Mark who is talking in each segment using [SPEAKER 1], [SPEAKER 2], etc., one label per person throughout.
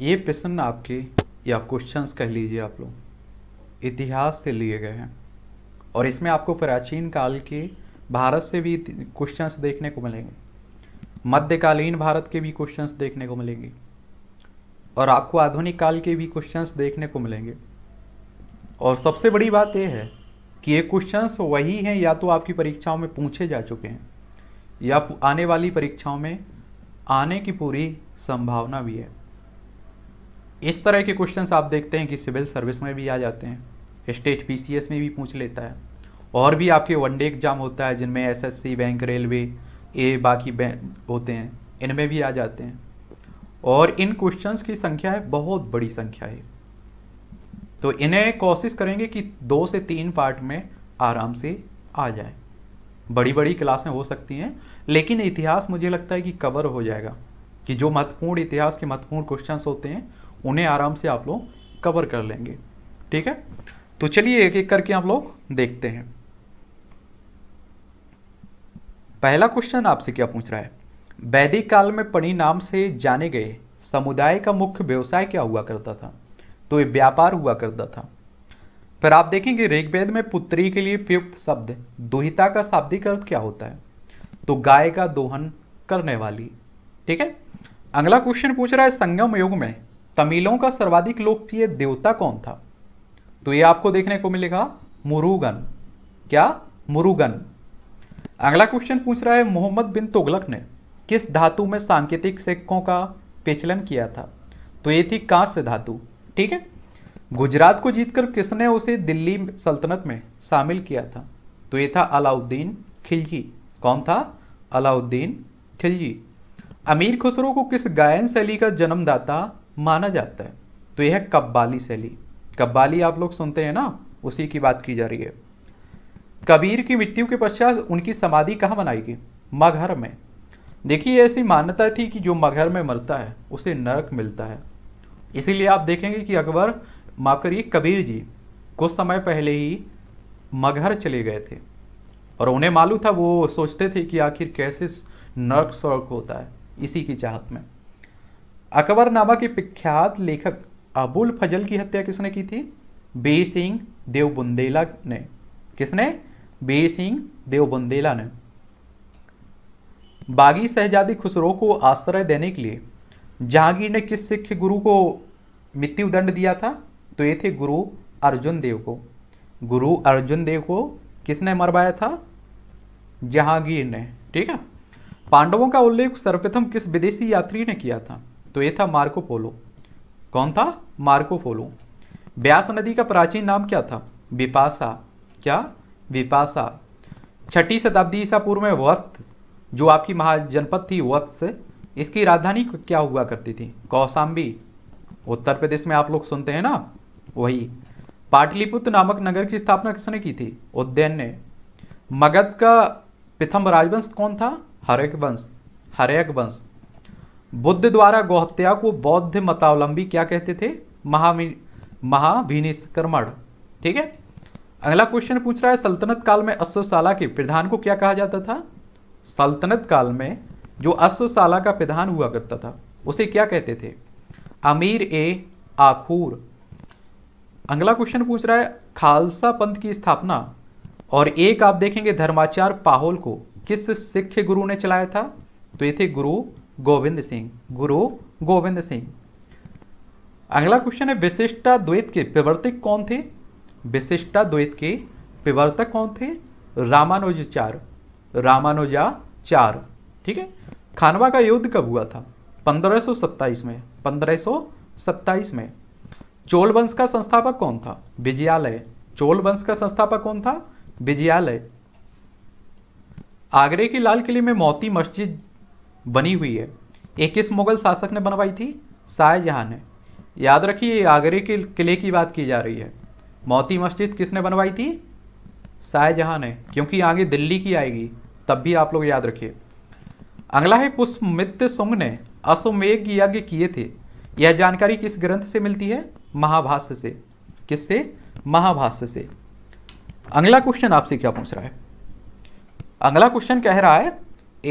[SPEAKER 1] ये प्रश्न आपके या क्वेश्चंस कह लीजिए आप लोग इतिहास से लिए गए हैं और इसमें आपको प्राचीन काल के भारत से भी क्वेश्चंस देखने को मिलेंगे मध्यकालीन भारत के भी क्वेश्चंस देखने को मिलेंगे और आपको आधुनिक काल के भी क्वेश्चंस देखने को मिलेंगे और सबसे बड़ी बात यह है कि ये क्वेश्चंस वही हैं या तो आपकी परीक्षाओं में पूछे जा चुके हैं या आने वाली परीक्षाओं में आने की पूरी संभावना भी है इस तरह के क्वेश्चंस आप देखते हैं कि सिविल सर्विस में भी आ जाते हैं स्टेट पीसीएस में भी पूछ लेता है और भी आपके वनडे एग्जाम होता है जिनमें एसएससी बैंक रेलवे ए बाकी होते हैं इनमें भी आ जाते हैं और इन क्वेश्चंस की संख्या है बहुत बड़ी संख्या है तो इन्हें कोशिश करेंगे कि दो से तीन पार्ट में आराम से आ जाए बड़ी बड़ी क्लासें हो सकती हैं लेकिन इतिहास मुझे लगता है कि कवर हो जाएगा कि जो महत्वपूर्ण इतिहास के महत्वपूर्ण क्वेश्चंस होते हैं उन्हें आराम से आप लोग कवर कर लेंगे ठीक है तो चलिए एक एक करके आप लोग देखते हैं पहला क्वेश्चन आपसे क्या पूछ रहा है वैदिक काल में पणि नाम से जाने गए समुदाय का मुख्य व्यवसाय क्या हुआ करता था तो ये व्यापार हुआ करता था फिर आप देखेंगे ऋग्वेद में पुत्री के लिए प्रयुक्त शब्द दुहिता का शाब्दिक अर्थ क्या होता है तो गाय का दोहन करने वाली ठीक है अगला क्वेश्चन पूछ रहा है संगम युग में तमिलों का सर्वाधिक लोकप्रिय देवता कौन था तो ये आपको देखने को मिलेगा मुरुगन क्या मुरुगन अगला क्वेश्चन पूछ रहा है मोहम्मद बिन तुगलक ने किस धातु में सांकेतिक सिक्कों का पेचलन किया था तो ये थी कांस्य धातु ठीक है गुजरात को जीतकर किसने उसे दिल्ली सल्तनत में शामिल किया था तो ये था अलाउद्दीन खिलजी कौन था अलाउद्दीन खिलजी अमीर खुसरो को किस गायन शैली का जन्मदाता माना जाता है तो यह है कब्बाली शैली कब्बाली आप लोग सुनते हैं ना उसी की बात की जा रही है कबीर की मृत्यु के पश्चात उनकी समाधि कहाँ मनाई गई मगहर में देखिए ऐसी मान्यता थी कि जो मगहर में मरता है उसे नरक मिलता है इसीलिए आप देखेंगे कि अकबर माफ करिए कबीर जी कुछ समय पहले ही मगहर चले गए थे और उन्हें मालूम था वो सोचते थे कि आखिर कैसे नर्क स्वर्ग होता है इसी की चाहत में अकबरनामा के प्रख्यात लेखक अबुल फजल की हत्या किसने की थी बीर सिंह देवबुंदेला ने किसने बीर सिंह देवबुंदेला ने बागी शहजादी खुसरो को आश्रय देने के लिए जहांगीर ने किस सिख गुरु को मृत्यु दंड दिया था तो ये थे गुरु अर्जुन देव को गुरु अर्जुन देव को किसने मरवाया था जहांगीर ने ठीक है पांडवों का उल्लेख सर्वप्रथम किस विदेशी यात्री ने किया था तो ये था मार्को पोलो कौन था मार्को पोलो ब्यास नदी का प्राचीन नाम क्या था विपासा क्या विपासा छठी शताब्दी ईसा पूर्व में वत्स जो आपकी महाजनपद थी वत्स इसकी राजधानी क्या हुआ करती थी कौशाम्बी उत्तर प्रदेश में आप लोग सुनते हैं ना वही पाटलिपुत्र नामक नगर की स्थापना किसने की थी उद्यन ने मगध का प्रथम राजवंश कौन था हरेक वंश हरेक वंश बुद्ध द्वारा गौहत्या को बौद्ध मतावलंबी क्या कहते थे महाभिनिष्कर्मण ठीक है अगला क्वेश्चन पूछ रहा है सल्तनत काल में अश्वशाला के प्रधान को क्या कहा जाता था सल्तनत काल में जो अश्वशाला का प्रधान हुआ करता था उसे क्या कहते थे अमीर ए आखूर अगला क्वेश्चन पूछ रहा है खालसा पंथ की स्थापना और एक आप देखेंगे धर्माचार्य पाहोल को किस सिख गुरु ने चलाया था तो ये थे गुरु गोविंद सिंह गुरु गोविंद सिंह अगला क्वेश्चन है विशिष्टा द्वैत के प्रवर्तक कौन थे विशिष्टा द्वैत के प्रवर्तक कौन थे रामानुजाचार्य रामानुजाचार्य ठीक है खानवा का युद्ध कब हुआ था 1527 में 1527 में चोल वंश का संस्थापक कौन था विजयालय चोल वंश का संस्थापक कौन था विजयालय आगरे की लाल किले में मोती मस्जिद बनी हुई है ये किस मुगल शासक ने बनवाई थी शाहजहां ने याद रखिए आगरे के किले की बात की जा रही है मोती मस्जिद किसने बनवाई थी शाहजहां ने क्योंकि आगे दिल्ली की आएगी तब भी आप लोग याद रखिए अगला है पुष्पमित्र सुंग ने अश्वमेघ यज्ञ किए थे यह जानकारी किस ग्रंथ से मिलती है महाभाष्य से किससे महाभाष्य से अगला क्वेश्चन आपसे क्या पूछ रहा है अगला क्वेश्चन कह रहा है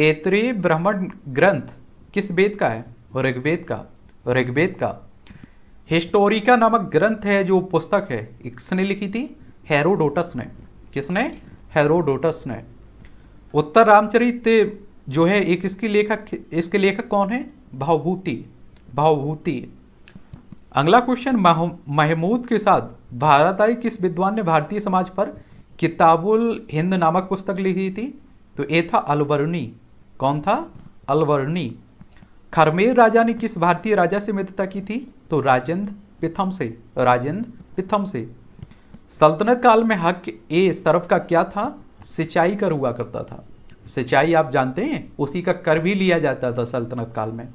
[SPEAKER 1] एत्री ब्राह्मण ग्रंथ किस वेद का है ऋग्वेद का ऋग्वेद का हिस्टोरिका नामक ग्रंथ है जो पुस्तक है किसने लिखी थी हेरोडोटस ने किसने हेरोडोटस ने उत्तर रामचरित जो है एक इसकी लेखक इसके लेखक कौन है भावभूति भावभूति अगला क्वेश्चन महमूद के साथ भारत आई किस विद्वान ने भारतीय समाज पर किताबुल हिंद नामक पुस्तक लिखी थी तो ये था अलबरुनी कौन था अलवर्णी खरमेर राजा ने किस भारतीय राजा से मित्रता की थी तो राजेंद्र पिथम से राजेंद्र पिथम से सल्तनत काल में हक ए सर्फ का क्या था सिंचाई कर हुआ करता था सिंचाई आप जानते हैं उसी का कर भी लिया जाता था सल्तनत काल में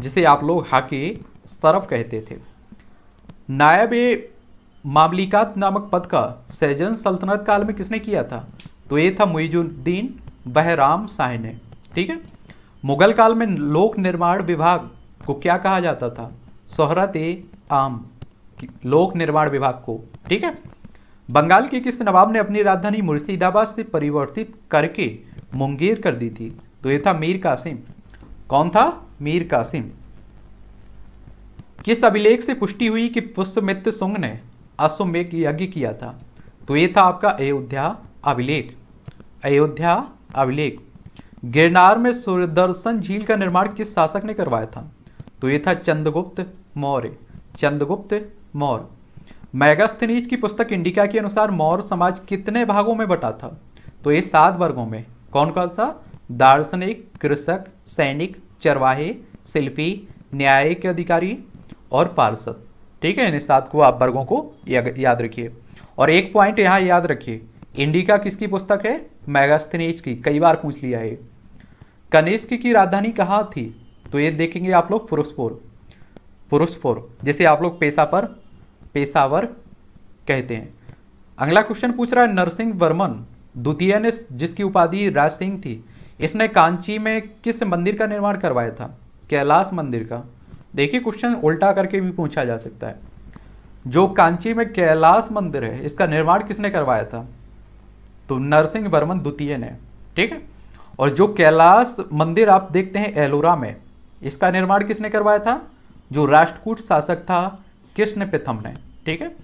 [SPEAKER 1] जिसे आप लोग हक ए सरफ कहते थे नायब ए मामलिकात नामक पद का सैजन सल्तनत काल में किसने किया था तो ये था मुइजुद्दीन बहराम शाह ने ठीक है मुगल काल में लोक निर्माण विभाग को क्या कहा जाता था सोहरत ए आम लोक निर्माण विभाग को ठीक है बंगाल के किस नवाब ने अपनी राजधानी मुर्शिदाबाद से परिवर्तित करके मुंगेर कर दी थी तो यह था मीर कासिम कौन था मीर कासिम किस अभिलेख से पुष्टि हुई कि पुष्पमित्र सुंग ने अश्वमेघ यज्ञ किया था तो यह था आपका अयोध्या अभिलेख अयोध्या अभिलेख गिरनार में सूर्यदर्शन झील का निर्माण किस शासक ने करवाया था तो ये था चंद्रगुप्त मौर्य चंद्रगुप्त मौर्य मैगस्थनीज की पुस्तक इंडिका के अनुसार मौर्य समाज कितने भागों में बटा था तो ये सात वर्गों में कौन कौन सा दार्शनिक कृषक सैनिक चरवाहे शिल्पी न्यायिक अधिकारी और पार्षद ठीक है इन सात को आप वर्गों को याद रखिए और एक पॉइंट यहाँ याद रखिए इंडिका किसकी पुस्तक है मैगास्थनीज की कई बार पूछ लिया है कनिष्क की राजधानी कहाँ थी तो ये देखेंगे आप लोग पुरुषपुर पुरुषपुर जिसे आप लोग पेशा पर पेशावर कहते हैं अगला क्वेश्चन पूछ रहा है नरसिंह वर्मन द्वितीय ने जिसकी उपाधि राज सिंह थी इसने कांची में किस मंदिर का निर्माण करवाया था कैलाश मंदिर का देखिए क्वेश्चन उल्टा करके भी पूछा जा सकता है जो कांची में कैलाश मंदिर है इसका निर्माण किसने करवाया था तो नरसिंह वर्मन द्वितीय ने ठीक है और जो कैलाश मंदिर आप देखते हैं एलोरा में इसका निर्माण किसने करवाया था जो राष्ट्रकूट शासक था कृष्ण प्रथम ने ठीक है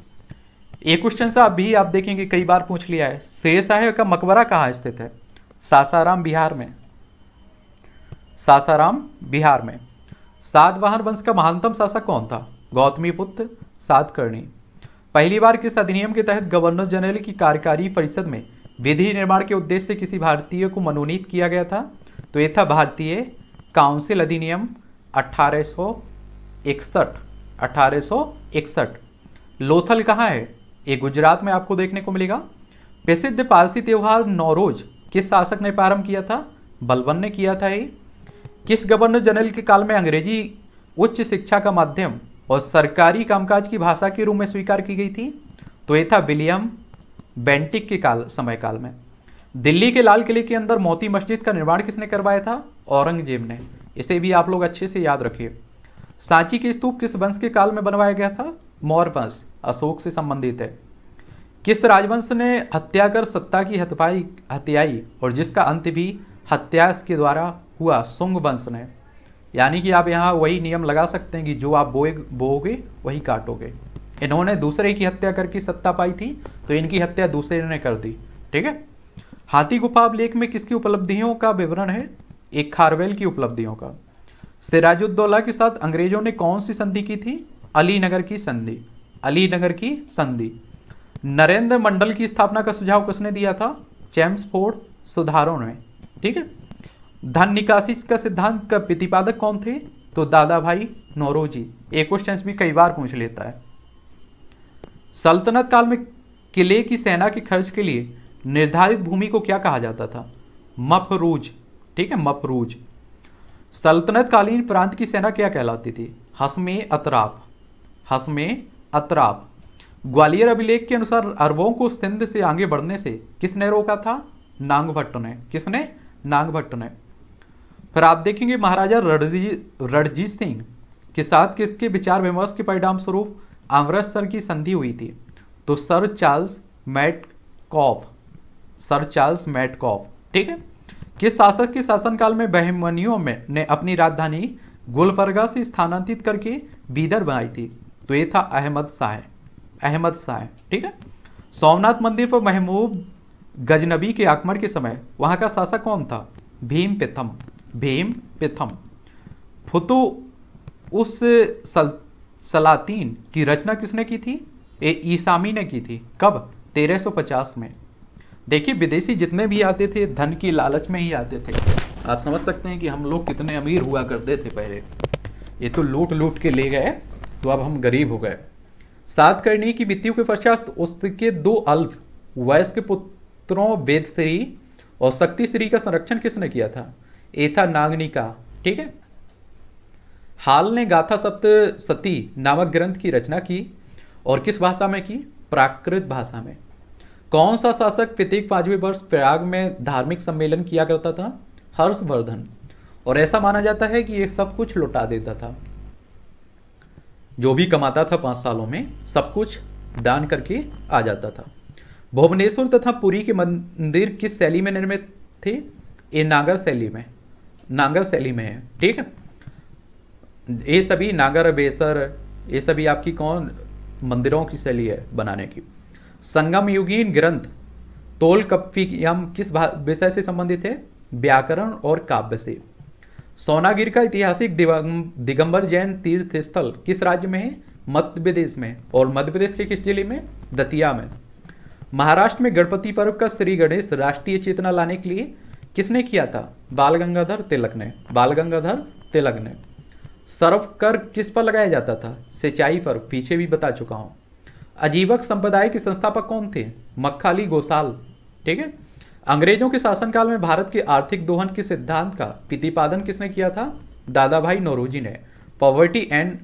[SPEAKER 1] एक क्वेश्चन सा भी आप देखेंगे कई बार पूछ लिया है शेर साहेब का मकबरा कहाँ स्थित है सासाराम बिहार में सासाराम बिहार में सातवाहन वंश का महानतम शासक कौन था गौतमी पुत्र सातकर्णी पहली बार किस अधिनियम के तहत गवर्नर जनरल की कार्यकारी परिषद में विधि निर्माण के उद्देश्य से किसी भारतीय को मनोनीत किया गया था तो ये था भारतीय काउंसिल अधिनियम अठारह इकसठ लोथल कहाँ है ये गुजरात में आपको देखने को मिलेगा प्रसिद्ध पारसी त्यौहार नौरोज किस शासक ने प्रारंभ किया था बलबन ने किया था ये किस गवर्नर जनरल के काल में अंग्रेजी उच्च शिक्षा का माध्यम और सरकारी कामकाज की भाषा के रूप में स्वीकार की गई थी तो ये था विलियम बेंटिक के काल समय काल में दिल्ली के लाल किले के अंदर मोती मस्जिद का निर्माण किसने करवाया था औरंगजेब ने इसे भी आप लोग अच्छे से याद रखिए सांची के स्तूप किस वंश के काल में बनवाया गया था मौर्य वंश अशोक से संबंधित है किस राजवंश ने हत्या कर सत्ता की हतपाई हत्याई और जिसका अंत भी हत्या के द्वारा हुआ सुंग वंश ने यानी कि आप यहाँ वही नियम लगा सकते हैं कि जो आप बोए बोओगे वही काटोगे इन्होंने दूसरे की हत्या करके सत्ता पाई थी तो इनकी हत्या दूसरे ने कर दी ठीक है हाथी गुफा लेख में किसकी उपलब्धियों का विवरण है एक खारवेल की उपलब्धियों का सिराजुद्दौला के साथ अंग्रेजों ने कौन सी संधि की थी अलीनगर की संधि अलीनगर की संधि नरेंद्र मंडल की स्थापना का सुझाव किसने दिया था चैम्स फोर्ड सुधारों ने ठीक है धन निकासी का सिद्धांत का प्रतिपादक कौन थे तो दादा भाई नोरोजी एक क्वेश्चन भी कई बार पूछ लेता है सल्तनत काल में किले की सेना के खर्च के लिए निर्धारित भूमि को क्या कहा जाता था मफरूज ठीक है मफरूज कालीन प्रांत की सेना क्या कहलाती थी हसमे अतराप हसमे अतराप ग्वालियर अभिलेख के अनुसार अरबों को सिंध से आगे बढ़ने से किसने रोका था भट्ट ने किसने भट्ट ने फिर आप देखेंगे महाराजा रणजीत रणजीत सिंह के साथ किसके विचार विमर्श के परिणाम स्वरूप अमृतसर की संधि हुई थी तो Sir Charles Metcalfe Sir Charles Metcalfe ठीक है किस शासक के शासनकाल में बहमनियों में ने अपनी राजधानी गुलबर्गा से स्थानांतरित करके बीदर बनाई थी तो ये था अहमद शाह अहमद शाह ठीक है सोमनाथ मंदिर पर महमूद गजनबी के आक्रमण के समय वहां का शासक कौन था भीम पिथम भीम पिथम फुतु उस सल्त सलातीन की रचना किसने की थी ए ईसामी ने की थी कब 1350 में देखिए विदेशी जितने भी आते थे धन की लालच में ही आते थे आप समझ सकते हैं कि हम लोग कितने अमीर हुआ करते थे पहले ये तो लूट लूट के ले गए तो अब हम गरीब हो गए सात करनी की मृत्यु के पश्चात उसके दो अल्प वयस्क पुत्रों वेदश्री और शक्ति श्री का संरक्षण किसने किया था एथा नागनी का ठीक है हाल ने गाथा सप्त सती नामक ग्रंथ की रचना की और किस भाषा में की प्राकृत भाषा में कौन सा शासक प्रत्येक पांचवें वर्ष प्रयाग में धार्मिक सम्मेलन किया करता था हर्षवर्धन और ऐसा माना जाता है कि यह सब कुछ लौटा देता था जो भी कमाता था पांच सालों में सब कुछ दान करके आ जाता था भुवनेश्वर तथा पुरी के मंदिर किस शैली में निर्मित थे ये नागर शैली में नागर शैली में है ठीक है ये सभी नागर बेसर ये सभी आपकी कौन मंदिरों की शैली है बनाने की संगम युगीन ग्रंथ तोल कपी यम किस विषय से संबंधित है व्याकरण और काव्य से सोनागिर का ऐतिहासिक दिगंबर जैन तीर्थ स्थल किस राज्य में है मध्य प्रदेश में और मध्य प्रदेश के किस जिले में दतिया में महाराष्ट्र में गणपति पर्व का श्री गणेश राष्ट्रीय चेतना लाने के लिए किसने किया था बाल गंगाधर तिलक ने बाल गंगाधर तिलक ने सर्व कर किस पर लगाया जाता था सिंचाई पर पीछे भी बता चुका हूं अजीवक संप्रदाय के संस्थापक कौन थे मक्खाली गोसाल ठीक है अंग्रेजों के शासनकाल में भारत के आर्थिक दोहन के सिद्धांत का प्रतिपादन किसने किया था दादा भाई नौरोजी ने poverty and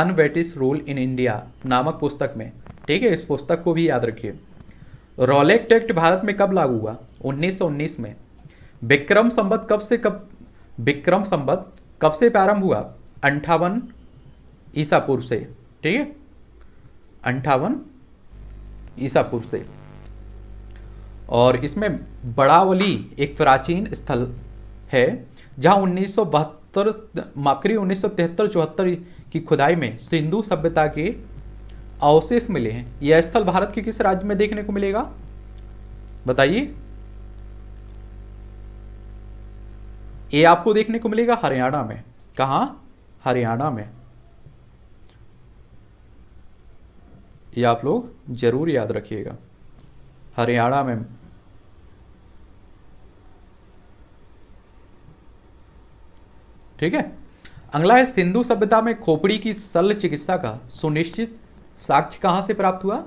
[SPEAKER 1] unbritish rule in India नामक पुस्तक में ठीक है इस पुस्तक को भी याद रखिए रोलेक्ट एक्ट भारत में कब लागू हुआ 1919 में विक्रम संबत कब से कब विक्रम संबत कब से प्रारंभ हुआ अंठावन ईसा पूर्व से ठीक है अंठावन ईसा पूर्व से और इसमें बड़ावली एक प्राचीन स्थल है जहां उन्नीस सौ बहत्तर माकरी उन्नीस सौ तिहत्तर चौहत्तर की खुदाई में सिंधु सभ्यता के अवशेष मिले हैं यह स्थल भारत के किस राज्य में देखने को मिलेगा बताइए ये आपको देखने को मिलेगा हरियाणा में कहा हरियाणा में ये आप लोग ज़रूर याद रखिएगा हरियाणा में ठीक है अगला है सिंधु सभ्यता में खोपड़ी की शल्य चिकित्सा का सुनिश्चित साक्ष्य कहां से प्राप्त हुआ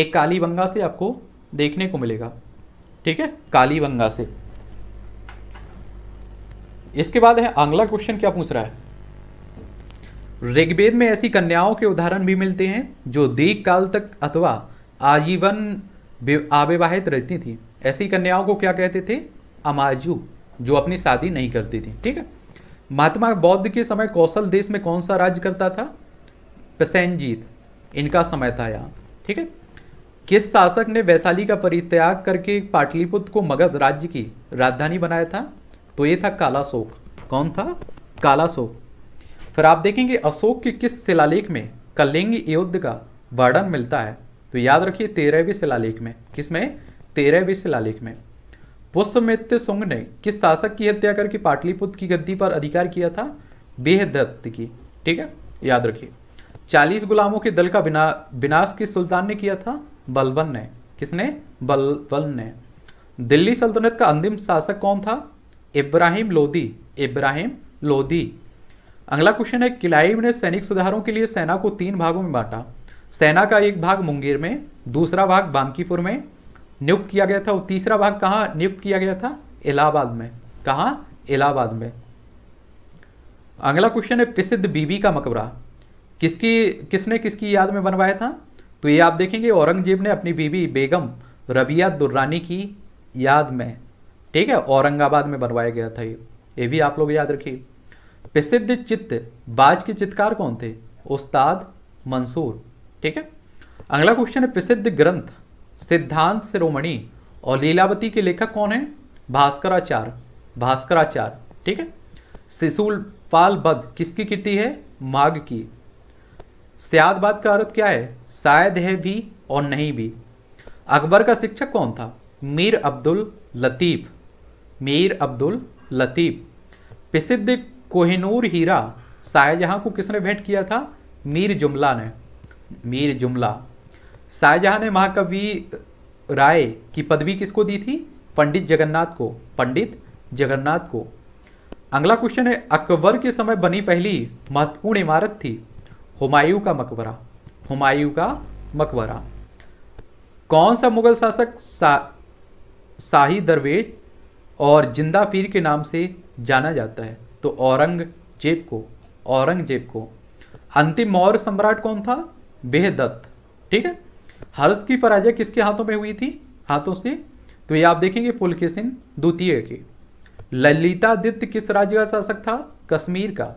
[SPEAKER 1] एक कालीबंगा से आपको देखने को मिलेगा ठीक है कालीबंगा से इसके बाद है अगला क्वेश्चन क्या पूछ रहा है ऋग्वेद में ऐसी कन्याओं के उदाहरण भी मिलते हैं जो दीर्घ काल तक अथवा आजीवन अविवाहित रहती थी ऐसी कन्याओं को क्या कहते थे अमाजू जो अपनी शादी नहीं करती थी ठीक है महात्मा बौद्ध के समय कौशल देश में कौन सा राज्य करता था पसेंजीत इनका समय था यहाँ ठीक है किस शासक ने वैशाली का परित्याग करके पाटलिपुत्र को मगध राज्य की राजधानी बनाया था तो ये था कालाशोक कौन था कालाशोक फिर आप देखेंगे अशोक के किस शिलालेख में कलिंग युद्ध का वर्णन मिलता है तो याद रखिए तेरहवीं शिलालेख में किसमें तेरहवीं शिलालेख में पुष्पमित्य सुंग ने किस शासक की हत्या करके पाटलिपुत्र की गद्दी पर अधिकार किया था बेहदत्त की ठीक है याद रखिए चालीस गुलामों के दल का विना विनाश किस सुल्तान ने किया था बलबन ने किसने बलबन ने दिल्ली सल्तनत का अंतिम शासक कौन था इब्राहिम लोदी इब्राहिम लोदी अगला क्वेश्चन है किलाईव ने सैनिक सुधारों के लिए सेना को तीन भागों में बांटा सेना का एक भाग मुंगेर में दूसरा भाग बांकीपुर में नियुक्त किया गया था और तीसरा भाग कहाँ नियुक्त किया गया था इलाहाबाद में कहा इलाहाबाद में अगला क्वेश्चन है प्रसिद्ध बीबी का मकबरा किसकी किसने किसकी याद में बनवाया था तो ये आप देखेंगे औरंगजेब ने अपनी बीबी बेगम रबिया दुर्रानी की याद में ठीक है औरंगाबाद में बनवाया गया था ये ये भी आप लोग याद रखिए प्रसिद्ध चित्त बाज के चित्तकार कौन थे उस्ताद मंसूर ठीक है अगला क्वेश्चन है प्रसिद्ध ग्रंथ सिद्धांत शिरोमणि और लीलावती के लेखक कौन है भास्कराचार्य भास्कराचार्य ठीक है शिशुल पाल बद किसकी कृति है माघ की सियादबाद का अर्थ क्या है शायद है भी और नहीं भी अकबर का शिक्षक कौन था मीर अब्दुल लतीफ़ मीर अब्दुल लतीफ़ प्रसिद्ध कोहिनूर हीरा शाहजहाँ को किसने भेंट किया था मीर जुमला ने मीर जुमला शाहजहाँ ने महाकवि राय की पदवी किसको दी थी पंडित जगन्नाथ को पंडित जगन्नाथ को अगला क्वेश्चन है अकबर के समय बनी पहली महत्वपूर्ण इमारत थी हुमायूं का मकबरा हुमायूं का मकबरा कौन सा मुगल शासक सा, शाही और जिंदा पीर के नाम से जाना जाता है तो औरंगजेब को औरंगजेब को अंतिम मौर्य सम्राट कौन था बेहदत्त ठीक है हर्ष की पराजय किसके हाथों में हुई थी हाथों से तो ये आप देखेंगे सिंह द्वितीय के ललितादित्य किस राज्य का शासक था कश्मीर का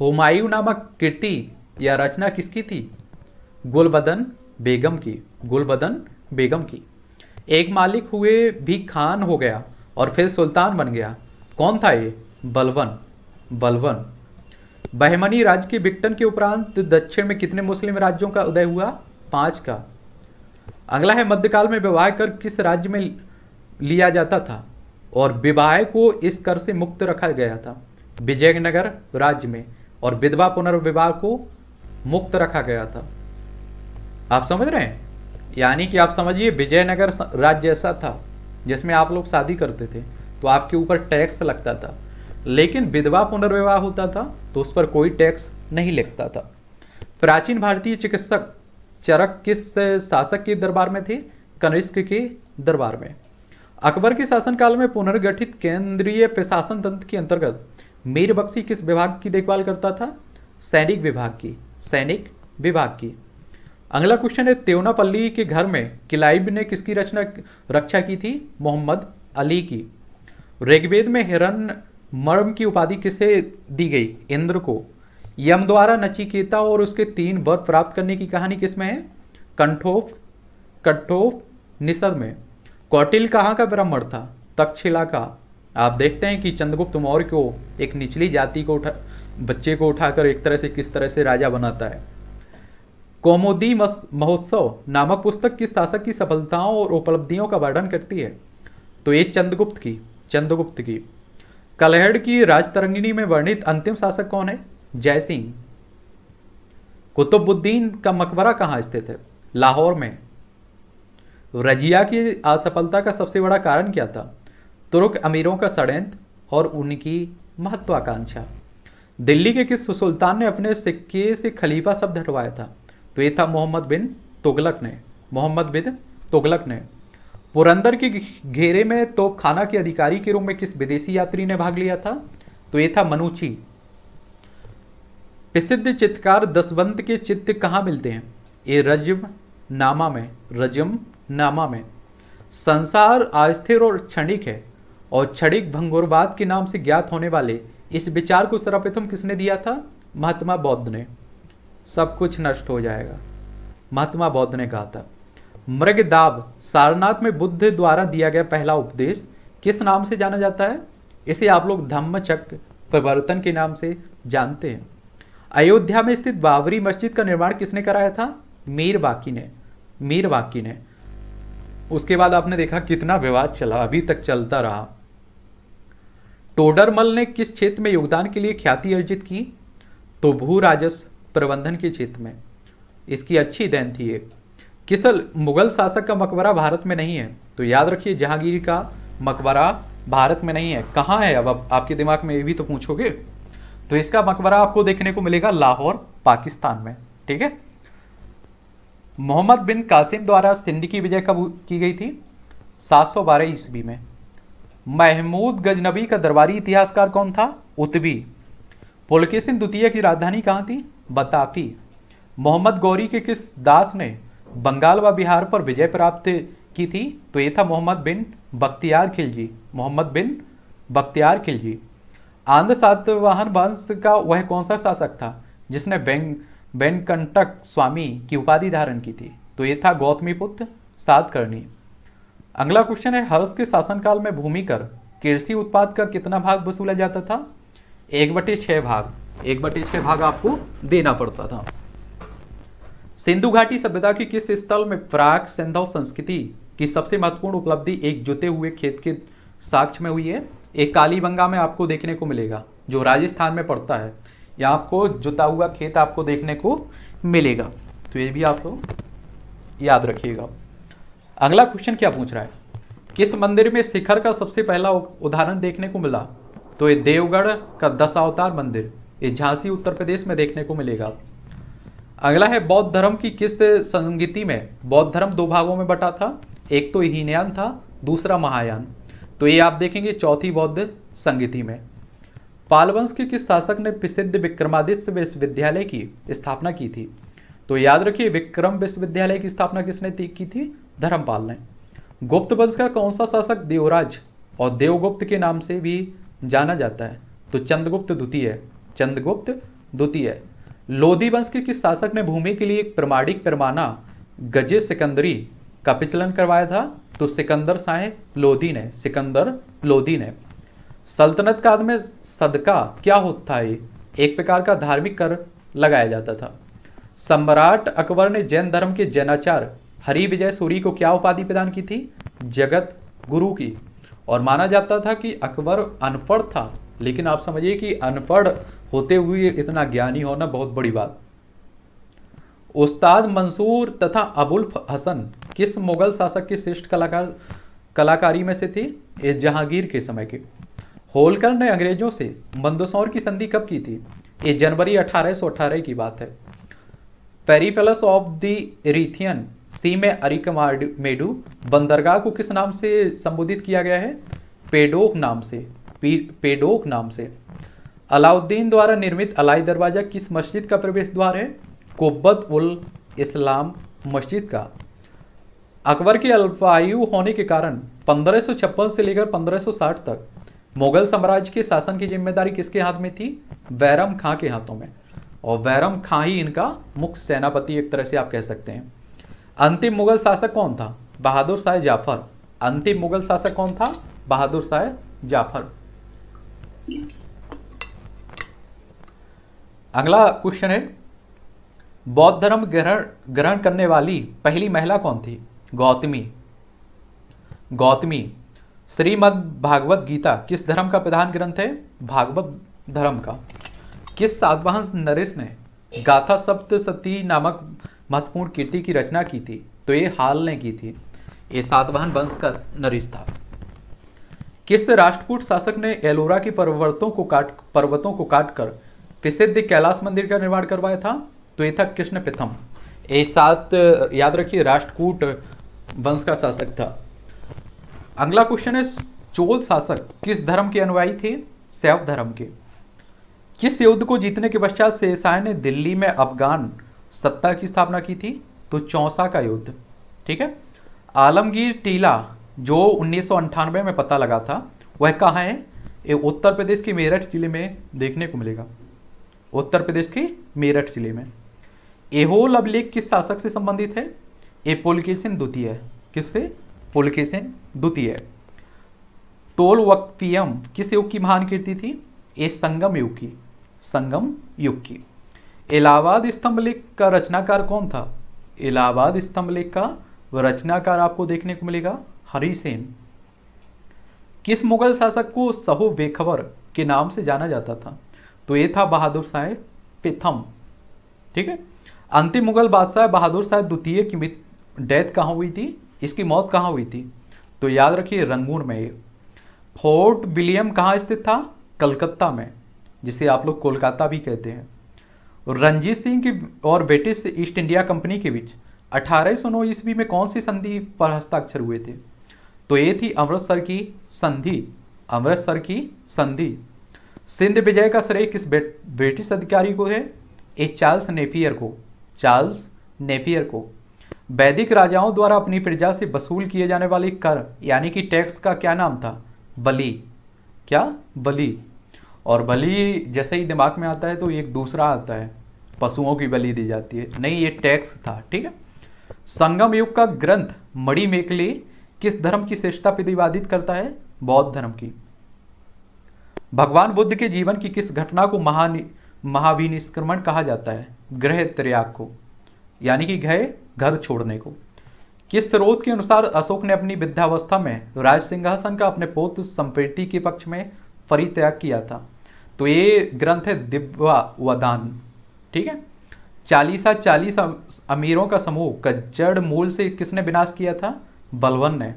[SPEAKER 1] हुमायूं नामक कृति या रचना किसकी थी गुलबदन बेगम की गुलबदन बेगम की एक मालिक हुए भी खान हो गया और फिर सुल्तान बन गया कौन था ये बलवन बलवन बहमनी राज्य के बिक्टन के उपरांत दक्षिण में कितने मुस्लिम राज्यों का उदय हुआ पांच का अगला है मध्यकाल में विवाह कर किस राज्य में लिया जाता था और विवाह को इस कर से मुक्त रखा गया था विजयनगर राज्य में और विधवा पुनर्विवाह को मुक्त रखा गया था आप समझ रहे हैं यानी कि आप समझिए विजयनगर राज्य ऐसा था जिसमें आप लोग शादी करते थे तो आपके ऊपर टैक्स लगता था लेकिन विधवा पुनर्विवाह होता था तो उस पर कोई टैक्स नहीं लगता था प्राचीन भारतीय चिकित्सक चरक किस शासक के दरबार में थे कनिष्क के दरबार में अकबर के शासनकाल में पुनर्गठित केंद्रीय प्रशासन तंत्र के अंतर्गत मीर बख्शी किस विभाग की देखभाल करता था सैनिक विभाग की सैनिक विभाग की अगला क्वेश्चन है तेवनापल्ली के घर में किलाइब ने किसकी रचना रक्षा की थी मोहम्मद अली की ऋग्वेद में हिरण मर्म की उपाधि किसे दी गई इंद्र को यम द्वारा नचिकेता और उसके तीन वर प्राप्त करने की कहानी किसमें है कंठोफ कठोफ निसर में कौटिल कहाँ का ब्राह्मण था तक्षशिला का आप देखते हैं कि चंद्रगुप्त मौर्य को एक निचली जाति को उठा बच्चे को उठाकर एक तरह से किस तरह से राजा बनाता है कौमोदी महोत्सव नामक पुस्तक किस शासक की सफलताओं और उपलब्धियों का वर्णन करती है तो ये चंद्रगुप्त की चंद्रगुप्त की कलहड़ की राजतरंगिणी में वर्णित अंतिम शासक कौन है जय सिंह कुतुबुद्दीन का मकबरा कहाँ स्थित है लाहौर में रजिया की असफलता का सबसे बड़ा कारण क्या था तुर्क अमीरों का षडयंत्र और उनकी महत्वाकांक्षा दिल्ली के किस सुल्तान ने अपने सिक्के से खलीफा शब्द हटवाया था तो ये था मोहम्मद बिन तुगलक ने मोहम्मद बिन तुगलक ने पुरंदर के घेरे में तोपखाना के अधिकारी के रूप में किस विदेशी यात्री ने भाग लिया था तो ये था मनुची प्रसिद्ध चित्रकार दसवंत के चित्र कहाँ मिलते हैं ये रजम नामा में रजम नामा में संसार अस्थिर और क्षणिक है और क्षणिक भंगुरवाद के नाम से ज्ञात होने वाले इस विचार को सर्वप्रथम किसने दिया था महात्मा बौद्ध ने सब कुछ नष्ट हो जाएगा महात्मा बौद्ध ने कहा था मृगदाब सारनाथ में बुद्ध द्वारा दिया गया पहला उपदेश किस नाम से जाना जाता है इसे आप लोग धम्म चक्र के नाम से जानते हैं अयोध्या में स्थित बाबरी मस्जिद का निर्माण किसने कराया था मीर बाकी ने मीर बाकी ने उसके बाद आपने देखा कितना विवाद चला अभी तक चलता रहा टोडरमल ने किस क्षेत्र में योगदान के लिए ख्याति अर्जित की तो भू राजस्व प्रबंधन के क्षेत्र में इसकी अच्छी देन थी एक किसल मुगल शासक का मकबरा भारत में नहीं है तो याद रखिए जहांगीर का मकबरा भारत में नहीं है कहाँ है अब आपके दिमाग में ये भी तो पूछोगे तो इसका मकबरा आपको देखने को मिलेगा लाहौर पाकिस्तान में ठीक है मोहम्मद बिन कासिम द्वारा सिंध की विजय कब की गई थी 712 ईस्वी में महमूद गजनबी का दरबारी इतिहासकार कौन था उतबी पुलकेसिन द्वितीय की राजधानी कहाँ थी बताफी मोहम्मद गौरी के किस दास ने बंगाल व बिहार पर विजय प्राप्त की थी तो ये था मोहम्मद बिन बख्तियार खिलजी मोहम्मद बिन बख्तियार खिलजी आंध्र सातवाहन वंश का वह कौन सा शासक था जिसने बेंग बैनकंटक स्वामी की उपाधि धारण की थी तो ये था गौतमी पुत्र सातकर्णी अगला क्वेश्चन है हर्ष के शासनकाल में भूमि कर कृषि उत्पाद का कितना भाग वसूला जाता था एक बटे छः भाग एक बटे छः भाग आपको देना पड़ता था सिंधु घाटी सभ्यता के किस स्थल में प्राग सिंधव संस्कृति की सबसे महत्वपूर्ण उपलब्धि एक जुते हुए खेत के साक्ष में हुई है एक कालीबंगा में आपको देखने को मिलेगा जो राजस्थान में पड़ता है यहाँ आपको जुता हुआ खेत आपको देखने को मिलेगा तो ये भी आप याद रखिएगा अगला क्वेश्चन क्या पूछ रहा है किस मंदिर में शिखर का सबसे पहला उदाहरण देखने को मिला तो ये देवगढ़ का दशावतार मंदिर ये झांसी उत्तर प्रदेश में देखने को मिलेगा अगला है बौद्ध धर्म की किस संगीति में बौद्ध धर्म दो भागों में बटा था एक तो हीनयान था दूसरा महायान तो ये आप देखेंगे चौथी बौद्ध संगीति में पालवंश के किस शासक ने प्रसिद्ध विक्रमादित्य विश्वविद्यालय की स्थापना की थी तो याद रखिए विक्रम विश्वविद्यालय की स्थापना किसने की थी धर्मपाल ने गुप्त वंश का कौन सा शासक देवराज और देवगुप्त के नाम से भी जाना जाता है तो चंद्रगुप्त द्वितीय चंद्रगुप्त द्वितीय लोधी वंश के किस शासक ने भूमि के लिए एक प्रमाणिक पैमाना गजे सिकंदरी का विचलन करवाया था तो सिकंदर साहे लोधी ने सिकंदर लोधी ने सल्तनत काल में सदका क्या होता है एक प्रकार का धार्मिक कर लगाया जाता था सम्राट अकबर ने जैन धर्म के जैनाचार हरि विजय सूरी को क्या उपाधि प्रदान की थी जगत गुरु की और माना जाता था कि अकबर अनपढ़ था लेकिन आप समझिए कि अनपढ़ होते हुए इतना ज्ञानी होना बहुत बड़ी बात उस्ताद मंसूर तथा अबुल हसन किस मुगल शासक के श्रेष्ठ कलाकार कलाकारी में से थे ये जहांगीर के समय के होलकर ने अंग्रेजों से मंदसौर की संधि कब की थी ये जनवरी 1818 की बात है पेरीफेलस ऑफ द रिथियन सी में अरिकमेडू बंदरगाह को किस नाम से संबोधित किया गया है पेडोक नाम से पेडोक नाम से अलाउद्दीन द्वारा निर्मित अलाई दरवाज़ा किस मस्जिद का प्रवेश द्वार है कोब्बत उल इस्लाम मस्जिद का अकबर की अल्पायु होने के कारण पंद्रह से लेकर 1560 तक मुगल साम्राज्य के शासन की जिम्मेदारी किसके हाथ में थी वैरम खां के हाथों में और वैरम खां ही इनका मुख्य सेनापति एक तरह से आप कह सकते हैं अंतिम मुगल शासक कौन था बहादुर शाह जाफर अंतिम मुगल शासक कौन था बहादुर शाह जाफर अगला क्वेश्चन है बौद्ध धर्म ग्रहण ग्रहण करने वाली पहली महिला कौन थी गौतमी गौतमी श्रीमद् भागवत गीता किस धर्म का प्रधान ग्रंथ है भागवत धर्म का किस सातवाहन नरेश ने गाथा सप्त सती नामक महत्वपूर्ण कीर्ति की रचना की थी तो ये हाल ने की थी ये सातवाहन वंश का नरेश था किस राष्ट्रकूट शासक ने एलोरा की पर्वतों को काट पर्वतों को काटकर प्रसिद्ध कैलाश मंदिर का निर्माण करवाया था तो ये था कृष्ण प्रथम ये सात याद रखिए राष्ट्रकूट वंश का शासक था अगला क्वेश्चन है चोल शासक किस धर्म के अनुयायी थे सैव धर्म के किस युद्ध को जीतने के पश्चात शेषाय ने दिल्ली में अफगान सत्ता की स्थापना की थी तो चौसा का युद्ध ठीक है आलमगीर टीला जो उन्नीस में पता लगा था वह कहाँ है ये उत्तर प्रदेश के मेरठ जिले में देखने को मिलेगा उत्तर प्रदेश के मेरठ जिले में एहोल अभिलेख किस शासक से संबंधित है पोलिकेशन द्वितीय किससे पोलिकेशन द्वितीय तोल वक्फियम किस युग की महान कीर्ति थी ए संगम युग की संगम युग की इलाहाबाद स्तंभ लेख का रचनाकार कौन था इलाहाबाद स्तंभ लेख का रचनाकार आपको देखने को मिलेगा हरिसेन किस मुगल शासक को सहो बेखबर के नाम से जाना जाता था तो ये था बहादुर शाह प्रथम ठीक है अंतिम मुगल बादशाह बहादुर शाह द्वितीय की डेथ कहाँ हुई थी इसकी मौत कहाँ हुई थी तो याद रखिए रंगून में फोर्ट विलियम कहाँ स्थित था कलकत्ता में जिसे आप लोग कोलकाता भी कहते हैं रंजीत सिंह की और ब्रिटिश ईस्ट इंडिया कंपनी के बीच अठारह सौ नौ ईस्वी में कौन सी संधि पर हस्ताक्षर हुए थे तो ये थी अमृतसर की संधि अमृतसर की संधि सिंध विजय का श्रेय किस ब्रिटिश अधिकारी को है ए चार्ल्स नेपियर को चार्ल्स नेपियर को वैदिक राजाओं द्वारा अपनी प्रजा से वसूल किए जाने वाले कर यानी कि टैक्स का क्या नाम था बली क्या बलि और बलि जैसे ही दिमाग में आता है तो एक दूसरा आता है पशुओं की बलि दी जाती है नहीं ये टैक्स था ठीक है संगम युग का ग्रंथ मणिमेकली किस धर्म की श्रेष्ठता प्रतिपादित करता है बौद्ध धर्म की भगवान बुद्ध के जीवन की किस घटना को महान महाभिनिष्क्रमण कहा जाता है ग्रह त्याग को यानी कि गए घर छोड़ने को किस स्रोत के अनुसार अशोक ने अपनी विद्यावस्था में राज सिंहासन का अपने पोत्र संप्रीति के पक्ष में फरी त्याग किया था तो ये ग्रंथ है दिव्या वदान ठीक है चालीसा चालीस अमीरों का समूह कज्जड़ मूल से किसने विनाश किया था बलवन ने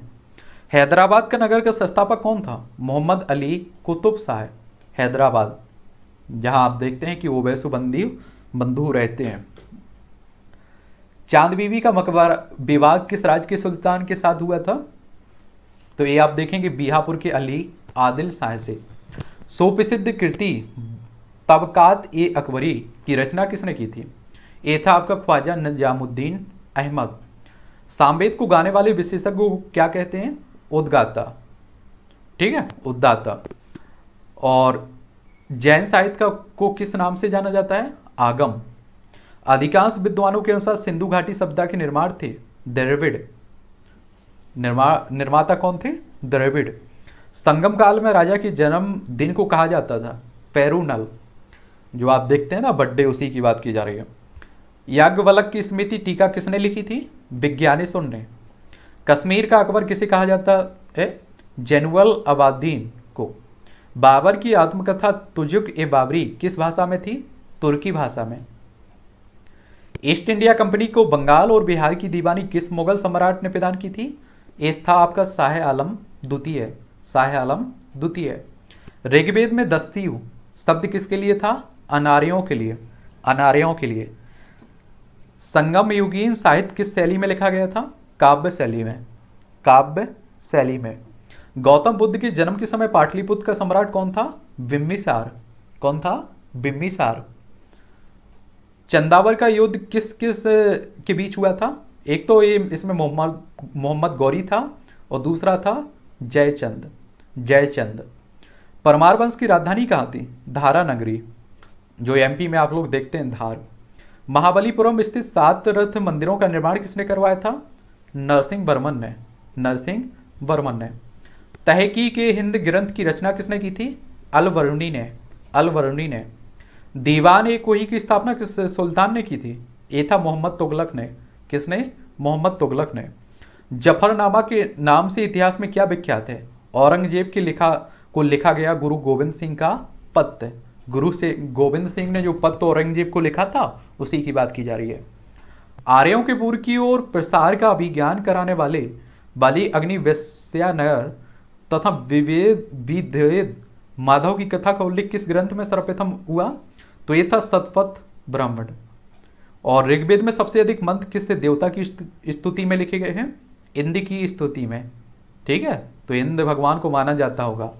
[SPEAKER 1] हैदराबाद के नगर का संस्थापक कौन था मोहम्मद अली कुतुब शाह हैदराबाद जहां आप देखते हैं कि वो वैसुबंदी बंधु रहते हैं चांद बीवी का मकबरा विवाह किस राज के सुल्तान के साथ हुआ था तो ये आप देखेंगे बिहापुर के अली आदिल शाह से सुप्रसिद्ध कृति तबकात ए अकबरी की रचना किसने की थी ये था आपका ख्वाजा निजामुद्दीन अहमद सांबेद को गाने वाले विशेषज्ञ को क्या कहते हैं उद्गाता ठीक है उद्दाता और जैन साहित्य का को किस नाम से जाना जाता है आगम अधिकांश विद्वानों के अनुसार सिंधु घाटी सभ्यता के निर्माण थे द्रविड़ निर्मा निर्माता कौन थे द्रविड़ संगम काल में राजा के जन्म दिन को कहा जाता था पेरूनल जो आप देखते हैं ना बर्थडे उसी की बात की जा रही है याज्ञवलक की स्मृति टीका किसने लिखी थी सुन ने कश्मीर का अकबर किसे कहा जाता है जेनुअल अबादीन को बाबर की आत्मकथा तुजुक ए बाबरी किस भाषा में थी तुर्की भाषा में ईस्ट इंडिया कंपनी को बंगाल और बिहार की दीवानी किस मुगल सम्राट ने प्रदान की थी एस था आपका शाह आलम द्वितीय शाह आलम द्वितीय ऋग्वेद में दस्तीव शब्द किसके लिए था अनार्यों के लिए अनार्यों के लिए संगम युगीन साहित्य किस शैली में लिखा गया था काव्य शैली में काव्य शैली में गौतम बुद्ध के जन्म के समय पाटलिपुत्र का सम्राट कौन था बिम्बिसार कौन था बिम्बिसार चंदावर का युद्ध किस किस के बीच हुआ था एक तो ये इसमें मोहम्मद मोहम्मद गौरी था और दूसरा था जयचंद जयचंद परमार वंश की राजधानी कहाँ थी धारा नगरी जो एमपी में आप लोग देखते हैं धार महाबलीपुरम स्थित सात रथ मंदिरों का निर्माण किसने करवाया था नरसिंह बर्मन ने नरसिंह बर्मन ने तहकी के हिंद ग्रंथ की रचना किसने की थी अलवरुणी ने अलवरुणी ने दीवान ए कोही की स्थापना किस सुल्तान ने की थी ये था मोहम्मद तुगलक ने किसने मोहम्मद तुगलक ने जफरनामा के नाम से इतिहास में क्या विख्यात है औरंगजेब के लिखा को लिखा गया गुरु गोविंद सिंह का पत्र गुरु से गोविंद सिंह ने जो पत्र औरंगजेब को लिखा था उसी की बात की जा रही है आर्यों के पूर्व की ओर प्रसार का अभिज्ञान कराने वाले बाली अग्नि वैश्यानयर तथा विवेद विधेद माधव की कथा का उल्लेख किस ग्रंथ में सर्वप्रथम हुआ तो ये था सतपथ ब्राह्मण और ऋग्वेद में सबसे अधिक मंत्र किससे देवता की स्तुति में लिखे गए हैं इंद्र की स्तुति में ठीक है तो इंद्र भगवान को माना जाता होगा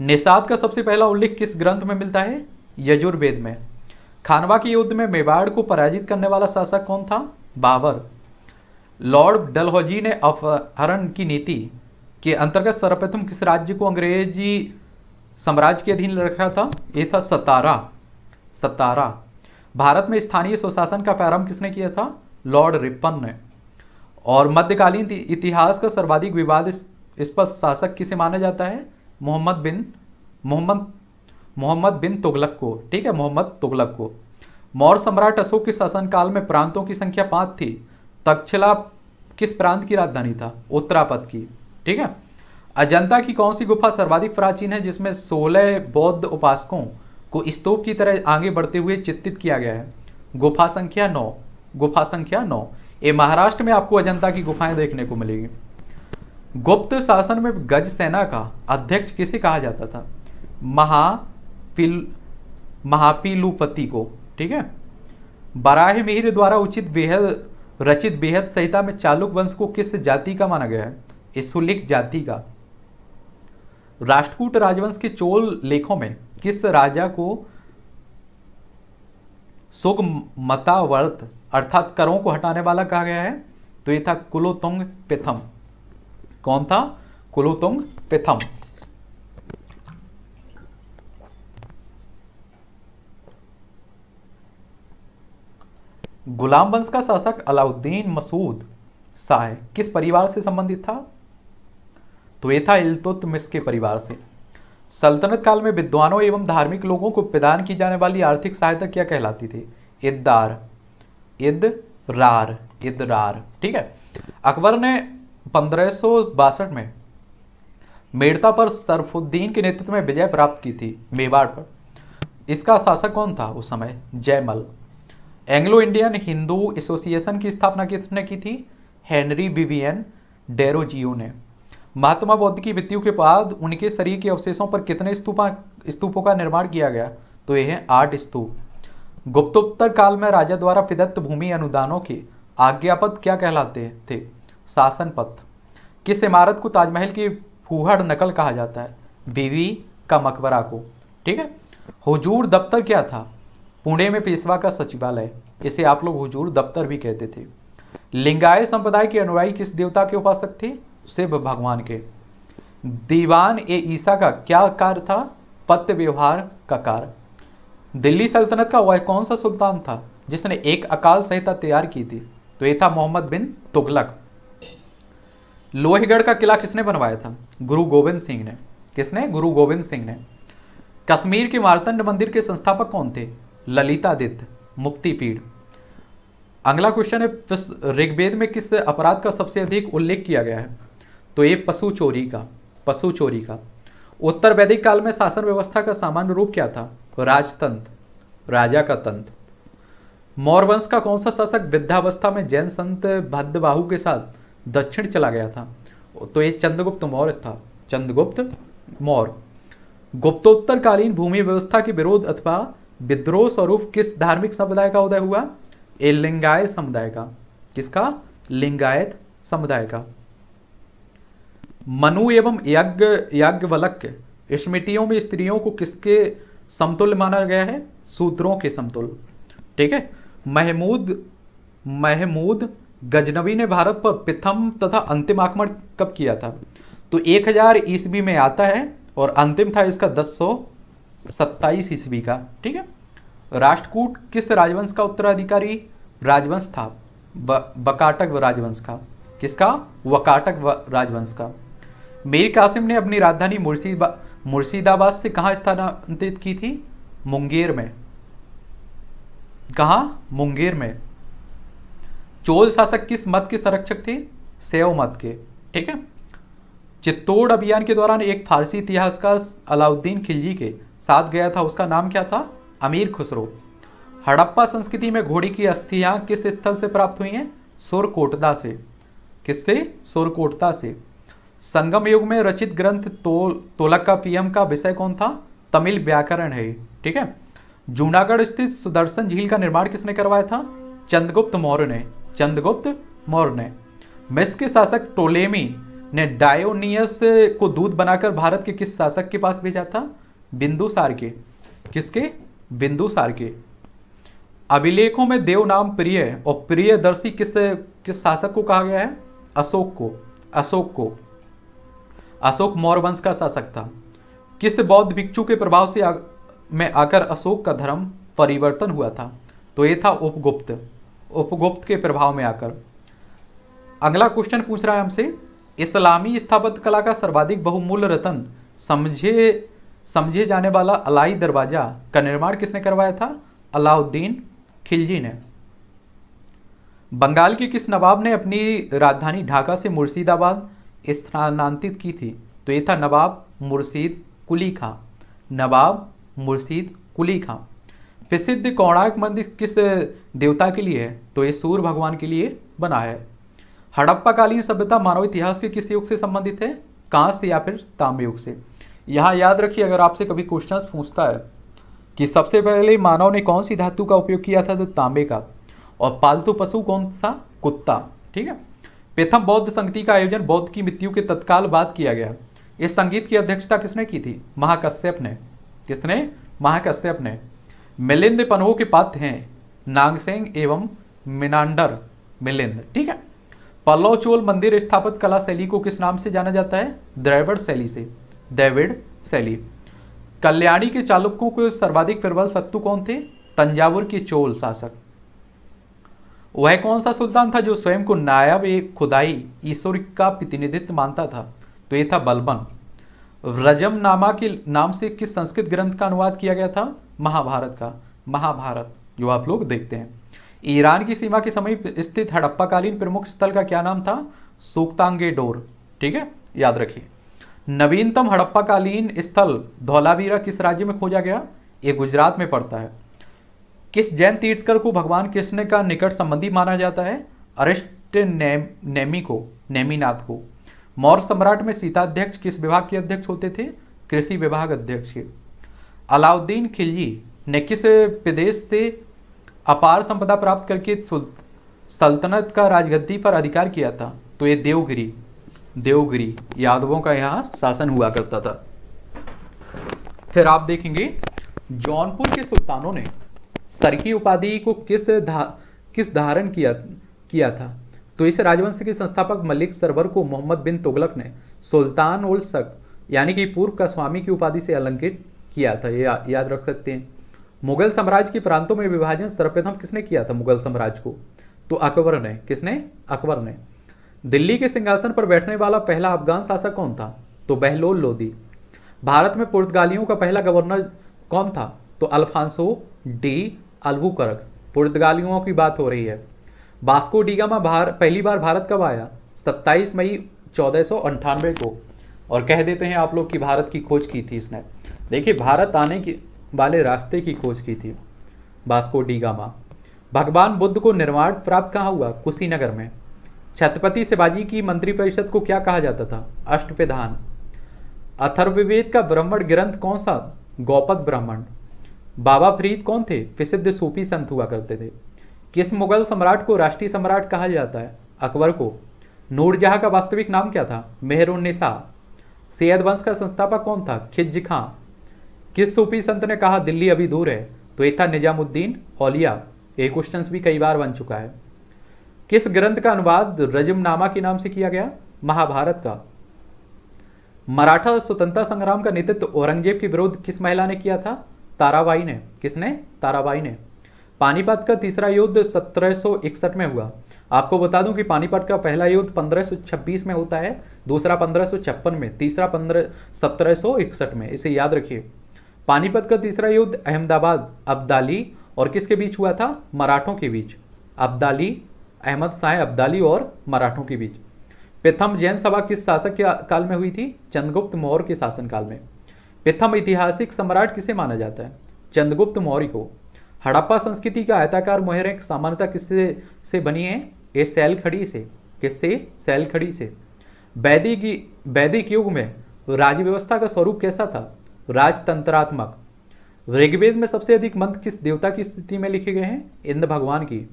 [SPEAKER 1] निषाद का सबसे पहला उल्लेख किस ग्रंथ में मिलता है यजुर्वेद में खानवा के युद्ध में मेवाड़ को पराजित करने वाला शासक कौन था बाबर लॉर्ड डलहौजी ने अपहरण की नीति के अंतर्गत सर्वप्रथम किस राज्य को अंग्रेजी साम्राज्य के अधीन रखा था ये था सतारा सतारा भारत में स्थानीय स्वशासन का प्रारंभ किसने किया था लॉर्ड रिपन ने और मध्यकालीन इतिहास का सर्वाधिक विवाद इस पर शासक किसे माना जाता है मोहम्मद बिन मोहम्मद मोहम्मद बिन तुगलक को ठीक है मोहम्मद तुगलक को मौर्य सम्राट अशोक के शासनकाल में प्रांतों की संख्या पांच थी तक्षला किस प्रांत की राजधानी था उत्तरापद की ठीक है अजंता की कौन सी गुफा सर्वाधिक प्राचीन है जिसमें सोलह बौद्ध उपासकों को स्तूप की तरह आगे बढ़ते हुए चित्रित किया गया है गुफा संख्या नौ गुफा संख्या नौ ये महाराष्ट्र में आपको अजंता की गुफाएं देखने को मिलेगी गुप्त शासन में गज सेना का अध्यक्ष किसे कहा जाता था महा पिल महापीलुपति को ठीक है बराह मिहिर द्वारा उचित बेहद रचित बेहद संहिता में चालुक वंश को किस जाति का माना गया है इसुलिक जाति का राष्ट्रकूट राजवंश के चोल लेखों में किस राजा को सुगमतावर्त अर्थात करों को हटाने वाला कहा गया है तो ये था कुलोतुंग पिथम कौन था कुलोतुंग पिथम गुलाम वंश का शासक अलाउद्दीन मसूद शाह किस परिवार से संबंधित था तो ये था इल्तुतमिश के परिवार से सल्तनत काल में विद्वानों एवं धार्मिक लोगों को प्रदान की जाने वाली आर्थिक सहायता क्या कहलाती थी इद्दार इद रार ठीक है अकबर ने पंद्रह में मेड़ता पर सरफुद्दीन के नेतृत्व में विजय प्राप्त की थी मेवाड़ पर इसका शासक कौन था उस समय जयमल एंग्लो इंडियन हिंदू एसोसिएशन की स्थापना किसने की थी हेनरी बीवीएन डेरोजियो ने महात्मा बौद्ध की मृत्यु के बाद उनके शरीर के अवशेषों पर कितने स्तूपा स्तूपों का निर्माण किया गया तो यह है आठ स्तूप गुप्तोत्तर काल में राजा द्वारा फिदत्त भूमि अनुदानों के आज्ञापद क्या कहलाते थे शासन पथ किस इमारत को ताजमहल की फूहड़ नकल कहा जाता है बीवी का मकबरा को ठीक है हुजूर दफ्तर क्या था पुणे में पेशवा का सचिवालय इसे आप लोग हुजूर दफ्तर भी कहते थे लिंगाय संप्रदाय के अनुयायी किस देवता के उपासक थे शिव भगवान के दीवान ए ईसा का क्या कार्य था पत्य व्यवहार का कार्य दिल्ली सल्तनत का वह कौन सा सुल्तान था जिसने एक अकाल संहिता तैयार की थी तो ये था मोहम्मद बिन तुगलक लोहेगढ़ का किला किसने बनवाया था गुरु गोविंद सिंह ने किसने गुरु गोविंद सिंह ने कश्मीर के मारतंड मंदिर के संस्थापक कौन थे ललितादित्य मुक्तिपीठ अगला क्वेश्चन है ऋग्वेद में किस अपराध का सबसे अधिक उल्लेख किया गया है तो ये पशु चोरी का पशु चोरी का उत्तर वैदिक काल में शासन व्यवस्था का सामान्य रूप क्या था राजतंत्र राजा का तंत्र मौर्यवंश का कौन सा शासक वृद्धावस्था में जैन संत भद्रबाहू के साथ दक्षिण चला गया था तो ये चंद्रगुप्त मौर्य था चंद्रगुप्त मौर्य गुप्तोत्तरकालीन भूमि व्यवस्था के विरोध अथवा विद्रोह स्वरूप किस धार्मिक समुदाय का उदय हुआ ए लिंगायत समुदाय का किसका लिंगायत समुदाय का मनु एवं यज्ञ वलक स्मृतियों में स्त्रियों को किसके समतुल्य माना गया है सूत्रों के समतुल ठीक है महमूद महमूद गजनवी ने भारत पर प्रथम तथा अंतिम आक्रमण कब किया था तो 1000 ईस्वी में आता है और अंतिम था इसका सत्ताईस ईस्वी का ठीक है राष्ट्रकूट किस राजवंश का उत्तराधिकारी राजवंश था बकाटक राजवंश का किसका वकाटक राजवंश का मीर कासिम ने अपनी राजधानी मुर्शीदा मुर्शीदाबाद से कहाँ स्थानांतरित की थी मुंगेर में कहा मुंगेर में चोल शासक किस मत के संरक्षक थे सेव मत के ठीक है चित्तौड़ अभियान के दौरान एक फारसी इतिहासकार अलाउद्दीन खिलजी के साथ गया था उसका नाम क्या था अमीर खुसरो हड़प्पा संस्कृति में घोड़ी की अस्थियां किस स्थल से प्राप्त हुई हैं सोरकोटदा से किससे सोरकोटदा से संगम युग में रचित ग्रंथ तो, तोलक का पीएम का विषय कौन था तमिल व्याकरण है ठीक है जूनागढ़ स्थित सुदर्शन झील का निर्माण किसने करवाया था चंद्रगुप्त मौर्य ने चंद्रगुप्त मौर्य ने मिस के शासक टोलेमी ने डायोनियस को दूध बनाकर भारत के किस शासक के पास भेजा था बिंदुसार के किसके बिंदुसार के अभिलेखों में देव नाम प्रिय और प्रियदर्शी किस किस शासक को कहा गया है अशोक को अशोक को अशोक मौर्य वंश का शासक था किस बौद्ध भिक्षु के प्रभाव से आ, में आकर अशोक का धर्म परिवर्तन हुआ था तो ये था उपगुप्त उपगुप्त के प्रभाव में आकर अगला क्वेश्चन पूछ रहा है हमसे इस्लामी स्थापत्य कला का सर्वाधिक बहुमूल्य रतन समझे समझे जाने वाला अलाई दरवाज़ा का निर्माण किसने करवाया था अलाउद्दीन खिलजी ने बंगाल के किस नवाब ने अपनी राजधानी ढाका से मुर्शिदाबाद स्थानांतरित की थी तो ये था नवाब मुर्शीद कुली खां नवाब मुर्शीद कुली खां प्रसिद्ध कोणार्क मंदिर किस देवता के लिए है तो ये सूर्य भगवान के लिए बना है हड़प्पाकालीन सभ्यता मानव इतिहास के किस युग से संबंधित है कांस या फिर ताम्र युग से यहाँ याद रखिए अगर आपसे कभी क्वेश्चन पूछता है कि सबसे पहले मानव ने कौन सी धातु का उपयोग किया था तो तांबे का और पालतू पशु कौन सा कुत्ता ठीक है प्रथम बौद्ध संगति का आयोजन बौद्ध की मृत्यु के तत्काल बाद किया गया इस संगीत की अध्यक्षता किसने की थी महाकश्यप ने किसने महाकश्यप ने मिलिंद पनवो के पात्र हैं नागसेंग एवं मिनांडर मिलिंद ठीक है पल्लव चोल मंदिर स्थापित कला शैली को किस नाम से जाना जाता है द्रैवड़ शैली से डेविड सेली कल्याणी के चालुक्यों के सर्वाधिक प्रबल शत्रु कौन थे तंजावुर के चोल शासक वह कौन सा सुल्तान था जो स्वयं को नायब एक खुदाई ईश्वर का प्रतिनिधित्व मानता था तो यह था बलबन रजम नामा के नाम से किस संस्कृत ग्रंथ का अनुवाद किया गया था महाभारत का महाभारत जो आप लोग देखते हैं ईरान की सीमा के समीप स्थित हड़प्पाकालीन प्रमुख स्थल का क्या नाम था सोक्तांगे डोर ठीक है याद रखिए नवीनतम हड़प्पाकालीन स्थल धौलावीरा किस राज्य में खोजा गया ये गुजरात में पड़ता है किस जैन तीर्थकर को भगवान कृष्ण का निकट संबंधी माना जाता है अरिष्ट नेम नेमी को नेमीनाथ को मौर्य सम्राट में सीताध्यक्ष किस विभाग के अध्यक्ष होते थे कृषि विभाग अध्यक्ष के अलाउद्दीन खिलजी ने किस प्रदेश से अपार संपदा प्राप्त करके सल्तनत का राजगद्दी पर अधिकार किया था तो ये देवगिरी देवगिरी यादवों का यहाँ शासन हुआ करता था फिर आप देखेंगे जौनपुर के सुल्तानों ने सरकी उपाधि को किस धा किस धारण किया किया था तो इस राजवंश के संस्थापक मलिक सरवर को मोहम्मद बिन तुगलक ने सुल्तान उल शक यानी कि पूर्व का स्वामी की उपाधि से अलंकित किया था ये या, याद रख सकते हैं मुगल साम्राज्य के प्रांतों में विभाजन सर्वप्रथम किसने किया था मुगल साम्राज्य को तो अकबर ने किसने अकबर ने दिल्ली के सिंहासन पर बैठने वाला पहला अफगान शासक कौन था तो बहलोल लोदी भारत में पुर्तगालियों का पहला गवर्नर कौन था तो अल्फांसो डी अल्बुकर्क पुर्तगालियों की बात हो रही है बास्को डिगामा भार पहली बार भारत कब आया 27 मई चौदह को और कह देते हैं आप लोग कि भारत की खोज की थी इसने देखिए भारत आने के वाले रास्ते की खोज की थी बास्को डीगामा भगवान बुद्ध को निर्माण प्राप्त कहाँ हुआ कुशीनगर में छत्रपति शिवाजी की मंत्रिपरिषद को क्या कहा जाता था अष्टप्रधान अथर्वेद का ब्राह्मण ग्रंथ कौन सा गौपद ब्राह्मण बाबा फरीद कौन थे प्रसिद्ध सूफी संत हुआ करते थे किस मुगल सम्राट को राष्ट्रीय सम्राट कहा जाता है अकबर को नूरजहा का वास्तविक नाम क्या था मेहरुन्निसा सैयद वंश का संस्थापक कौन था खिज खां किस सूफी संत ने कहा दिल्ली अभी दूर है तो ये था निजामुद्दीन औलिया ये क्वेश्चन भी कई बार बन चुका है किस ग्रंथ का अनुवाद रजमनामा के नाम से किया गया महाभारत का मराठा स्वतंत्रता संग्राम का नेतृत्व औरंगजेब के विरोध किस महिला ने किया था ताराबाई ने किसने ताराबाई ने पानीपत का तीसरा युद्ध 1761 में हुआ आपको बता दूं कि पानीपत का पहला युद्ध 1526 में होता है दूसरा पंद्रह में तीसरा पंद्रह सत्रह में इसे याद रखिए पानीपत का तीसरा युद्ध अहमदाबाद अब्दाली और किसके बीच हुआ था मराठों के बीच अब्दाली अहमद शाह अब्दाली और मराठों के बीच प्रथम जैन सभा किस शासक के काल में हुई थी चंद्रगुप्त मौर्य के शासनकाल में प्रथम ऐतिहासिक सम्राट किसे माना जाता है चंद्रगुप्त मौर्य को हड़प्पा संस्कृति का आयताकार मोहरें सामान्यता किससे से बनी है ये सैल खड़ी से किससे सैल खड़ी से वैदिक वैदिक युग में राज्य व्यवस्था का स्वरूप कैसा था राजतंत्रात्मक ऋग्वेद में सबसे अधिक मंत्र किस देवता की स्थिति में लिखे गए हैं इंद्र भगवान की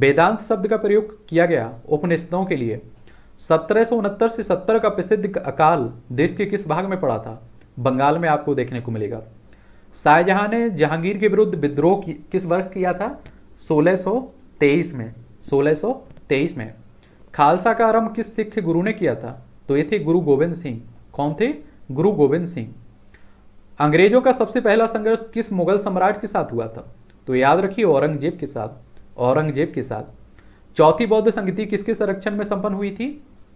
[SPEAKER 1] वेदांत शब्द का प्रयोग किया गया उपनिषदों के लिए सत्रह से सत्तर का प्रसिद्ध अकाल देश के किस भाग में पड़ा था बंगाल में आपको देखने को मिलेगा शाहजहां ने जहांगीर के विरुद्ध विद्रोह किस वर्ष किया था 1623 में 1623 में खालसा का आरंभ किस सिख गुरु ने किया था तो ये थे गुरु गोविंद सिंह कौन थे गुरु गोविंद सिंह अंग्रेजों का सबसे पहला संघर्ष किस मुगल सम्राट के साथ हुआ था तो याद रखिए औरंगजेब के साथ औरंगजेब के साथ चौथी बौद्ध संगति किसके संरक्षण में संपन्न हुई थी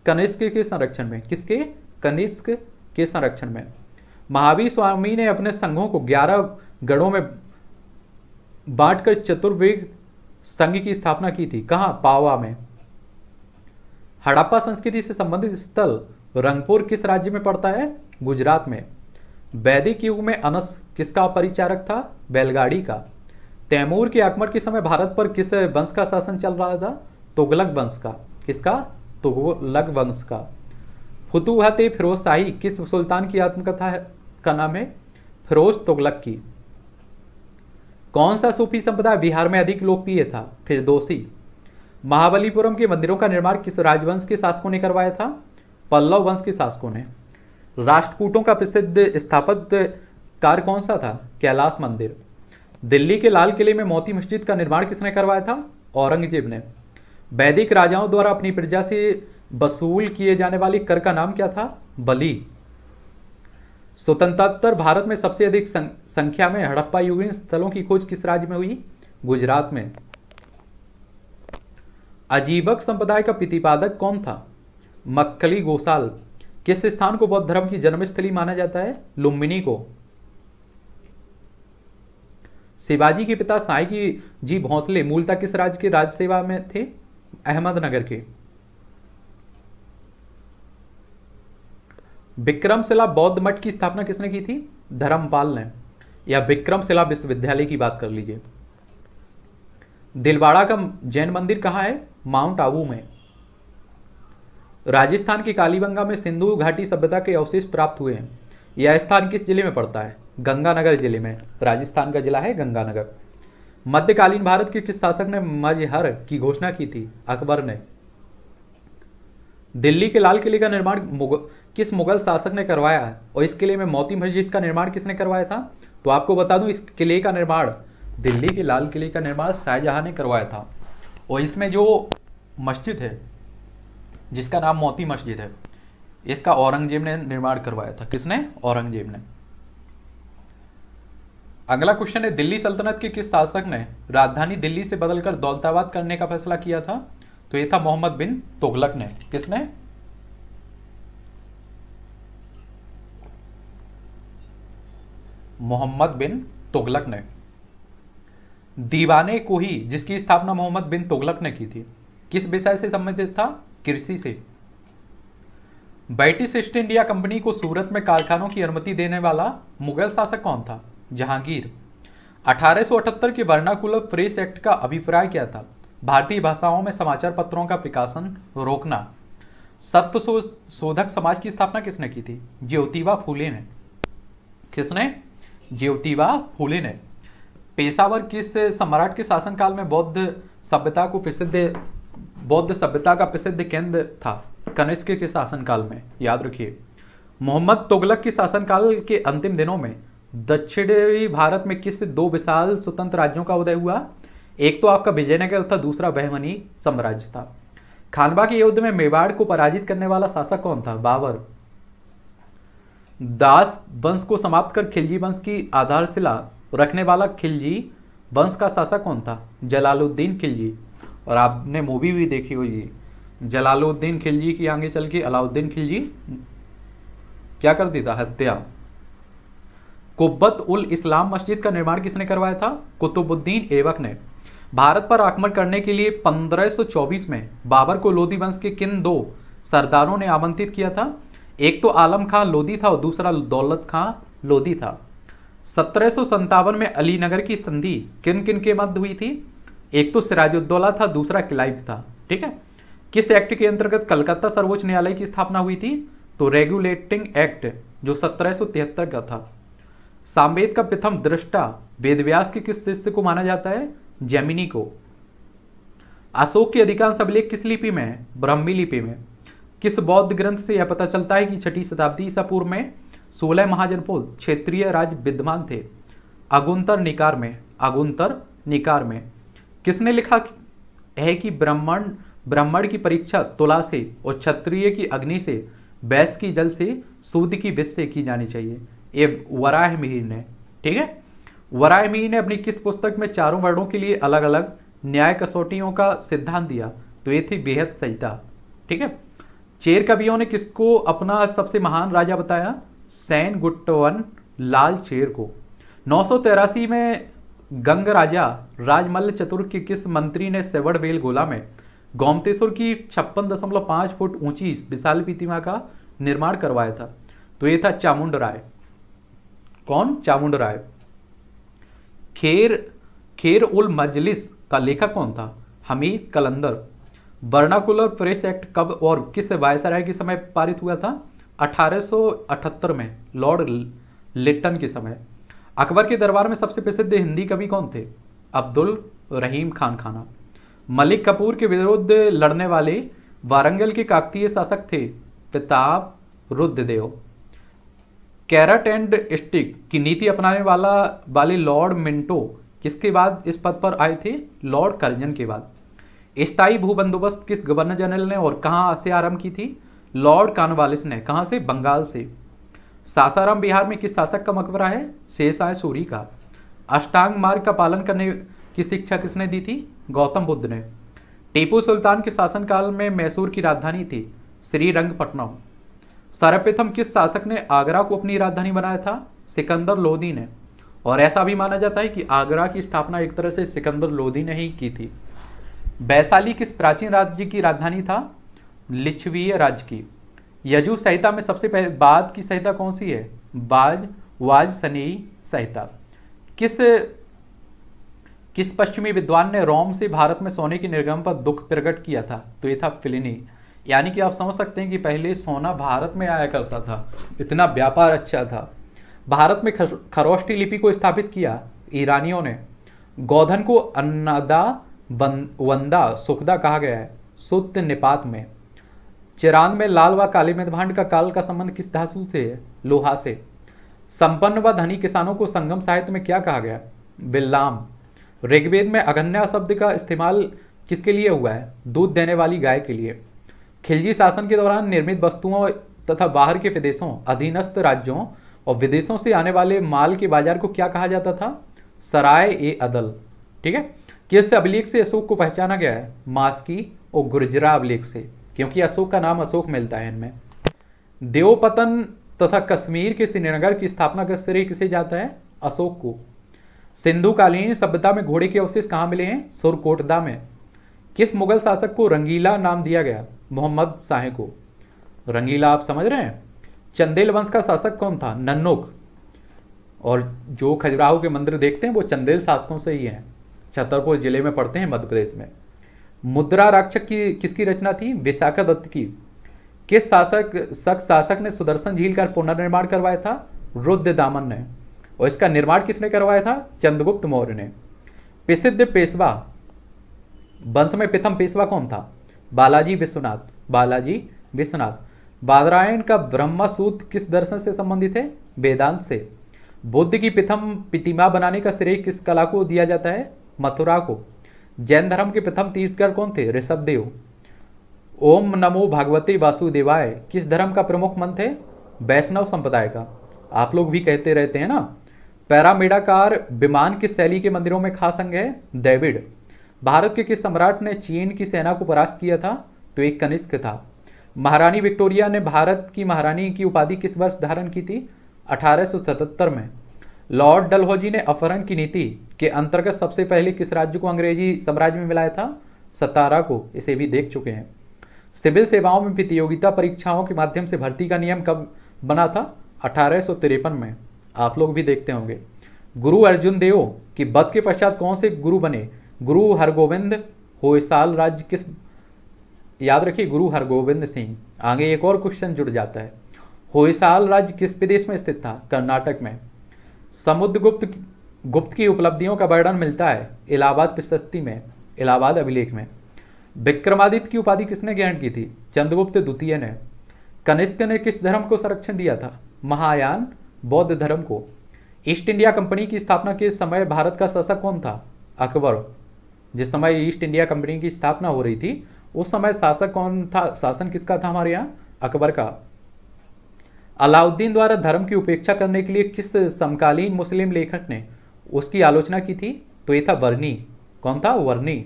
[SPEAKER 1] कनिष्क के संरक्षण में किसके कनिष्क के संरक्षण में महावीर स्वामी ने अपने संघों को 11 गढ़ों में बांटकर चतुर्वेद संघ की स्थापना की थी कहा पावा में हड़प्पा संस्कृति से संबंधित स्थल रंगपुर किस राज्य में पड़ता है गुजरात में वैदिक युग में अनस किसका परिचारक था बैलगाड़ी का तैमूर के आक्रमण के समय भारत पर किस वंश का शासन चल रहा था तुगलक वंश का किसका तुगलक वंश का फुतुहत फिरोज शाही किस सुल्तान की आत्मकथा का नाम है फिरोज तुगलक की कौन सा सूफी संप्रदाय बिहार में अधिक लोकप्रिय था फिर दोषी महाबलीपुरम के मंदिरों का निर्माण किस राजवंश के शासकों ने करवाया था पल्लव वंश के शासकों ने राष्ट्रकूटों का प्रसिद्ध स्थापत्य कार कौन सा था कैलाश मंदिर दिल्ली के लाल किले में मोती मस्जिद का निर्माण किसने करवाया था औरंगजेब ने वैदिक राजाओं द्वारा अपनी प्रजा से वसूल किए जाने वाली कर का नाम क्या था बली स्वतंत्रतर भारत में सबसे अधिक संख्या में हड़प्पा युगीन स्थलों की खोज किस राज्य में हुई गुजरात में अजीबक संप्रदाय का प्रतिपादक कौन था मक्कली गोसाल किस स्थान को बौद्ध धर्म की जन्मस्थली माना जाता है लुम्बिनी को शिवाजी के पिता साई जी भोंसले मूलतः किस राज्य के राज सेवा में थे अहमदनगर के विक्रमशिला बौद्ध मठ की स्थापना किसने की थी धर्मपाल ने या विक्रमशिला विश्वविद्यालय की बात कर लीजिए दिलवाड़ा का जैन मंदिर कहाँ है माउंट आबू में राजस्थान की कालीबंगा में सिंधु घाटी सभ्यता के अवशेष प्राप्त हुए हैं यह स्थान किस जिले में पड़ता है गंगानगर जिले में राजस्थान का जिला है गंगानगर मध्यकालीन भारत के किस शासक ने मजहर की घोषणा की थी अकबर ने दिल्ली के लाल किले का निर्माण किस मुगल शासक ने करवाया है और इस किले में मोती मस्जिद का निर्माण किसने करवाया था तो आपको बता दूं इस किले का निर्माण दिल्ली के लाल किले का निर्माण शाहजहां ने करवाया था और इसमें जो मस्जिद है जिसका नाम मोती मस्जिद है इसका औरंगजेब ने निर्माण करवाया था किसने औरंगजेब ने अगला क्वेश्चन है दिल्ली सल्तनत के किस शासक ने राजधानी दिल्ली से बदलकर दौलताबाद करने का फैसला किया था तो ये था मोहम्मद बिन तुगलक ने किसने मोहम्मद बिन तुगलक ने दीवाने को ही जिसकी स्थापना मोहम्मद बिन तुगलक ने की थी किस विषय से संबंधित था कृषि से ब्रिटिश ईस्ट इंडिया कंपनी को सूरत में कारखानों की अनुमति देने वाला मुगल शासक कौन था जहांगीर 1878 के वर्णाकुलम प्रेस एक्ट का अभिप्राय क्या था भारतीय भाषाओं में समाचार पत्रों का प्रकाशन रोकना सत्य शोधक समाज की स्थापना किसने की थी ज्योतिबा फूले ने किसने ज्योतिबा फूले ने पेशावर किस सम्राट के शासनकाल में बौद्ध सभ्यता को प्रसिद्ध बौद्ध सभ्यता का प्रसिद्ध केंद्र था कनिष्क के शासनकाल में याद रखिए मोहम्मद तुगलक के शासनकाल के अंतिम दिनों में दक्षिणी भारत में किस दो विशाल स्वतंत्र राज्यों का उदय हुआ एक तो आपका विजयनगर था दूसरा बहमनी साम्राज्य था खानबा के युद्ध में मेवाड़ को पराजित करने वाला शासक कौन था बाबर दास वंश को समाप्त कर खिलजी वंश की आधारशिला रखने वाला खिलजी वंश का शासक कौन था जलालुद्दीन खिलजी और आपने मूवी भी देखी होगी जलालुद्दीन खिलजी की आगे चल के अलाउद्दीन खिलजी क्या कर दी था हत्या कुब्बत उल इस्लाम मस्जिद का निर्माण किसने करवाया था कुतुबुद्दीन एवक ने भारत पर आक्रमण करने के लिए 1524 में बाबर को लोधी वंश के किन दो सरदारों ने आमंत्रित किया था एक तो आलम खां लोधी था और दूसरा दौलत खां लोधी था सत्रह में अली नगर की संधि किन किन के मध्य हुई थी एक तो सिराजुद्दौला था दूसरा किलाइब था ठीक है किस एक्ट के अंतर्गत कलकत्ता सर्वोच्च न्यायालय की स्थापना हुई थी तो रेगुलेटिंग एक्ट जो सत्रह का था सामवेद का प्रथम दृष्टा वेदव्यास के किस शिष्य को माना जाता है जैमिनी को अशोक के अधिकांश अभिलेख किस लिपि में है ब्रह्मी लिपि में किस बौद्ध ग्रंथ से यह पता चलता है कि छठी शताब्दी ईसा पूर्व में सोलह महाजनपोल क्षेत्रीय राज विद्यमान थे अगुंतर निकार में अगुंतर निकार में किसने लिखा है कि ब्राह्मण ब्राह्मण की परीक्षा तुला से और क्षत्रिय की अग्नि से वैश्य की जल से सूद की विष से की जानी चाहिए ये वराह मिहिर ने ठीक है वराह मिहिर ने अपनी किस पुस्तक में चारों वर्णों के लिए अलग अलग न्याय कसौटियों का सिद्धांत दिया तो ये थी बेहद संहिता ठीक है चेर कवियों ने किसको अपना सबसे महान राजा बताया सैन गुट्टवन लाल चेर को नौ में गंग राजा राजमल्ल चतुर के किस मंत्री ने सेवड़ बेल गोला में गोमतेश्वर की छप्पन दशमलव पांच फुट ऊंची विशाल प्रतिमा का निर्माण करवाया था तो ये था चामुंड राय कौन चामुंड राय खेर खेर उल मजलिस का लेखक कौन था Hamid Kalandar vernacular press act कब और किस वायसराय के समय पारित हुआ था 1878 में लॉर्ड लिट्टन के समय अकबर के दरबार में सबसे प्रसिद्ध हिंदी कवि कौन थे अब्दुल रहीम खान खाना मलिक कपूर के विरुद्ध लड़ने वाले वारंगल के काकतीय शासक थे Pratap Rudradev carrot and stick की नीति अपनाने वाला वाले लॉर्ड मिंटो किसके बाद इस पद पर आए थे लॉर्ड कर्जन के बाद स्थायी भू बंदोबस्त किस गवर्नर जनरल ने और कहाँ से आरंभ की थी लॉर्ड कानवालिस ने कहा से बंगाल से सासाराम बिहार में किस शासक का मकबरा है शेषाय सूरी का अष्टांग मार्ग का पालन करने की शिक्षा किसने दी थी गौतम बुद्ध ने टीपू सुल्तान के शासनकाल में मैसूर की राजधानी थी श्रीरंगपट्टनम सर्वप्रथम किस शासक ने आगरा को अपनी राजधानी बनाया था सिकंदर लोधी ने और ऐसा भी माना जाता है कि आगरा की स्थापना एक तरह से सिकंदर लोधी ने ही की थी वैशाली किस प्राचीन राज्य की राजधानी था लिच्छवीय राज्य की यजु संहिता में सबसे पहले बाद की संहिता कौन सी है बाज वाज सनी संहिता किस किस पश्चिमी विद्वान ने रोम से भारत में सोने के निर्गम पर दुख प्रकट किया था तो ये था फिलिनी यानी कि आप समझ सकते हैं कि पहले सोना भारत में आया करता था इतना व्यापार अच्छा था भारत में खरोष्टी लिपि को स्थापित किया ईरानियों ने गौधन को अन्नदा वंदा सुखदा कहा गया है सुत निपात में में लाल व काली मेदभांड का काल का संबंध किस धातु से लोहा से संपन्न व धनी किसानों को संगम साहित्य में क्या कहा गया बिल्लाम ऋग्वेद में अगन्या शब्द का इस्तेमाल किसके लिए हुआ है दूध देने वाली गाय के लिए खिलजी शासन के दौरान निर्मित वस्तुओं तथा बाहर के विदेशों अधीनस्थ राज्यों और विदेशों से आने वाले माल के बाजार को क्या कहा जाता था सराय ए अदल ठीक है किस अभिलेख से अशोक को पहचाना गया है मास्की और गुर्जरा अभिलेख से क्योंकि अशोक का नाम अशोक मिलता है इनमें देवपतन तथा कश्मीर के श्रीनगर की स्थापना का श्रेय किसे जाता है अशोक को सिंधु कालीन सभ्यता में घोड़े के अवशेष कहाँ मिले हैं सुरकोटदा में किस मुगल शासक को रंगीला नाम दिया गया मोहम्मद शाह को रंगीला आप समझ रहे हैं चंदेल वंश का शासक कौन था नन्नोक और जो खजुराहो के मंदिर देखते हैं वो चंदेल शासकों से ही हैं छतरपुर जिले में पड़ते हैं मध्य प्रदेश में मुद्रा राक्षक की किसकी रचना थी विशाखा दत्त की किस शासक शख्स शासक ने सुदर्शन झील का पुनर्निर्माण करवाया था रुद्र दामन ने और इसका निर्माण किसने करवाया था चंद्रगुप्त मौर्य ने प्रसिद्ध पेशवा वंश में प्रथम पेशवा कौन था बालाजी विश्वनाथ बालाजी विश्वनाथ बादरायण का ब्रह्म सूत्र किस दर्शन से संबंधित है वेदांत से बुद्ध की प्रथम प्रतिमा बनाने का श्रेय किस कला को दिया जाता है मथुरा को जैन धर्म के प्रथम तीर्थकर कौन थे ऋषभदेव ओम नमो भागवते वासुदेवाय किस धर्म का प्रमुख मंत्र है वैष्णव संप्रदाय का आप लोग भी कहते रहते हैं ना पैरामेडाकार विमान की शैली के मंदिरों में खास अंग है डेविड भारत के किस सम्राट ने चीन की सेना को परास्त किया था तो एक कनिष्क था महारानी विक्टोरिया ने भारत की महारानी की उपाधि किस वर्ष धारण की थी 1877 में लॉर्ड डलहौजी ने अपहरण की नीति के अंतर्गत सबसे पहले किस राज्य को अंग्रेजी साम्राज्य में मिलाया था सतारा को इसे भी देख चुके हैं सिविल सेवाओं में प्रतियोगिता परीक्षाओं के माध्यम से भर्ती का नियम कब बना था अठारह में आप लोग भी देखते होंगे गुरु अर्जुन देव की बद के पश्चात कौन से गुरु बने गुरु हरगोविंद हो साल राज्य किस याद रखिए गुरु हरगोविंद सिंह आगे एक और क्वेश्चन जुड़ जाता है होयसाल राज्य किस प्रदेश में स्थित था कर्नाटक में समुद्रगुप्त गुप्त की उपलब्धियों का वर्णन मिलता है इलाहाबाद प्रशस्ति में इलाहाबाद अभिलेख में विक्रमादित्य की उपाधि किसने ग्रहण की थी चंद्रगुप्त द्वितीय ने कनिष्क ने किस धर्म को संरक्षण दिया था महायान बौद्ध धर्म को ईस्ट इंडिया कंपनी की स्थापना के समय भारत का शासक कौन था अकबर जिस समय ईस्ट इंडिया कंपनी की स्थापना हो रही थी उस समय शासक कौन था शासन किसका था हमारे यहाँ अकबर का अलाउद्दीन द्वारा धर्म की उपेक्षा करने के लिए किस समकालीन मुस्लिम लेखक ने उसकी आलोचना की थी तो ये था वर्णी कौन था वर्णी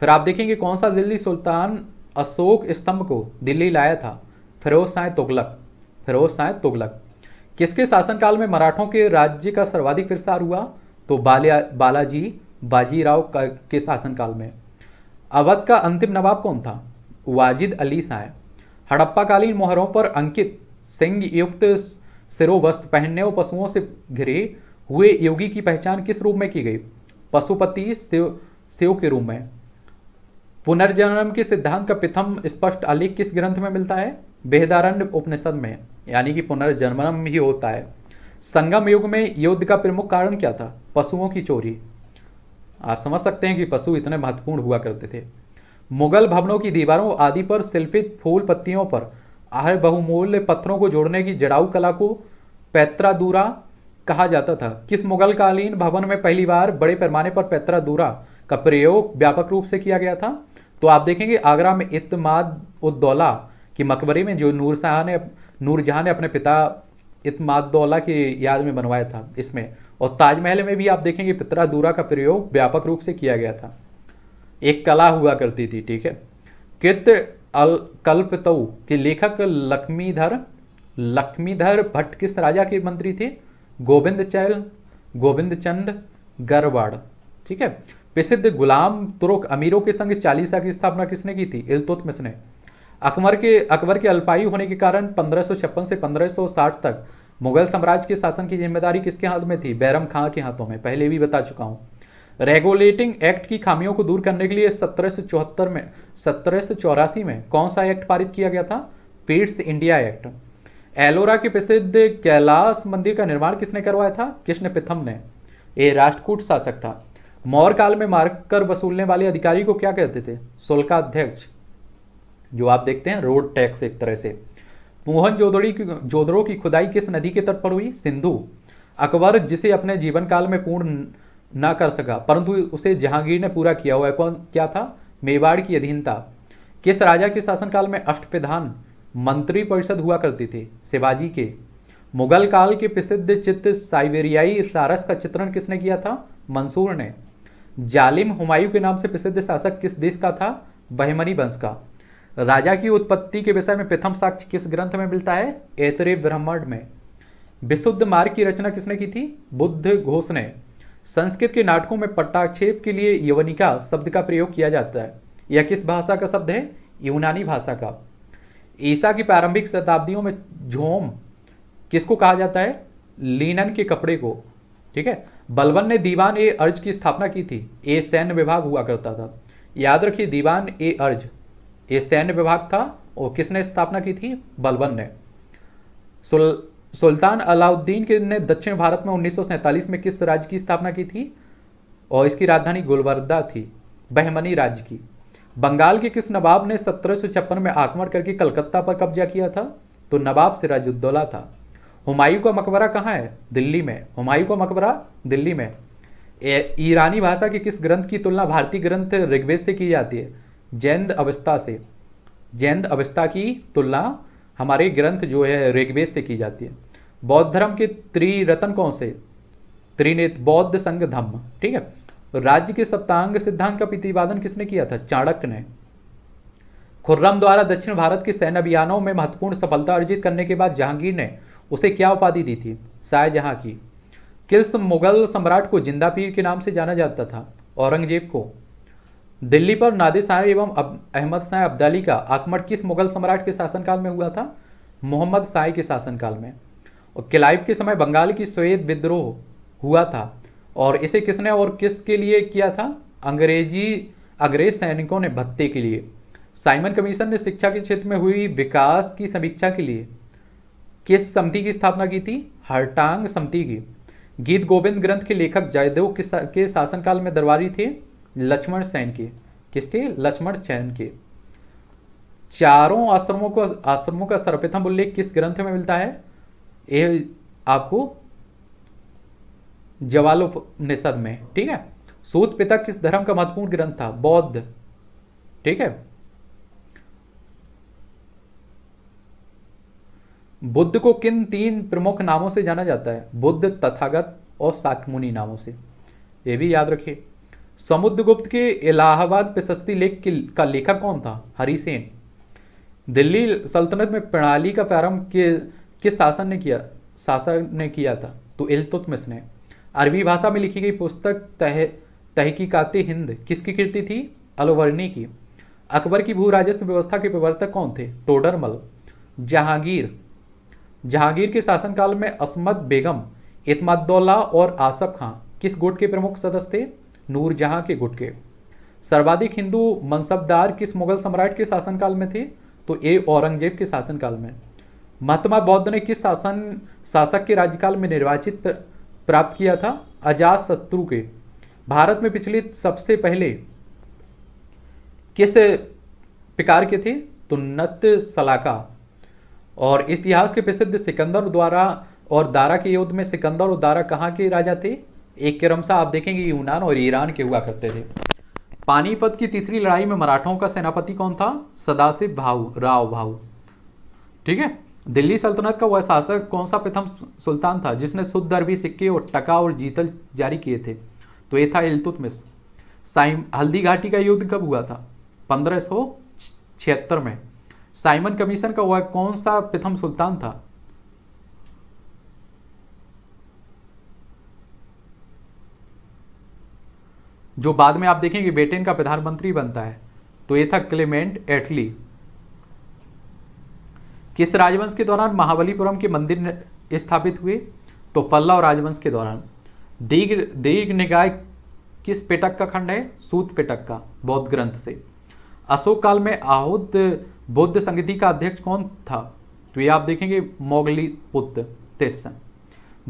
[SPEAKER 1] फिर आप देखेंगे कौन सा दिल्ली सुल्तान अशोक स्तंभ को दिल्ली लाया था फिरोज साय तुगलक फिरोज साय तुगलक किसके शासनकाल में मराठों के राज्य का सर्वाधिक विस्तार हुआ तो बाला बालाजी बाजीराव के शासनकाल में अवध का अंतिम नवाब कौन था वाजिद अली शाह हड़प्पाकालीन मोहरों पर अंकित सिंह युक्त सिरोवस्त्र पहनने और पशुओं से घिरे हुए योगी की पहचान किस रूप में की गई पशुपति शिव शिव के रूप में पुनर्जन्म के सिद्धांत का प्रथम स्पष्ट आलेख किस ग्रंथ में मिलता है बेहदारण्य उपनिषद में यानी कि पुनर्जन्म ही होता है संगम युग में युद्ध का प्रमुख कारण क्या था पशुओं की चोरी आप समझ सकते हैं कि पशु इतने महत्वपूर्ण हुआ करते थे मुगल भवनों की दीवारों आदि पर शिल्पित फूल पत्तियों पर आह बहुमूल्य पत्थरों को जोड़ने की जड़ाऊ कला को पैत्रादूरा कहा जाता था किस मुगलकालीन भवन में पहली बार बड़े पैमाने पर पैत्रादूरा का प्रयोग व्यापक रूप से किया गया था तो आप देखेंगे आगरा में इतमाद उद्दौला की मकबरे में जो नूरशाह ने नूरजहाँ ने अपने पिता इतमादौला की याद में बनवाया था इसमें और ताजमहल में भी आप देखेंगे पितरा दूरा का प्रयोग व्यापक रूप से किया गया था एक कला हुआ करती थी ठीक है कृत अल कल्पतऊ के लेखक लक्ष्मीधर लक्ष्मीधर भट्ट किस राजा के मंत्री थे गोविंद चैल गोविंद चंद गरवाड़ ठीक है प्रसिद्ध गुलाम तुरुक अमीरों के संग चालीसा की स्थापना किसने की थी इलतुतमिस ने अकबर के अकबर के अल्पायु होने के कारण पंद्रह से पंद्रह तक मुगल साम्राज्य के शासन की जिम्मेदारी किसके हाथ में थी बैरम खां के हाथों में पहले भी बता चुका हूँ रेगुलेटिंग एक्ट की खामियों को दूर करने के लिए सत्रह में सत्रह में कौन सा एक्ट पारित किया गया था पीट्स इंडिया एक्ट एलोरा के प्रसिद्ध कैलाश मंदिर का निर्माण किसने करवाया था कृष्ण पिथम ने ये राष्ट्रकूट शासक था मौर्य काल में मारकर वसूलने वाले अधिकारी को क्या कहते थे सोलका अध्यक्ष जो आप देखते हैं रोड टैक्स एक तरह से मोहन जोदड़ी की जोदड़ो की खुदाई किस नदी के तट पर हुई सिंधु अकबर जिसे अपने जीवन काल में पूर्ण न कर सका परंतु उसे जहांगीर ने पूरा किया हुआ कौन क्या था मेवाड़ की अधीनता किस राजा के शासनकाल में अष्टप्रधान मंत्री परिषद हुआ करती थी शिवाजी के मुगल काल के प्रसिद्ध चित्र साइबेरियाई सारस का चित्रण किसने किया था मंसूर ने जालिम हुमायूं के नाम से प्रसिद्ध शासक किस देश का था बहमनी वंश का राजा की उत्पत्ति के विषय में प्रथम साक्ष्य किस ग्रंथ में मिलता है ऐतरे ब्रह्मांड में विशुद्ध मार्ग की रचना किसने की थी बुद्ध घोष ने संस्कृत के नाटकों में पट्टाक्षेप के लिए यवनिका शब्द का प्रयोग किया जाता है यह किस भाषा का शब्द है यूनानी भाषा का ईसा की प्रारंभिक शताब्दियों में झोम किसको कहा जाता है लीनन के कपड़े को ठीक है बलवन ने दीवान ए अर्ज की स्थापना की थी ए सैन्य विभाग हुआ करता था याद रखिए दीवान ए अर्ज ये सैन्य विभाग था और किसने स्थापना की थी बलबन ने सुल, सुल्तान अलाउद्दीन के ने दक्षिण भारत में उन्नीस में किस राज्य की स्थापना की थी और इसकी राजधानी गुलवर्दा थी बहमनी राज्य की बंगाल के किस नवाब ने सत्रह में आक्रमण करके कलकत्ता पर कब्जा किया था तो नवाब सिराजुद्दौला था हुमायूं का मकबरा कहाँ है दिल्ली में हुमायूं का मकबरा दिल्ली में ईरानी भाषा के किस ग्रंथ की तुलना भारतीय ग्रंथ ऋग्वेद से की जाती है जैंद अवस्था से जैंद अवस्था की तुलना हमारे ग्रंथ जो है ऋग्वेद से की जाती है बौद्ध धर्म के त्रिरतन कौन से त्रिनेत बौद्ध संघ धम्म ठीक है राज्य के सप्तांग सिद्धांत का प्रतिपादन किसने किया था चाणक्य ने खुर्रम द्वारा दक्षिण भारत के सैन्य अभियानों में महत्वपूर्ण सफलता अर्जित करने के बाद जहांगीर ने उसे क्या उपाधि दी थी शाहजहां की किस मुगल सम्राट को जिंदा पीर के नाम से जाना जाता था औरंगजेब को दिल्ली पर नादिर शाह एवं अहमद शाह अब्दाली का आक्रमण किस मुगल सम्राट के शासनकाल में हुआ था मोहम्मद शाही के शासनकाल में और किलाइब के समय बंगाल की स्वेद विद्रोह हुआ था और इसे किसने और किसके लिए किया था अंग्रेजी अंग्रेज सैनिकों ने भत्ते के लिए साइमन कमीशन ने शिक्षा के क्षेत्र में हुई विकास की समीक्षा के लिए किस समिति की स्थापना की थी हरटांग समिति की गीत गोविंद ग्रंथ के लेखक जयदेव के शासनकाल में दरबारी थे लक्ष्मण सेन के किसके लक्ष्मण सेन के चारों आश्रमों को आश्रमों का सर्वप्रथम उल्लेख किस ग्रंथ में मिलता है ये आपको जवालोपनिषद में ठीक है सूत पिता किस धर्म का महत्वपूर्ण ग्रंथ था बौद्ध ठीक है बुद्ध को किन तीन प्रमुख नामों से जाना जाता है बुद्ध तथागत और साकमुनि नामों से ये भी याद रखिए समुद्रगुप्त के इलाहाबाद प्रशस्ति लेख का लेखक कौन था हरिसेन दिल्ली सल्तनत में प्रणाली का प्रारंभ के किस शासन ने किया शासन ने किया था तो इलतुतमिस ने अरबी भाषा में लिखी गई पुस्तक तह तहकीकात हिंद किसकी कृति थी अलवर्णी की अकबर की भू राजस्व व्यवस्था के प्रवर्तक कौन थे टोडरमल जहांगीर जहांगीर के शासनकाल में असमत बेगम इतमादौला और आसफ खां किस गुट के प्रमुख सदस्य थे नूरजहां के गुट के सर्वाधिक हिंदू मनसबदार किस मुगल सम्राट के शासनकाल में थे तो ए औरंगजेब के शासनकाल में महात्मा बौद्ध ने किस शासन शासक के राज्यकाल में निर्वाचित प्राप्त किया था अजात शत्रु के भारत में पिछले सबसे पहले किस प्रकार के थे तो नत सलाका और इतिहास के प्रसिद्ध सिकंदर द्वारा और दारा के युद्ध में सिकंदर और दारा कहाँ के राजा थे एक क्रमशः आप देखेंगे यूनान और ईरान के हुआ करते थे पानीपत की तीसरी लड़ाई में मराठों का सेनापति कौन था सदाशिव भाऊ राव भाऊ ठीक है दिल्ली सल्तनत का वह शासक कौन सा प्रथम सुल्तान था जिसने शुद्ध अरबी सिक्के और टका और जीतल जारी किए थे तो ये था इलतुतमिस साइम हल्दी घाटी का युद्ध कब हुआ था पंद्रह सौ छिहत्तर में साइमन कमीशन का वह कौन सा प्रथम सुल्तान था जो बाद में आप देखेंगे ब्रिटेन का प्रधानमंत्री बनता है तो ये था क्लेमेंट एटली किस राजवंश के दौरान महाबलीपुरम के मंदिर स्थापित हुए तो पल्लव राजवंश के दौरान दीर्घ दीर्घ निकाय किस पेटक का खंड है सूत पेटक का बौद्ध ग्रंथ से अशोक काल में आहुत बौद्ध संगति का अध्यक्ष कौन था तो ये आप देखेंगे मोगली पुत्र तेसन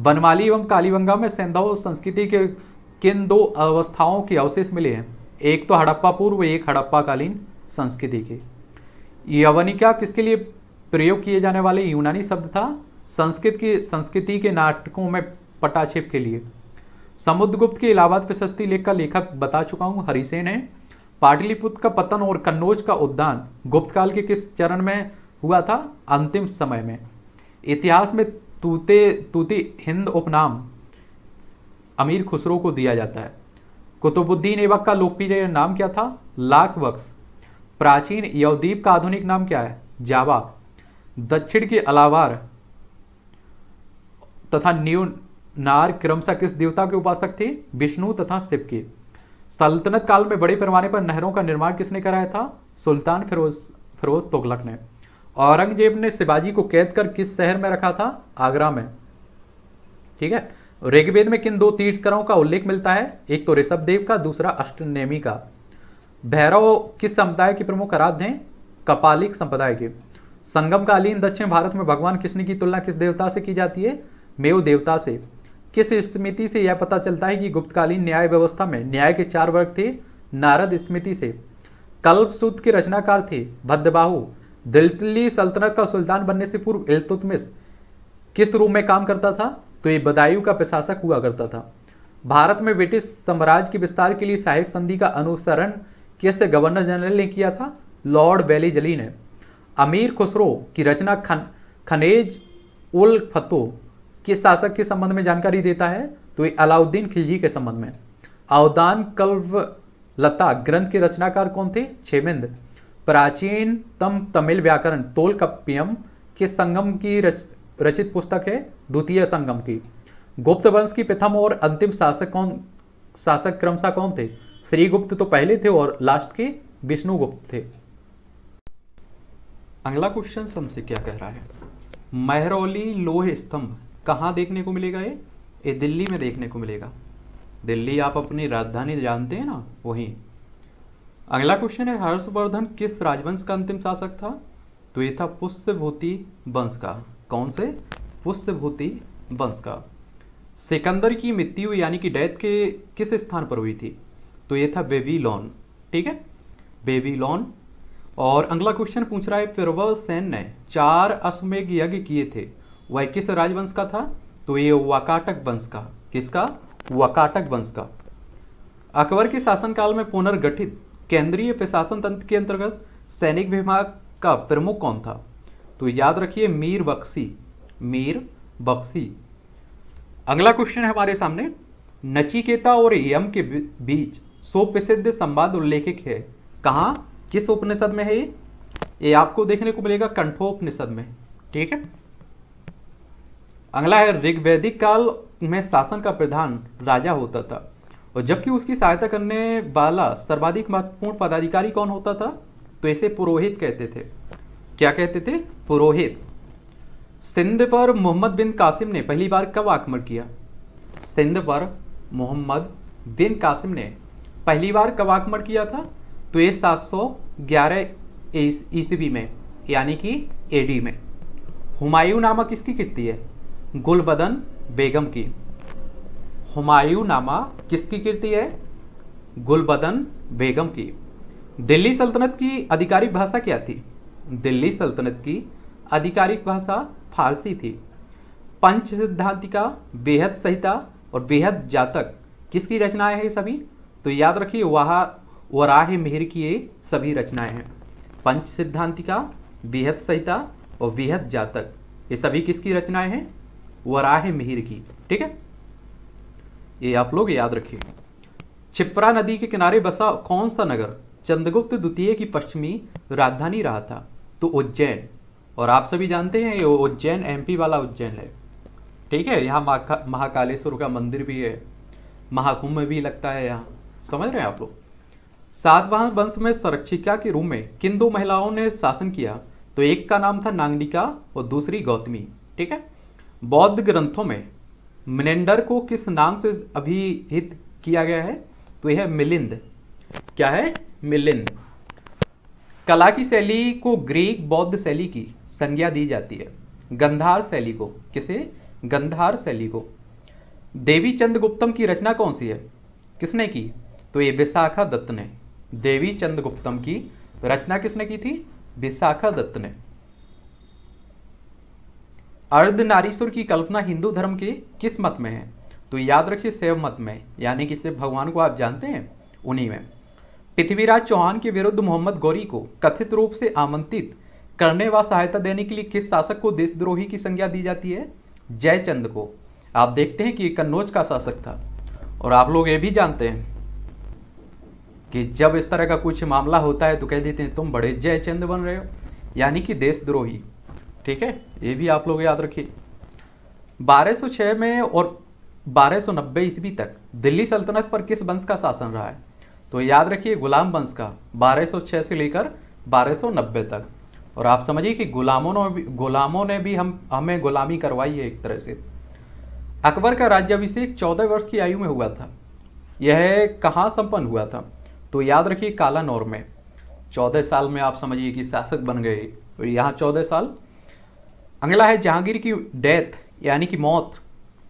[SPEAKER 1] बनमाली एवं कालीबंगा में सैंधव संस्कृति के किन दो अवस्थाओं के अवशेष मिले हैं एक तो हड़प्पा पूर्व एक हड़प्पा कालीन संस्कृति के यवनिका किसके लिए प्रयोग किए जाने वाले यूनानी शब्द था संस्कृत की संस्कृति के नाटकों में पटाक्षेप के लिए समुद्रगुप्त के इलाहाबाद प्रशस्ति लेख का लेखक बता चुका हूं हरिसेन है पाटलिपुत्र का पतन और कन्नौज का उद्यान गुप्त काल के किस चरण में हुआ था अंतिम समय में इतिहास में तूते तूती हिंद उपनाम अमीर खुसरो को दिया जाता है कुतुबुद्दीन ऐबक का लोकप्रिय नाम क्या था लाख बक्स प्राचीन यवदीप का आधुनिक नाम क्या है जावा दक्षिण के अलावार तथा न्यू नार क्रमशः किस देवता के उपासक थे विष्णु तथा शिव के सल्तनत काल में बड़े पैमाने पर नहरों का निर्माण किसने कराया था सुल्तान फिरोज फिरोज तुगलक ने औरंगजेब ने शिवाजी को कैद कर किस शहर में रखा था आगरा में ठीक है ऋग्वेद में किन दो तीर्थकरों का उल्लेख मिलता है एक तो ऋषभ देव का दूसरा अष्टनेमी का भैरव किस संप्रदाय के प्रमुख आराध्य हैं कपालिक संप्रदाय के संगम कालीन दक्षिण भारत में भगवान कृष्ण की तुलना किस देवता से की जाती है मेव देवता से किस स्मृति से यह पता चलता है कि गुप्तकालीन न्याय व्यवस्था में न्याय के चार वर्ग थे नारद स्मृति से कल्प के रचनाकार थे भद्रबाहु दिल्ली सल्तनत का सुल्तान बनने से पूर्व इल्तुतमिस किस रूप में काम करता था तो ये बदायूं का प्रशासक हुआ करता था भारत में ब्रिटिश साम्राज्य के विस्तार के लिए सहायक संधि का अनुसरण किस गवर्नर जनरल ने किया था लॉर्ड वैली जली ने अमीर खुसरो की रचना खन खनेज उल फतो किस शासक के संबंध में जानकारी देता है तो ये अलाउद्दीन खिलजी के संबंध में अवदान कल्व लता ग्रंथ के रचनाकार कौन थे छेमेंद्र प्राचीनतम तमिल व्याकरण तोल कप्पियम के संगम की रच रचित पुस्तक है द्वितीय संगम की गुप्त वंश की प्रथम और अंतिम शासक कौन शासक क्रमशः कौन थे श्रीगुप्त तो पहले थे और लास्ट के विष्णुगुप्त थे अगला क्वेश्चन हमसे क्या कह रहा है मेहरौली लोह स्तंभ कहाँ देखने को मिलेगा ये ये दिल्ली में देखने को मिलेगा दिल्ली आप अपनी राजधानी जानते हैं ना वहीं अगला क्वेश्चन है हर्षवर्धन किस राजवंश का अंतिम शासक था तो ये था पुष्यभूति वंश का कौन से पुष्यभूति वंश का सिकंदर की मृत्यु यानी कि डेथ के किस स्थान पर हुई थी तो ये था बेबीलोन ठीक है बेबीलोन और अगला क्वेश्चन पूछ रहा है फिरव सेन ने चार अश्वमेघ यज्ञ किए थे वह किस राजवंश का था तो ये वकाटक वंश का किसका वकाटक वंश का अकबर के शासनकाल में पुनर्गठित केंद्रीय प्रशासन तंत्र के अंतर्गत सैनिक विभाग का प्रमुख कौन था तो याद रखिए मीर बक्सी मीर बक्सी अगला क्वेश्चन है हमारे सामने नचिकेता और यम के बीच सुप्रसिद्ध संवाद उल्लेखित है कहा किस उपनिषद में है ये ये आपको देखने को मिलेगा कंठोपनिषद में ठीक है अगला है ऋग्वैदिक काल में शासन का प्रधान राजा होता था और जबकि उसकी सहायता करने वाला सर्वाधिक महत्वपूर्ण पदाधिकारी कौन होता था तो इसे पुरोहित कहते थे क्या कहते थे पुरोहित सिंध पर मोहम्मद बिन कासिम ने पहली बार कब आक्रमण किया सिंध पर मोहम्मद बिन कासिम ने पहली बार कब आक्रमण किया था तो ये सात सौ ग्यारह ईस्वी में यानी कि एडी में हुमायूं नामा किसकी कीर्ति है गुलबदन बेगम की हुमायूं नामा किसकी कीर्ति है गुलबदन बेगम की दिल्ली सल्तनत की आधिकारिक भाषा क्या थी दिल्ली सल्तनत की आधिकारिक भाषा फारसी थी पंच सिद्धांतिका बेहद संहिता और बेहद जातक किसकी रचनाएं हैं सभी तो याद रखिए वहा वराह मेहर की ये सभी रचनाएं हैं पंच सिद्धांतिका बेहद संहिता और बेहद जातक ये सभी किसकी रचनाएं हैं वराह मिहिर की ठीक है ये आप लोग याद रखिए छिप्रा नदी के किनारे बसा कौन सा नगर चंद्रगुप्त द्वितीय की पश्चिमी राजधानी रहा था तो उज्जैन और आप सभी जानते हैं ये उज्जैन एमपी वाला उज्जैन है ठीक है यहाँ महाकालेश्वर का मंदिर भी है महाकुंभ भी लगता है यहाँ समझ रहे हैं आप लोग सातवाहन वंश में संरक्षिका के रूप में किन दो महिलाओं ने शासन किया तो एक का नाम था नांगनिका और दूसरी गौतमी ठीक है बौद्ध ग्रंथों में मिनेंडर को किस नाम से अभिहित किया गया है तो यह मिलिंद क्या है मिलिंद कला की शैली को ग्रीक बौद्ध शैली की संज्ञा दी जाती है गंधार शैली को किसे गंधार शैली को देवी चंद गुप्तम की रचना कौन सी है किसने की तो ये विशाखा दत्त ने देवी चंद गुप्तम की रचना किसने की थी विशाखा दत्त ने अर्ध नारीश्वर की कल्पना हिंदू धर्म के किस मत में है तो याद रखिए शैव मत में यानी कि सिर्फ भगवान को आप जानते हैं उन्हीं में पृथ्वीराज चौहान के विरुद्ध मोहम्मद गौरी को कथित रूप से आमंत्रित करने व सहायता देने के लिए किस शासक को देशद्रोही की संज्ञा दी जाती है जयचंद को आप देखते हैं कि कन्नौज का शासक था और आप लोग ये भी जानते हैं कि जब इस तरह का कुछ मामला होता है तो कह देते हैं तुम बड़े जयचंद बन रहे हो यानी कि देशद्रोही ठीक है ये भी आप लोग याद रखिए 1206 में और 1290 ईस्वी तक दिल्ली सल्तनत पर किस वंश का शासन रहा है तो याद रखिए गुलाम वंश का बारह से लेकर 1290 तक और आप समझिए कि गुलामों ने भी गुलामों ने भी हम हमें गुलामी करवाई है एक तरह से अकबर का राज्याभिषेक चौदह वर्ष की आयु में हुआ था यह कहाँ संपन्न हुआ था तो याद रखिए कालानौर में चौदह साल में आप समझिए कि शासक बन गए तो यहाँ चौदह साल अगला है जहांगीर की डेथ यानी कि मौत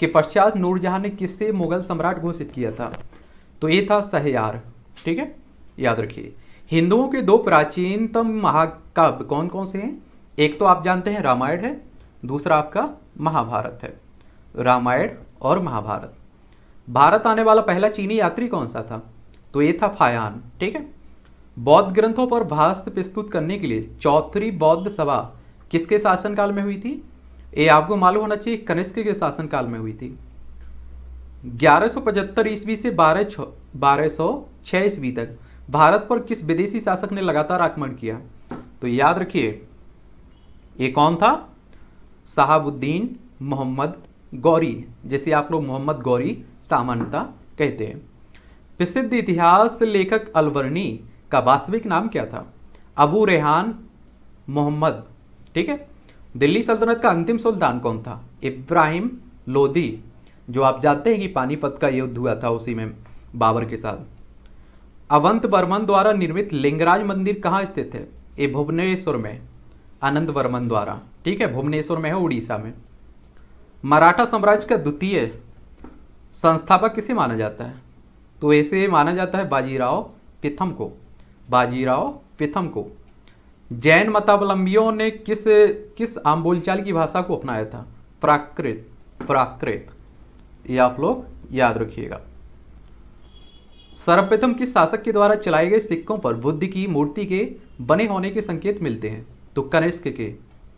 [SPEAKER 1] के पश्चात नूरजहां ने किससे मुगल सम्राट घोषित किया था तो ये था सहयार ठीक है याद रखिए हिंदुओं के दो प्राचीनतम महाकाव्य कौन कौन से हैं एक तो आप जानते हैं रामायण है दूसरा आपका महाभारत है रामायण और महाभारत भारत आने वाला पहला चीनी यात्री कौन सा था तो ये था फायान ठीक है बौद्ध ग्रंथों पर भाष्य प्रस्तुत करने के लिए चौथी बौद्ध सभा किसके शासनकाल में हुई थी ये आपको मालूम होना चाहिए कनिष्क के शासनकाल में हुई थी ग्यारह ईस्वी से बारह बारह सौ छः ईस्वी तक भारत पर किस विदेशी शासक ने लगातार आक्रमण किया तो याद रखिए ये कौन था शहाबुद्दीन मोहम्मद गौरी जैसे आप लोग मोहम्मद गौरी सामान्यता कहते हैं प्रसिद्ध इतिहास लेखक अलवरनी का वास्तविक नाम क्या था अबू रेहान मोहम्मद ठीक है दिल्ली सल्तनत का अंतिम सुल्तान कौन था इब्राहिम लोदी जो आप जानते हैं कि पानीपत का युद्ध हुआ था उसी में बाबर के साथ अवंत वर्मन द्वारा निर्मित लिंगराज मंदिर कहाँ स्थित है ये भुवनेश्वर में आनंद वर्मन द्वारा ठीक है भुवनेश्वर में है उड़ीसा में मराठा साम्राज्य का द्वितीय संस्थापक किसे माना जाता है तो ऐसे माना जाता है बाजीराव पिथम को बाजीराव पिथम को जैन मतावलंबियों ने किस किस आम बोलचाल की भाषा को अपनाया था प्राकृत प्राकृत ये आप लोग याद रखिएगा सर्वप्रथम किस शासक के द्वारा चलाए गए सिक्कों पर बुद्ध की मूर्ति के बने होने के संकेत मिलते हैं तो कनिष्क के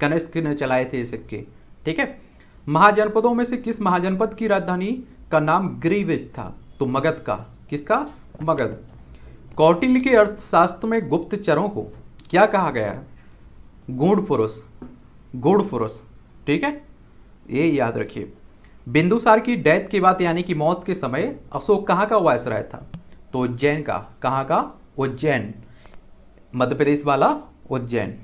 [SPEAKER 1] कनिष्क ने चलाए थे सिक्के ठीक है महाजनपदों में से किस महाजनपद की राजधानी का नाम ग्रीविज था तो मगध का किसका मगध कौटिल्य के अर्थशास्त्र में गुप्तचरों को क्या कहा गया गुण पुरुष गुण पुरुष ठीक है ये याद रखिए बिंदुसार की डेथ के बाद यानी कि मौत के समय अशोक कहाँ का वायस रहा था तो उज्जैन का कहाँ का उज्जैन मध्य प्रदेश वाला उज्जैन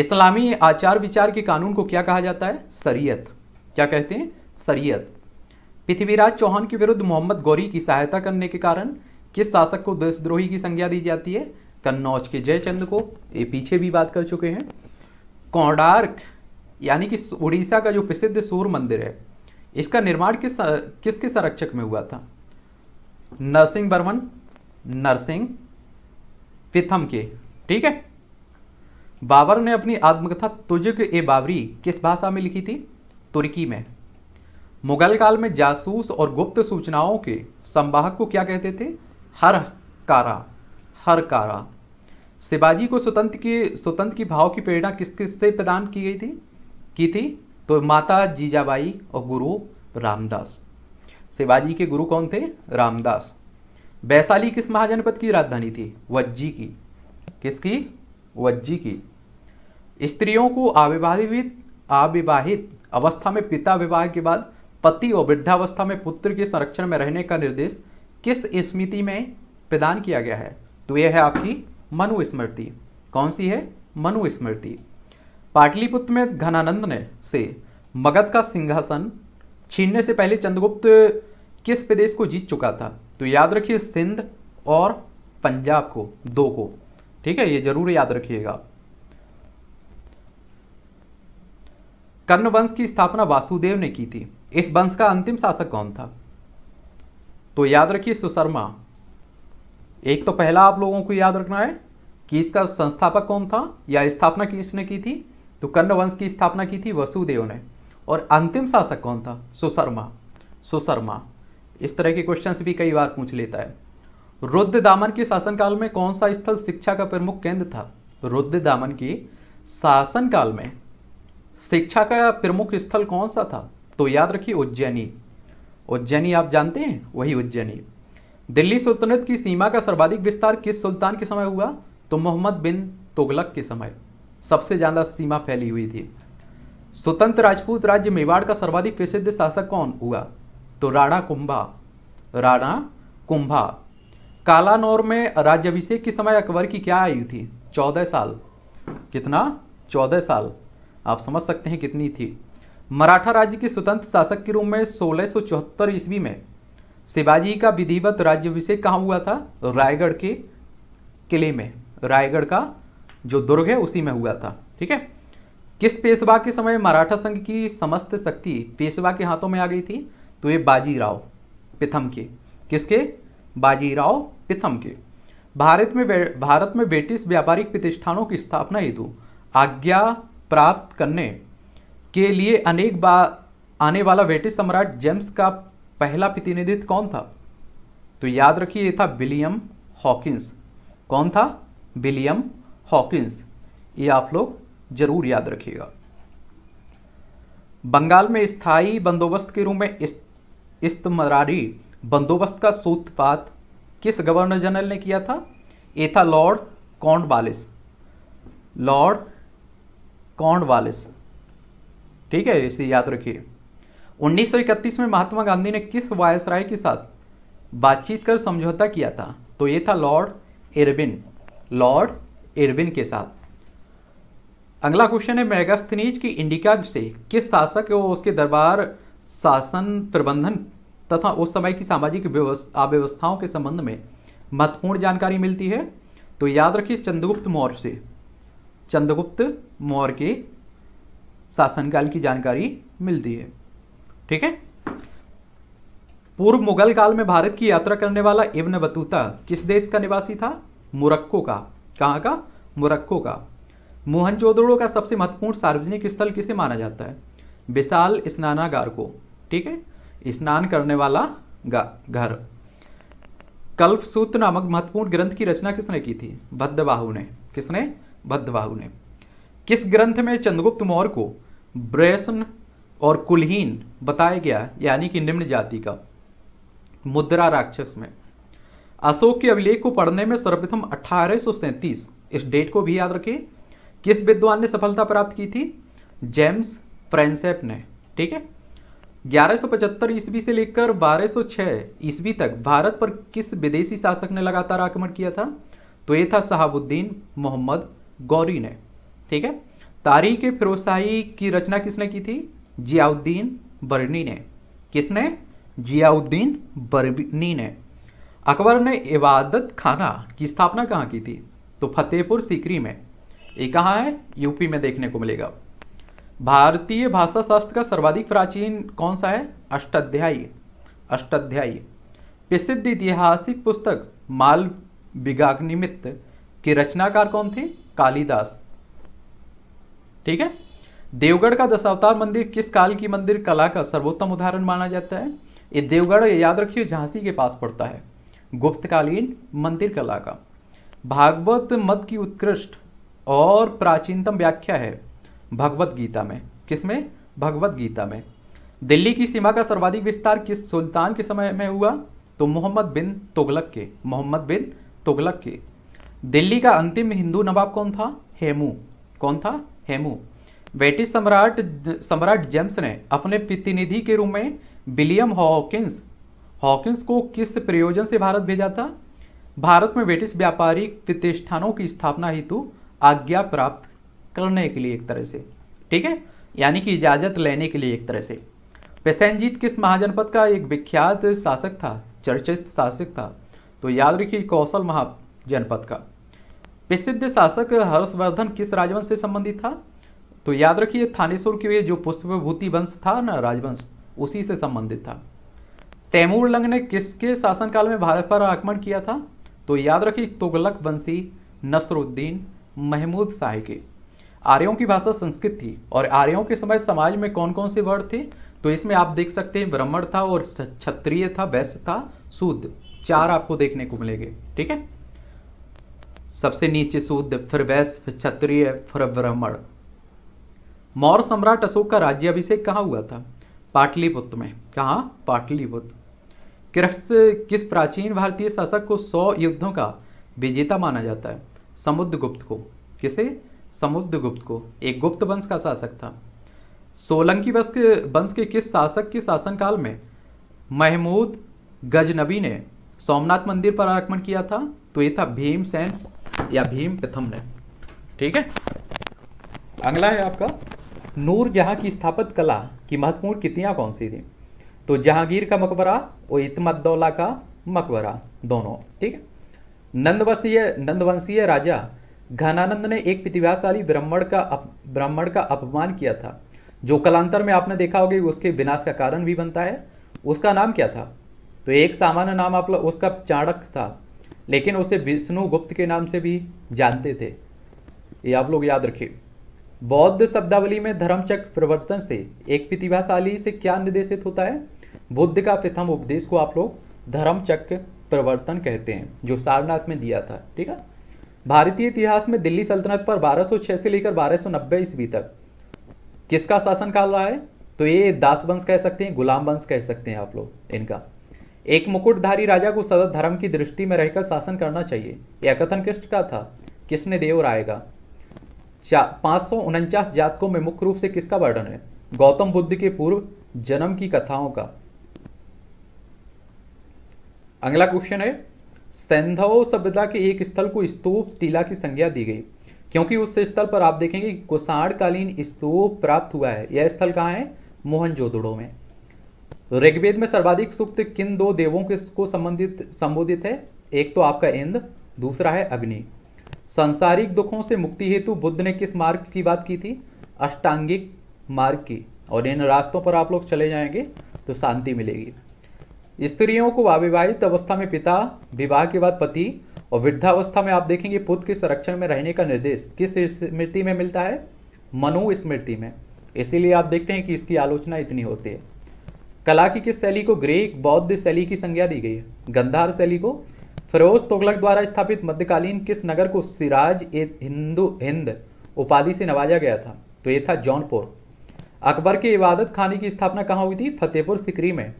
[SPEAKER 1] इस्लामी आचार विचार के कानून को क्या कहा जाता है सरियत क्या कहते हैं सरियत पृथ्वीराज चौहान के विरुद्ध मोहम्मद गौरी की सहायता करने के कारण किस शासक को देशद्रोही की संज्ञा दी जाती है कन्नौज के जयचंद को ये पीछे भी बात कर चुके हैं कौडार्क यानी कि उड़ीसा का जो प्रसिद्ध सूर्य मंदिर है इसका निर्माण किस किसके संरक्षक में हुआ था नरसिंह बर्मन नरसिंह पिथम के ठीक है बाबर ने अपनी आत्मकथा तुजुक ए बाबरी किस भाषा में लिखी थी तुर्की में मुगल काल में जासूस और गुप्त सूचनाओं के संवाहक को क्या कहते थे हर कारा हर कारा शिवाजी को स्वतंत्र की स्वतंत्र की भाव की प्रेरणा किस किस से प्रदान की गई थी की थी तो माता जीजाबाई और गुरु रामदास शिवाजी के गुरु कौन थे रामदास वैशाली किस महाजनपद की राजधानी थी वज्जी की किसकी वज्जी की स्त्रियों को अविवाहित अविवाहित अवस्था में पिता विवाह के बाद पति और वृद्धावस्था में पुत्र के संरक्षण में रहने का निर्देश किस स्मृति में प्रदान किया गया है तो यह है आपकी मनुस्मृति कौन सी है मनुस्मृति पाटलिपुत्र में घनानंद ने से मगध का सिंहासन छीनने से पहले चंद्रगुप्त किस प्रदेश को जीत चुका था तो याद रखिए सिंध और पंजाब को दो को ठीक है ये जरूर याद रखिएगा कर्ण वंश की स्थापना वासुदेव ने की थी इस वंश का अंतिम शासक कौन था तो याद रखिए सुशर्मा एक तो पहला आप लोगों को याद रखना है कि इसका संस्थापक कौन था या स्थापना किसने की थी तो कर्ण वंश की स्थापना की थी वसुदेव ने और अंतिम शासक कौन था सुशर्मा सुशर्मा इस तरह के क्वेश्चन भी कई बार पूछ लेता है रुद्र दामन के शासनकाल में कौन सा स्थल शिक्षा का प्रमुख केंद्र था रुद्र दामन की शासनकाल में शिक्षा का प्रमुख स्थल कौन सा था तो याद रखिए उज्जैनी उज्जैनी आप जानते हैं वही उज्जैनी दिल्ली सुल्तनत की सीमा का सर्वाधिक विस्तार किस सुल्तान के समय हुआ तो मोहम्मद बिन तुगलक के समय सबसे ज़्यादा सीमा फैली हुई थी स्वतंत्र राजपूत राज्य मेवाड़ का सर्वाधिक प्रसिद्ध शासक कौन हुआ तो राणा कुंभा राणा कुंभा कालानौर में राज्यभिषेक के समय अकबर की क्या आयु थी चौदह साल कितना चौदह साल आप समझ सकते हैं कितनी थी मराठा राज्य के स्वतंत्र शासक के रूप में सोलह ईस्वी में शिवाजी का विधिवत राज्यभिषेक कहाँ हुआ था रायगढ़ के किले में रायगढ़ का जो दुर्ग है उसी में हुआ था ठीक है किस पेशवा के समय मराठा संघ की समस्त शक्ति पेशवा के हाथों में आ गई थी तो ये बाजीराव पिथम के किसके बाजीराव पिथम के भारत में भारत में ब्रिटिश व्यापारिक प्रतिष्ठानों की स्थापना हेतु आज्ञा प्राप्त करने के लिए अनेक बार आने वाला ब्रिटिश सम्राट जेम्स का पहला प्रतिनिधित्व कौन था तो याद रखिए ये था विलियम हॉकिंस कौन था विलियम हॉकिंस ये आप लोग जरूर याद रखिएगा बंगाल में स्थायी बंदोबस्त के रूप में इस्तमरारी बंदोबस्त का सूत्रपात किस गवर्नर जनरल ने किया था ये था लॉर्ड वालिस लॉर्ड वालिस ठीक है इसे याद रखिए 1931 में महात्मा गांधी ने किस वायसराय के साथ बातचीत कर समझौता किया था तो ये था लॉर्ड एरबिन लॉर्ड इरविन के साथ अगला क्वेश्चन है मेगास्थनीज की इंडिका से किस शासक और उसके दरबार शासन प्रबंधन तथा उस समय की सामाजिक अव्यवस्थाओं के संबंध में महत्वपूर्ण जानकारी मिलती है तो याद रखिए चंद्रगुप्त मौर्य से चंद्रगुप्त मौर्य के शासनकाल की जानकारी मिलती है ठीक है पूर्व मुगल काल में भारत की यात्रा करने वाला इब्न बतूता किस देश का निवासी था मुरक्को का कहाँ का मोरक्को का मोहनजोदड़ो का सबसे महत्वपूर्ण सार्वजनिक स्थल किसे माना जाता है विशाल स्नानागार को ठीक है स्नान करने वाला घर कल्प सूत्र नामक महत्वपूर्ण ग्रंथ की रचना किसने की थी भद्रबाहु ने किसने भद्रबाहु ने किस ग्रंथ में चंद्रगुप्त मौर्य को ब्रेसन और कुलहीन बताया गया यानी कि निम्न जाति का मुद्रा राक्षस में अशोक के अभिलेख को पढ़ने में सर्वप्रथम अठारह इस डेट को भी याद रखिए किस विद्वान ने सफलता प्राप्त की थी जेम्स फ्रेंसेप ने ठीक है 1175 ईस्वी से लेकर 1206 ईस्वी तक भारत पर किस विदेशी शासक ने लगातार आक्रमण किया था तो ये था शहाबुद्दीन मोहम्मद गौरी ने ठीक है तारीख फिरोसाही की रचना किसने की थी जियाउद्दीन बर्नी ने किसने जियाउद्दीन बर्नी ने अकबर ने इबादत खाना की स्थापना कहाँ की थी तो फतेहपुर सीकरी में ये कहाँ है यूपी में देखने को मिलेगा भारतीय भाषा शास्त्र का सर्वाधिक प्राचीन कौन सा है अष्टाध्यायी अष्टाध्यायी प्रसिद्ध ऐतिहासिक पुस्तक माल विगाग्निमित्त के रचनाकार कौन थे कालिदास ठीक है देवगढ़ का दशावतार मंदिर किस काल की मंदिर कला का सर्वोत्तम उदाहरण माना जाता है ये देवगढ़ याद रखिए झांसी के पास पड़ता है गुप्तकालीन मंदिर कला का भागवत मत की उत्कृष्ट और प्राचीनतम व्याख्या है भगवत गीता में किसमें भगवत गीता में दिल्ली की सीमा का सर्वाधिक विस्तार किस सुल्तान के समय में हुआ तो मोहम्मद बिन तुगलक के मोहम्मद बिन तुगलक के दिल्ली का अंतिम हिंदू नवाब कौन था हेमू कौन था हेमू ब्रिटिश सम्राट सम्राट जेम्स ने अपने प्रतिनिधि के रूप में विलियम हॉकिंस हॉकिंस को किस प्रयोजन से भारत भेजा था भारत में ब्रिटिश व्यापारिक प्रतिष्ठानों की स्थापना हेतु आज्ञा प्राप्त करने के लिए एक तरह से ठीक है यानी कि इजाजत लेने के लिए एक तरह से पेसेंजीत किस महाजनपद का एक विख्यात शासक था चर्चित शासक था तो याद रखिए कौशल महाजनपद का प्रसिद्ध शासक हर्षवर्धन किस राजवंश से संबंधित था तो याद रखिए थानेश्वर के जो पुष्पभूति वंश था ना राजवंश उसी से संबंधित था तैमूर लंग ने किसके शासनकाल में भारत पर आक्रमण किया था तो याद रखिए तुगलक वंशी नसरुद्दीन महमूद शाही के आर्यों की भाषा संस्कृत थी और आर्यों के समय समाज में कौन कौन से वर्ड थे तो इसमें आप देख सकते हैं ब्राह्मण था और क्षत्रिय था वैश्य था सूद चार आपको देखने को मिलेंगे ठीक है सबसे नीचे शुद्ध फिर वैश्य फिर क्षत्रिय फिर ब्राह्मण मौर्य सम्राट अशोक का राज्याभिषेक कहाँ हुआ था पाटलिपुत्र में कहा पाटलिपुत्र कृष्ण किस, प्राचीन भारतीय शासक को सौ युद्धों का विजेता माना जाता है समुद्रगुप्त को किसे समुद्रगुप्त को एक गुप्त वंश का शासक था सोलंकी वंश के वंश के किस शासक के शासनकाल में महमूद गजनबी ने सोमनाथ मंदिर पर आक्रमण किया था तो ये था भीमसेन या भीम प्रथम ने ठीक है अगला है आपका नूर जहां की स्थापित कला की महत्वपूर्ण कितियां कौन सी थी तो जहांगीर का मकबरा और इतमदौला का मकबरा दोनों ठीक है नंदवंशीय नंदवंशीय राजा घनानंद ने एक प्रतिभाशाली ब्राह्मण का ब्राह्मण का अपमान किया था जो कलांतर में आपने देखा होगा उसके विनाश का कारण भी बनता है उसका नाम क्या था तो एक सामान्य नाम आप लोग उसका चाणक था लेकिन उसे विष्णु गुप्त के नाम से भी जानते थे ये आप लोग याद रखिए बौद्ध शब्दावली में धर्मचक्र प्रवर्तन से एक प्रतिभाशाली से क्या निर्देशित होता है बुद्ध का प्रथम उपदेश को आप लोग धर्म चक्र प्रवर्तन कहते हैं जो सारनाथ में दिया था ठीक है भारतीय इतिहास में दिल्ली सल्तनत पर 1206 से लेकर 1290 सौ ईस्वी तक किसका शासन काल रहा है तो ये दास वंश कह सकते हैं गुलाम वंश कह सकते हैं आप लोग इनका एक मुकुटधारी राजा को सदा धर्म की दृष्टि में रहकर शासन करना चाहिए यह कथन किष्ट का था किसने देव राय का पांच सौ जातकों में मुख्य रूप से किसका वर्णन है गौतम बुद्ध के पूर्व जन्म की कथाओं का अगला क्वेश्चन है सैंधव सभ्यता के एक स्थल को स्तूप टीला की संज्ञा दी गई क्योंकि उस स्थल पर आप देखेंगे कुषाणकालीन स्तूप प्राप्त हुआ है यह स्थल कहाँ है मोहनजोदड़ो में ऋग्वेद में सर्वाधिक सुप्त किन दो देवों के को संबंधित संबोधित है एक तो आपका इंद्र दूसरा है अग्नि सांसारिक दुखों से मुक्ति हेतु बुद्ध ने किस मार्ग की बात की थी अष्टांगिक मार्ग की और इन रास्तों पर आप लोग चले जाएंगे तो शांति मिलेगी स्त्रियों को अविवाहित अवस्था में पिता विवाह के बाद पति और वृद्धावस्था में आप देखेंगे पुत्र के संरक्षण में रहने का निर्देश किस स्मृति में मिलता है मनु स्मृति में इसीलिए आप देखते हैं कि इसकी आलोचना इतनी होती है कला की किस शैली को ग्रीक बौद्ध शैली की संज्ञा दी गई है गंधार शैली को फिरोज तोगलक द्वारा स्थापित मध्यकालीन किस नगर को सिराज ए हिंदू हिंद उपाधि से नवाजा गया था तो ये था जौनपुर अकबर के इबादत खाने की स्थापना कहाँ हुई थी फतेहपुर सिकरी में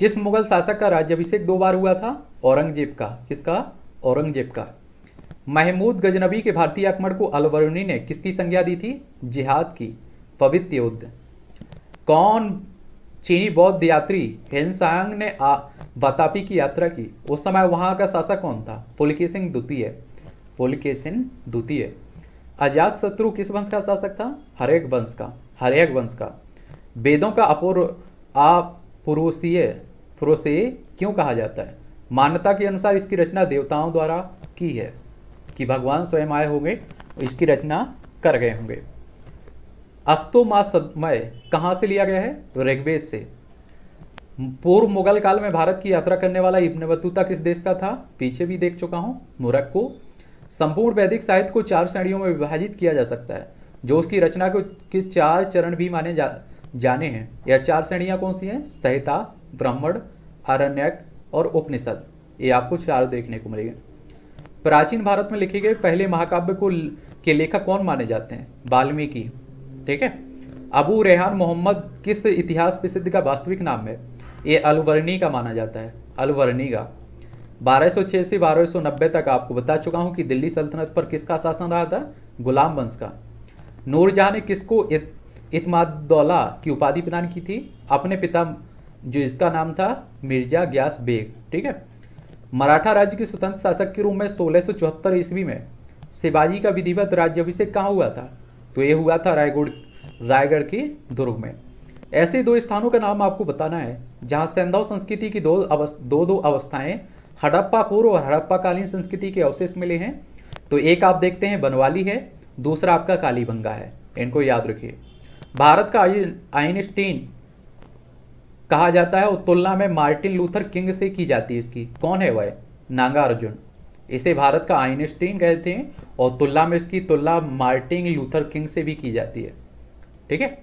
[SPEAKER 1] किस मुगल शासक का राज्यभिषेक दो बार हुआ था औरंगजेब का किसका औरंगजेब का महमूद गजनबी के भारतीय आक्रमण को अलवरूनी ने किसकी संज्ञा दी थी जिहाद की पवित्र युद्ध कौन चीनी बौद्ध यात्री हेनसांग ने आ, बतापी की यात्रा की उस समय वहां का शासक कौन था पुलके सिंह द्वितीय पुलके सिंह द्वितीय अजात शत्रु किस वंश का शासक था हरेक वंश का हरेक वंश का वेदों का अपूर्व अपुरुषीय से क्यों कहा जाता है मान्यता के अनुसार इसकी रचना देवताओं द्वारा की है कि भगवान स्वयं आए होंगे इसकी रचना कर गए होंगे अस्तो मा सदमय कहाँ से लिया गया है ऋग्वेद से पूर्व मुगल काल में भारत की यात्रा करने वाला इब्न बतूता किस देश का था पीछे भी देख चुका हूँ मोरक्को संपूर्ण वैदिक साहित्य को चार श्रेणियों में विभाजित किया जा सकता है जो उसकी रचना के चार चरण भी माने जा, जाने हैं यह चार श्रेणियां कौन सी हैं संहिता ब्राह्मण आरण्यक और उपनिषद ये आपको चार देखने को मिलेंगे प्राचीन भारत में लिखे गए पहले महाकाव्य को के लेखक कौन माने जाते हैं वाल्मीकि ठीक है अबू रेहान मोहम्मद किस इतिहास प्रसिद्ध का वास्तविक नाम है ये अलवरणी का माना जाता है अलवरणी का बारह से बारह तक आपको बता चुका हूँ कि दिल्ली सल्तनत पर किसका शासन रहा था गुलाम वंश का नूरजहा ने किसको इतमादौला की उपाधि प्रदान की थी अपने पिता जो इसका नाम था मिर्जा ग्यास बेग ठीक है मराठा राज्य के स्वतंत्र शासक के रूप में सोलह ईस्वी में शिवाजी का विधिवत राज्याभिषेक कहाँ हुआ था तो ये हुआ था रायगढ़ रायगढ़ की दुर्ग में ऐसे दो स्थानों का नाम आपको बताना है जहाँ सैंधव संस्कृति की दो अवस्थ, दो दो अवस्थाएं हड़प्पा पूर्व और कालीन संस्कृति के अवशेष मिले हैं तो एक आप देखते हैं बनवाली है दूसरा आपका कालीबंगा है इनको याद रखिए भारत का आइनस्टीन कहा जाता है और तुलना में मार्टिन लूथर किंग से की जाती है इसकी कौन है वह नागार्जुन इसे भारत का आइनस्टीन कहते हैं और तुलना में इसकी तुलना मार्टिन लूथर किंग से भी की जाती है ठीक है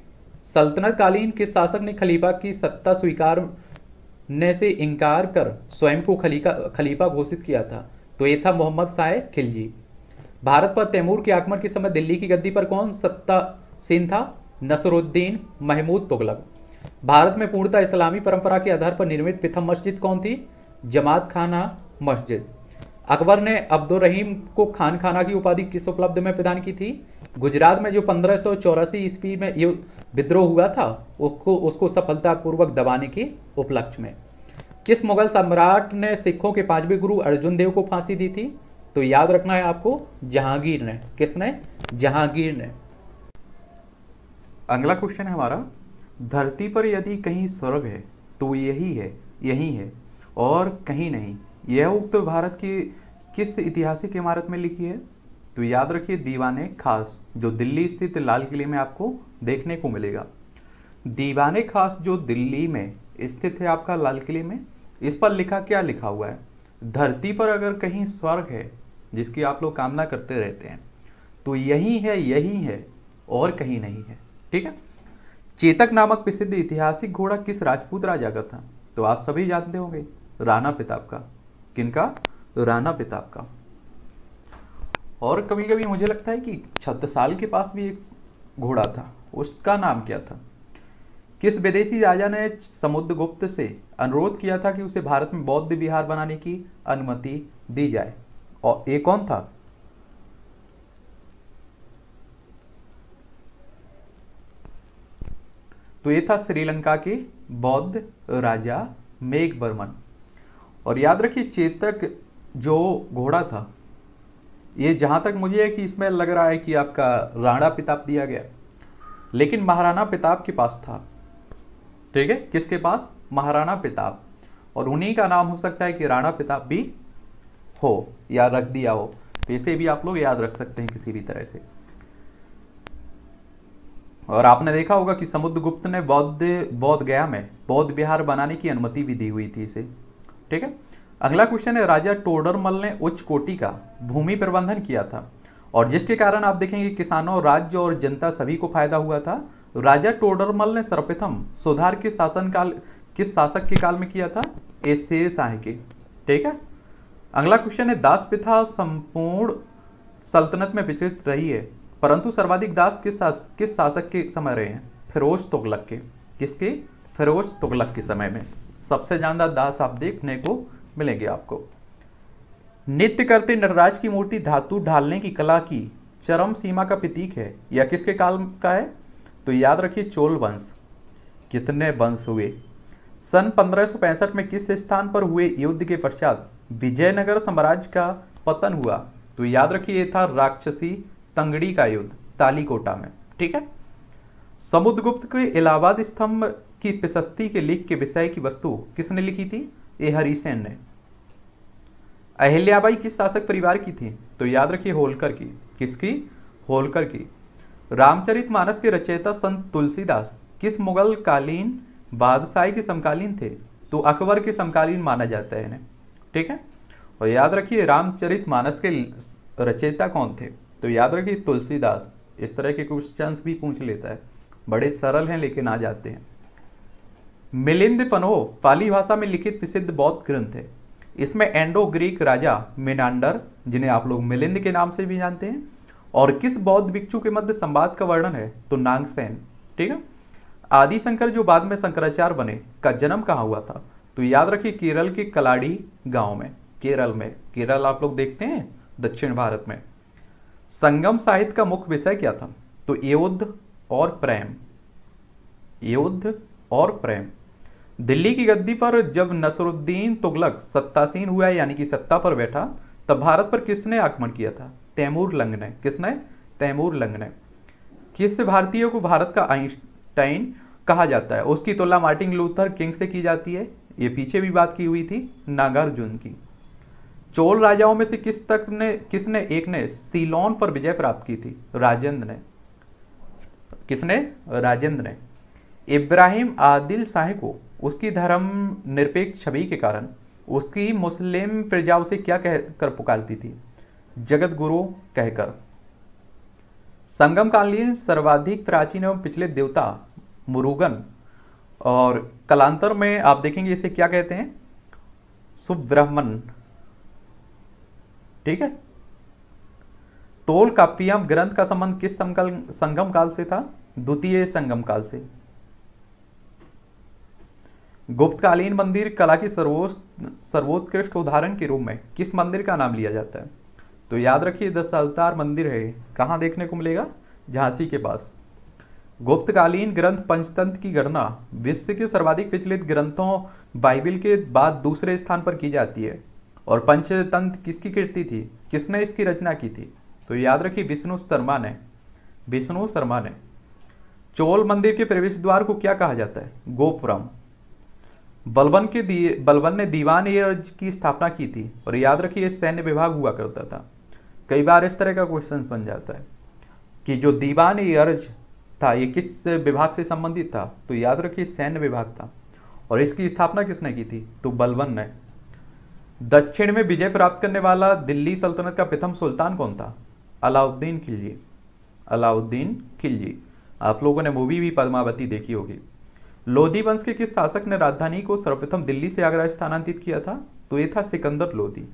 [SPEAKER 1] सल्तनत कालीन किस शासक ने खलीफा की सत्ता स्वीकार ने से इनकार कर स्वयं को खलीफा खलीफा घोषित किया था तो ये था मोहम्मद शाह खिलजी भारत पर तैमूर के आक्रमण के समय दिल्ली की गद्दी पर कौन सत्तासीन था नसरुद्दीन महमूद तुगलक भारत में पूर्णतः इस्लामी परंपरा के आधार पर निर्मित प्रथम मस्जिद कौन थी जमात खाना मस्जिद अकबर ने अब्दुल रहीम को खान खाना की उपाधि किस उपलब्ध में प्रदान की थी गुजरात में जो पंद्रह सौ ईस्वी में ये विद्रोह हुआ था उसको उसको सफलतापूर्वक दबाने के उपलक्ष्य में किस मुगल सम्राट ने सिखों के पांचवें गुरु अर्जुन देव को फांसी दी थी तो याद रखना है आपको जहांगीर ने किसने जहांगीर ने अगला क्वेश्चन है हमारा धरती पर यदि कहीं स्वर्ग है तो यही है यही है और कहीं नहीं यह उक्त भारत की किस ऐतिहासिक इमारत में लिखी है तो याद रखिए दीवाने खास जो दिल्ली स्थित लाल किले में आपको देखने को मिलेगा दीवाने खास जो दिल्ली में स्थित है आपका लाल किले में इस पर लिखा क्या लिखा हुआ है धरती पर अगर कहीं स्वर्ग है जिसकी आप लोग कामना करते रहते हैं तो यही है यही है और कहीं नहीं है ठीक है चेतक नामक प्रसिद्ध ऐतिहासिक घोड़ा किस राजपूत राजा का था तो आप सभी जानते होंगे राणा प्रताप का किनका राणा प्रताप का और कभी कभी मुझे लगता है कि छत्रसाल के पास भी एक घोड़ा था उसका नाम क्या था किस विदेशी राजा ने समुद्रगुप्त से अनुरोध किया था कि उसे भारत में बौद्ध विहार बनाने की अनुमति दी जाए और ये कौन था तो ये था श्रीलंका के बौद्ध राजा बर्मन और याद रखिए चेतक जो घोड़ा था ये जहां तक मुझे है कि इसमें लग रहा है कि आपका राणा प्रताप दिया गया लेकिन महाराणा प्रताप के पास था ठीक है किसके पास महाराणा प्रताप और उन्हीं का नाम हो सकता है कि राणा प्रताप भी हो या रख दिया हो तो इसे भी आप लोग याद रख सकते हैं किसी भी तरह से और आपने देखा होगा कि समुद्रगुप्त ने बौद्ध बौद्ध गया में बौद्ध विहार बनाने की अनुमति भी दी हुई थी इसे ठीक है अगला क्वेश्चन है राजा टोडरमल ने उच्च कोटि का भूमि प्रबंधन किया था और जिसके कारण आप देखेंगे किसानों राज्य और जनता सभी को फायदा हुआ था राजा टोडरमल ने सर्वप्रथम सुधार के शासनकाल किस शासक के काल में किया था एसे शाह के ठीक है अगला क्वेश्चन है दास प्रथा संपूर्ण सल्तनत में विचित रही है परंतु सर्वाधिक दास किस सास, किस शासक के समय रहे हैं फिरोज तुगलक के किसके फिरोज तुगलक के समय में सबसे ज्यादा दास आप देखने को मिलेंगे आपको नित्य करते नटराज की मूर्ति धातु ढालने की कला की चरम सीमा का प्रतीक है या किसके काल का है तो याद रखिए चोल वंश कितने वंश हुए सन पंद्रह में किस स्थान पर हुए युद्ध के पश्चात विजयनगर साम्राज्य का पतन हुआ तो याद रखिए था राक्षसी तंगड़ी का युद्ध तालीकोटा में ठीक है समुद्रगुप्त के इलाहाबाद स्तंभ की प्रशस्ती के लिख के विषय की वस्तु किसने लिखी थी ए हरिसेन ने अहिल्याबाई किस शासक परिवार की थी तो याद रखिए होलकर की किसकी होलकर की रामचरित मानस के रचयिता संत तुलसीदास किस मुगल कालीन बादशाही के समकालीन थे तो अकबर के समकालीन माना जाता है इन्हें ठीक है और याद रखिए रामचरित मानस के रचयिता कौन थे तो याद रखिए तुलसीदास इस तरह के क्वेश्चंस भी पूछ लेता है बड़े सरल हैं लेकिन आ जाते हैं मिलिंद पनो पाली भाषा में लिखित प्रसिद्ध बौद्ध ग्रंथ है इसमें एंडो ग्रीक राजा मिनांडर जिन्हें आप लोग मिलिंद के नाम से भी जानते हैं और किस बौद्ध भिक्षु के मध्य संवाद का वर्णन है तो नांगसेन ठीक है आदि शंकर जो बाद में शंकराचार्य बने का जन्म कहा हुआ था तो याद रखिए केरल के कलाड़ी गांव में केरल में केरल आप लोग देखते हैं दक्षिण भारत में संगम साहित्य का मुख्य विषय क्या था तो युद्ध और प्रेम युद्ध और प्रेम दिल्ली की गद्दी पर जब नसरुद्दीन तुगलक सत्तासीन हुआ यानी कि सत्ता पर बैठा तब भारत पर किसने आक्रमण किया था तैमूर लंग ने किसने तैमूर लंग ने किस भारतीय को भारत का आइंस्टाइन कहा जाता है उसकी तुलना मार्टिन लूथर किंग से की जाती है ये पीछे भी बात की हुई थी नागार्जुन की चोल राजाओं में से किस तक ने किसने एक ने सीलोन पर विजय प्राप्त की थी राजेंद्र ने किसने राजेंद्र ने इब्राहिम आदिल शाह को उसकी धर्म निरपेक्ष छवि के कारण उसकी मुस्लिम प्रजा उसे क्या कह कर पुकारती थी जगत गुरु कहकर संगम कालीन सर्वाधिक प्राचीन एवं पिछले देवता मुरुगन और कलांतर में आप देखेंगे इसे क्या कहते हैं सुब्रह्मण ठीक है तोल कापियम ग्रंथ का संबंध किस संकल संगम काल से था द्वितीय संगम काल से गुप्तकालीन मंदिर कला की सर्वोच्च सर्वोत्कृष्ट उदाहरण के रूप में किस मंदिर का नाम लिया जाता है तो याद रखिए दस अवतार मंदिर है कहां देखने को मिलेगा झांसी के पास गुप्तकालीन ग्रंथ पंचतंत्र की गणना विश्व के सर्वाधिक विचलित ग्रंथों बाइबिल के बाद दूसरे स्थान पर की जाती है और पंचतंत्र किसकी कीर्ति थी किसने इसकी रचना की थी तो याद रखिए विष्णु शर्मा ने विष्णु शर्मा ने चोल मंदिर के प्रवेश द्वार को क्या कहा जाता है गोपुरम बलबन के दिए बलबन ने दीवान एयर्ज की स्थापना की थी और याद रखिए सैन्य विभाग हुआ करता था कई बार इस तरह का क्वेश्चन बन जाता है कि जो दीवान एयर्ज था ये किस विभाग से संबंधित था तो याद रखिए सैन्य विभाग था और इसकी स्थापना किसने की थी तो बलबन ने दक्षिण में विजय प्राप्त करने वाला दिल्ली सल्तनत का प्रथम सुल्तान कौन था अलाउद्दीन खिलजी अलाउद्दीन खिलजी आप लोगों ने मूवी भी पद्मावती देखी होगी लोधी वंश के किस शासक ने राजधानी को सर्वप्रथम दिल्ली से आगरा स्थानांतरित किया था तो ये था सिकंदर लोधी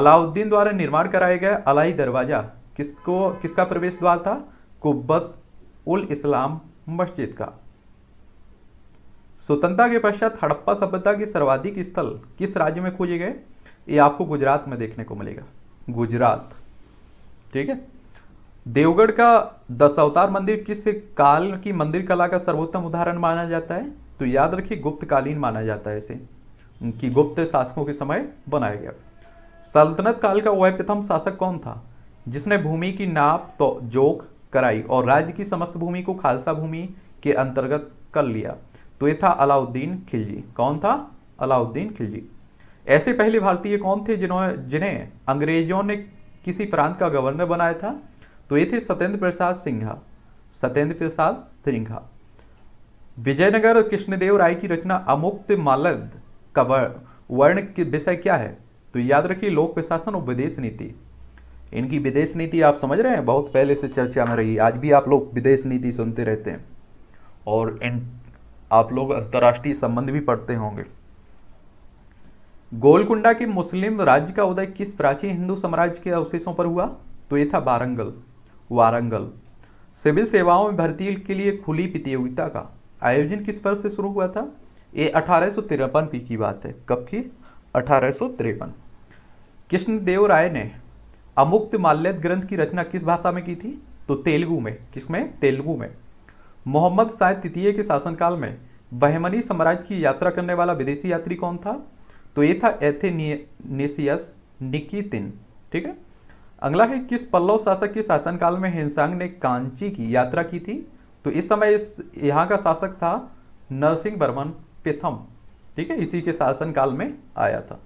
[SPEAKER 1] अलाउद्दीन द्वारा निर्माण कराया गया अलाई दरवाजा किसको किसका प्रवेश द्वार था कुब्बत उल इस्लाम मस्जिद का स्वतंत्रता के पश्चात हड़प्पा सभ्यता के सर्वाधिक स्थल किस राज्य में खोजे गए ये आपको गुजरात में देखने को मिलेगा गुजरात ठीक है देवगढ़ का दशावतार मंदिर किस काल की मंदिर कला का सर्वोत्तम उदाहरण माना जाता है तो याद रखिए गुप्तकालीन माना जाता है इसे कि गुप्त शासकों के समय बनाया गया सल्तनत काल का वह प्रथम शासक कौन था जिसने भूमि की नाप तो जोक कराई और राज्य की समस्त भूमि को खालसा भूमि के अंतर्गत कर लिया तो ये था अलाउद्दीन खिलजी कौन था अलाउद्दीन खिलजी ऐसे पहले भारतीय कौन थे जिन्होंने जिन्हें अंग्रेजों ने किसी प्रांत का गवर्नर बनाया था तो ये थे सत्येंद्र प्रसाद सिंघा सत्येंद्र प्रसाद सिंघा विजयनगर और कृष्णदेव राय की रचना अमुक्त मालद का वर्ण के विषय क्या है तो याद रखिए लोक प्रशासन और विदेश नीति इनकी विदेश नीति आप समझ रहे हैं बहुत पहले से चर्चा में रही आज भी आप लोग विदेश नीति सुनते रहते हैं और आप लोग अंतर्राष्ट्रीय संबंध भी पढ़ते होंगे गोलकुंडा के मुस्लिम राज्य का उदय किस प्राचीन हिंदू साम्राज्य के अवशेषों पर हुआ तो ये था वारंगल वारंगल सिविल सेवाओं में भर्ती के लिए खुली प्रतियोगिता का आयोजन किस वर्ष से शुरू हुआ था ये अठारह की, की बात है कब की अठारह कृष्णदेव राय ने अमुक्त माल्यत ग्रंथ की रचना किस भाषा में की थी तो तेलुगु में किसमें तेलुगु में मोहम्मद शायद तृतीय के शासनकाल में बहमनी साम्राज्य की यात्रा करने वाला विदेशी यात्री कौन था तो ये था एथेनियसियस निकितिन ठीक है अगला है किस पल्लव शासक के शासनकाल में हिंसांग ने कांची की यात्रा की थी तो इस समय इस यहाँ का शासक था नरसिंह वर्मन प्रथम ठीक है इसी के शासनकाल में आया था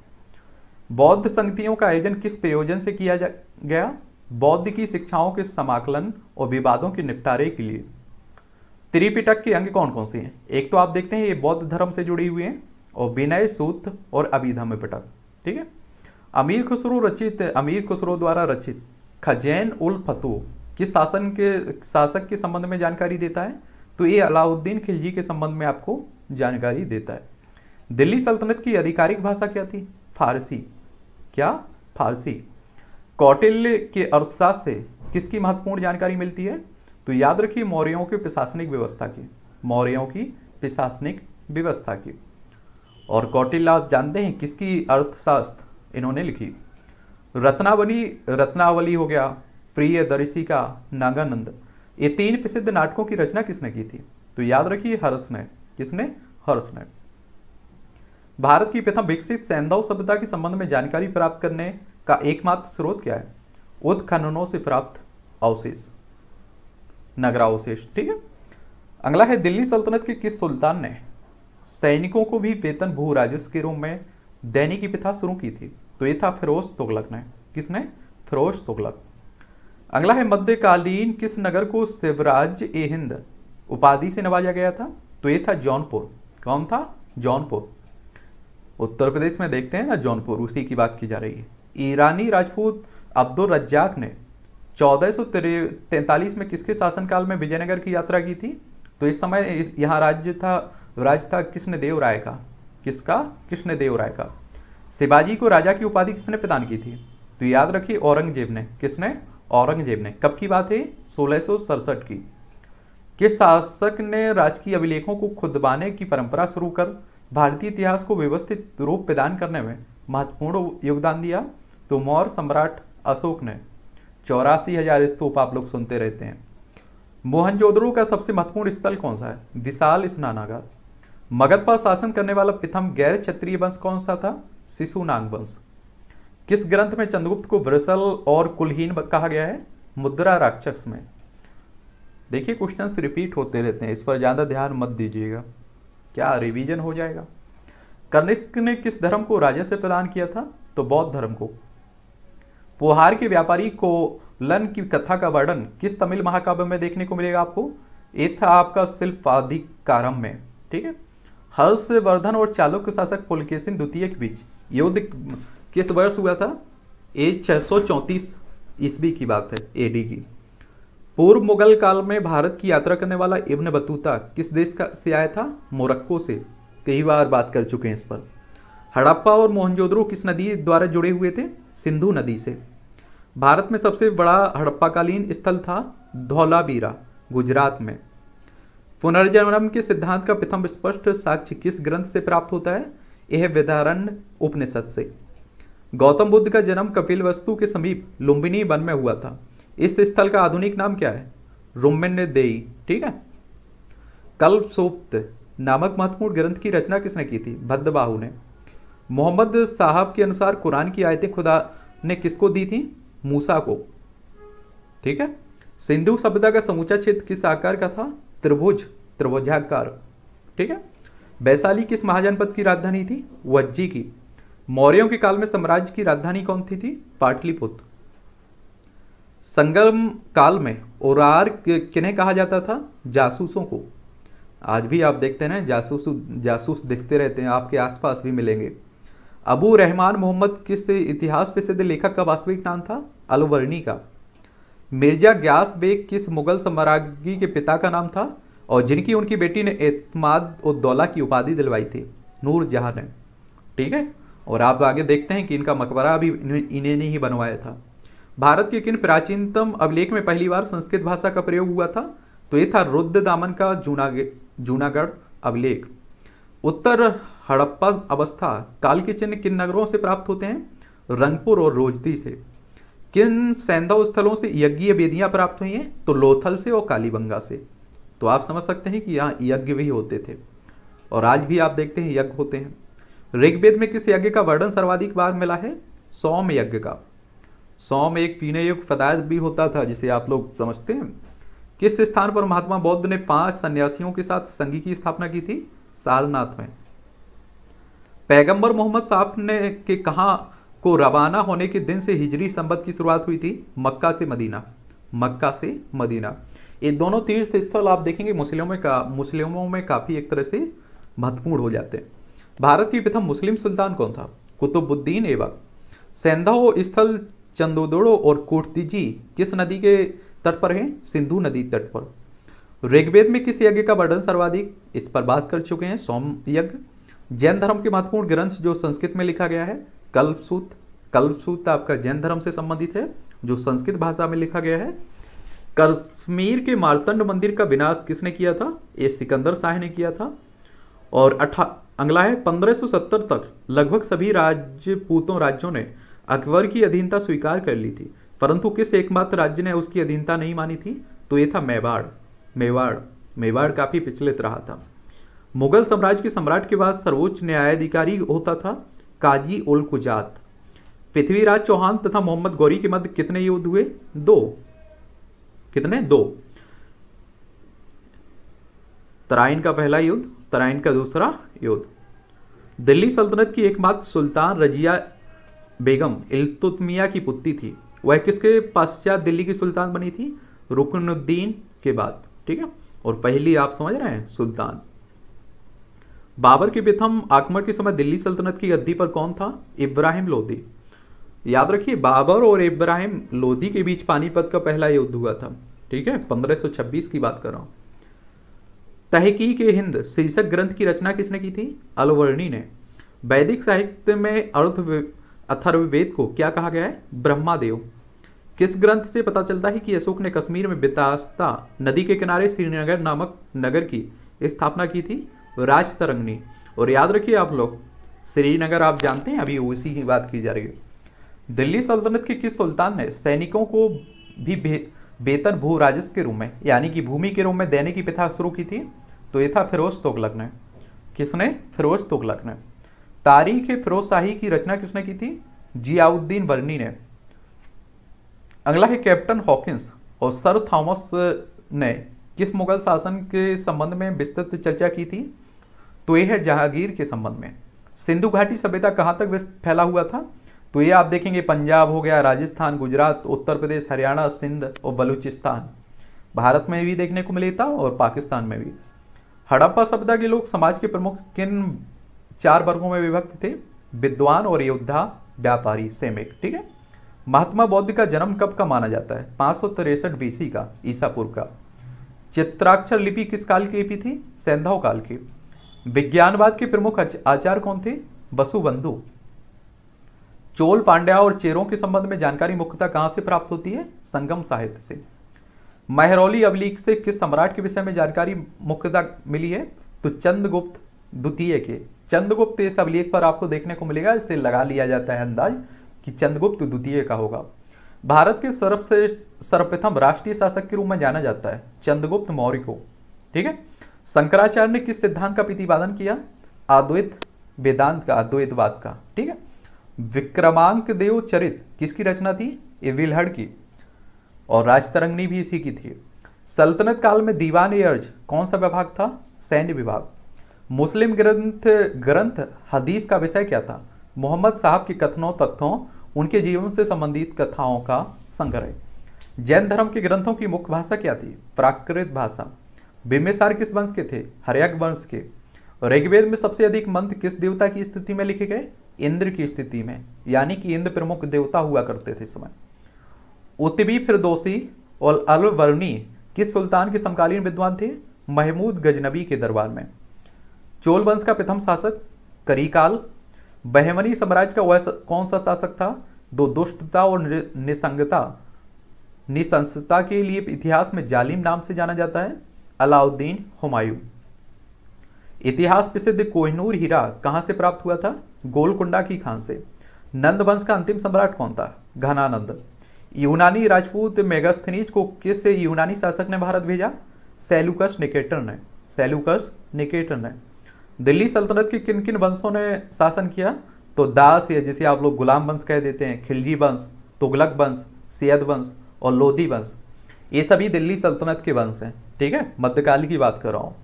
[SPEAKER 1] बौद्ध संगतियों का आयोजन किस प्रयोजन से किया गया बौद्ध की शिक्षाओं के समाकलन और विवादों के निपटारे के लिए त्रिपिटक के अंग कौन कौन से हैं एक तो आप देखते हैं ये बौद्ध धर्म से जुड़ी हुई हैं और विनय सूत और अभिधम पिटक ठीक है अमीर खुसरो रचित अमीर खुसरो द्वारा रचित खजैन उल फतो किस शासन के शासक के संबंध में जानकारी देता है तो ये अलाउद्दीन खिलजी के संबंध में आपको जानकारी देता है दिल्ली सल्तनत की आधिकारिक भाषा क्या थी फारसी क्या फारसी कौटिल्य के अर्थशास्त्र से किसकी महत्वपूर्ण जानकारी मिलती है तो याद रखिए मौर्यों की प्रशासनिक व्यवस्था की मौर्यों की प्रशासनिक व्यवस्था की और कौटिल्य आप जानते हैं किसकी अर्थशास्त्र इन्होंने लिखी रत्नावली रत्नावली हो गया प्रिय का नागानंद ये तीन प्रसिद्ध नाटकों की रचना किसने की थी तो याद रखिए हर्ष ने किसने हर्ष ने भारत की प्रथम विकसित सैंधव सभ्यता के संबंध में जानकारी प्राप्त करने का एकमात्र स्रोत क्या है उत्खननों से प्राप्त अवशेष नगरावशेष ठीक है अगला है दिल्ली सल्तनत के किस सुल्तान ने सैनिकों को भी वेतन भू राजस्व के रूप में देने की प्रथा शुरू की थी तो ये था फिरोज तुगलक ने किसने फिरोज तुगलक अगला है मध्यकालीन किस नगर को शिवराज ए हिंद उपाधि से नवाजा गया था तो ये था जौनपुर कौन था जौनपुर उत्तर प्रदेश में देखते हैं ना जौनपुर उसी की बात की जा रही है ईरानी राजपूत अब्दुल रज्जाक ने 1443 में किसके शासनकाल में विजयनगर की यात्रा की थी तो इस समय यहाँ राज्य था राज था कृष्ण देव राय का किसका कृष्ण देव राय का शिवाजी को राजा की उपाधि किसने प्रदान की थी तो याद रखिए औरंगजेब ने किसने औरंगजेब ने कब की बात है सोलह की किस शासक ने राजकीय अभिलेखों को खुदबाने की परंपरा शुरू कर भारतीय इतिहास को व्यवस्थित रूप प्रदान करने में महत्वपूर्ण योगदान दिया तो मौर्य सम्राट अशोक ने चौरासी हजार स्तूप आप लोग सुनते रहते हैं मोहनजोदड़ो का सबसे महत्वपूर्ण स्थल कौन सा है विशाल स्नानागार मगध पर शासन करने वाला प्रथम गैर क्षत्रिय वंश कौन सा था शिशुनाग वंश किस ग्रंथ में चंद्रगुप्त को वृसल और कुलहीन कहा गया है मुद्रा राक्षस में देखिए क्वेश्चन रिपीट होते रहते हैं इस पर ज़्यादा ध्यान मत दीजिएगा क्या रिवीजन हो जाएगा कनिष्क ने किस धर्म को राजा से प्रदान किया था तो बौद्ध धर्म को पोहार के व्यापारी को लन की कथा का वर्णन किस तमिल महाकाव्य में देखने को मिलेगा आपको ये था आपका शिल्पाधिकारम में ठीक है हर्षवर्धन और चालुक्य शासक पुलकेशन द्वितीय के बीच युद्ध किस वर्ष हुआ था ए छह सौ ईस्वी की बात है एडी की पूर्व मुगल काल में भारत की यात्रा करने वाला इब्न बतूता किस देश का से आया था मोरक्को से कई बार बात कर चुके हैं इस पर हड़प्पा और मोहनजोदड़ो किस नदी द्वारा जुड़े हुए थे सिंधु नदी से भारत में सबसे बड़ा हड़प्पाकालीन स्थल था धौलाबीरा गुजरात में पुनर्जन्म के सिद्धांत का प्रथम स्पष्ट साक्ष्य किस ग्रंथ से प्राप्त होता है यह वेदारण्य उपनिषद से गौतम बुद्ध का जन्म कपिल वस्तु के समीप लुम्बिनी वन में हुआ था इस स्थल का आधुनिक नाम क्या है रुम्बिन्य देई ठीक है कल्प नामक महत्वपूर्ण ग्रंथ की रचना किसने की थी भद्दबाहू ने मोहम्मद साहब के अनुसार कुरान की आयतें खुदा ने किसको दी थी मूसा को ठीक है सिंधु सभ्यता का समूचा क्षेत्र किस आकार का था त्रिभुज त्रिभुजाकार ठीक है वैशाली किस महाजनपद की राजधानी थी वज्जी की मौर्यों के काल में साम्राज्य की राजधानी कौन थी थी पाटलिपुत्र संगम काल में ओरार किन्हें कहा जाता था जासूसों को आज भी आप देखते हैं जासूस जासूस दिखते रहते हैं आपके आसपास भी मिलेंगे अबू रहमान मोहम्मद किस इतिहास प्रसिद्ध लेखक का वास्तविक नाम था अलवर्णी का मिर्जा ग्यास बेग किस मुगल सम्राज्ञी के पिता का नाम था और जिनकी उनकी बेटी ने एतमाद उद्दौला की उपाधि दिलवाई थी नूर जहां ने ठीक है और आप आगे देखते हैं कि इनका मकबरा भी इन्हें ही बनवाया था भारत के किन प्राचीनतम अभिलेख में पहली बार संस्कृत भाषा का प्रयोग हुआ था तो ये था रुद्र दामन का जूनागढ़ अभिलेख उत्तर हड़प्पा अवस्था काल के चिन्ह किन नगरों से प्राप्त होते हैं रंगपुर और रोजदी से किन सैंधव स्थलों से यज्ञ वेदियां प्राप्त हुई हैं तो लोथल से और कालीबंगा से तो आप समझ सकते हैं कि यहाँ यज्ञ भी होते थे और आज भी आप देखते हैं यज्ञ होते हैं ऋग्वेद में किस यज्ञ का वर्णन सर्वाधिक बार मिला है सौम यज्ञ का सौम एक पीने युग पदार्थ भी होता था जिसे आप लोग समझते हैं किस स्थान पर महात्मा बौद्ध ने पांच सन्यासियों के साथ संघी की स्थापना की थी सारनाथ में पैगंबर मोहम्मद साहब ने के कहाँ को रवाना होने के दिन से हिजरी संबत की शुरुआत हुई थी मक्का से मदीना मक्का से मदीना ये दोनों तीर्थ स्थल आप देखेंगे मुस्लिमों में का मुस्लिमों में काफ़ी एक तरह से महत्वपूर्ण हो जाते हैं भारत की प्रथम मुस्लिम सुल्तान कौन था कुतुबुद्दीन ऐबक वो स्थल चंदोदड़ो और कुर्तिजी किस नदी के तट पर है सिंधु नदी तट पर ऋग्वेद में किस यज्ञ का वर्णन सर्वाधिक इस पर बात कर चुके हैं सोम यज्ञ जैन धर्म के महत्वपूर्ण ग्रंथ जो संस्कृत में लिखा गया है कल्पसूत कल्पसूत तो आपका जैन धर्म से संबंधित है जो संस्कृत भाषा में लिखा गया है कश्मीर के मारतंड मंदिर का विनाश किसने किया था ये सिकंदर शाह ने किया था और अठा अगला है 1570 तक लगभग सभी राजपूतों राज्यों ने अकबर की अधीनता स्वीकार कर ली थी परंतु किस एकमात्र राज्य ने उसकी अधीनता नहीं मानी थी तो ये था मेवाड़ मेवाड़ मेवाड़ काफ़ी पिछड़ित रहा था मुगल साम्राज्य के सम्राट के बाद सर्वोच्च न्यायाधिकारी होता था काजी उल कुजात पृथ्वीराज चौहान तथा मोहम्मद गौरी के मध्य कितने युद्ध हुए दो कितने दो तराइन का पहला युद्ध तराइन का दूसरा युद्ध दिल्ली सल्तनत की एकमात्र सुल्तान रजिया बेगम इल्तुतमिया की पुत्री थी वह किसके पश्चात दिल्ली की सुल्तान बनी थी रुकनुद्दीन के बाद ठीक है और पहली आप समझ रहे हैं सुल्तान बाबर के प्रथम आक्रमण के समय दिल्ली सल्तनत की गद्दी पर कौन था इब्राहिम लोदी याद रखिए बाबर और इब्राहिम लोदी के बीच पानीपत का पहला युद्ध हुआ था ठीक है 1526 की बात कर रहा हूं तहकी के हिंद शीर्षक ग्रंथ की रचना किसने की थी अलवर्णी ने वैदिक साहित्य में अर्थ अथर्ववेद को क्या कहा गया है ब्रह्मादेव किस ग्रंथ से पता चलता है कि अशोक ने कश्मीर में बितास्ता नदी के किनारे श्रीनगर नामक नगर की स्थापना की थी राज तरंगनी और याद रखिए आप लोग श्रीनगर आप जानते हैं अभी उसी की बात की जा रही है दिल्ली सल्तनत के किस सुल्तान ने सैनिकों को भी वेतन भू राजस्व के रूप में यानी कि भूमि के रूप में देने की प्रथा शुरू की थी तो ये था फिरोज तुगलक ने किसने फिरोज तुगलक ने तारीख फिरोज शाही की रचना किसने की थी जियाउद्दीन वर्नी ने अगला है कैप्टन हॉकिंस और सर थॉमस ने किस मुगल शासन के संबंध में विस्तृत चर्चा की थी तो यह है जहांगीर के संबंध में सिंधु घाटी सभ्यता कहाँ तक फैला हुआ था तो ये आप देखेंगे पंजाब हो गया राजस्थान गुजरात उत्तर प्रदेश हरियाणा सिंध और बलूचिस्तान भारत में भी देखने को मिली था और पाकिस्तान में भी हड़प्पा सभ्यता के लोग समाज के प्रमुख किन चार वर्गों में विभक्त थे विद्वान और योद्धा व्यापारी सेमिक ठीक है महात्मा बौद्ध का जन्म कब का माना जाता है पाँच सौ तिरसठ बीसी का ईसापुर का चित्राक्षर लिपि किस काल की लिपि थी सैंधव काल की विज्ञानवाद के प्रमुख आचार्य कौन थे बसुबंधु चोल पांड्या और चेरों के संबंध में जानकारी मुख्यता कहां से प्राप्त होती है संगम साहित्य से महरौली अवलीक से किस सम्राट के विषय में जानकारी मुख्यता मिली है तो चंद्रगुप्त द्वितीय के चंद्रगुप्त इस अभिलेख पर आपको देखने को मिलेगा इससे लगा लिया जाता है अंदाज कि चंद्रगुप्त द्वितीय का होगा भारत के सर्वश्रेष्ठ सर्वप्रथम राष्ट्रीय शासक के रूप में जाना जाता है चंद्रगुप्त मौर्य को ठीक है शंकराचार्य ने किस सिद्धांत का प्रतिपादन किया अद्वैत वेदांत का अद्वैतवाद का ठीक है विक्रमांक देव चरित किसकी रचना थी ये विलहड़ की और राजतरंगनी भी इसी की थी सल्तनत काल में दीवान अर्ज कौन सा विभाग था सैन्य विभाग मुस्लिम ग्रंथ ग्रंथ हदीस का विषय क्या था मोहम्मद साहब के कथनों तथ्यों उनके जीवन से संबंधित कथाओं का संग्रह जैन धर्म के ग्रंथों की मुख्य भाषा क्या थी प्राकृत भाषा बिम्बेसार किस वंश के थे हरयक वंश के ऋग्वेद में सबसे अधिक मंत्र किस देवता की स्थिति में लिखे गए इंद्र की स्थिति में यानी कि इंद्र प्रमुख देवता हुआ करते थे इस समय उतबी फिरदोसी और अलवर्णी किस सुल्तान के समकालीन विद्वान थे महमूद गजनबी के दरबार में चोल वंश का प्रथम शासक करीकाल बहमनी साम्राज्य का वह कौन सा शासक था दो दुष्टता और निसंगता निसंसता के लिए इतिहास में जालिम नाम से जाना जाता है अलाउद्दीन हुमायूं इतिहास प्रसिद्ध कोहनूर हीरा कहाँ से प्राप्त हुआ था गोलकुंडा की खान से नंद वंश का अंतिम सम्राट कौन था घनानंद यूनानी राजपूत मेगास्थनीज को किस यूनानी शासक ने भारत भेजा सेलुकस निकेटर ने सेलुकस निकेटर ने दिल्ली सल्तनत के किन किन वंशों ने शासन किया तो दास या जिसे आप लोग गुलाम वंश कह देते हैं खिलजी वंश तुगलक वंश सैयद वंश और लोधी वंश ये सभी दिल्ली सल्तनत के वंश हैं ठीक है मध्यकाल की बात कर रहा हूँ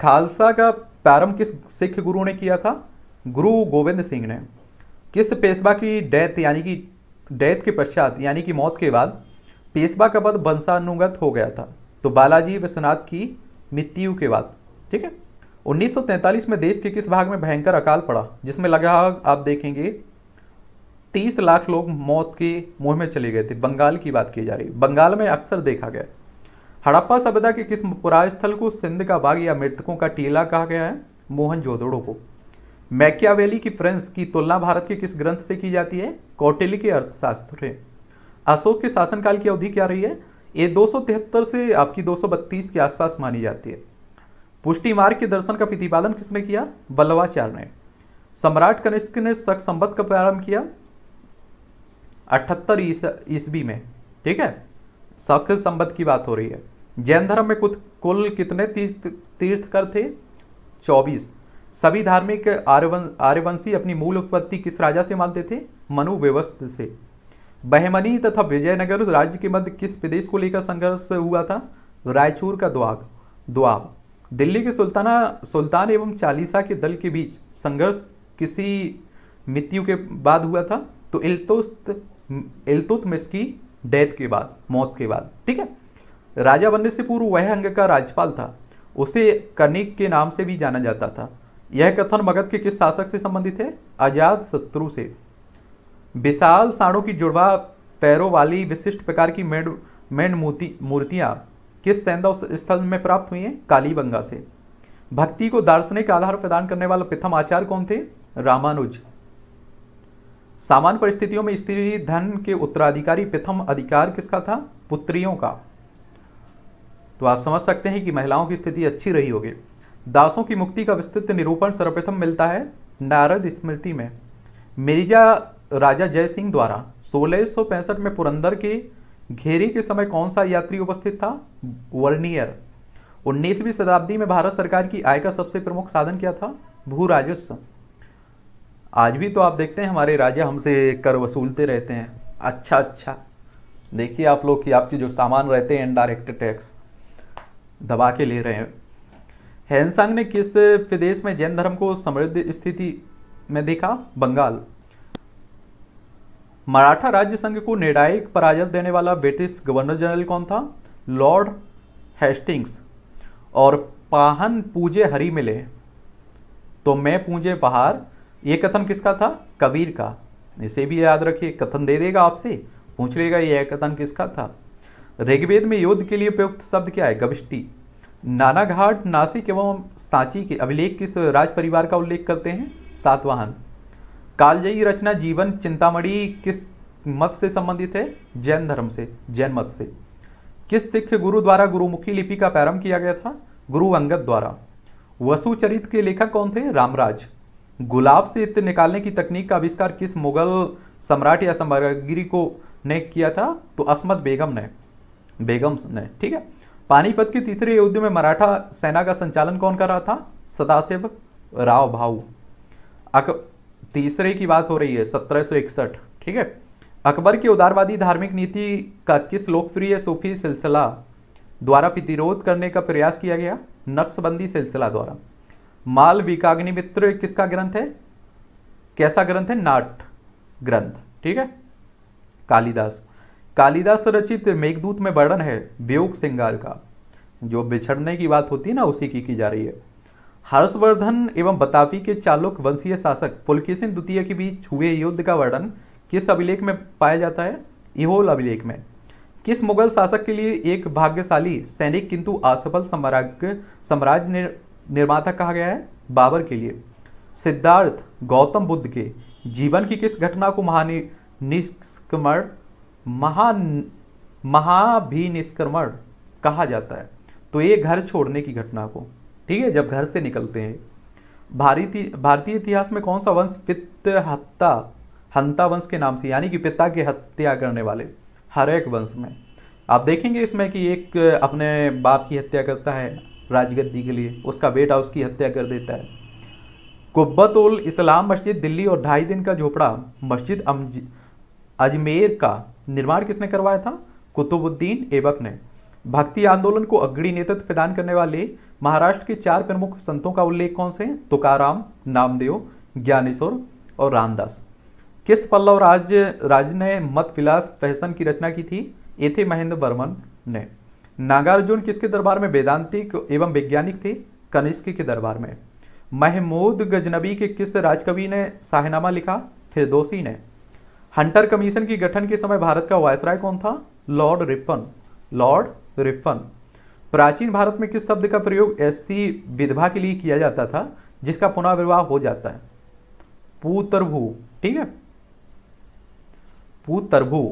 [SPEAKER 1] खालसा का प्रारंभ किस सिख गुरु ने किया था गुरु गोविंद सिंह ने किस पेशवा की डेथ यानी कि डेथ के पश्चात यानी कि मौत के बाद पेशवा का पद वंशानुगत हो गया था तो बालाजी विश्वनाथ की मृत्यु के बाद ठीक है 1943 में देश के किस भाग में भयंकर अकाल पड़ा जिसमें लगभग आप देखेंगे 30 लाख लोग मौत के मुंह में चले गए थे बंगाल की बात की जा रही बंगाल में अक्सर देखा गया हड़प्पा सभ्यता के किस पुरास्थल को सिंध का बाग या मृतकों का टीला कहा गया है मोहन जोदड़ो को मैक्यावेली की फ्रेंस की तुलना भारत के किस ग्रंथ से की जाती है कौटिल्य के अर्थशास्त्र है अशोक के शासनकाल की अवधि क्या रही है ये दो से आपकी 232 के आसपास मानी जाती है पुष्टि मार्ग के दर्शन का प्रतिपादन किसने किया बल्लवाचार्य ने सम्राट कनिष्क ने सख संबद्ध का प्रारंभ किया अठहत्तर ईस्वी में ठीक है सख्त संबद्ध की बात हो रही है जैन धर्म में कुछ कुल कितने तीर्थ तीर्थकर थे चौबीस सभी धार्मिक आर्यवं आर्यवंशी अपनी मूल उत्पत्ति किस राजा से मानते थे मनु व्यवस्थ से बहमनी तथा विजयनगर राज्य के मध्य किस प्रदेश को लेकर संघर्ष हुआ था रायचूर का द्वाग द्वाब दिल्ली के सुल्ताना सुल्तान एवं चालीसा के दल के बीच संघर्ष किसी मृत्यु के बाद हुआ था तो इल्तुस्त इल्तुतमिश की डेथ के बाद मौत के बाद ठीक है राजा बनने से पूर्व वह अंग का राज्यपाल था उसे कनिक के नाम से भी जाना जाता था यह कथन मगध के किस शासक से संबंधित है आजाद शत्रु से विशाल साणों की जुड़वा पैरों वाली विशिष्ट प्रकार की मेड मेड मूर्ति मूर्तियां किस सैंद स्थल में प्राप्त हुई हैं कालीबंगा से भक्ति को दार्शनिक आधार प्रदान करने वाला प्रथम आचार्य कौन थे रामानुज सामान्य परिस्थितियों में स्त्री धन के उत्तराधिकारी प्रथम अधिकार किसका था पुत्रियों का तो आप समझ सकते हैं कि महिलाओं की स्थिति अच्छी रही होगी दासों की मुक्ति का विस्तृत निरूपण सर्वप्रथम मिलता है नारद स्मृति में मिर्जा राजा जय सिंह द्वारा सोलह में पुरंदर के घेरे के समय कौन सा यात्री उपस्थित था वर्नियर उन्नीसवीं शताब्दी में भारत सरकार की आय का सबसे प्रमुख साधन क्या था भू राजस्व आज भी तो आप देखते हैं हमारे राजा हमसे कर वसूलते रहते हैं अच्छा अच्छा देखिए आप लोग कि आपके जो सामान रहते हैं इनडायरेक्ट टैक्स दबा के ले रहे हैं हैंसांग ने किस प्रदेश में जैन धर्म को समृद्ध स्थिति में देखा बंगाल मराठा राज्य संघ को निर्णायक पराजय देने वाला ब्रिटिश गवर्नर जनरल कौन था लॉर्ड हेस्टिंग्स और पाहन पूजे हरी मिले तो मैं पूजे पहाड़ ये कथन किसका था कबीर का इसे भी याद रखिए कथन दे देगा आपसे पूछ लेगा यह कथन किसका था ऋग्वेद में युद्ध के लिए उपयुक्त शब्द क्या है गविष्टि नानाघाट नासिक एवं सांची के अभिलेख किस राज परिवार का उल्लेख करते हैं सातवाहन कालजयी रचना जीवन चिंतामणि किस मत से संबंधित है जैन धर्म से जैन मत से किस सिख गुरु द्वारा गुरुमुखी लिपि का प्रारंभ किया गया था गुरु अंगद द्वारा वसुचरित के लेखक कौन थे रामराज गुलाब से इत्र निकालने की तकनीक का आविष्कार किस मुगल सम्राट या सम्रागिरी को ने किया था तो असमत बेगम ने बेगम ने ठीक है पानीपत के तीसरे युद्ध में मराठा सेना का संचालन कौन कर रहा था सदाशिव राव भाऊ अक तीसरे की बात हो रही है सत्रह ठीक है अकबर की उदारवादी धार्मिक नीति का किस लोकप्रिय सूफी सिलसिला द्वारा प्रतिरोध करने का प्रयास किया गया नक्सबंदी सिलसिला द्वारा मालविका अग्निमित्र किसका ग्रंथ है कैसा ग्रंथ है नाट ग्रंथ ठीक है कालिदास कालिदास रचित मेघदूत में वर्णन है व्योग सिंगार का जो बिछड़ने की बात होती है ना उसी की की जा रही है हर्षवर्धन एवं बतापी के चालुक वंशीय शासक पुलकेशिन द्वितीय के बीच हुए युद्ध का वर्णन किस अभिलेख में पाया जाता है इहोल अभिलेख में किस मुगल शासक के लिए एक भाग्यशाली सैनिक किंतु असफल सम्राज्य सम्राज्य ने निर्माता कहा गया है बाबर के लिए सिद्धार्थ गौतम बुद्ध के जीवन की किस घटना को महानि निष्क्रमण महा महाभिनिष्क्रमण कहा जाता है तो ये घर छोड़ने की घटना को ठीक है जब घर से निकलते हैं भारतीय भारतीय इतिहास में कौन सा वंश पित्त हत्ता हंता वंश के नाम से यानी कि पिता की हत्या करने वाले हर एक वंश में आप देखेंगे इसमें कि एक अपने बाप की हत्या करता है राजगद्दी के लिए उसका बेटा उसकी हत्या कर देता है कुब्बत उल इस्लाम मस्जिद दिल्ली और ढाई दिन का झोपड़ा मस्जिद अजमेर का निर्माण किसने करवाया था कुतुबुद्दीन एबक ने भक्ति आंदोलन को अग्रणी नेतृत्व प्रदान करने वाले महाराष्ट्र के चार प्रमुख संतों का उल्लेख कौन से तुकाराम नामदेव ज्ञानेश्वर और रामदास किस पल्लव राज्य राज ने मत विलास फैसन की रचना की थी ये थे महेंद्र बर्मन ने नागार्जुन किसके दरबार में वेदांतिक एवं वैज्ञानिक थे कनिष्क के दरबार में महमूद गजनबी के किस राजकवि ने शाहनामा लिखा फिरदोसी ने हंटर कमीशन की गठन के समय भारत का वायसराय कौन था लॉर्ड रिपन लॉर्ड रिपन प्राचीन भारत में किस शब्द का प्रयोग ऐसी विधवा के लिए किया जाता था जिसका पुनर्विवाह हो जाता है पूतरभू ठीक है पूतरभू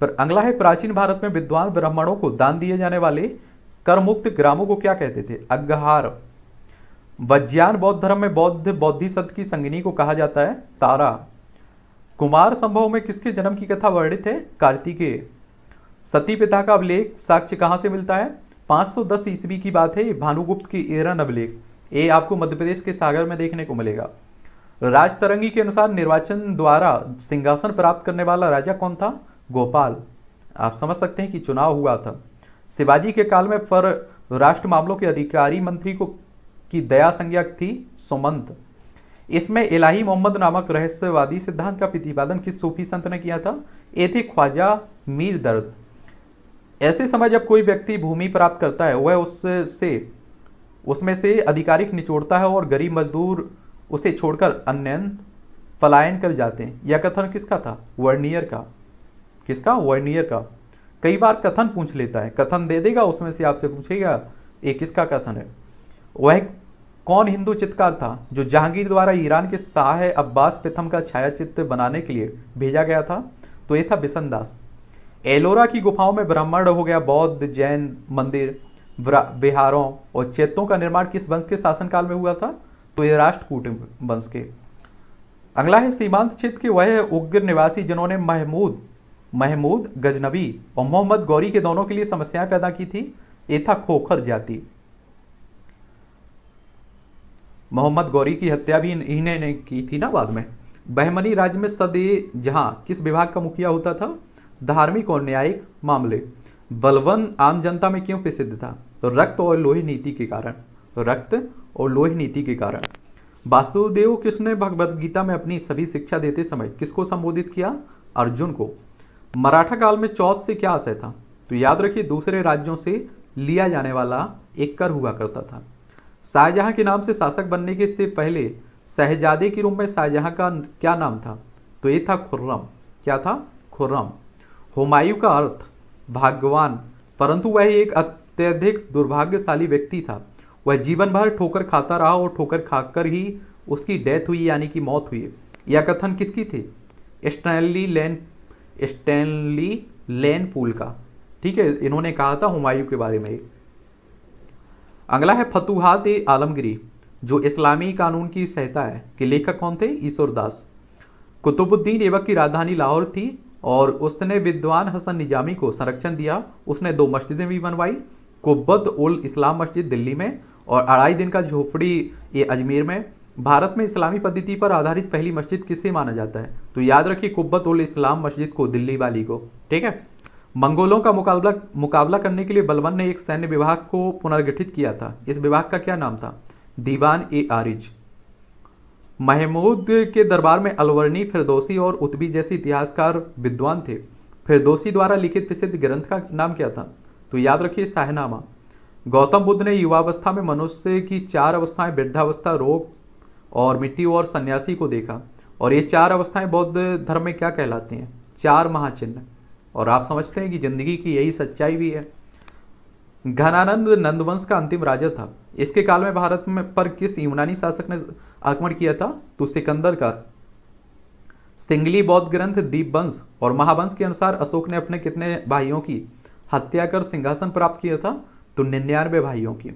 [SPEAKER 1] पर अगला है प्राचीन भारत में विद्वान ब्राह्मणों को दान दिए जाने वाले कर ग्रामों को क्या कहते थे अग्रहार वज्ञान बौद्ध धर्म में बौद्ध बौद्धि सत्य की संगनी को कहा जाता है तारा कुमार संभव में किसके जन्म की कथा वर्णित है कार्तिकेय सती पिता का अभिलेख साक्ष्य कहाँ से मिलता है 510 ईस्वी की बात है भानुगुप्त की एरन अभिलेख ये आपको मध्य प्रदेश के सागर में देखने को मिलेगा राजतरंगी के अनुसार निर्वाचन द्वारा सिंहासन प्राप्त करने वाला राजा कौन था गोपाल आप समझ सकते हैं कि चुनाव हुआ था शिवाजी के काल में पर राष्ट्र मामलों के अधिकारी मंत्री को की दया संज्ञा थी सुमंत इसमें इलाही मोहम्मद नामक रहस्यवादी सिद्धांत का प्रतिपादन किस सूफी संत ने किया था ये थे ख्वाजा मीर दर्द ऐसे समय जब कोई व्यक्ति भूमि प्राप्त करता है वह उससे उसमें से आधिकारिक निचोड़ता है और गरीब मजदूर उसे छोड़कर अन्य पलायन कर जाते हैं यह कथन किसका था वर्नियर का किसका वर्नियर का कई बार कथन पूछ लेता है कथन दे देगा उसमें से आपसे पूछेगा ये किसका कथन है वह कौन हिंदू चित्रकार था जो जहांगीर द्वारा ईरान के शाह अब्बास प्रथम का छाया चित्र बनाने के लिए भेजा गया था तो ये था बिशन एलोरा की गुफाओं में ब्राह्मण हो गया बौद्ध जैन मंदिर बिहारों और चेतों का निर्माण किस वंश के शासनकाल में हुआ था तो ये राष्ट्रकूट वंश के अगला है सीमांत क्षेत्र के वह उग्र निवासी जिन्होंने महमूद महमूद गजनवी और मोहम्मद गौरी के दोनों के लिए समस्याएं पैदा की थी एथा खोखर जाति मोहम्मद गौरी की हत्या भी इन्हें ने की थी ना बाद में बहमनी राज्य में सदे जहां किस विभाग का मुखिया होता था धार्मिक और न्यायिक मामले बलवन आम जनता में क्यों प्रसिद्ध था तो रक्त और लोही नीति के कारण तो रक्त और लोही नीति के कारण वास्तुदेव किसने भगवदगीता भगवद गीता में अपनी सभी शिक्षा देते समय किसको संबोधित किया अर्जुन को मराठा काल में चौथ से क्या आशय था तो याद रखिए दूसरे राज्यों से लिया जाने वाला एक कर हुआ करता था शाहजहां के नाम से शासक बनने के से पहले शहजादे के रूप में शाहजहां का क्या नाम था तो ये था खुर्रम क्या था खुर्रम हुमायूं का अर्थ भाग्यवान परंतु वह एक अत्यधिक दुर्भाग्यशाली व्यक्ति था वह जीवन भर ठोकर खाता रहा और ठोकर खाकर ही उसकी डेथ हुई यानी कि मौत हुई यह कथन किसकी थी Stanley Land Stanley Lane Poole का ठीक है इन्होंने कहा था हुमायूं के बारे में अगला है फतुहात आलमगिरी जो इस्लामी कानून की सहायता है कि लेखक कौन थे ईश्वरदास कुतुबुद्दीन एवक की राजधानी लाहौर थी और उसने विद्वान हसन निजामी को संरक्षण दिया उसने दो मस्जिदें भी बनवाई कुब्बत उल इस्लाम मस्जिद दिल्ली में और अढ़ाई दिन का झोपड़ी ये अजमेर में भारत में इस्लामी पद्धति पर आधारित पहली मस्जिद किसे माना जाता है तो याद रखिए कुब्बत उल इस्लाम मस्जिद को दिल्ली वाली को ठीक है मंगोलों का मुकाबला मुकाबला करने के लिए बलवन ने एक सैन्य विभाग को पुनर्गठित किया था इस विभाग का क्या नाम था दीवान ए आरिज महमूद के दरबार में अलवर्नी फिरदोसी और उतबी जैसे इतिहासकार विद्वान थे फिरदोसी द्वारा लिखित प्रसिद्ध ग्रंथ का नाम क्या था तो याद रखिए शाहनामा गौतम बुद्ध ने युवावस्था में मनुष्य की चार अवस्थाएं वृद्धावस्था रोग और मिट्टी और सन्यासी को देखा और ये चार अवस्थाएं बौद्ध धर्म में क्या कहलाती हैं चार महाचिन्ह और आप समझते हैं कि जिंदगी की यही सच्चाई भी है घनानंद नंदवंश का अंतिम राजा था इसके काल में भारत में पर किस यूनानी शासक ने आक्रमण किया था तो सिकंदर का सिंगली बौद्ध ग्रंथ दीपवंश और महावंश के अनुसार अशोक ने अपने कितने भाइयों की हत्या कर सिंहासन प्राप्त किया था तो निन्यानवे भाइयों की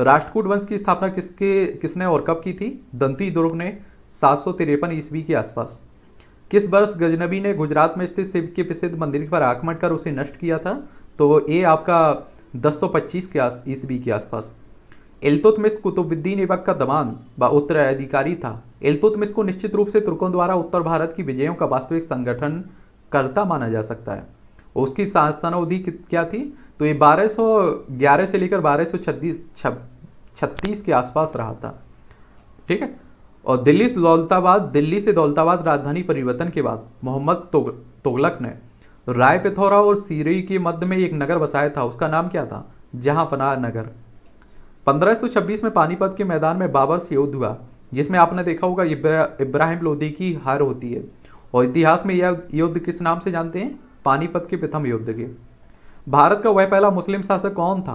[SPEAKER 1] राष्ट्रकूट वंश की स्थापना किसके किसने और कब की थी दंती दुर्ग ने सात सौ तिरपन ईस्वी के आसपास किस वर्ष गजनबी ने गुजरात में स्थित शिव के प्रसिद्ध मंदिर पर आक्रमण कर उसे नष्ट किया था तो ये आपका 1025 के आस ईस्वी के आसपास एल्तुतमिस कुतुबुद्दीन ऐबक का दमान व उत्तराधिकारी था एल्तुतमिस को निश्चित रूप से तुर्कों द्वारा उत्तर भारत की विजयों का वास्तविक संगठन करता माना जा सकता है उसकी शासनावधि क्या थी तो ये 1211 से लेकर 1236 छत्तीस के आसपास रहा था ठीक है और दिल्ली से दौलताबाद दिल्ली से दौलताबाद राजधानी परिवर्तन के बाद मोहम्मद तुगलक ने राय पिथौरा और सीरी के मध्य में एक नगर बसाया था उसका नाम क्या था जहां पनार नगर 1526 में पानीपत के मैदान में बाबर से युद्ध हुआ जिसमें आपने देखा होगा इब्राहिम लोधी की हार होती है और इतिहास में यह युद्ध किस नाम से जानते हैं पानीपत के प्रथम युद्ध के भारत का वह पहला मुस्लिम शासक कौन था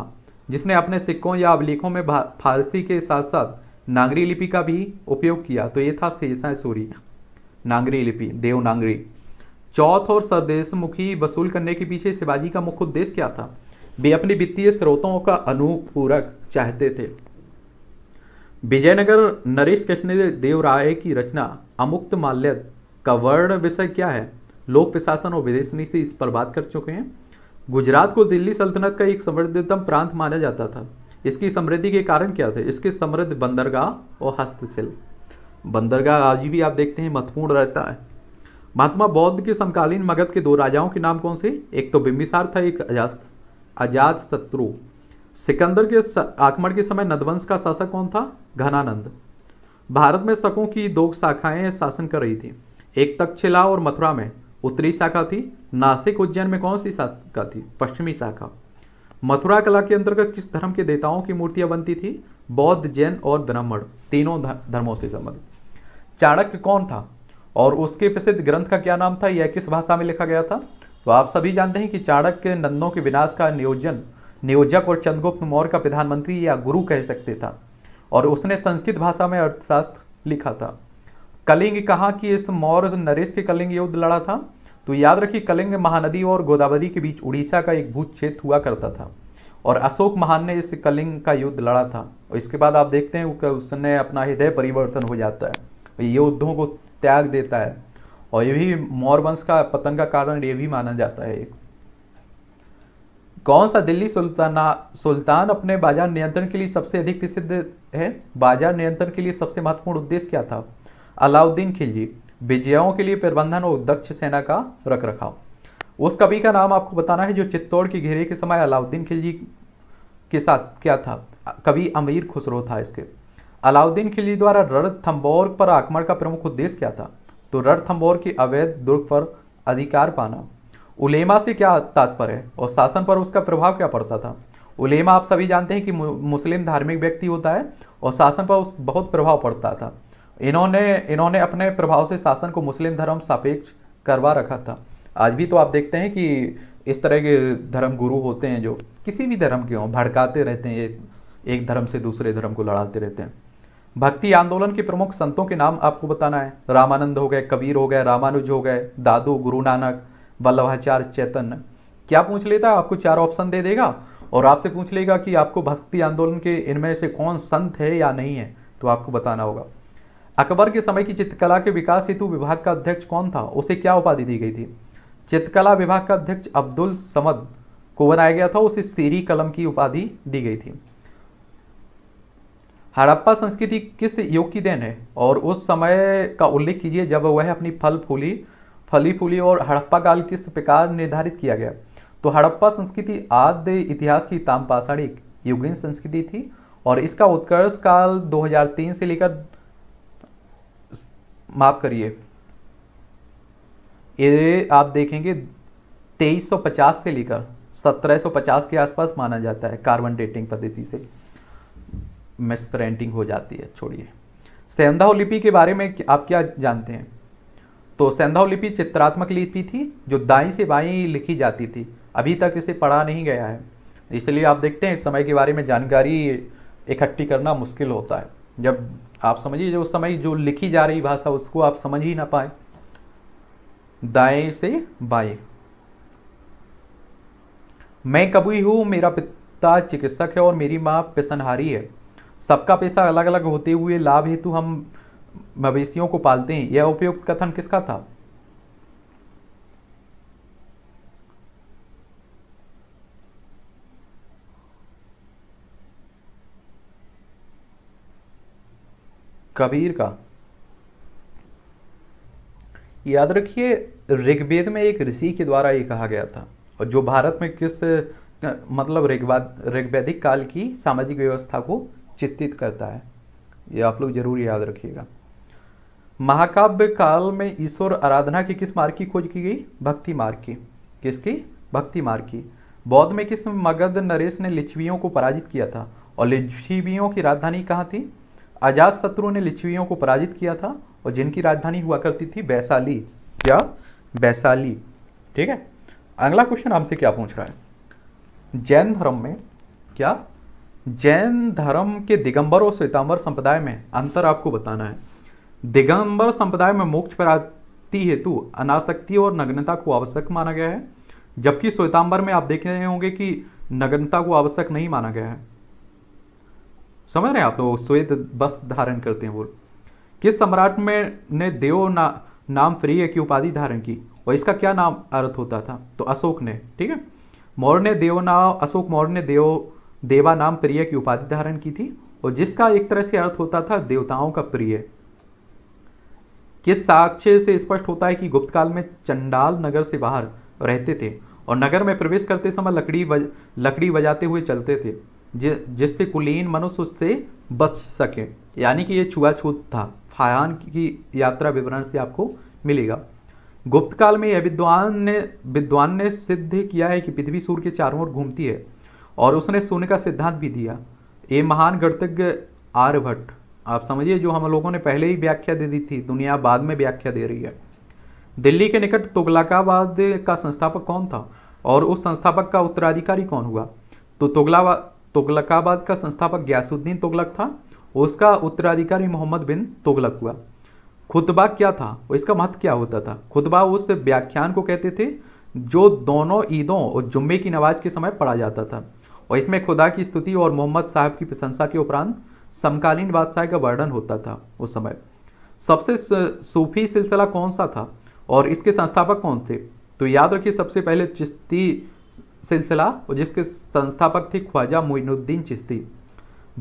[SPEAKER 1] जिसने अपने सिक्कों या अबलीखों में फारसी के साथ साथ नागरी लिपि का भी उपयोग किया तो ये था शेषा सूरी नागरी लिपि देवनागरी चौथ और मुखी वसूल करने के पीछे शिवाजी का मुख्य उद्देश्य क्या था वे अपने वित्तीय स्रोतों का अनुपूरक चाहते थे विजयनगर नरेश कृष्ण देवराय की रचना अमुक्त माल्य का वर्ण विषय क्या है लोक प्रशासन और विदेश नीति इस पर बात कर चुके हैं गुजरात को दिल्ली सल्तनत का एक समृद्धतम प्रांत माना जाता था इसकी समृद्धि के कारण क्या थे इसके समृद्ध बंदरगाह और हस्तशिल्प बंदरगाह आज भी आप देखते हैं महत्वपूर्ण रहता है महात्मा बौद्ध के समकालीन मगध के दो राजाओं के नाम कौन से एक तो बिम्बिसार था एक अजात अजात शत्रु सिकंदर के आक्रमण के समय नदवंश का शासक कौन था घनानंद भारत में शकों की दो शाखाएं शासन कर रही थी एक तक्षशिला और मथुरा में उत्तरी शाखा थी नासिक उज्जैन में कौन सी शाखा थी पश्चिमी शाखा मथुरा कला के अंतर्गत किस धर्म के देवताओं की मूर्तियां बनती थी बौद्ध जैन और ब्राह्मण तीनों धर्मों से संबंधित चाणक्य कौन था और उसके प्रसिद्ध ग्रंथ का क्या नाम था यह किस भाषा में लिखा गया था तो आप सभी जानते हैं कि चाणक्य नंदों के विनाश का नियोजन नियोजक और चंद्रगुप्त मौर्य का प्रधानमंत्री या गुरु कह सकते था और उसने संस्कृत भाषा में अर्थशास्त्र लिखा था कलिंग कहा कि इस मौर्य नरेश के कलिंग युद्ध लड़ा था तो याद रखिए कलिंग महानदी और गोदावरी के बीच उड़ीसा का एक भूत क्षेत्र हुआ करता था और अशोक महान ने इस कलिंग का युद्ध लड़ा था और इसके बाद आप देखते हैं उसने अपना हृदय परिवर्तन हो जाता है युद्धों को त्याग देता है और ये भी मौर्य वंश का पतन का कारण ये भी माना जाता है एक कौन सा दिल्ली सुल्ताना सुल्तान अपने बाजार नियंत्रण के लिए सबसे अधिक प्रसिद्ध है बाजार नियंत्रण के लिए सबसे महत्वपूर्ण उद्देश्य क्या था अलाउद्दीन खिलजी विजयाओं के लिए प्रबंधन और दक्ष सेना का रख रखाव उस कवि का नाम आपको बताना है जो चित्तौड़ की घेरे के समय अलाउद्दीन खिलजी के साथ क्या था कवि अमीर खुसरो था इसके अलाउद्दीन खिलजी द्वारा रणथम्बोर पर आक्रमण का प्रमुख उद्देश्य क्या था तो रणथम्बोर की अवैध दुर्ग पर अधिकार पाना उलेमा से क्या तात्पर्य है और शासन पर उसका प्रभाव क्या पड़ता था उलेमा आप सभी जानते हैं कि मुस्लिम धार्मिक व्यक्ति होता है और शासन पर उस बहुत प्रभाव पड़ता था इन्होंने इन्होंने अपने प्रभाव से शासन को मुस्लिम धर्म सापेक्ष करवा रखा था आज भी तो आप देखते हैं कि इस तरह के धर्म गुरु होते हैं जो किसी भी धर्म के हों भड़काते रहते हैं एक धर्म से दूसरे धर्म को लड़ाते रहते हैं भक्ति आंदोलन के प्रमुख संतों के नाम आपको बताना है रामानंद हो गए कबीर हो गए रामानुज हो गए दादू गुरु नानक वल्लभाचार्य चैतन्य क्या पूछ लेता आपको चार ऑप्शन दे देगा और आपसे पूछ लेगा कि आपको भक्ति आंदोलन के इनमें से कौन संत है या नहीं है तो आपको बताना होगा अकबर के समय की चित्रकला के विकास हेतु विभाग का अध्यक्ष कौन था उसे क्या उपाधि दी गई थी चित्रकला विभाग का अध्यक्ष अब्दुल समद को बनाया गया था उसे सीरी कलम की उपाधि दी गई थी हड़प्पा संस्कृति किस योग की देन है और उस समय का उल्लेख कीजिए जब वह अपनी फल फूली फली फूली और हड़प्पा काल किस प्रकार निर्धारित किया गया तो हड़प्पा संस्कृति आद्य इतिहास की तामपाषाणिक युगीन संस्कृति थी और इसका उत्कर्ष काल 2003 से लेकर माफ़ करिए ये आप देखेंगे 2350 से लेकर 1750 के आसपास माना जाता है कार्बन डेटिंग पद्धति से मिसप्रेंटिंग हो जाती है छोड़िए सेंधाव लिपि के बारे में आप क्या जानते हैं तो सेंधाव लिपि चित्रात्मक लिपि थी जो दाई से बाई लिखी जाती थी अभी तक इसे पढ़ा नहीं गया है इसलिए आप देखते हैं इस समय के बारे में जानकारी इकट्ठी करना मुश्किल होता है जब आप समझिए जो उस समय जो लिखी जा रही भाषा उसको आप समझ ही ना पाए दाए से बाए मैं कबूई हूं मेरा पिता चिकित्सक है और मेरी माँ पेशनहारी है सबका पैसा अलग अलग होते हुए लाभ हेतु हम मवेशियों को पालते हैं यह उपयुक्त कथन किसका था कबीर का याद रखिए ऋग्वेद में एक ऋषि के द्वारा ये कहा गया था और जो भारत में किस मतलब ऋग्वैदिक काल की सामाजिक व्यवस्था को चित्रित करता है ये आप लोग जरूर याद रखिएगा महाकाव्य काल में ईश्वर आराधना की किस मार्ग की खोज की गई भक्ति मार्ग की किसकी भक्ति मार्ग की बौद्ध में किस मगध नरेश ने लिच्छवियों को पराजित किया था और लिच्छवियों की राजधानी कहाँ थी आजाद शत्रु ने लिच्छवियों को पराजित किया था और जिनकी राजधानी हुआ करती थी वैशाली क्या वैशाली ठीक है अगला क्वेश्चन हमसे क्या पूछ रहा है जैन धर्म में क्या जैन धर्म के दिगंबर और श्वेतांबर संप्रदाय में अंतर आपको बताना है दिगंबर संप्रदाय में मोक्ष प्राप्ति हेतु अनासक्ति और नग्नता को आवश्यक माना गया है जबकि श्वेतांबर में आप देख रहे होंगे कि नग्नता को आवश्यक नहीं माना गया है समझ रहे हैं आप लोग श्वेत बस धारण करते हैं वो किस सम्राट में ने देव ना नाम फ्रीय की उपाधि धारण की और इसका क्या नाम अर्थ होता था तो अशोक ने ठीक है मौर्य ने देव नाम अशोक मौर्य ने देव देवा नाम प्रिय की उपाधि धारण की थी और जिसका एक तरह से अर्थ होता था देवताओं का प्रिय किस साक्ष्य से स्पष्ट होता है कि गुप्त काल में चंडाल नगर से बाहर रहते थे और नगर में प्रवेश करते समय लकड़ी वज, लकड़ी बजाते हुए चलते थे जिससे कुलीन मनुष्य उससे बच सके यानी कि ये छुआछूत था फायान की यात्रा विवरण से आपको मिलेगा गुप्त काल में यह विद्वान ने विद्वान ने सिद्ध किया है कि पृथ्वी सूर्य के चारों ओर घूमती है और उसने सूर्य का सिद्धांत भी दिया ये महान गणतज्ञ आर्यभट्ट आप समझिए जो हम लोगों ने पहले ही व्याख्या दे दी थी दुनिया बाद में व्याख्या दे रही है दिल्ली के निकट तुगलाकाबाद का संस्थापक कौन था और उस संस्थापक का उत्तराधिकारी कौन हुआ तो तुगलावा तुगलकाबाद का संस्थापक ग्यासुद्दीन तुगलक था उसका उत्तराधिकारी मोहम्मद बिन तुगलक हुआ खुतबा क्या था और इसका महत्व क्या होता था खुतबा उस व्याख्यान को कहते थे जो दोनों ईदों और जुम्मे की नमाज के समय पढ़ा जाता था और इसमें खुदा की स्तुति और मोहम्मद साहब की प्रशंसा के उपरांत समकालीन बादशाह का वर्णन होता था उस समय सबसे सूफी सिलसिला कौन सा था और इसके संस्थापक कौन थे तो याद रखिए सबसे पहले चिश्ती सिलसिला जिसके संस्थापक थे ख्वाजा मोइनुद्दीन चिश्ती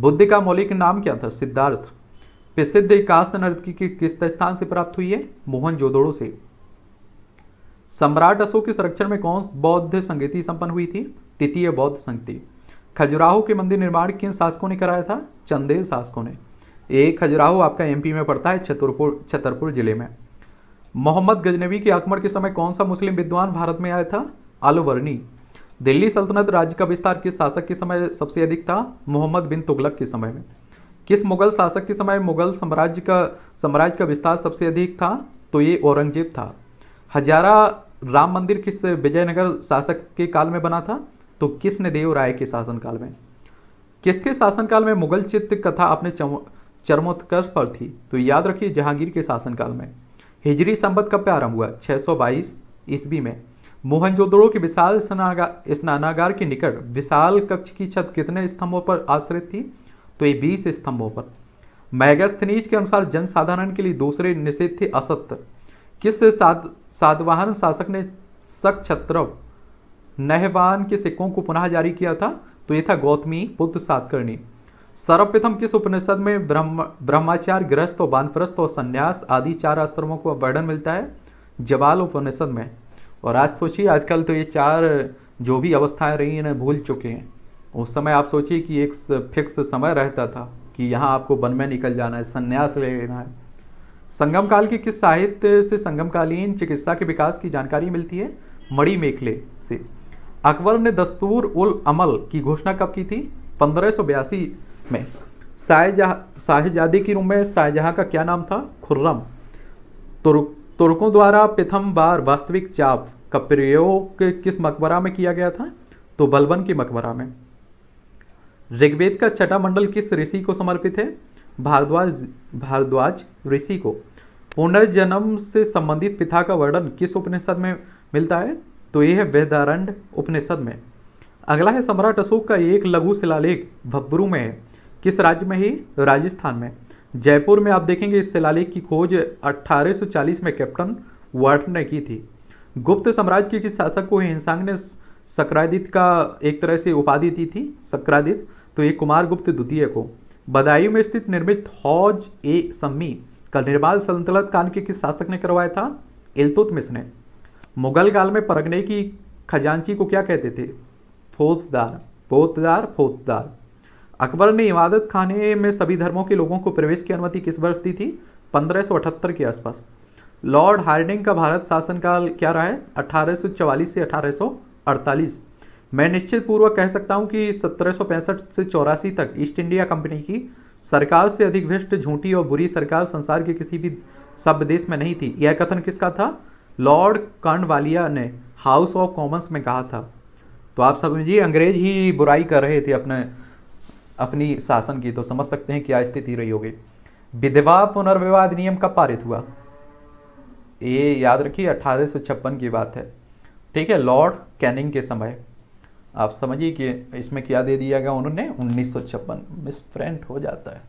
[SPEAKER 1] बुद्ध का मौलिक नाम क्या था सिद्धार्थ प्रसिद्ध इकास नर्तकी की किस स्थान से प्राप्त हुई है मोहन जोदड़ो से सम्राट अशोक के संरक्षण में कौन बौद्ध संगीति संपन्न हुई थी तृतीय बौद्ध संगति खजुराहो के मंदिर निर्माण किन शासकों ने कराया था चंदेल शासकों ने एक खजुराहो आपका एमपी में पड़ता है छतरपुर छतरपुर जिले में मोहम्मद गजनवी के आक्रमण के समय कौन सा मुस्लिम विद्वान भारत में आया था आलोवर्णी दिल्ली सल्तनत राज्य का विस्तार किस शासक के समय सबसे अधिक था मोहम्मद बिन तुगलक के समय में किस मुगल शासक के समय मुगल साम्राज्य का साम्राज्य का विस्तार सबसे अधिक था तो ये औरंगजेब था हजारा राम मंदिर किस विजयनगर शासक के काल में बना था तो देव राय के शासनकाल में किसके शासनकाल में मुगल चित्त कथा अपने चरमोत्कर्ष पर थी तो याद रखिए जहांगीर के शासनकाल में हिजरी संबत कब प्रारंभ हुआ 622 सौ ईस्वी में मोहनजोदड़ो के विशाल स्नानागार के निकट विशाल कक्ष की छत कितने स्तंभों पर आश्रित थी तो ये बीस स्तंभों पर मैगस्थनीज के अनुसार जनसाधारण के लिए दूसरे निषेध थे असत्य किस सात सातवाहन शासक ने सक छत्र नहवान के सिक्कों को पुनः जारी किया था तो ये था गौतमी पुत्र सातकर्णी सर्वप्रथम किस उपनिषद में ब्रह्माचार गृहस्थ और वानप्रस्थ और संन्यास आदि चार आश्रमों को वर्णन मिलता है जवाल उपनिषद में और आज सोचिए आजकल तो ये चार जो भी अवस्थाएं रही हैं भूल चुके हैं उस समय आप सोचिए कि एक फिक्स समय रहता था कि यहाँ आपको वन में निकल जाना है संन्यास ले लेना है संगम काल के किस साहित्य से संगमकालीन चिकित्सा के विकास की जानकारी मिलती है मड़ी मेखले से अकबर ने दस्तूर उल अमल की घोषणा कब की थी पंद्रह में शाहजहा शाहजादी की रूम में शाहजहाँ का क्या नाम था खुर्रम तुर्क तुर्कों द्वारा प्रथम बार वास्तविक चाप का प्रयोग किस मकबरा में किया गया था तो बलबन के मकबरा में ऋग्वेद का छठा मंडल किस ऋषि को समर्पित है भारद्वाज भारद्वाज ऋषि को पुनर्जन्म से संबंधित पिता का वर्णन किस उपनिषद में मिलता है तो यह है वेदारण्य उपनिषद में अगला है सम्राट अशोक का एक लघु शिलालेख भब्रू में है किस राज्य में ही राजस्थान में जयपुर में आप देखेंगे इस शिलालेख की खोज 1840 में कैप्टन वर्ट ने की थी गुप्त साम्राज्य के किस शासक को हिंसांग ने सक्रादित का एक तरह से उपाधि दी थी सक्रादित तो ये कुमार गुप्त द्वितीय को बदायूं में स्थित निर्मित हौज ए सम्मी का निर्माण सल्तनत कान के किस शासक ने करवाया था इलतुत ने मुगल काल में परगने की खजांची को क्या कहते थे फोतदार फोतदार फोतदार अकबर ने इबादत खाने में सभी धर्मों के लोगों को प्रवेश की अनुमति किस वर्ष दी थी पंद्रह के आसपास लॉर्ड हार्डिंग का भारत काल क्या रहा है अठारह से 1848 मैं निश्चित पूर्वक कह सकता हूं कि 1765 से चौरासी तक ईस्ट इंडिया कंपनी की सरकार से अधिक भ्रष्ट झूठी और बुरी सरकार संसार के किसी भी सब देश में नहीं थी यह कथन किसका था लॉर्ड कर्नवालिया ने हाउस ऑफ कॉमन्स में कहा था तो आप समझिए अंग्रेज ही बुराई कर रहे थे अपने अपनी शासन की तो समझ सकते हैं क्या स्थिति रही होगी विधवा पुनर्विवाद नियम कब पारित हुआ ये याद रखिए अठारह की बात है ठीक है लॉर्ड कैनिंग के समय आप समझिए कि इसमें क्या दे दिया गया उन्होंने उन्नीस मिस प्रिंट हो जाता है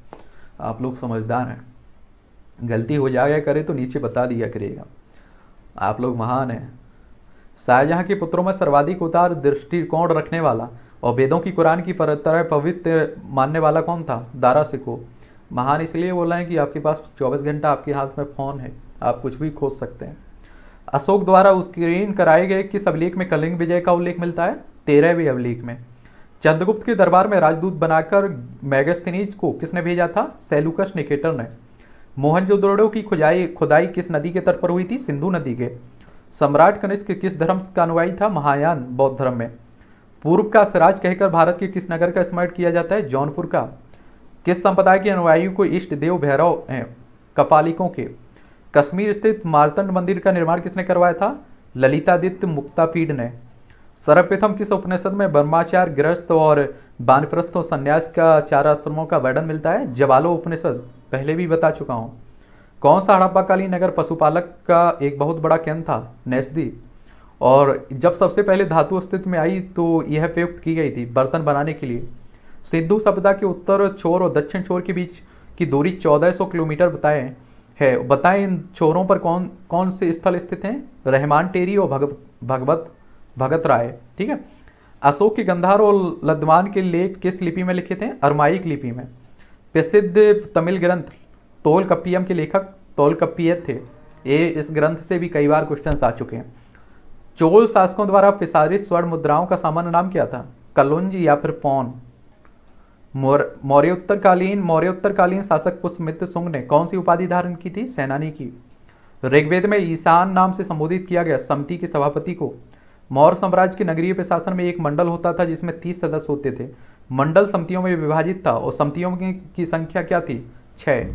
[SPEAKER 1] आप लोग समझदार हैं गलती हो जाएगा करे तो नीचे बता दिया करिएगा आप लोग महान हैं शाहजहाँ के पुत्रों में सर्वाधिक उतार दृष्टिकोण रखने वाला और वेदों की कुरान की तरह पवित्र मानने वाला कौन था दारा सिखो महान इसलिए बोला है कि आपके पास 24 घंटा आपके हाथ में फ़ोन है आप कुछ भी खोज सकते हैं अशोक द्वारा उत्कीर्ण कराए गए किस अभिलेख में कलिंग विजय का उल्लेख मिलता है तेरहवीं अभिलेख में चंद्रगुप्त के दरबार में राजदूत बनाकर मैगस्थनीज को किसने भेजा था सेलुकस निकेटर ने मोहनजोदड़ो की खुदाई खुदाई किस नदी के तट पर हुई थी सिंधु नदी के सम्राट कनिष्क किस धर्म का अनुयायी था महायान बौद्ध धर्म में पूर्व का सराज कहकर भारत के किस नगर का स्मरण किया जाता है जौनपुर का किस संप्रदाय के अनुयायियों को इष्ट देव भैरव हैं कपालिकों के कश्मीर स्थित मारतंड मंदिर का निर्माण किसने करवाया था ललितादित्य मुक्तापीड ने सर्वप्रथम किस उपनिषद में ब्रह्माचार ग्रस्त और बानप्रस्थ संन्यास का चार आश्रमों का वर्णन मिलता है जवालो उपनिषद पहले भी बता चुका हूँ कौन सा हड़प्पाकालीन नगर पशुपालक का एक बहुत बड़ा केंद्र था नेस्दी और जब सबसे पहले धातु अस्तित्व में आई तो यह प्रयुक्त की गई थी बर्तन बनाने के लिए सिंधु सभ्यता के उत्तर छोर और दक्षिण छोर के बीच की दूरी 1400 किलोमीटर बताए है बताएं इन छोरों पर कौन कौन से स्थल स्थित हैं रहमान टेरी और भगव भगवत भगत राय ठीक है अशोक के गंधार और लद्वान के लेख किस लिपि में लिखे थे अरमाइक लिपि में प्रसिद्ध तमिल ग्रंथ तोल कपियम के लेखक तोल कपियर थे ये इस ग्रंथ से भी कई बार क्वेश्चन आ चुके हैं चोल शासकों द्वारा पिसारी स्वर्ण मुद्राओं का सामान्य नाम क्या था कलुंज या फिर पौन मौर्य उत्तरकालीन मौर्य उत्तरकालीन शासक पुष्पमित्र सुंग ने कौन सी उपाधि धारण की थी सेनानी की ऋग्वेद में ईशान नाम से संबोधित किया गया समिति के सभापति को मौर्य साम्राज्य के नगरीय प्रशासन में एक मंडल होता था जिसमें तीस सदस्य होते थे मंडल समितियों में विभाजित था और समितियों की संख्या क्या थी छह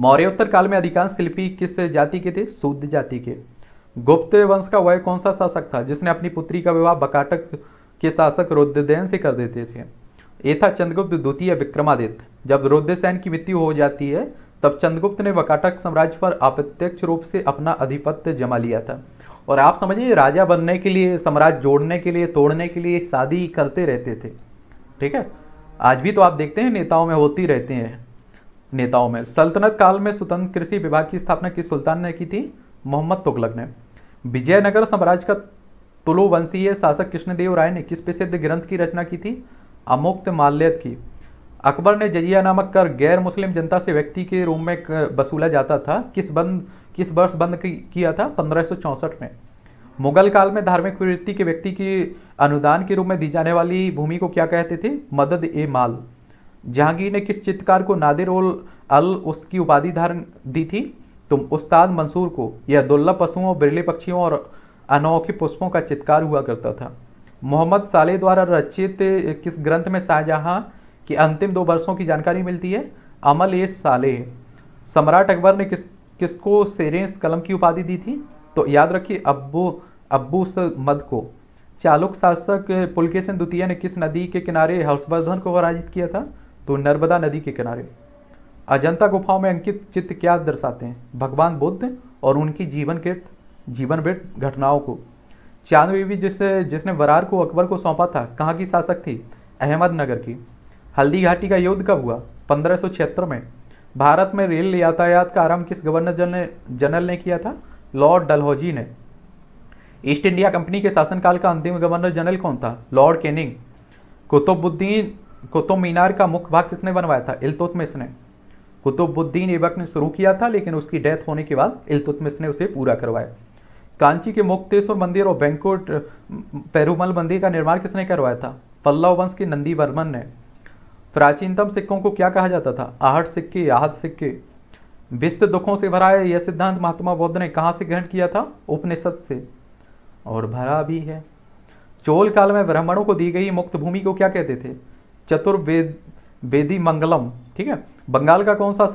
[SPEAKER 1] मौर्योत्तर काल में अधिकांश शिल्पी किस जाति के थे शुद्ध जाति के गुप्त वंश का वह कौन सा शासक था जिसने अपनी पुत्री का विवाह बकाटक के शासक रुद्रदेन से कर देते थे ये था चंद्रगुप्त द्वितीय विक्रमादित्य जब रुद्रसेन की मृत्यु हो जाती है तब चंद्रगुप्त ने बकाटक साम्राज्य पर अप्रत्यक्ष रूप से अपना अधिपत्य जमा लिया था और आप समझिए राजा बनने के लिए साम्राज्य जोड़ने के लिए तोड़ने के लिए शादी करते रहते थे ठीक है आज भी तो आप देखते हैं नेताओं में होती रहते हैं नेताओं में सल्तनत काल में स्वतंत्र कृषि विभाग की स्थापना किस सुल्तान ने की थी मोहम्मद तुगलक ने विजयनगर साम्राज्य का तुलुवंशीय शासक कृष्णदेव राय ने किस प्रसिद्ध ग्रंथ की रचना की थी अमुक्त माल्यत की अकबर ने जजिया नामक कर गैर मुस्लिम जनता से व्यक्ति के रूम में वसूला जाता था किस बंद किस वर्ष बंद किया था पंद्रह में मुगल काल में धार्मिक प्रवृत्ति के व्यक्ति की अनुदान के रूप में दी जाने वाली भूमि को क्या कहते थे मदद ए माल जहांगीर ने किस चित्रकार को नादिर उल अल उसकी उपाधि धारण दी थी तुम उस्ताद मंसूर को यह दुर्लभ पशुओं बिरले पक्षियों और अनोखे पुष्पों का चित्कार हुआ करता था मोहम्मद साले द्वारा रचित किस ग्रंथ में शाहजहाँ के अंतिम दो वर्षों की जानकारी मिलती है अमल ए साले सम्राट अकबर ने किस किसको शेरें कलम की उपाधि दी थी तो याद रखिए अब्बू अब्बू मद को चालुक शासक पुलकेशन द्वितीय ने किस नदी के किनारे हर्षवर्धन को पराजित किया था तो नर्मदा नदी के किनारे अजंता गुफाओं में अंकित चित्र क्या दर्शाते हैं भगवान बुद्ध और उनकी जीवन के जीवन भेद घटनाओं को चांद बीबी जिसे जिसने वरार को अकबर को सौंपा था कहाँ की शासक थी अहमदनगर की हल्दी घाटी का युद्ध कब हुआ पंद्रह में भारत में रेल यातायात का आरंभ किस गवर्नर जनरल जनरल ने किया था लॉर्ड डलहौजी ने ईस्ट इंडिया कंपनी के शासनकाल का अंतिम गवर्नर जनरल कौन था लॉर्ड केनिंग कुतुबुद्दीन कुतुब मीनार का मुख्य भाग किसने बनवाया था इलतुतमिश ने कुतुबुद्दीन ऐबक ने शुरू किया था लेकिन उसकी डेथ होने के बाद इलतुतमिस ने उसे पूरा करवाया कांची के मुक्तेश्वर मंदिर और बैंकोट पेरूमल मंदिर का निर्माण किसने करवाया था पल्लव वंश के नंदी वर्मन ने प्राचीनतम सिक्कों को क्या कहा जाता था आहट सिक्के आहत सिक्के विस्त दुखों से भरा है यह सिद्धांत महात्मा बौद्ध ने कहा से ग्रहण किया था उपनिषद से और भरा भी है चोल काल में ब्राह्मणों को दी गई मुक्त भूमि को क्या कहते थे चतुर्वेद वेदी मंगलम ठीक है बंगाल का कौन सा,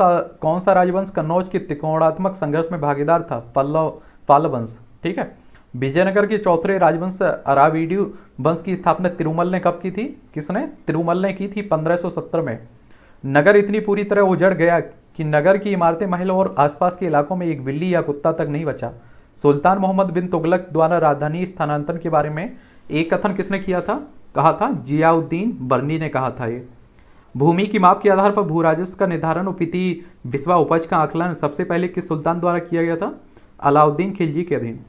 [SPEAKER 1] कौन सा राजवंश कन्नौज की त्रिकोणात्मक संघर्ष में भागीदार था पल्लव पाल वंश ठीक है विजयनगर के चौथे राजवंश अरावीडियो वंश की स्थापना तिरुमल ने कब की थी किसने तिरुमल ने की थी 1517 में नगर इतनी पूरी तरह उजड़ गया कि नगर की इमारतें महिलाओं और आसपास के इलाकों में एक बिल्ली या कुत्ता तक नहीं बचा सुल्तान मोहम्मद बिन तुगलक द्वारा राजधानी स्थानांतरण के बारे में एक कथन किसने किया था कहा था जियाउद्दीन बर्नी ने कहा था ये भूमि की माप के आधार पर भू राजस्व का निर्धारण उपिति बिस्वा उपज का आकलन सबसे पहले किस सुल्तान द्वारा किया गया था अलाउद्दीन खिलजी के अधीन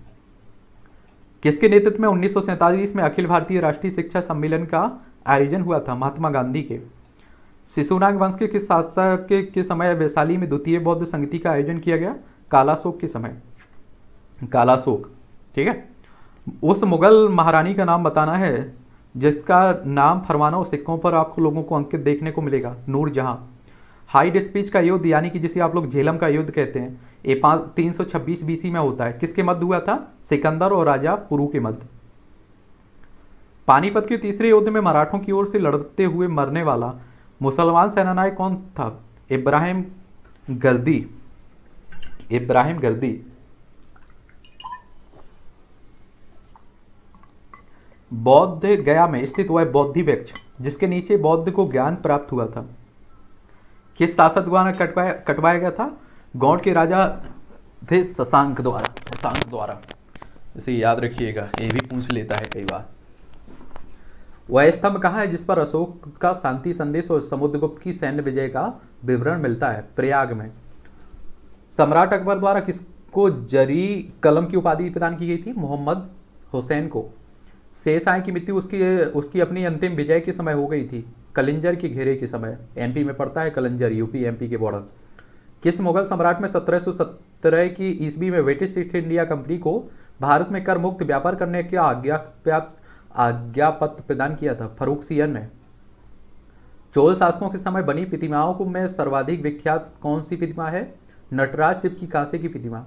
[SPEAKER 1] किसके नेतृत्व में उन्नीस में अखिल भारतीय राष्ट्रीय शिक्षा सम्मेलन का आयोजन हुआ था महात्मा गांधी के शिशुनाग वंश के किस शासक के, के समय वैशाली में द्वितीय बौद्ध संगति का आयोजन किया गया कालाशोक के समय कालाशोक ठीक है उस मुगल महारानी का नाम बताना है जिसका नाम फरमाना और सिक्कों पर आपको लोगों को अंकित देखने को मिलेगा नूर जहां हाइड स्पीच का युद्ध यानी कि जिसे आप लोग झेलम का युद्ध कहते हैं ये पाँच तीन सौ छब्बीस बीसी में होता है किसके मध्य हुआ था सिकंदर और राजा पुरु के मध्य पानीपत के तीसरे युद्ध में मराठों की ओर से लड़ते हुए मरने वाला मुसलमान सेनानायक कौन था इब्राहिम गर्दी इब्राहिम गर्दी बौद्ध गया में स्थित हुआ बौद्धि वृक्ष जिसके नीचे बौद्ध को ज्ञान प्राप्त हुआ था किस शासक द्वारा कटवाया कटवाया गया था गौड़ के राजा थे शशांक द्वारा शशांक द्वारा इसे याद रखिएगा ये भी पूछ लेता है कई बार वह स्तंभ कहा है जिस पर अशोक का शांति संदेश और समुद्रगुप्त की सैन्य विजय का विवरण मिलता है प्रयाग में सम्राट अकबर द्वारा किसको जरी कलम की उपाधि प्रदान की गई थी मोहम्मद हुसैन को शेषाय की मृत्यु उसकी उसकी अपनी अंतिम विजय के समय हो गई थी कलिंजर के घेरे के समय एमपी में पड़ता है कलिंजर यूपी एमपी के बॉर्डर किस मुगल सम्राट में 1717 की ईस्वी में ब्रिटिश ईस्ट इंडिया कंपनी को भारत में कर मुक्त व्यापार करने का आज्ञा आज्ञा पत्र प्रदान किया था फरूक सियन ने चोल शासकों के समय बनी प्रतिमाओं को में सर्वाधिक विख्यात कौन सी प्रतिमा है नटराज शिव की कांसे की प्रतिमा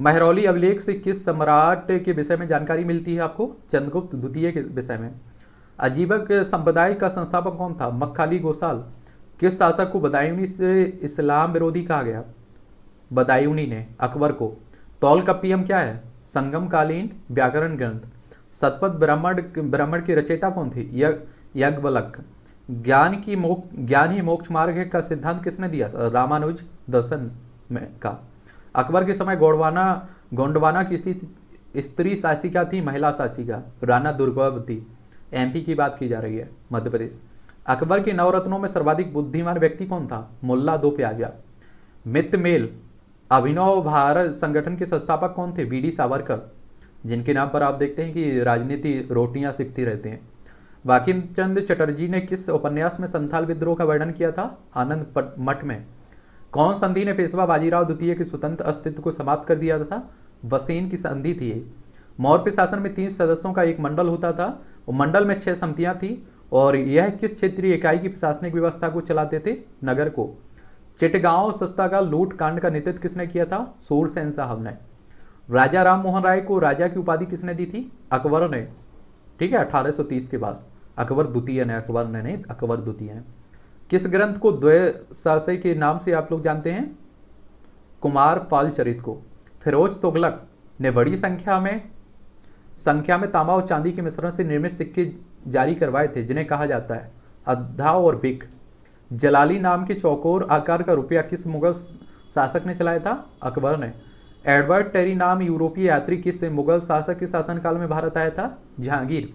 [SPEAKER 1] महरौली अभिलेख से किस सम्राट के विषय में जानकारी मिलती है आपको चंद्रगुप्त द्वितीय के विषय में अजीबक संप्रदाय का संस्थापक कौन था मक्खाली गोसाल किस शासक को बदायूनी से इस्लाम विरोधी कहा गया बदायूनी ने अकबर को तौल का पीएम क्या है संगमकालीन व्याकरण ग्रंथ सतपथ ब्राह्मण ब्राह्मण की रचयिता कौन थी यज्ञवलक ज्ञान की मोक्ष ज्ञान ही मोक्ष मार्ग का सिद्धांत किसने दिया था रामानुज दर्शन में का अकबर के समय गोडवाना गोंडवाना की स्थिति स्त्री शासिका थी महिला शासिका राना दुर्गावती एमपी की बात की जा रही है मध्य प्रदेश अकबर के नवरत्नों में सर्वाधिक बुद्धिमान व्यक्ति कौन था मुल्ला दो प्याजा मित्र मेल अभिनव भारत संगठन के संस्थापक कौन थे बी डी सावरकर जिनके नाम पर आप देखते हैं कि राजनीति रोटियां सीखती रहती हैं बाकिम चंद चटर्जी ने किस उपन्यास में संथाल विद्रोह का वर्णन किया था आनंद मठ में कौन संधि ने पेशवा बाजीराव द्वितीय के स्वतंत्र अस्तित्व को समाप्त कर दिया था वसेन की संधि थी मौर्य शासन में तीन सदस्यों का एक मंडल होता था और मंडल में छह समितियां थी और यह किस क्षेत्रीय इकाई की प्रशासनिक व्यवस्था को चलाते थे नगर को चिटगांव सस्ता का लूट कांड का नेतृत्व किसने किया था सोरसेन साहब ने राजा राम मोहन राय को राजा की उपाधि किसने दी थी अकबर ने ठीक है 1830 के बाद अकबर द्वितीय ने अकबर ने नहीं अकबर द्वितीय ने किस ग्रंथ को द्वय सासय के नाम से आप लोग जानते हैं कुमार पाल चरित को फिरोज तुगलक ने बड़ी संख्या में संख्या में तांबा और चांदी के मिश्रण से निर्मित सिक्के जारी करवाए थे जिन्हें कहा जाता है अद्धा और बिक जलाली नाम के चौकोर आकार का रुपया किस मुगल शासक ने चलाया था अकबर ने एडवर्ड टेरी नाम यूरोपीय यात्री किस मुगल शासक के शासनकाल में भारत आया था जहांगीर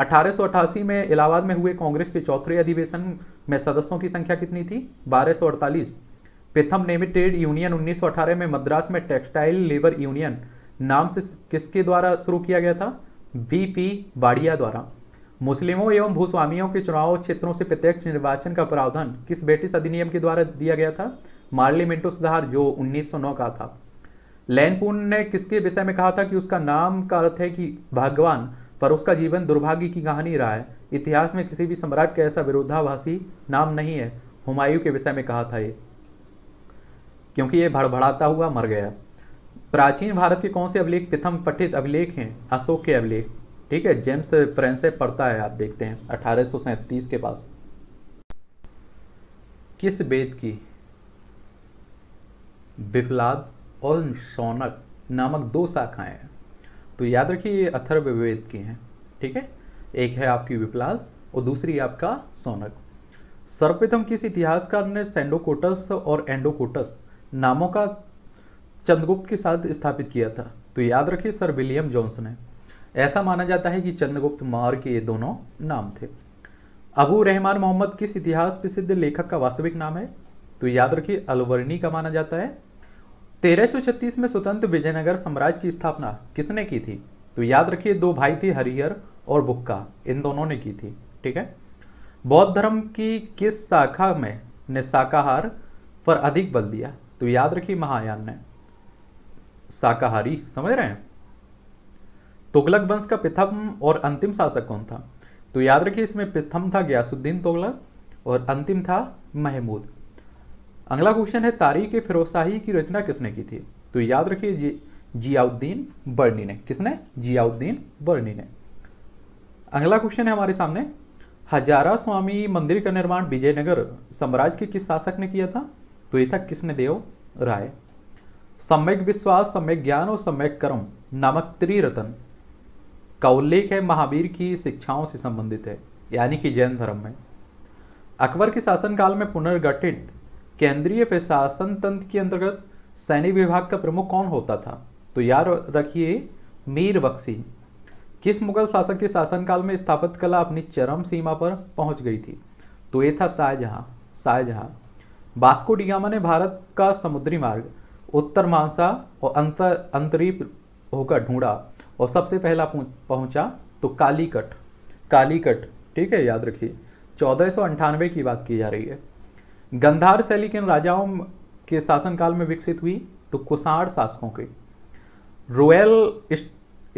[SPEAKER 1] 1888 में इलाहाबाद में हुए कांग्रेस के चौथे अधिवेशन में सदस्यों की संख्या कितनी थी 1248 प्रथम लिमिटेड यूनियन 1918 में मद्रास में टेक्सटाइल लेबर यूनियन नाम से किसके द्वारा शुरू किया गया था वी बाड़िया द्वारा मुस्लिमों एवं भूस्वामियों के चुनाव क्षेत्रों से प्रत्यक्ष निर्वाचन का प्रावधान किस ब्रिटिश अधिनियम के द्वारा दिया गया था मार्लिमेंटो सुधार जो उन्नीस का था लैनपुन ने किसके विषय में कहा था कि उसका नाम का अर्थ है कि भगवान पर उसका जीवन दुर्भाग्य की कहानी रहा है इतिहास में किसी भी सम्राट का ऐसा विरोधाभासी नाम नहीं है हुमायूं के विषय में कहा था ये क्योंकि ये भड़बड़ाता हुआ मर गया प्राचीन भारत के कौन से अभिलेख प्रथम पठित अभिलेख हैं अशोक के अभिलेख ठीक है जेम्स फ्रेंसे पढ़ता है आप देखते हैं अठारह के पास किस वेद की बिफलाद और शौनक नामक दो शाखाएं हैं तो याद रखिए ये अथर्ववेद के हैं ठीक है एक है आपकी विपलाल और दूसरी आपका सोनक सर्वप्रथम किस इतिहासकार ने सेंडोकोटस और एंडोकोटस नामों का चंद्रगुप्त के साथ स्थापित किया था तो याद रखिए सर विलियम जोन्स ने ऐसा माना जाता है कि चंद्रगुप्त मार के ये दोनों नाम थे अबू रहमान मोहम्मद किस इतिहास प्रसिद्ध लेखक का वास्तविक नाम है तो याद रखिए अलवर्णी का माना जाता है 1336 में स्वतंत्र विजयनगर साम्राज्य की स्थापना किसने की थी तो याद रखिए दो भाई थे हरिहर और बुक्का इन दोनों ने की थी ठीक है बौद्ध धर्म की किस शाखा में ने शाकाहार पर अधिक बल दिया तो याद रखिए महायान ने शाकाहारी समझ रहे हैं तुगलक वंश का प्रथम और अंतिम शासक कौन था तो याद रखिए इसमें प्रथम था ग्यासुद्दीन तुगलक और अंतिम था महमूद अगला क्वेश्चन है तारीख के शाही की रचना किसने की थी तो याद रखिए जियाउद्दीन बर्नी ने किसने जियाउद्दीन बर्नी ने अगला क्वेश्चन है हमारे सामने हजारा स्वामी मंदिर का निर्माण विजयनगर साम्राज्य के किस शासक ने किया था तो ये था किसने देव राय सम्यक विश्वास सम्यक ज्ञान और सम्यक कर्म नामक त्रिरतन का उल्लेख है महावीर की शिक्षाओं से संबंधित है यानी कि जैन धर्म में अकबर के शासनकाल में पुनर्गठित केंद्रीय प्रशासन तंत्र के अंतर्गत सैनिक विभाग का प्रमुख कौन होता था तो याद रखिए मीर बख्शी किस मुगल शासक के शासनकाल में स्थापित कला अपनी चरम सीमा पर पहुंच गई थी तो ये था शाहजहां शाहजहां बास्को डिगामा ने भारत का समुद्री मार्ग उत्तर मानसा और अंतर अंतरीप होकर ढूंढा और सबसे पहला पहुंचा तो कालीकट कालीकट ठीक है याद रखिए चौदह की बात की जा रही है गंधार शैली किन राजाओं के शासनकाल में विकसित हुई तो कुषाण शासकों के Royal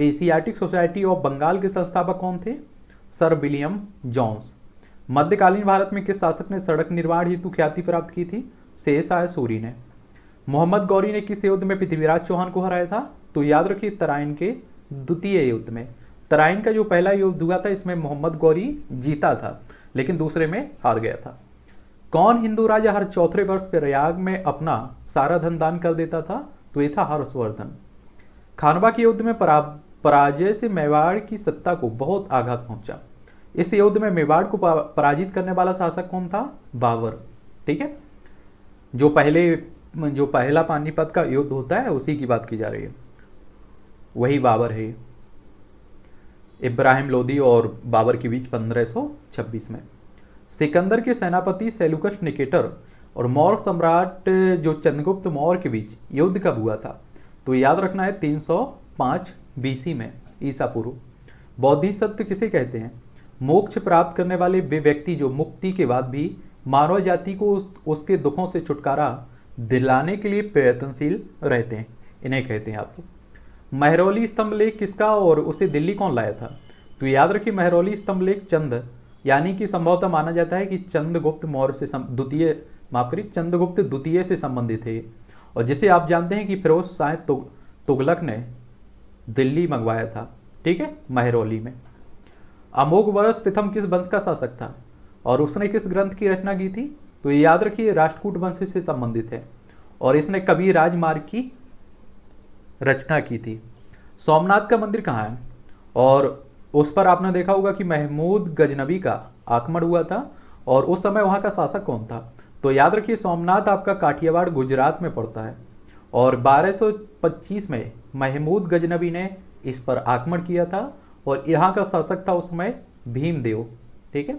[SPEAKER 1] Asiatic Society of Bengal के संस्थापक कौन थे सर विलियम जॉन्स मध्यकालीन भारत में किस शासक ने सड़क निर्माण हेतु ख्याति प्राप्त की थी शेषाय सूरी ने मोहम्मद गौरी ने किस युद्ध में पृथ्वीराज चौहान को हराया था तो याद रखिए तराइन के द्वितीय युद्ध में तराइन का जो पहला युद्ध हुआ था इसमें मोहम्मद गौरी जीता था लेकिन दूसरे में हार गया था कौन हिंदू राजा हर चौथे वर्ष प्रयाग में अपना सारा धन दान कर देता था तो ये था हर्षवर्धन खानवा के युद्ध में पराजय से मेवाड़ की सत्ता को बहुत आघात पहुंचा इस युद्ध में मेवाड़ को पराजित करने वाला शासक कौन था बाबर ठीक है जो पहले जो पहला पानीपत का युद्ध होता है उसी की बात की जा रही है वही बाबर है इब्राहिम लोदी और बाबर के बीच पंद्रह में सिकंदर के सेनापति सेलुकस निकेटर और मौर्य सम्राट जो चंद्रगुप्त मौर्य के बीच युद्ध कब हुआ था तो याद रखना है 305 बीसी में ईसा पूर्व बौद्धि सत्य किसे कहते हैं मोक्ष प्राप्त करने वाले वे व्यक्ति जो मुक्ति के बाद भी मानव जाति को उस, उसके दुखों से छुटकारा दिलाने के लिए प्रयत्नशील रहते हैं इन्हें कहते हैं आप महरौली स्तंभ लेख किसका और उसे दिल्ली कौन लाया था तो याद रखिए महरौली स्तंभ लेख चंद यानी कि संभवतः माना जाता है कि चंद्रगुप्त मौर्य से द्वितीय माफ करिए चंद्रगुप्त द्वितीय से संबंधित है और जिसे आप जानते हैं कि फिरोज शाह तुगलक ने दिल्ली मंगवाया था ठीक है महरौली में अमोघ वर्ष प्रथम किस वंश का शासक था और उसने किस ग्रंथ की रचना की थी तो ये याद रखिए राष्ट्रकूट वंश से संबंधित है और इसने कभी राजमार्ग की रचना की थी सोमनाथ का मंदिर कहाँ है और उस पर आपने देखा होगा कि महमूद गजनबी का आक्रमण हुआ था और उस समय वहां का शासक कौन था तो याद रखिए सोमनाथ आपका काठियावाड़ गुजरात में पड़ता है और 1225 में महमूद गजनबी ने इस पर आक्रमण किया था और यहाँ का शासक था उस समय भीमदेव ठीक है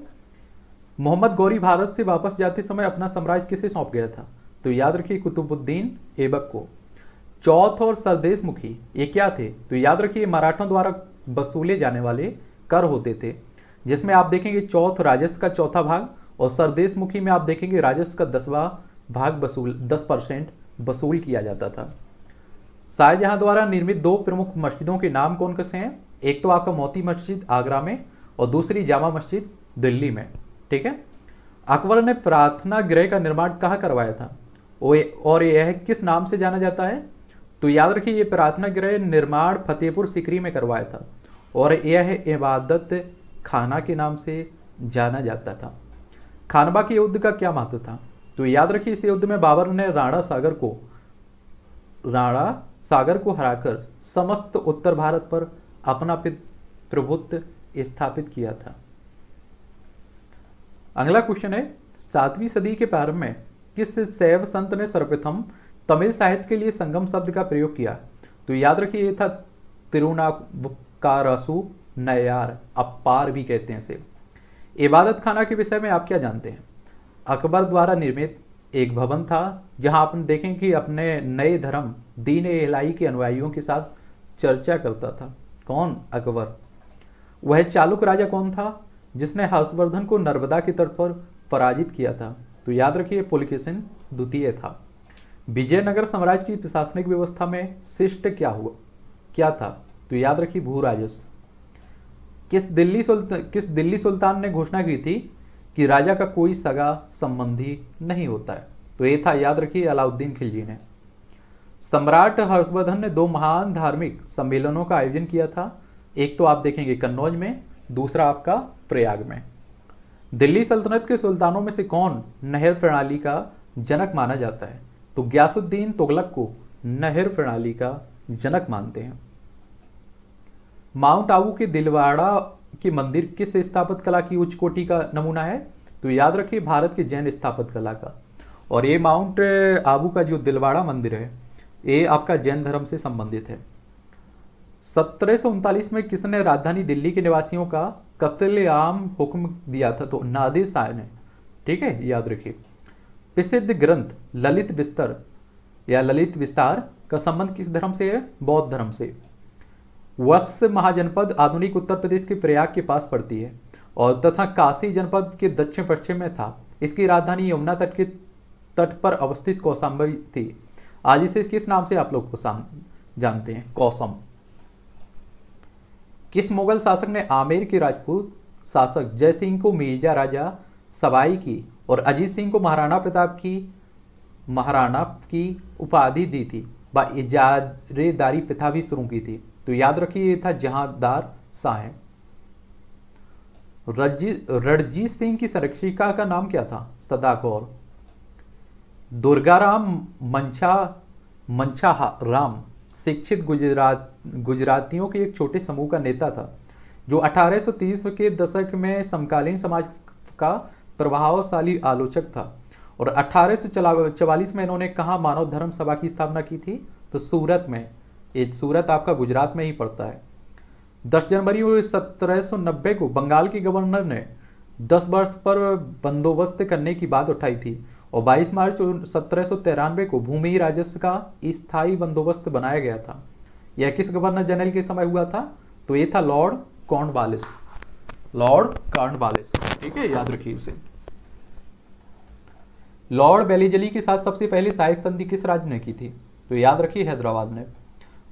[SPEAKER 1] मोहम्मद गौरी भारत से वापस जाते समय अपना साम्राज्य किसे सौंप गया था तो याद रखिए कुतुबुद्दीन ऐबक को चौथ और सरदेश मुखी ये क्या थे तो याद रखिए मराठों द्वारा वसूले जाने वाले कर होते थे जिसमें आप देखेंगे चौथ राजस्व का चौथा भाग और सरदेशमुखी में आप देखेंगे राजस्व का दसवा भाग वसूल दस परसेंट वसूल किया जाता था शाहजहां द्वारा निर्मित दो प्रमुख मस्जिदों के नाम कौन कौन से हैं एक तो आपका मोती मस्जिद आगरा में और दूसरी जामा मस्जिद दिल्ली में ठीक है अकबर ने प्रार्थना गृह का निर्माण कहाँ करवाया था और यह किस नाम से जाना जाता है तो याद रखिए ये प्रार्थना गृह निर्माण फतेहपुर सिकरी में करवाया था और यह इबादत खाना के नाम से जाना जाता था खानबा के युद्ध का क्या महत्व था तो याद रखिए इस युद्ध में बाबर ने राणा सागर को राणा सागर को हराकर समस्त उत्तर भारत पर अपना प्रभुत्व स्थापित किया था अगला क्वेश्चन है सातवीं सदी के प्रारंभ में किस शैव संत ने सर्वप्रथम तमिल साहित्य के लिए संगम शब्द का प्रयोग किया तो याद रखिए ये था तिरुनाकारसु नयार अपार भी कहते हैं इसे इबादत खाना के विषय में आप क्या जानते हैं अकबर द्वारा निर्मित एक भवन था जहां आप देखें कि अपने नए धर्म दीन एलाई के अनुयायियों के साथ चर्चा करता था कौन अकबर वह चालुक राजा कौन था जिसने हर्षवर्धन को नर्मदा के तट पर पराजित किया था तो याद रखिए पुलकेशन द्वितीय था विजयनगर साम्राज्य की प्रशासनिक व्यवस्था में शिष्ट क्या हुआ क्या था तो याद रखिए भू राजस्व किस दिल्ली किस दिल्ली सुल्तान ने घोषणा की थी कि राजा का कोई सगा संबंधी नहीं होता है तो ये था याद रखिए अलाउद्दीन खिलजी ने सम्राट हर्षवर्धन ने दो महान धार्मिक सम्मेलनों का आयोजन किया था एक तो आप देखेंगे कन्नौज में दूसरा आपका प्रयाग में दिल्ली सल्तनत के सुल्तानों में से कौन नहर प्रणाली का जनक माना जाता है तो ग्यासुद्दीन तुगलक को नहर प्रणाली का जनक मानते हैं माउंट आबू के दिलवाड़ा के मंदिर किस स्थापित कला की उच्च कोटि का नमूना है तो याद रखिए भारत के जैन स्थापित कला का और ये माउंट आबू का जो दिलवाड़ा मंदिर है ये आपका जैन धर्म से संबंधित है सत्रह में किसने राजधानी दिल्ली के निवासियों का कत्लेआम हुक्म दिया था तो नादिर शाह ने ठीक है याद रखिए प्रसिद्ध ग्रंथ ललित विस्तर या ललित विस्तार का संबंध किस धर्म से है बौद्ध धर्म से वत्स महाजनपद आधुनिक उत्तर प्रदेश के प्रयाग के पास पड़ती है और तथा काशी जनपद के दक्षिण पश्चिम में था इसकी राजधानी यमुना तट के तट पर अवस्थित कौशाम्बी थी आज इसे किस नाम से आप लोग कौसाम जानते हैं कौसम किस मुगल शासक ने आमेर के राजपूत शासक जयसिंह को मिर्जा राजा सवाई की और अजीत सिंह को महाराणा प्रताप की महाराणा की उपाधि दी थी व इजारेदारी प्रथा भी शुरू की थी तो याद रखिए ये था जहादार साहे रणजीत सिंह की संरक्षिका का नाम क्या था सदा कौर दुर्गाराम मंशा मंशा राम शिक्षित गुजरात गुजरातियों के एक छोटे समूह का नेता था जो 1830 के दशक में समकालीन समाज का प्रभावशाली आलोचक था और अठारह सौ में इन्होंने कहा मानव धर्म सभा की स्थापना की थी तो सूरत में ये सूरत आपका गुजरात में ही पड़ता है 10 जनवरी 1790 को बंगाल के गवर्नर ने 10 वर्ष पर बंदोबस्त करने की बात उठाई थी और 22 मार्च सत्रह को भूमि राजस्व का स्थायी बंदोबस्त बनाया गया था यह किस गवर्नर जनरल के समय हुआ था तो ये था लॉर्ड वालिस लॉर्ड कार्नवालिस ठीक है याद रखिए उसे लॉर्ड बेलिजली के साथ सबसे पहले सहायक संधि किस राज्य ने की थी तो याद रखिए हैदराबाद ने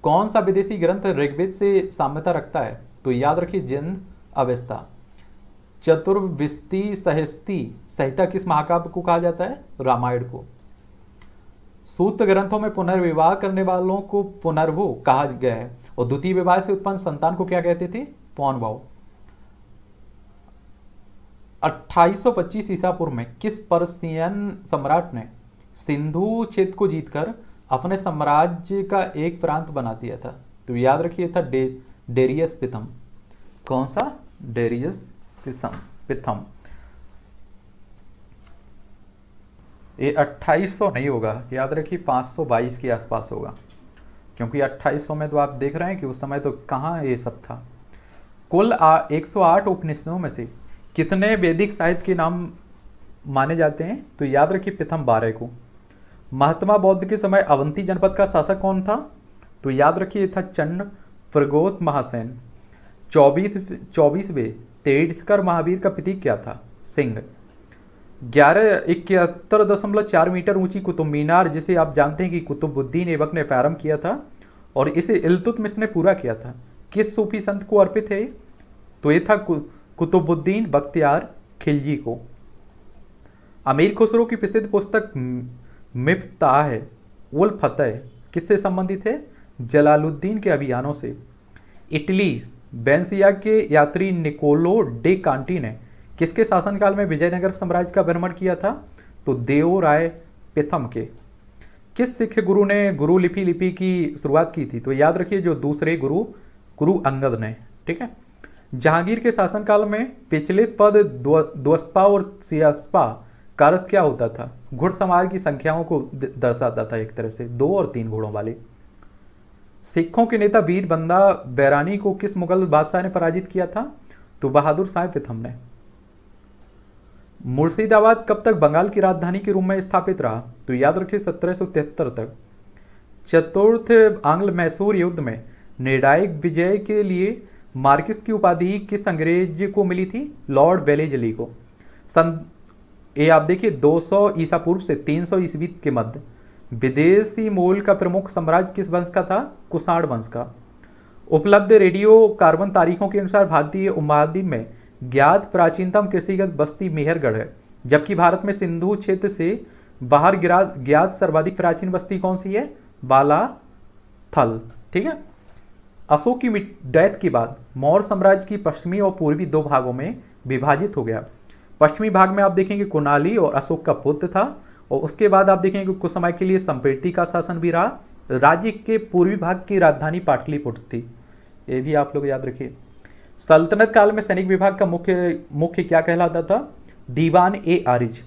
[SPEAKER 1] कौन सा विदेशी ग्रंथ ऋग्वेद से साम्यता रखता है तो याद रखिए जिंद अवस्था चतुर्विस्ती सहस्ती सहिता किस महाकाव्य को कहा जाता है रामायण को सूत्र ग्रंथों में पुनर्विवाह करने वालों को पुनर्वो कहा गया है और द्वितीय विवाह से उत्पन्न संतान को क्या कहते थे भाव अट्ठाईस ईसापुर में किस पर्सियन सम्राट ने सिंधु क्षेत्र को जीतकर अपने साम्राज्य का एक प्रांत बना दिया था तो याद रखिए था डे डेरियस पिथम कौन सा डेरियस पिथम पिथम ये 2800 नहीं होगा याद रखिए 522 के आसपास होगा क्योंकि 2800 में तो आप देख रहे हैं कि उस समय तो कहाँ ये सब था कुल सौ 108 उपनिषदों में से कितने वैदिक साहित्य के नाम माने जाते हैं तो याद रखिए प्रथम बारह को महात्मा बौद्ध के समय अवंती जनपद का शासक कौन था तो याद रखिए था चंड प्रगोत महासेन चौबीस चौबीसवें तेईसकर महावीर का प्रतीक क्या था सिंह ग्यारह इकहत्तर दशमलव चार मीटर ऊंची कुतुब मीनार जिसे आप जानते हैं कि कुतुबुद्दीन एवक ने प्रारंभ किया था और इसे इलतुतमिश ने पूरा किया था किस सूफी संत को अर्पित है तो ये था कुतुबुद्दीन बख्तियार खिलजी को अमीर खुसरो की प्रसिद्ध पुस्तक मिफ्ताह उल फतेह किससे संबंधित है जलालुद्दीन के अभियानों से इटली बेंसिया के यात्री निकोलो डे कांटी ने किसके शासनकाल में विजयनगर साम्राज्य का भ्रमण किया था तो देव राय पिथम के किस सिख गुरु ने गुरु लिपि लिपि की शुरुआत की थी तो याद रखिए जो दूसरे गुरु गुरु अंगद ने ठीक है जहांगीर के शासनकाल में विचलित पद द्वस्पा और सियास्पा अर्थ क्या होता था घुड़सवार की संख्याओं को दर्शाता था एक तरह से दो और तीन घोड़ों वाले सिखों के नेता वीर बंदा बैरानी को किस मुगल बादशाह ने पराजित किया था तो बहादुर साहब प्रथम ने मुर्शिदाबाद कब तक बंगाल की राजधानी के रूप में स्थापित रहा तो याद रखे सत्रह तक चतुर्थ आंग्ल मैसूर युद्ध में निर्णायक विजय के लिए मार्किस की उपाधि किस अंग्रेज को मिली थी लॉर्ड वेलेजली को सन ये आप देखिए 200 ईसा पूर्व से 300 ईस्वी के मध्य विदेशी मूल का प्रमुख साम्राज्य किस वंश का था कुषाण वंश का उपलब्ध रेडियो कार्बन तारीखों के अनुसार भारतीय उपमहाद्वीप में ज्ञात प्राचीनतम कृषिगत बस्ती मेहरगढ़ है जबकि भारत में सिंधु क्षेत्र से बाहर ज्ञात सर्वाधिक प्राचीन बस्ती कौन सी है बाला थल ठीक है अशोक की डेथ के बाद मौर्य साम्राज्य की पश्चिमी और पूर्वी दो भागों में विभाजित हो गया पश्चिमी भाग में आप देखेंगे कुनाली और अशोक का पुत्र था और उसके बाद आप देखेंगे कुछ समय के लिए संप्रीति का शासन भी रहा राज्य के पूर्वी भाग की राजधानी पाटलिपुत्र थी ये भी आप लोग याद रखिए सल्तनत काल में सैनिक विभाग का मुख्य मुख्य क्या कहलाता था दीवान ए आरिज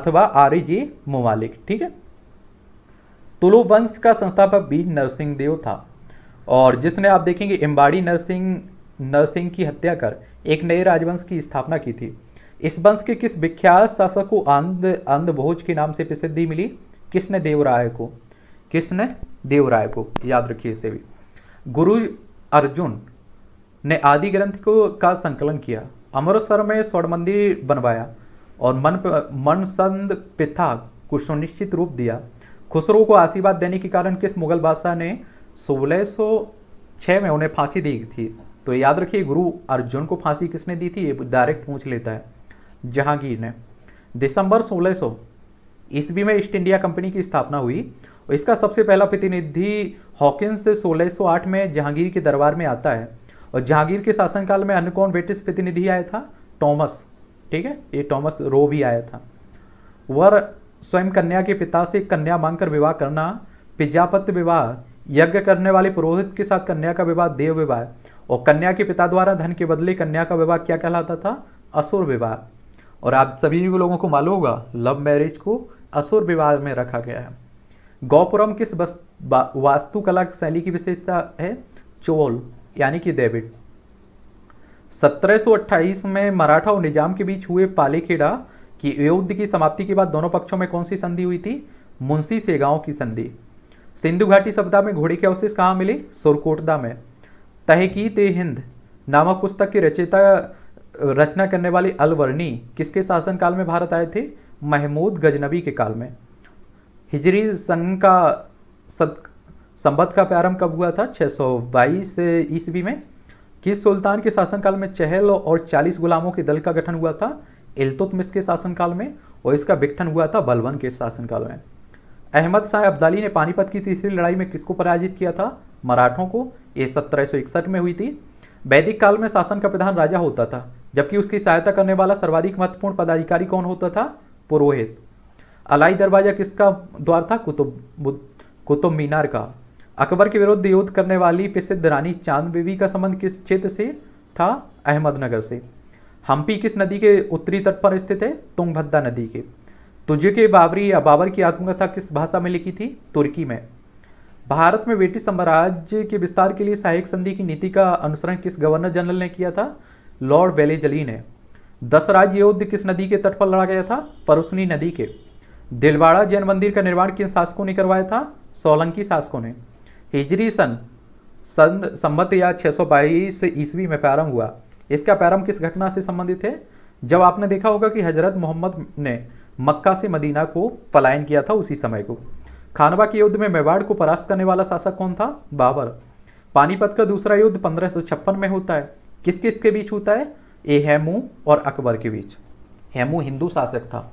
[SPEAKER 1] अथवा आरिज ए ममालिक ठीक है तुलु वंश का संस्थापक बी नरसिंह देव था और जिसने आप देखेंगे इम्बाड़ी नरसिंह नरसिंह की हत्या कर एक नए राजवंश की स्थापना की थी इस वंश के किस विख्यात शासक को अंध आंध भोज के नाम से प्रसिद्धि मिली किसने देवराय को किसने देवराय को याद रखिए इसे भी गुरु अर्जुन ने आदि ग्रंथ को का संकलन किया अमृतसर में स्वर्ण मंदिर बनवाया और मन मनसंद पिथा को सुनिश्चित रूप दिया खुसरो को आशीर्वाद देने के कारण किस मुगल बादशाह ने सोलह में उन्हें फांसी दी थी तो याद रखिए गुरु अर्जुन को फांसी किसने दी थी ये डायरेक्ट पूछ लेता है जहांगीर ने दिसंबर सोलह सौ ईस्वी में ईस्ट इंडिया कंपनी की स्थापना हुई और इसका सबसे पहला प्रतिनिधि हॉकिंस से आठ में जहांगीर के दरबार में आता है और जहांगीर के शासनकाल में अन्य कौन ब्रिटिश प्रतिनिधि आया था टॉमस ठीक है ये टॉमस रो भी आया था वह स्वयं कन्या के पिता से कन्या मांगकर विवाह करना पिजापत विवाह यज्ञ करने वाले पुरोहित के साथ कन्या का विवाह देव विवाह और कन्या के पिता द्वारा धन के बदले कन्या का विवाह क्या कहलाता था असुर विवाह और आप सभी लोगों को मालूम होगा लव मैरिज को असुर विवाह में रखा गया है गौपुरम किस वास्तुकला शैली की विशेषता है चोल यानी कि डेविड 1728 में मराठा और निजाम के बीच हुए पालीखेड़ा की युद्ध की समाप्ति के बाद दोनों पक्षों में कौन सी संधि हुई थी मुंशी सेगांव की संधि सिंधु घाटी सभ्यता में घोड़े के अवशेष कहाँ मिले सोरकोटदा में तहकीत हिंद नामक पुस्तक की रचयिता रचना करने वाले अलवर्णी किसके शासनकाल में भारत आए थे महमूद गजनबी के काल में हिजरी सन का संबद्ध का प्रारंभ कब हुआ था 622 ईस्वी में किस सुल्तान के शासनकाल में चहल और 40 गुलामों के दल का गठन हुआ था इल्तुतमिश के शासनकाल में और इसका विघटन हुआ था बलवन के शासनकाल में अहमद शाह अब्दाली ने पानीपत की तीसरी लड़ाई में किसको पराजित किया था मराठों को ये सत्रह में हुई थी वैदिक काल में शासन का प्रधान राजा होता था जबकि उसकी सहायता करने वाला सर्वाधिक महत्वपूर्ण पदाधिकारी कौन होता था पुरोहित अलाई दरवाजा किसका द्वार था कुतुब कुतुब मीनार का अकबर के विरुद्ध युद्ध करने वाली प्रसिद्ध रानी चांद बीवी का संबंध किस क्षेत्र से था अहमदनगर से हम्पी किस नदी के उत्तरी तट पर स्थित है तुंगभद्रा नदी के तो जे के बाबरी या बाबर की आत्मकथा किस भाषा में लिखी थी तुर्की में भारत में ब्रिटिश साम्राज्य के विस्तार के लिए सहायक संधि की नीति का अनुसरण किस गवर्नर जनरल ने किया था लॉर्ड बेलेजली ने दस राज्य युद्ध किस नदी के तट पर लड़ा गया था परोसनी नदी के दिलवाड़ा जैन मंदिर का निर्माण किन शासकों ने करवाया था सोलंकी शासकों ने हिजरी सन सन संबत या बाईस ईस्वी में प्रारंभ हुआ इसका प्रारंभ किस घटना से संबंधित है जब आपने देखा होगा कि हजरत मोहम्मद ने मक्का से मदीना को पलायन किया था उसी समय को खानवा के युद्ध में मेवाड़ को परास्त करने वाला शासक कौन था बाबर पानीपत का दूसरा युद्ध पंद्रह में होता है किस किस के बीच होता है ए हेमू और अकबर के बीच हेमू हिंदू शासक था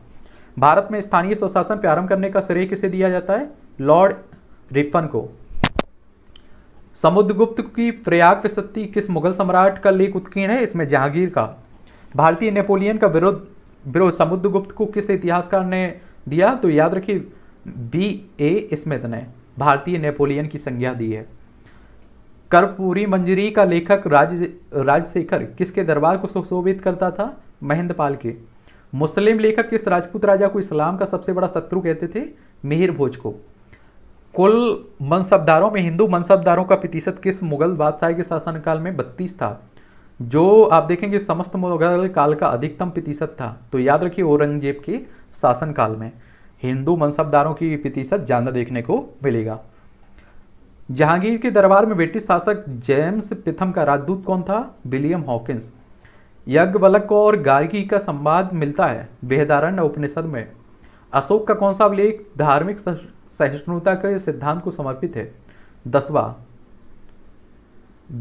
[SPEAKER 1] भारत में स्थानीय स्वशासन प्रारंभ करने का श्रेय किसे दिया जाता है लॉर्ड रिपन को समुद्रगुप्त की प्रयाग प्रसति किस मुगल सम्राट का लेख उत्कीर्ण है इसमें जहांगीर का भारतीय नेपोलियन का विरोध ब्रो समुद्र गुप्त को किस इतिहासकार ने दिया तो याद रखिए बी ए स्मिथ ने भारतीय नेपोलियन की संज्ञा दी है कर्पूरी मंजरी का लेखक राज राजशेखर किसके दरबार को सुशोभित करता था महेंद्रपाल के मुस्लिम लेखक किस राजपूत राजा को इस्लाम का सबसे बड़ा शत्रु कहते थे मिहिर भोज को कुल मनसबदारों में हिंदू मनसबदारों का प्रतिशत किस मुगल बादशाह के शासनकाल में बत्तीस था जो आप देखेंगे समस्त मुगल काल का अधिकतम प्रतिशत था तो याद रखिए औरंगजेब के शासन काल में हिंदू मनसबदारों की प्रतिशत ज़्यादा देखने को मिलेगा जहांगीर के दरबार में ब्रिटिश शासक जेम्स प्रथम का राजदूत कौन था विलियम हॉकिंस यज्ञ बलक और गार्गी का संवाद मिलता है बेहदारण उपनिषद में अशोक का कौन सा उल्लेख धार्मिक सहिष्णुता के सिद्धांत को समर्पित है दसवा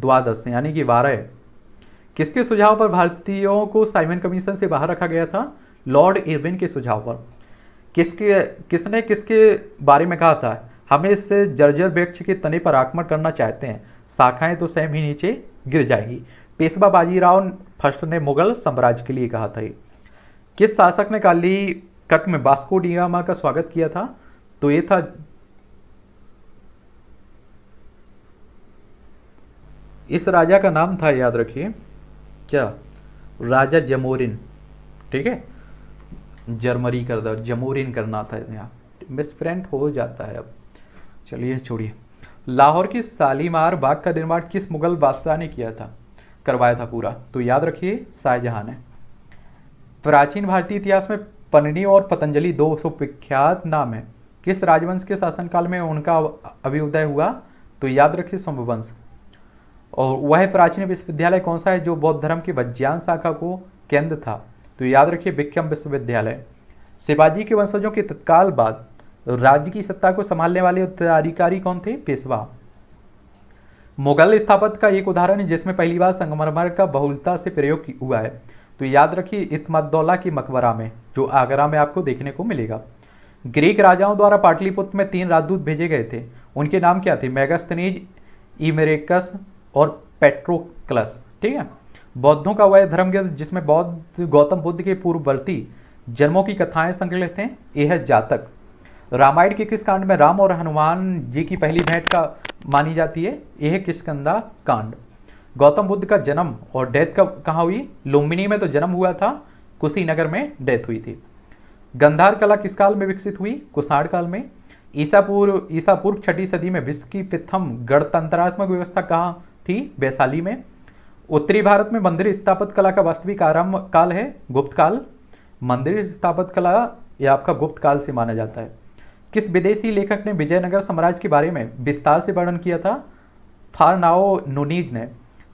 [SPEAKER 1] द्वादश यानी कि बारह किसके सुझाव पर भारतीयों को साइमन कमीशन से बाहर रखा गया था लॉर्ड इरविन के सुझाव पर किसके किसने किसके बारे में कहा था हमें इस जर्जर वृक्ष के तने पर आक्रमण करना चाहते हैं शाखाएं तो सैम ही नीचे गिर जाएंगी पेशवा बाजीराव फर्स्ट ने मुगल साम्राज्य के लिए कहा था किस शासक ने काली कट में बास्को डिगामा का स्वागत किया था तो ये था इस राजा का नाम था याद रखिए क्या राजा जमोरिन ठीक है जर्मरी कर दो जमोरिन करना था यहाँ मिस फ्रेंड हो जाता है अब चलिए छोड़िए लाहौर की सालीमार बाग का निर्माण किस मुगल बादशाह ने किया था करवाया था पूरा तो याद रखिए शाहजहां ने प्राचीन भारतीय इतिहास में पन्नी और पतंजलि दो सुप्रख्यात नाम है किस राजवंश के शासनकाल में उनका अभ्युदय हुआ तो याद रखिए सोमवंश और वह प्राचीन विश्वविद्यालय कौन सा है जो बौद्ध धर्म की वज्ञान शाखा को केंद्र था तो याद रखिए विक्रम विश्वविद्यालय शिवाजी के वंशजों के तत्काल बाद राज्य की सत्ता को संभालने वाले उत्तराधिकारी कौन थे पेशवा मुगल स्थापत का एक उदाहरण है जिसमें पहली बार संगमरमर का बहुलता से प्रयोग हुआ है तो याद रखिए इतमदौला की मकबरा में जो आगरा में आपको देखने को मिलेगा ग्रीक राजाओं द्वारा पाटलिपुत्र में तीन राजदूत भेजे गए थे उनके नाम क्या थे मेगस्तनीज इमेरेकस और पेट्रोक्लस ठीक है बौद्धों का वह धर्म ग्रंथ जिसमें बौद्ध गौतम बुद्ध के पूर्ववर्ती जन्मों की कथाएं संकलित हैं यह है जातक रामायण के किस कांड में राम और हनुमान जी की पहली भेंट का मानी जाती है यह किसकंदा कांड गौतम बुद्ध का जन्म और डेथ कब कहाँ हुई लुम्बिनी में तो जन्म हुआ था कुशीनगर में डेथ हुई थी गंधार कला किस काल में विकसित हुई कुषाण काल में ईसा पूर्व ईसा पूर्व छठी सदी में विश्व की प्रथम गणतंत्रात्मक व्यवस्था कहाँ थी वैशाली में उत्तरी भारत में मंदिर स्थापित कला का वास्तविक आरंभ काल है गुप्त काल मंदिर स्थापित कला यह आपका गुप्त काल से माना जाता है किस विदेशी लेखक ने विजयनगर साम्राज्य के बारे में विस्तार से वर्णन किया था फारनाओ नुनीज ने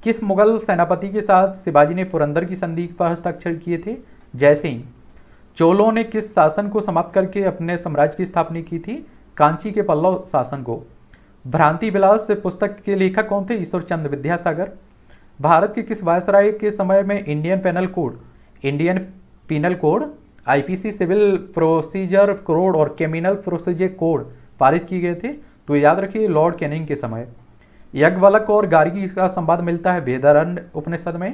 [SPEAKER 1] किस मुगल सेनापति के साथ शिवाजी ने पुरंदर की संधि पर हस्ताक्षर किए थे जैसे ही चोलों ने किस शासन को समाप्त करके अपने साम्राज्य की स्थापना की थी कांची के पल्लव शासन को भ्रांति विलास पुस्तक के लेखक कौन थे ईश्वर चंद विद्यासागर भारत के किस वायसराय के समय में Indian penal code Indian penal code IPC civil procedure code और क्रिमिनल प्रोसीजर कोड पारित किए गए थे तो याद रखिए लॉर्ड कैनिंग के समय यज्ञवलक और गार्गी का संवाद मिलता है वेदारण्य उपनिषद में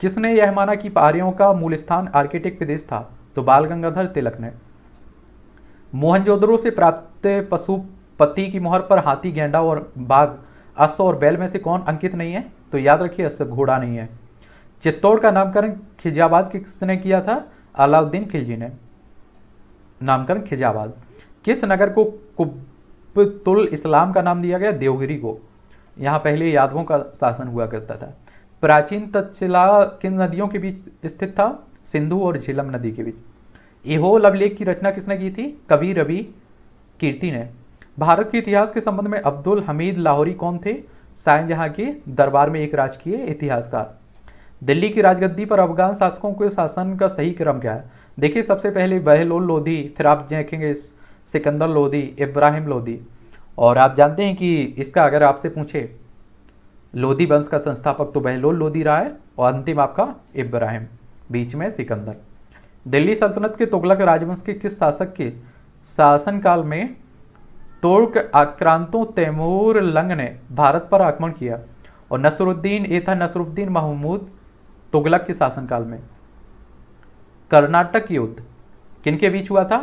[SPEAKER 1] किसने यह माना कि आर्यों का मूल स्थान आर्किटेक्ट प्रदेश था तो बाल गंगाधर तिलक ने मोहनजोदड़ो से प्राप्त पशु पत्ती की मोहर पर हाथी गेंडा और बाघ अश्व और बैल में से कौन अंकित नहीं है तो याद रखिए अश्व घोड़ा नहीं है चित्तौड़ का नामकरण खिजाबाद किसने किया था अलाउद्दीन खिलजी ने नामकरण खिजाबाद किस नगर को कुबतुल इस्लाम का नाम दिया गया देवगिरी को यहाँ पहले यादवों का शासन हुआ करता था प्राचीन तत्शिला किन नदियों के बीच स्थित था सिंधु और झीलम नदी के बीच इहो लवलेख की रचना किसने की थी कभी रवि कीर्ति ने भारत के इतिहास के संबंध में अब्दुल हमीद लाहौरी कौन थे शाहजहां के दरबार में एक राजकीय इतिहासकार दिल्ली की राजगद्दी पर अफगान शासकों के शासन का सही क्रम क्या है देखिए सबसे पहले बहलोल लोधी फिर आप देखेंगे सिकंदर लोधी इब्राहिम लोधी और आप जानते हैं कि इसका अगर आपसे पूछे लोधी वंश का संस्थापक तो बहलोल लोधी रहा है और अंतिम आपका इब्राहिम बीच में सिकंदर दिल्ली सल्तनत के तुगलक राजवंश के किस शासक के शासनकाल में तुर्क आक्रांतों तैमूर लंग ने भारत पर आक्रमण किया और नसरुद्दीन ए था नसरुद्दीन महमूद तुगलक के शासनकाल में कर्नाटक युद्ध किनके बीच हुआ था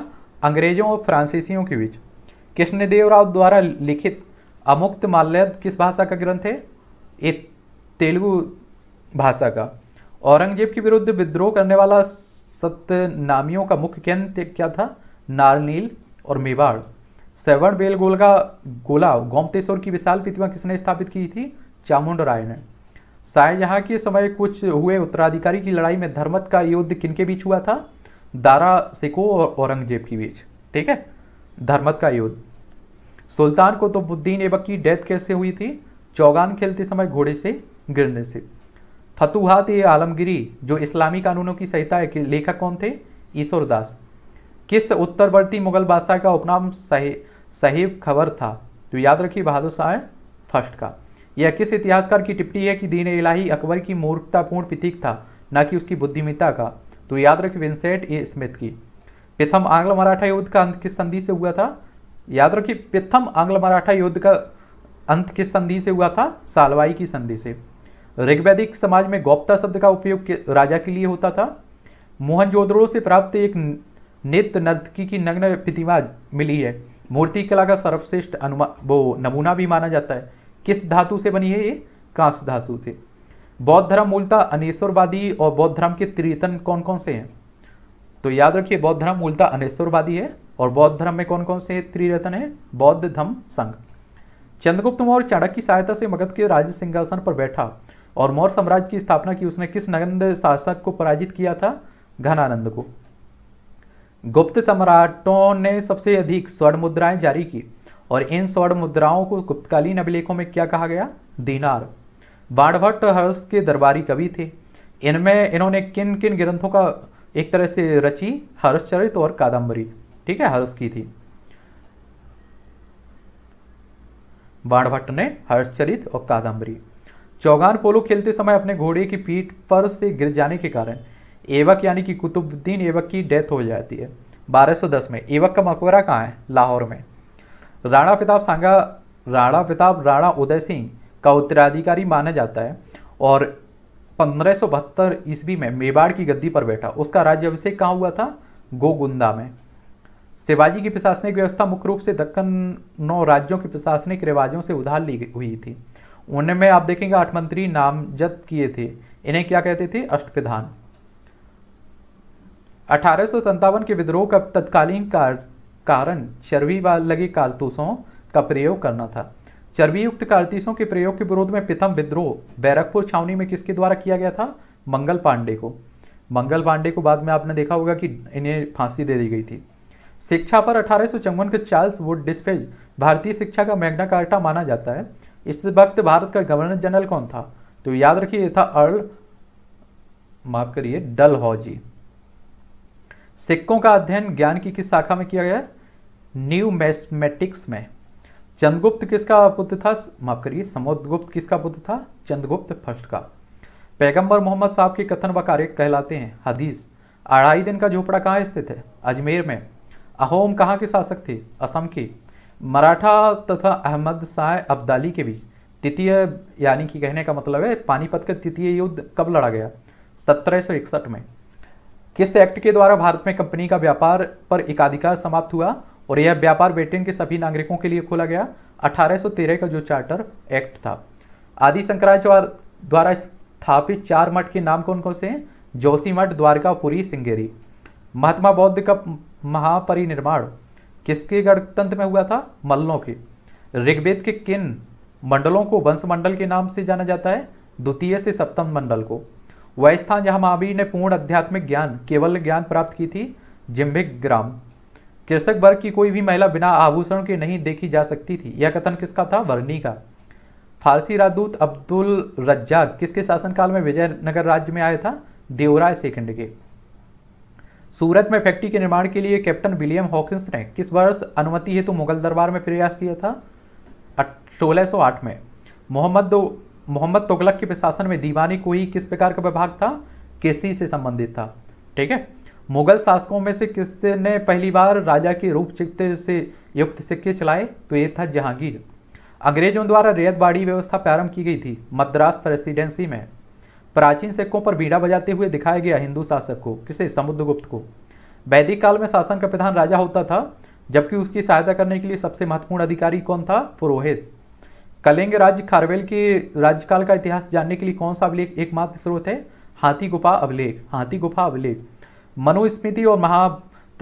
[SPEAKER 1] अंग्रेजों और फ्रांसीसियों के बीच कृष्णदेव राव द्वारा लिखित अमुक्त माल्यद किस भाषा का ग्रंथ है ये तेलुगु भाषा का औरंगजेब के विरुद्ध विद्रोह करने वाला सत्यनामियों का मुख्य केंद्र क्या था नारनील और मेवाड़ सैवर बेल गोल का गोला गोमतेश्वर की विशाल प्रतिमा किसने स्थापित की थी चामुंड राय ने यहाँ के समय कुछ हुए उत्तराधिकारी की लड़ाई में धर्मत का युद्ध किनके बीच हुआ था दारा सिको और औरंगजेब के बीच ठीक है धर्मत का युद्ध सुल्तान को तो बुद्दीन एबक की डेथ कैसे हुई थी चौगान खेलते समय घोड़े से गिरने से फतुहात ए आलमगिरी जो इस्लामी कानूनों की संहिता के लेखक कौन थे ईश्वरदास किस उत्तरवर्ती मुगल बादशाह का उपनाम सहे सही खबर था तो याद रखिए बहादुर शाह फर्स्ट का यह किस इतिहासकार की टिप्पणी है कि दीन इलाही अकबर की मूर्खतापूर्ण प्रतीक था न कि उसकी बुद्धिमिता का तो याद रखिए विंसेंट ए स्मिथ की प्रथम आंग्ल मराठा युद्ध का अंत किस संधि से हुआ था याद रखिए प्रथम आंग्ल मराठा युद्ध का अंत किस संधि से हुआ था सालवाई की संधि से ऋग्वैदिक समाज में गोप्ता शब्द का उपयोग राजा के लिए होता था मोहनजोदड़ो से प्राप्त एक नृत्य नर्तकी की नग्न प्रतिमा मिली है मूर्ति कला का सर्वश्रेष्ठ वो नमूना भी माना जाता है किस धातु से बनी है ये कांस धातु से बौद्ध धर्म मूलता अनेश्वरवादी और बौद्ध धर्म के त्रितन कौन कौन से हैं तो याद रखिए बौद्ध धर्म मूलता अनेश्वरवादी है और बौद्ध धर्म में कौन कौन से त्रिरत्न है बौद्ध धर्म संघ चंद्रगुप्त मौर्य चाणक्य की सहायता से मगध के राज्य सिंहासन पर बैठा और मौर्य साम्राज्य की स्थापना की उसने किस नगंद शासक को पराजित किया था घनानंद को गुप्त सम्राटों ने सबसे अधिक स्वर्ण मुद्राएं जारी की और इन स्वर्ण मुद्राओं को गुप्तकालीन अभिलेखों में क्या कहा गया दीनार बाणभट्ट हर्ष के दरबारी कवि थे इनमें इन्होंने किन किन ग्रंथों का एक तरह से रची हर्षचरित और कादम्बरी ठीक है हर्ष की थी बाणभट्ट ने हर्षचरित और कादम्बरी चौगान पोलो खेलते समय अपने घोड़े की पीठ पर से गिर जाने के कारण एवक यानी कि कुतुबुद्दीन एवक की डेथ हो जाती है 1210 में एवक का मकबरा कहाँ है लाहौर में राणा प्रताप सांगा राणा प्रताप राणा उदय सिंह का उत्तराधिकारी माना जाता है और पंद्रह ईस्वी में मेवाड़ की गद्दी पर बैठा उसका अभिषेक कहाँ हुआ था गोगुंदा में शिवाजी की प्रशासनिक व्यवस्था मुख्य रूप से दक्कन नौ राज्यों के प्रशासनिक रिवाजों से उधार ली हुई थी उनमें आप देखेंगे आठ मंत्री नामजद किए थे इन्हें क्या कहते थे अष्टप्रधान अठारह के विद्रोह का तत्कालीन कार, कारण चर्बी लगे कारतूसों का प्रयोग करना था चर्बीयुक्त कारतूसों के प्रयोग के विरोध में प्रथम विद्रोह बैरकपुर छावनी में किसके द्वारा किया गया था मंगल पांडे को मंगल पांडे को बाद में आपने देखा होगा कि इन्हें फांसी दे दी गई थी शिक्षा पर अठारह के चार्ल्स वुड डिस्पेज भारतीय शिक्षा का मैग्ना कार्टा माना जाता है इस वक्त भारत का गवर्नर जनरल कौन था तो याद रखिए था अर्ल माफ करिए डल हॉजी सिक्कों का अध्ययन ज्ञान की किस शाखा में किया गया न्यू मैथमेटिक्स में चंद्रगुप्त किसका पुत्र था माफ करिए समुद्रगुप्त किसका पुत्र था चंद्रगुप्त फर्स्ट का पैगंबर मोहम्मद साहब के कथन व कार्य कहलाते हैं हदीस अढ़ाई दिन का झोपड़ा कहाँ स्थित है अजमेर में अहोम कहाँ के शासक थे असम के मराठा तथा अहमद शाह अब्दाली के बीच तृतीय यानी कि कहने का मतलब है पानीपत का तृतीय युद्ध कब लड़ा गया सत्रह में किस एक्ट के द्वारा भारत में कंपनी का व्यापार पर एकाधिकार समाप्त हुआ और यह व्यापार ब्रिटेन के सभी नागरिकों के लिए खोला गया 1813 का जो चार्टर एक्ट था आदि शंकराचार्य द्वारा स्थापित चार मठ के नाम कौन कौन से हैं जोशी मठ द्वारका पुरी सिंगेरी महात्मा बौद्ध का महापरिनिर्माण किसके गणतंत्र में हुआ था मल्लों के ऋग्वेद के किन मंडलों को वंश मंडल के नाम से जाना जाता है द्वितीय से सप्तम मंडल को वह स्थान जहां महावीर ने पूर्ण आध्यात्मिक ज्ञान केवल ज्ञान प्राप्त की थी जिम्बिक ग्राम कृषक वर्ग की कोई भी महिला बिना आभूषण के नहीं देखी जा सकती थी यह कथन किसका था वर्णी का फारसी राजदूत अब्दुल रज्जाक किसके शासनकाल में विजयनगर राज्य में आया था देवराय सेकंड के सूरत में फैक्ट्री के निर्माण के लिए कैप्टन विलियम हॉकिंस ने किस वर्ष अनुमति हेतु तो मुगल दरबार में प्रयास किया था सोलह में मोहम्मद मोहम्मद तुगलक के प्रशासन में दीवानी को ही किस प्रकार का विभाग था केसरी से संबंधित था ठीक है मुगल शासकों में से किसने पहली बार राजा के रूप सिक्के से युक्त सिक्के चलाए तो ये था जहांगीर अंग्रेजों द्वारा रेत बाड़ी व्यवस्था प्रारंभ की गई थी मद्रास प्रेसिडेंसी में प्राचीन सिक्कों पर बीड़ा बजाते हुए दिखाया गया हिंदू शासक को किसे समुद्रगुप्त को वैदिक काल में शासन का प्रधान राजा होता था जबकि उसकी सहायता करने के लिए सबसे महत्वपूर्ण अधिकारी कौन था पुरोहित कलिंग राज्य खारवेल के राज्यकाल का इतिहास जानने के लिए कौन सा अभिलेख एकमात्र स्रोत है हाथी गुफा अभिलेख हाथी गुफा अभिलेख मनुस्मृति और महा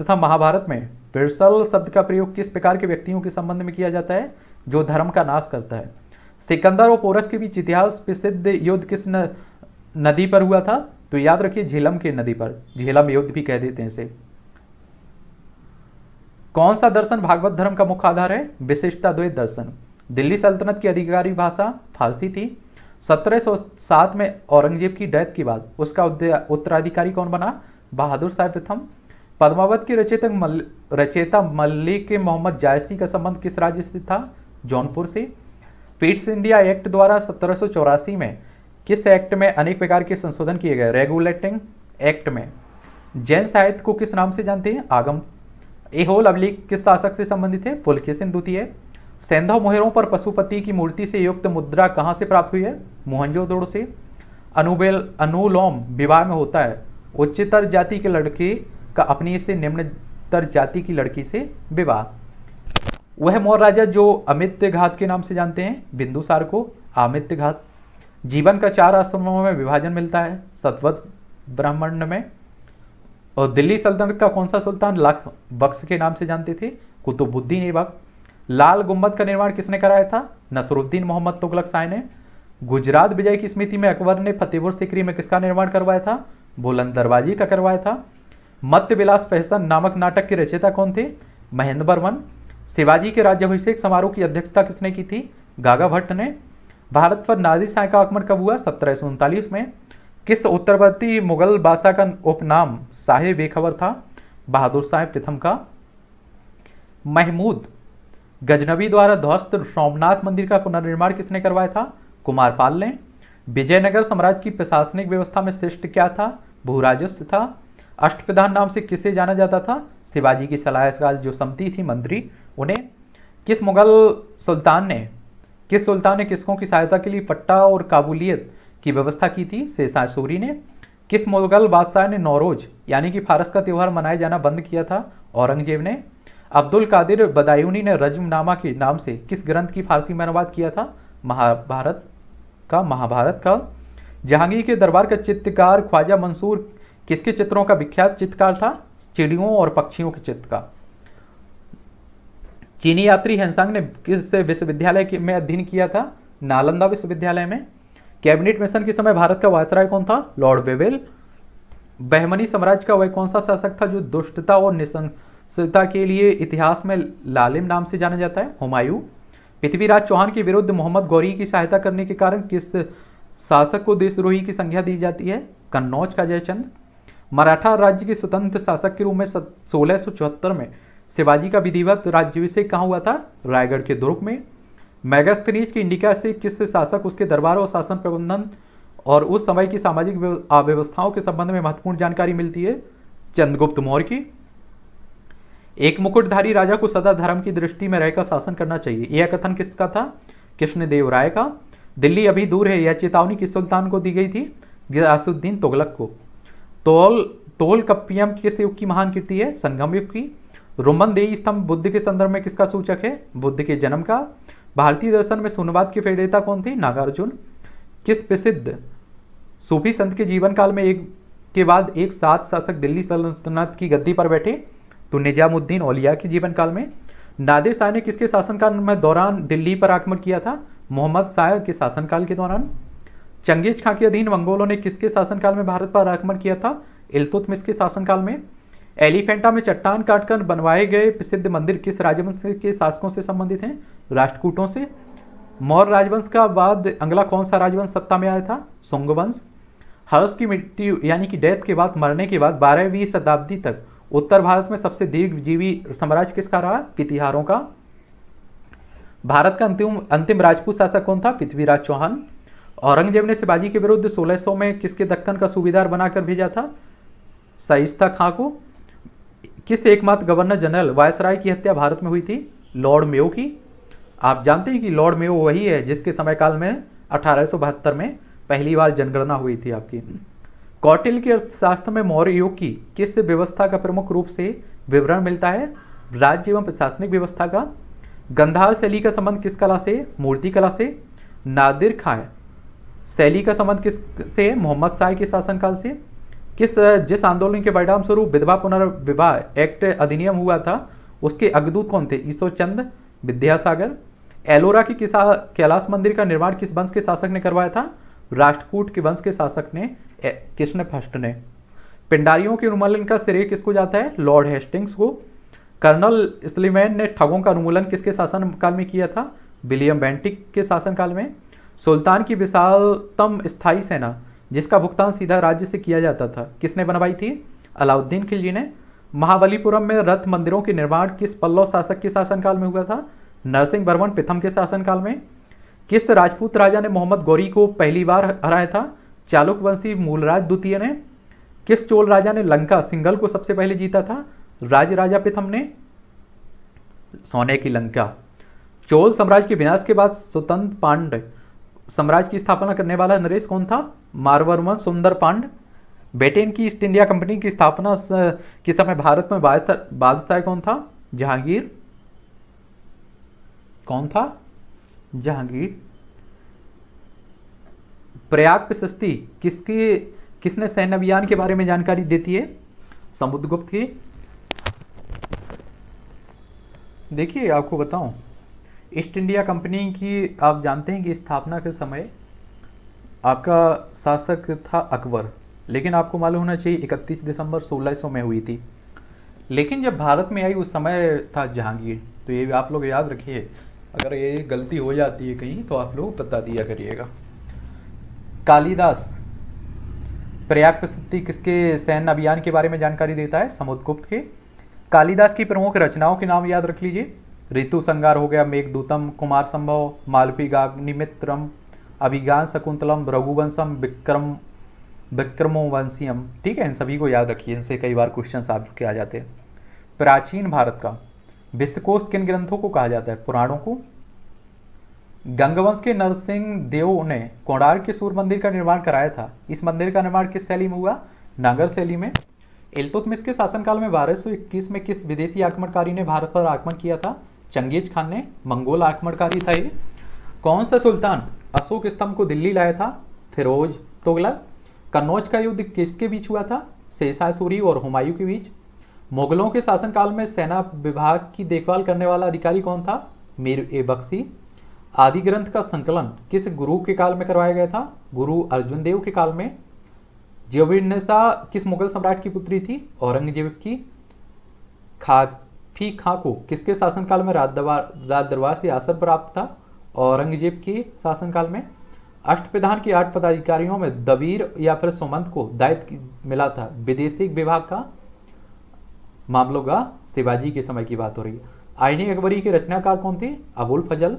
[SPEAKER 1] तथा महाभारत में विरसल शब्द का प्रयोग किस प्रकार के व्यक्तियों के संबंध में किया जाता है जो धर्म का नाश करता है सिकंदर और पोरस के बीच इतिहास प्रसिद्ध युद्ध किस न, नदी पर हुआ था तो याद रखिए झेलम के नदी पर झेलम युद्ध भी कह देते हैं इसे कौन सा दर्शन भागवत धर्म का मुख्य आधार है विशिष्टाद्वैत दर्शन दिल्ली सल्तनत की अधिकारी भाषा फारसी थी 1707 में औरंगजेब की डेथ के बाद उसका उत्तराधिकारी कौन बना बहादुर साहब प्रथम पद्मावत के रचेतक मल, रचेता मल्लिक के मोहम्मद जायसी का संबंध किस राज्य से था जौनपुर से पीट्स इंडिया एक्ट द्वारा सत्रह में किस एक्ट में अनेक प्रकार के संशोधन किए गए रेगुलेटिंग एक्ट में जैन साहित्य को किस नाम से जानते हैं आगम एहोल अबलीग किस शासक से संबंधित है पुलकेशन द्वितीय सैंधव मोहरों पर पशुपति की मूर्ति से युक्त मुद्रा कहाँ से प्राप्त हुई है मोहनजोदड़ो से अनुबेल अनुलोम विवाह में होता है उच्चतर जाति के लड़के का अपनी से निम्नतर जाति की लड़की से विवाह वह मौर्य राजा जो अमित्य घात के नाम से जानते हैं बिंदुसार को आमित्य घात जीवन का चार आश्रमों में विभाजन मिलता है सतवत ब्राह्मण में और दिल्ली सल्तनत का कौन सा सुल्तान लाख बक्स के नाम से जानते थे कुतुबुद्दीन ऐबक लाल गुम्बद का निर्माण किसने कराया था नसरुद्दीन मोहम्मद तुगलक शाह ने गुजरात विजय की स्मृति में अकबर ने फतेहपुर सिकरी में किसका निर्माण करवाया था बुलंद दरवाजी का करवाया था मत्य विलास फैसन नामक नाटक के रचयिता कौन थे महेंद्र वर्मन शिवाजी के राज्यभिषेक समारोह की अध्यक्षता किसने की थी गागा भट्ट ने भारत पर नाजी शाह का आक्रमण कब हुआ सत्रह में किस उत्तरवर्ती मुगल बादशाह का उपनाम शाह बेखबर था बहादुर शाह प्रथम का महमूद गजनवी द्वारा ध्वस्त सोमनाथ मंदिर का पुनर्निर्माण किसने करवाया था पाल ने विजयनगर साम्राज्य की प्रशासनिक व्यवस्था में श्रेष्ठ क्या था भूराजस्व था अष्टप्रधान नाम से किसे जाना जाता था शिवाजी की सलाह जो समिति थी मंत्री उन्हें किस मुगल सुल्तान ने किस सुल्तान ने किसको की सहायता के लिए पट्टा और काबुलियत की व्यवस्था की थी सूरी ने किस मुगल बादशाह ने नौरोज यानी कि फारस का त्यौहार मनाया जाना बंद किया था औरंगजेब ने अब्दुल कादिर बदायूनी ने रजमनामा के नाम से किस ग्रंथ की फारसी में अनुवाद किया था महाभारत का महाभारत का जहांगीर के दरबार का चित्रकार ख्वाजा मंसूर किसके चित्रों का विख्यात चित्रकार था चिड़ियों और पक्षियों के चित्र का चीनी यात्री हेंसांग ने किस विश्वविद्यालय में अध्ययन किया था नालंदा विश्वविद्यालय में कैबिनेट मिशन के समय भारत का वायसराय कौन था लॉर्ड वेवेल बहमनी साम्राज्य का वह कौन सा शासक था जो दुष्टता और निसंग सत्ता के लिए इतिहास में लालिम नाम से जाना जाता है हुमायूं पृथ्वीराज चौहान के विरुद्ध मोहम्मद गौरी की सहायता करने के कारण किस शासक को देशद्रोही की संख्या दी जाती है कन्नौज का जयचंद मराठा राज्य के स्वतंत्र शासक के रूप में सोलह में शिवाजी का विधिवत राज्यभिषेक कहाँ हुआ था रायगढ़ के दुर्ग में मैगस्थनीज की इंडिका से किस शासक उसके दरबार और शासन प्रबंधन और उस समय की सामाजिक अव्यवस्थाओं के संबंध में महत्वपूर्ण जानकारी मिलती है चंद्रगुप्त मौर्य की एक मुकुटधारी राजा को सदा धर्म की दृष्टि में रहकर शासन करना चाहिए यह कथन किसका था कृष्णदेव राय का दिल्ली अभी दूर है यह चेतावनी किस सुल्तान को दी गई थी गियासुद्दीन तुगलक को तोल तोल कप्पियम किस युग की महान कीर्ति है संगम युग की रोमन देवी स्तंभ बुद्ध के संदर्भ में किसका सूचक है बुद्ध के जन्म का भारतीय दर्शन में सुनवाद की फेडेता कौन थी नागार्जुन किस प्रसिद्ध सूफी संत के जीवन काल में एक के बाद एक साथ शासक दिल्ली सल्तनत की गद्दी पर बैठे तो निजामुद्दीन औलिया के जीवन काल में नादिर शाह ने किसके शासनकाल में दौरान दिल्ली पर आक्रमण किया था मोहम्मद शाह के शासनकाल के दौरान चंगेज खां के अधीन मंगोलों ने किसके शासनकाल में भारत पर आक्रमण किया था इलतुतमिस के शासनकाल में एलिफेंटा में चट्टान काटकर बनवाए गए प्रसिद्ध मंदिर किस राजवंश के शासकों से संबंधित हैं राष्ट्रकूटों से मौर्य राजवंश का बाद अंगला कौन सा राजवंश सत्ता में आया था सोंगवंश हर्ष की मृत्यु यानी कि डेथ के बाद मरने के बाद बारहवीं शताब्दी तक उत्तर भारत में सबसे दीर्घजीवी साम्राज्य किसका रहा पितिहारों का भारत का अंतिम अंतिम राजपूत शासक कौन था पृथ्वीराज चौहान औरंगजेब ने शिवाजी के विरुद्ध 1600 में किसके दक्कन का सूबेदार बनाकर भेजा था शाइस्ता खां को किस एकमात्र गवर्नर जनरल वायसराय की हत्या भारत में हुई थी लॉर्ड मेयो की आप जानते हैं कि लॉर्ड मेयो वही है जिसके समय काल में अठारह में पहली बार जनगणना हुई थी आपकी कौटिल के अर्थशास्त्र में मौर्य युग की किस व्यवस्था का प्रमुख रूप से विवरण मिलता है राज्य एवं प्रशासनिक व्यवस्था का गंधार शैली का संबंध किस कला से मूर्ति कला से नादिर खां शैली का संबंध किस से मोहम्मद शाह के शासनकाल से किस जिस आंदोलन के परिणाम स्वरूप विधवा पुनर्विवाह एक्ट अधिनियम हुआ था उसके अग्रदूत कौन थे ईश्वरचंद विद्यासागर एलोरा की कैलाश मंदिर का निर्माण किस वंश के शासक ने करवाया था राष्ट्रकूट के वंश के शासक ने किसने फर्स्ट ने पिंडारियों के उन्मूलन का श्रेय किसको जाता है लॉर्ड हेस्टिंग्स को कर्नल स्लीमैन ने ठगों का उन्मूलन किसके शासनकाल में किया था विलियम बेंटिक के शासनकाल में सुल्तान की विशालतम स्थायी सेना जिसका भुगतान सीधा राज्य से किया जाता था किसने बनवाई थी अलाउद्दीन खिलजी ने महाबलीपुरम में रथ मंदिरों के निर्माण किस पल्लव शासक के शासनकाल में हुआ था नरसिंह वर्मन प्रथम के शासनकाल में किस राजपूत राजा ने मोहम्मद गौरी को पहली बार हराया था चालुकवंशी मूलराज द्वितीय ने किस चोल राजा ने लंका सिंगल को सबसे पहले जीता था राज राजा पिथम ने सोने की लंका चोल साम्राज्य के विनाश के बाद स्वतंत्र पांड साम्राज्य की स्थापना करने वाला नरेश कौन था मारवर्मन सुंदर पांड ब्रिटेन की ईस्ट इंडिया कंपनी की स्थापना के समय भारत में बादशाह कौन था जहांगीर कौन था जहांगीर प्रयाग प्रशस्ति किसकी किसने सैन्य अभियान के बारे में जानकारी देती है समुद्रगुप्त की देखिए आपको बताऊं ईस्ट इंडिया कंपनी की आप जानते हैं कि स्थापना के समय आपका शासक था अकबर लेकिन आपको मालूम होना चाहिए 31 दिसंबर 1600 में हुई थी लेकिन जब भारत में आई उस समय था जहांगीर तो ये भी आप लोग याद रखिए अगर ये गलती हो जाती है कहीं तो आप लोग बता दिया करिएगा कालिदास प्रयाग प्रसिद्धि किसके सैन अभियान के बारे में जानकारी देता है समुद्रगुप्त के कालिदास की प्रमुख रचनाओं के नाम याद रख लीजिए ऋतु संगार हो गया मेघदूतम कुमार संभव मालपी निमित्रम अभिज्ञान शकुंतलम रघुवंशम विक्रम विक्रमोवंशियम ठीक है इन सभी को याद रखिए इनसे कई बार क्वेश्चन आपके आ जाते हैं प्राचीन भारत का विश्वकोश किन ग्रंथों को कहा जाता है पुराणों को गंगवंश के नरसिंह देव ने कोणार्क के सूर्य मंदिर का निर्माण कराया था इस मंदिर का निर्माण किस शैली में हुआ नागर शैली में इल्तुतमिश के शासनकाल में बारह में किस विदेशी आक्रमणकारी ने भारत पर आक्रमण किया था चंगेज खान ने मंगोल आक्रमणकारी था ये कौन सा सुल्तान अशोक स्तंभ को दिल्ली लाया था फिरोज तोगलक कन्नौज का युद्ध किसके बीच हुआ था सूरी और हुमायूं के बीच मुगलों के शासनकाल में सेना विभाग की देखभाल करने वाला अधिकारी कौन था मीर ए बख्शी आदि ग्रंथ का संकलन किस गुरु के काल में करवाया गया था गुरु अर्जुन देव के काल में ज्योबिनसा किस मुगल सम्राट की पुत्री थी औरंगजेब की खाफी खां किसके शासनकाल में राज दरबार से आसर प्राप्त था औरंगजेब के शासनकाल में अष्टप्रधान के आठ पदाधिकारियों में दबीर या फिर सुमंत को दायित्व मिला था विदेशी विभाग का मामलों का शिवाजी के समय की बात हो रही है आईनी अकबरी के रचनाकार कौन थे अबुल फजल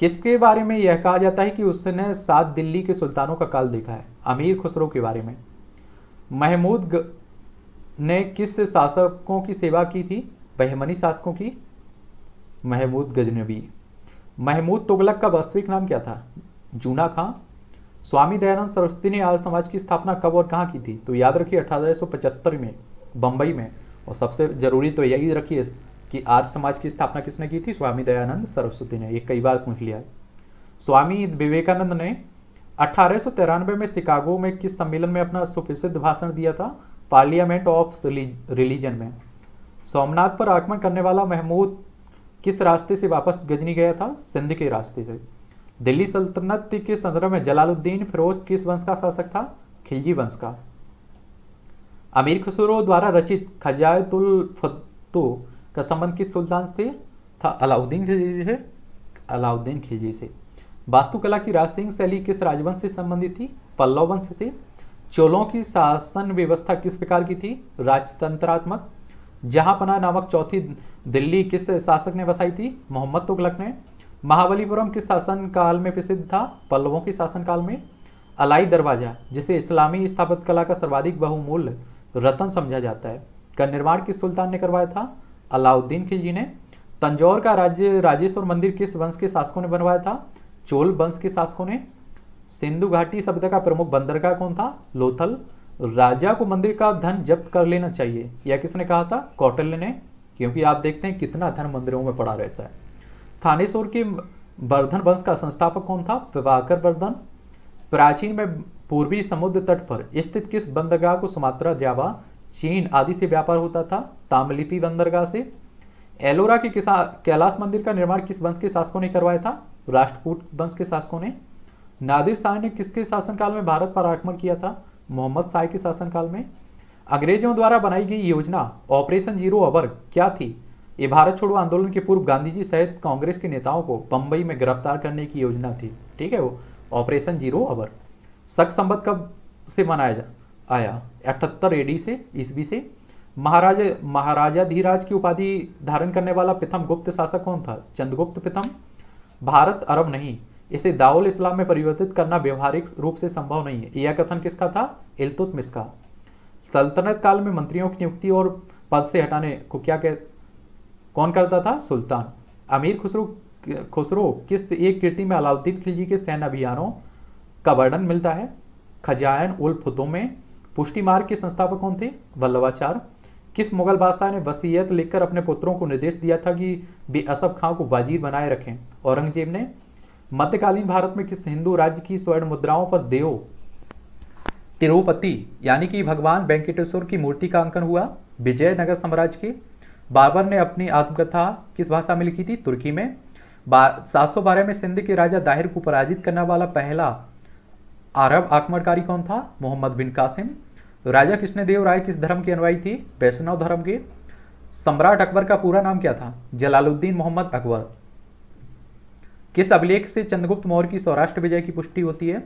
[SPEAKER 1] किसके बारे में यह कहा जाता है कि उसने सात दिल्ली के सुल्तानों का काल देखा है अमीर खुसरो के बारे में महमूद ने किस शासकों की सेवा की थी बहमनी शासकों की महमूद गजनबी महमूद तुगलक का वास्तविक नाम क्या था जूना खां स्वामी दयानंद सरस्वती ने आर्य समाज की स्थापना कब और कहाँ की थी तो याद रखिए अठारह में बम्बई में और सबसे जरूरी तो यही रखिए कि आर्य समाज की स्थापना किसने की थी स्वामी दयानंद सरस्वती ने ये कई बार पूछ लिया स्वामी विवेकानंद ने अठारह में शिकागो में किस सम्मेलन में अपना सुप्रसिद्ध भाषण दिया था पार्लियामेंट ऑफ रिलीजन में सोमनाथ पर आक्रमण करने वाला महमूद किस रास्ते से वापस गजनी गया था सिंध के रास्ते से दिल्ली सल्तनत के संदर्भ में जलालुद्दीन फिरोज किस वंश का शासक था खिलजी वंश का अमीर खुसरो द्वारा रचित खजायतुल फतू का संबंध किस सुल्तान से था अलाउद्दीन खिलजी से अलाउद्दीन खिलजी से वास्तुकला की राजसिंह शैली किस राजवंश से संबंधित थी पल्लव वंश से चोलों की शासन व्यवस्था किस प्रकार की थी राजतंत्रात्मक जहांपना नामक चौथी दिल्ली किस शासक ने बसाई थी मोहम्मद तुगलक ने महाबलीपुरम किस शासन काल में प्रसिद्ध था पल्लवों के शासन काल में अलाई दरवाजा जिसे इस्लामी स्थापत कला का सर्वाधिक बहुमूल्य रतन समझा जाता है का निर्माण किस सुल्तान ने करवाया था अलाउद्दीन खिलजी ने तंजौर का राज्य राजेश्वर मंदिर किस वंश के शासकों ने बनवाया था चोल वंश के शासकों ने सिंधु घाटी शब्द का प्रमुख बंदरगाह कौन था लोथल राजा को मंदिर का धन जब्त कर लेना चाहिए या किसने कहा था कौटल्य ने क्योंकि आप देखते हैं कितना धन मंदिरों में पड़ा रहता है थानेश्वर के वर्धन वंश का संस्थापक कौन था प्रभाकर वर्धन प्राचीन में पूर्वी समुद्र तट पर स्थित किस बंदरगाह को सुमात्रा जावा चीन आदि से व्यापार होता था ताम्रलिपि बंदरगाह से एलोरा के कैलाश मंदिर का निर्माण किस वंश के शासकों ने करवाया था राष्ट्रकूट वंश के शासकों ने नादिर शाह ने किसके शासनकाल में भारत पर आक्रमण किया था मोहम्मद शाह के शासनकाल में अंग्रेजों द्वारा बनाई गई योजना ऑपरेशन जीरो अवर क्या थी ये भारत छोड़ो आंदोलन के पूर्व गांधी जी सहित कांग्रेस के नेताओं को बंबई में गिरफ्तार करने की योजना थी ठीक है वो ऑपरेशन जीरो अवर सख संबत कब से मनाया जा आया अठहत्तर एडी से ईस्वी से महाराजा महाराजा धीराज की उपाधि धारण करने वाला प्रथम गुप्त शासक कौन था चंद्रगुप्त प्रथम भारत अरब नहीं इसे दाउल इस्लाम में परिवर्तित करना व्यवहारिक रूप से संभव नहीं है यह कथन किसका था इलतुतमिस का सल्तनत काल में मंत्रियों की नियुक्ति और पद से हटाने को क्या कह कौन करता था सुल्तान अमीर खुसरो खुसरो किस एक कृति में अलाउद्दीन खिलजी के सैन्य अभियानों का वर्णन मिलता है खजायन उल फुतों में पुष्टि मार्ग के संस्थापक कौन थे वल्लभाचार्य किस मुगल बादशाह ने वसीयत लिखकर अपने पुत्रों को निर्देश दिया था कि वे असफ खां को वाजीर बनाए रखें औरंगजेब ने मध्यकालीन भारत में किस हिंदू राज्य की स्वर्ण मुद्राओं पर देव तिरुपति यानी कि भगवान वेंकटेश्वर की मूर्ति का अंकन हुआ विजयनगर साम्राज्य के बाबर ने अपनी आत्मकथा किस भाषा में लिखी थी तुर्की में सात सौ बारह में सिंध के राजा दाहिर को पराजित करने वाला पहला अरब आक्रमणकारी कौन था मोहम्मद बिन कासिम राजा देव राय किस धर्म की अनुवाई थी वैष्णव धर्म के सम्राट अकबर का पूरा नाम क्या था जलालुद्दीन मोहम्मद अकबर किस अभिलेख से चंद्रगुप्त मौर्य की सौराष्ट्र विजय की पुष्टि होती है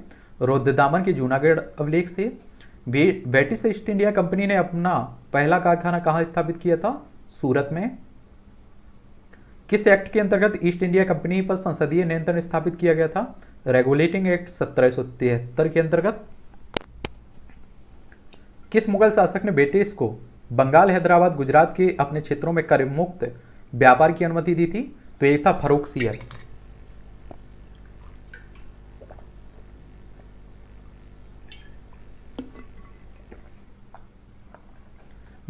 [SPEAKER 1] रोद्दामन के जूनागढ़ अभिलेख से ब्रिटिश ईस्ट इंडिया कंपनी ने अपना पहला कारखाना कहाँ स्थापित किया था सूरत में किस एक्ट के अंतर्गत ईस्ट इंडिया कंपनी पर संसदीय नियंत्रण स्थापित किया गया था रेगुलेटिंग एक्ट सत्रह के अंतर्गत किस मुगल शासक ने ब्रिटिश को बंगाल हैदराबाद गुजरात के अपने क्षेत्रों में कर मुक्त व्यापार की अनुमति दी थी तो एक था Farrukh Farrukhsiyar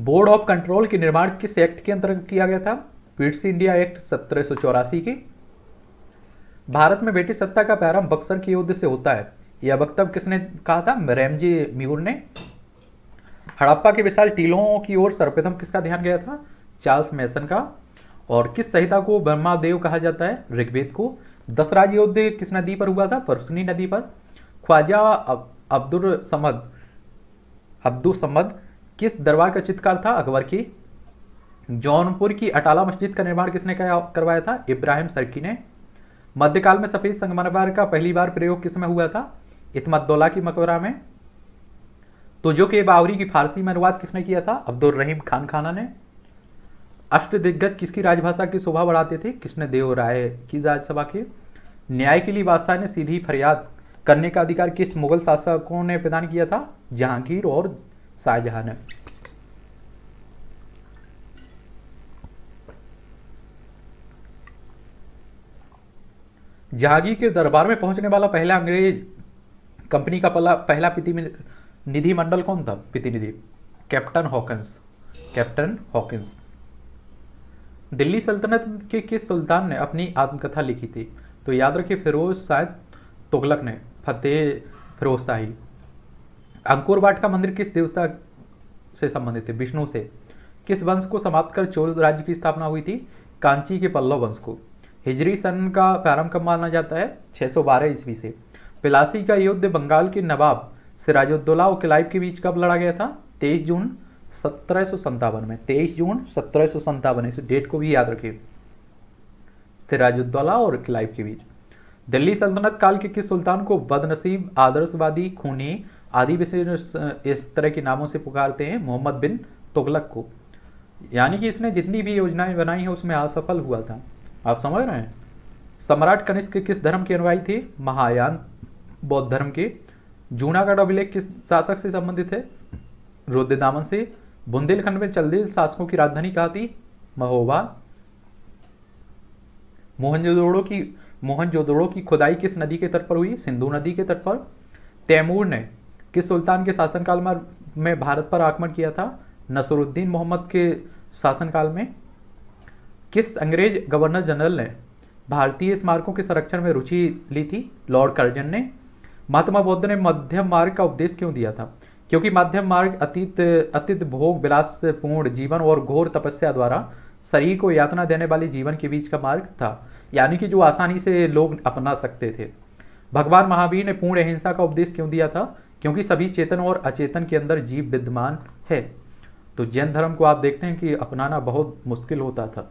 [SPEAKER 1] board of control के निर्माण किस एक्ट के अंतर्गत किया गया था पीट्स इंडिया एक्ट सत्रह के भारत में ब्रिटिश सत्ता का प्रारंभ बक्सर के युद्ध से होता है यह वक्तव्य किसने कहा था रेमजी म्यूर ने हड़प्पा के विशाल टीलों की ओर सर्वप्रथम किसका ध्यान गया था चार्ल्स मैसन का और किस संहिता को ब्रह्मादेव कहा जाता है ऋग्वेद को दसराज युद्ध किस नदी पर हुआ था परसुनी नदी पर ख्वाजा अब्दुल समद अब्दुल समद किस दरबार का चित्रकार था अकबर की जौनपुर की अटाला मस्जिद का निर्माण किसने करवाया था इब्राहिम सरकी ने मध्यकाल में सफेद संगमरमर का पहली बार प्रयोग किस में हुआ था इतमतदौला की मकबरा में तो जो के बावरी की फारसी में अनुवाद किसने किया था अब्दुल रहीम खान खाना ने अष्ट दिग्गज किसकी राजभाषा की शोभा बढ़ाते थे किसने देव राय की राज्यसभा के न्याय के लिए बादशाह ने सीधी फरियाद करने का अधिकार किस मुगल शासकों ने प्रदान किया था जहांगीर और शाहजहां ने जहांगीर के दरबार में पहुंचने वाला पहला अंग्रेज कंपनी का पहला पहला प्रतिनिधि मंडल कौन था प्रतिनिधि Captain Hawkins Captain Hawkins Delhi सल्तनत के किस सुल्तान ने अपनी आत्मकथा लिखी थी तो याद रखिए फिरोज शायद तुगलक ने फतेह फिरोज शाही अंकुर का मंदिर किस देवता से संबंधित है विष्णु से किस वंश को समाप्त कर चोल राज्य की स्थापना हुई थी कांची के पल्लव वंश को हिजरी सन का प्रारंभ कब माना जाता है 612 ईस्वी से पिलासी का युद्ध बंगाल के नवाब सिराजुद्दौला और किलाइब के बीच कब लड़ा गया था 23 जून सत्रह में 23 जून सत्रह इस डेट को भी याद रखिए सिराजुद्दौला और किलाइब के बीच दिल्ली सल्तनत काल के किस सुल्तान को बदनसीब आदर्शवादी खूनी आदि विशेष इस तरह के नामों से पुकारते हैं मोहम्मद बिन तुगलक को यानी कि इसने जितनी भी योजनाएं बनाई हैं उसमें असफल हुआ था आप समझ रहे हैं सम्राट कनिष्क किस धर्म की अनुयायी थी महायान बौद्ध धर्म के जूनागढ़ अभिलेख किस शासक से संबंधित है रुद्रदामन से बुंदेलखंड में चलदेल शासकों की राजधानी कहा थी महोबा मोहनजोदड़ो की मोहनजोदड़ो की खुदाई किस नदी के तट पर हुई सिंधु नदी के तट पर तैमूर ने किस सुल्तान के शासनकाल में भारत पर आक्रमण किया था नसरुद्दीन मोहम्मद के शासनकाल में किस अंग्रेज गवर्नर जनरल ने भारतीय स्मारकों के संरक्षण में रुचि ली थी लॉर्ड कर्जन ने महात्मा बुद्ध ने मध्यम मार्ग का उपदेश क्यों दिया था क्योंकि मध्यम मार्ग अतीत अतीत भोग विलासपूर्ण जीवन और घोर तपस्या द्वारा शरीर को यातना देने वाले जीवन के बीच का मार्ग था यानी कि जो आसानी से लोग अपना सकते थे भगवान महावीर ने पूर्ण अहिंसा का उपदेश क्यों दिया था क्योंकि सभी चेतन और अचेतन के अंदर जीव विद्यमान है तो जैन धर्म को आप देखते हैं कि अपनाना बहुत मुश्किल होता था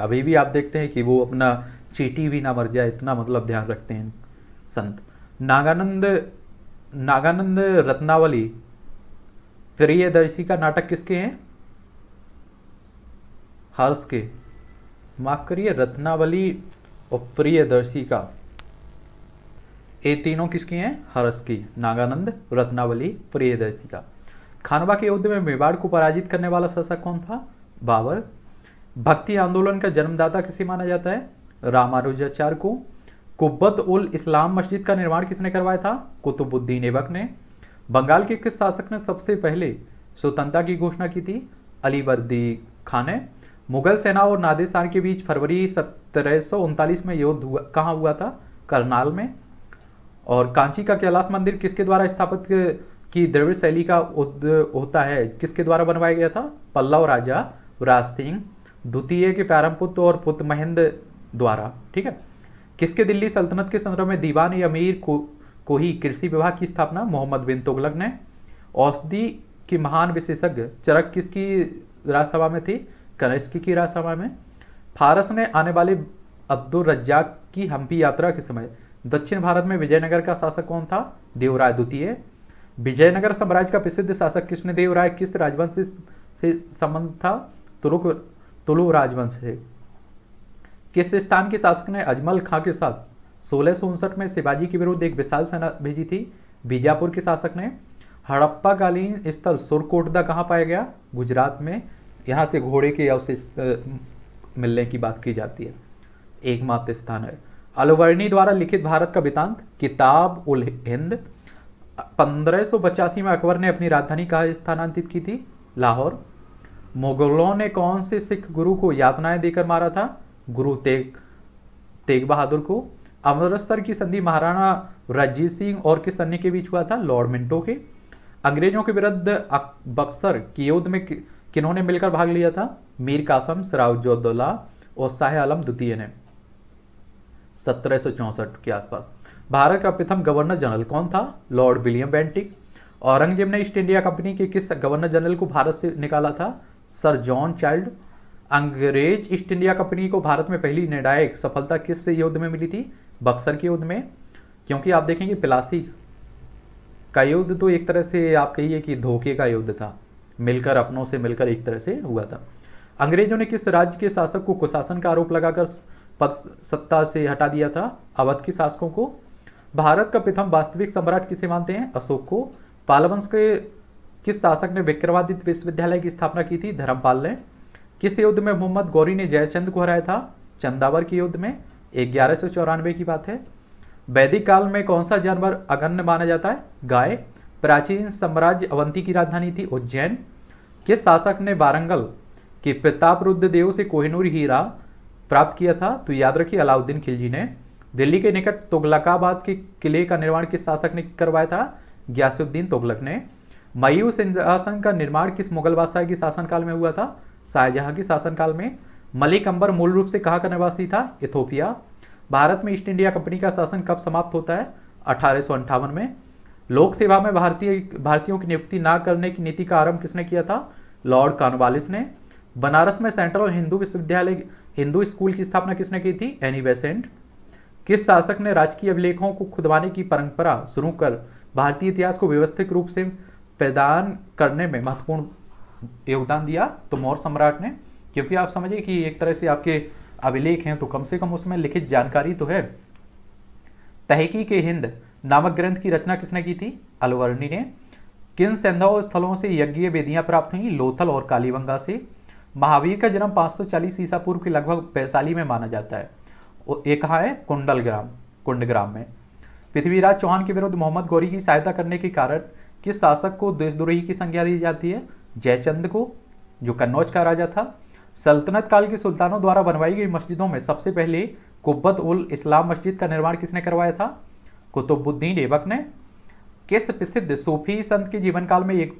[SPEAKER 1] अभी भी आप देखते हैं कि वो अपना चीटी भी ना मर जाए इतना मतलब ध्यान रखते हैं संत नागानंद नागानंद रत्नावली प्रियदर्शी का नाटक किसके हैं हर्ष के माफ करिए रत्नावली और प्रियदर्शी का ये तीनों किसके हैं हर्ष की नागानंद रत्नावली प्रियदर्शी का खानवा के युद्ध में मेवाड़ को पराजित करने वाला शासक कौन था बाबर भक्ति आंदोलन का जन्मदाता किसे माना जाता है रामानुजाचार्य को कुब्बत उल इस्लाम मस्जिद का निर्माण किसने करवाया था कुतुबुद्दीन ऐबक ने बंगाल के किस शासक ने सबसे पहले स्वतंत्रता की घोषणा की थी अलीवर्दी खान ने मुगल सेना और नादिर के बीच फरवरी सत्रह में युद्ध कहाँ हुआ था करनाल में और कांची का कैलाश मंदिर किसके द्वारा स्थापित की द्रविड़ शैली का होता है किसके द्वारा बनवाया गया था पल्लव राजा राज सिंह द्वितीय के प्यारमपुत्र और पुत्र महेंद्र द्वारा ठीक है किसके दिल्ली सल्तनत के संदर्भ में दीवान अमीर को को ही कृषि विभाग की स्थापना मोहम्मद बिन तुगलक ने औषधि की महान विशेषज्ञ चरक किसकी राज्यसभा में थी करेस्की की राज्यसभा में फारस ने आने वाले अब्दुल रज्जाक की हम्पी यात्रा के समय दक्षिण भारत में विजयनगर का शासक कौन था देवराय द्वितीय विजयनगर साम्राज्य का प्रसिद्ध शासक कृष्णदेव देवराय किस राजवंश से संबंध था तुरुक तुलु राजवंश थे किस स्थान के शासक ने अजमल खां के साथ सोलह में शिवाजी के विरुद्ध एक विशाल सेना भेजी थी बीजापुर के शासक ने हड़प्पा कालीन स्थल सुरकोटदा कहाँ पाया गया गुजरात में यहाँ से घोड़े के अवशेष मिलने की बात की जाती है एकमात्र स्थान है अलवर्णी द्वारा लिखित भारत का वृतांत किताब उल हिंद पंद्रह में अकबर ने अपनी राजधानी कहाँ स्थानांतरित की थी लाहौर मुगलों ने कौन से सिख गुरु को यातनाएं देकर मारा था गुरु तेग तेग बहादुर को अमृतसर की संधि महाराणा रजीत सिंह और किस अन्य के बीच हुआ था लॉर्ड मिंटो के अंग्रेजों के विरुद्ध बक्सर की युद्ध में किन्होंने मिलकर भाग लिया था मीर कासम सराउद्दौला और शाह आलम द्वितीय ने सत्रह के आसपास भारत का प्रथम गवर्नर जनरल कौन था लॉर्ड विलियम बेंटिक औरंगजेब ने ईस्ट इंडिया कंपनी के किस गवर्नर जनरल को भारत से निकाला था सर जॉन चाइल्ड अंग्रेज ईस्ट इंडिया कंपनी को भारत में पहली निर्णायक सफलता किस से युद्ध में मिली थी बक्सर के युद्ध में क्योंकि आप देखेंगे प्लासी का युद्ध तो एक तरह से आप कहिए कि धोखे का युद्ध था मिलकर अपनों से मिलकर एक तरह से हुआ था अंग्रेजों ने किस राज्य के शासक को कुशासन का आरोप लगाकर पद सत्ता से हटा दिया था अवध के शासकों को भारत का प्रथम वास्तविक सम्राट किसे मानते हैं अशोक को पालवंश के किस शासक ने विक्रमादित्य विश्वविद्यालय की स्थापना की थी धर्मपाल ने किस युद्ध में मोहम्मद गौरी ने जयचंद को हराया था चंदावर के युद्ध में ग्यारह सौ चौरानवे की बात है वैदिक काल में कौन सा जानवर अगन्य माना जाता है गाय प्राचीन साम्राज्य अवंती की राजधानी थी उज्जैन किस शासक ने वारंगल के प्रताप रुद्र देव से कोहिनूर हीरा प्राप्त किया था तो याद रखिए अलाउद्दीन खिलजी ने दिल्ली के निकट तुगलकाबाद के किले का निर्माण किस शासक ने करवाया था ग्यासुद्दीन तुगलक ने मयूर सिंहासन का निर्माण किस मुगल बादशाह के शासनकाल में हुआ था शाहजहां के शासनकाल में मलिक अंबर मूल रूप से कहा का निवासी था इथोपिया भारत में ईस्ट इंडिया कंपनी का शासन कब समाप्त होता है अठारह में लोक सेवा में भारतीय भारतीयों की नियुक्ति ना करने की नीति का आरंभ किसने किया था लॉर्ड कार्नवालिस ने बनारस में सेंट्रल हिंदू विश्वविद्यालय हिंदू स्कूल की स्थापना किसने की थी एनी बेसेंट किस शासक ने राजकीय अभिलेखों को खुदवाने की परंपरा शुरू कर भारतीय इतिहास को व्यवस्थित रूप से पैदान करने में महत्वपूर्ण योगदान दिया तो मौर्य सम्राट ने क्योंकि आप समझिए कि एक तरह से आपके अभिलेख हैं तो कम से कम उसमें लिखित जानकारी तो है तहकी के हिंद नामक ग्रंथ की रचना किसने की थी अलवर्णी ने किन सैंधव स्थलों से यज्ञीय वेदियां प्राप्त हुई लोथल और कालीबंगा से महावीर का जन्म 540 ईसा पूर्व के लगभग वैशाली में माना जाता है एक कहा है कुंडल ग्राम कुंड ग्राम में पृथ्वीराज चौहान के विरुद्ध मोहम्मद गौरी की सहायता करने के कारण किस शासक को देशद्रोही की संज्ञा दी जाती है जयचंद को जो कन्नौज का राजा था सल्तनत काल के सुल्तानों द्वारा बनवाई गई मस्जिदों में सबसे पहले कुब्बत उल इस्लाम मस्जिद का निर्माण किसने करवाया था कुतुबुद्दीन एबक ने किस प्रसिद्ध सूफी संत के जीवन काल में एक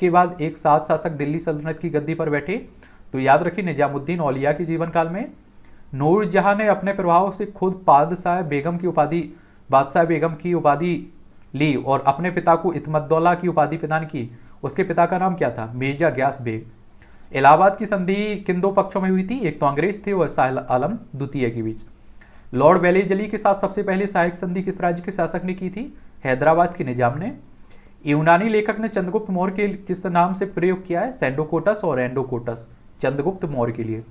[SPEAKER 1] के बाद एक सात शासक दिल्ली सल्तनत की गद्दी पर बैठे तो याद रखिए निजामुद्दीन औलिया के जीवन काल में नूरजहां ने अपने प्रभाव से खुद पादशाह बेगम की उपाधि बादशाह बेगम की उपाधि ली और अपने पिता को इतमदौला की उपाधि प्रदान की उसके पिता का नाम क्या था मिर्जा ग्यास बेग इलाहाबाद की संधि किन दो पक्षों में हुई थी एक तो अंग्रेज थे और शाह आलम द्वितीय के बीच लॉर्ड वेलेजली के साथ सबसे पहले सहायक संधि किस राज्य के शासक ने की थी हैदराबाद के निजाम ने यूनानी लेखक ने चंद्रगुप्त मौर्य के किस नाम से प्रयोग किया है सेंडोकोटस और एंडोकोटस चंद्रगुप्त मौर्य के लिए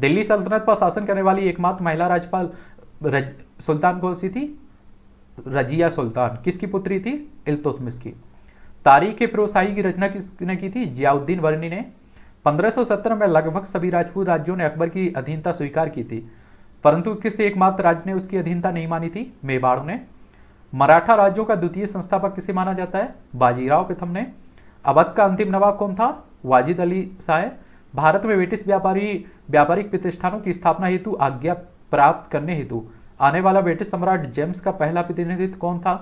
[SPEAKER 1] दिल्ली सल्तनत पर शासन करने वाली एकमात्र महिला राज्यपाल रज, सुल्तान कौन सी थी रजिया सुल्तान किसकी पुत्री थी इल्तुतमिस की तारीख प्रोसाई की रचना किसने की थी जियाउद्दीन वर्नी ने 1570 में लगभग सभी राजपूत राज्यों ने अकबर की अधीनता स्वीकार की थी परंतु किस एकमात्र राज्य ने उसकी अधीनता नहीं मानी थी मेवाड़ ने मराठा राज्यों का द्वितीय संस्थापक किसे माना जाता है बाजीराव प्रथम ने अवध का अंतिम नवाब कौन था वाजिद अली शाह भारत में ब्रिटिश व्यापारी व्यापारिक प्रतिष्ठानों की स्थापना हेतु आज्ञा प्राप्त करने हेतु आने वाला ब्रिटिश सम्राट जेम्स का पहला प्रतिनिधित्व कौन था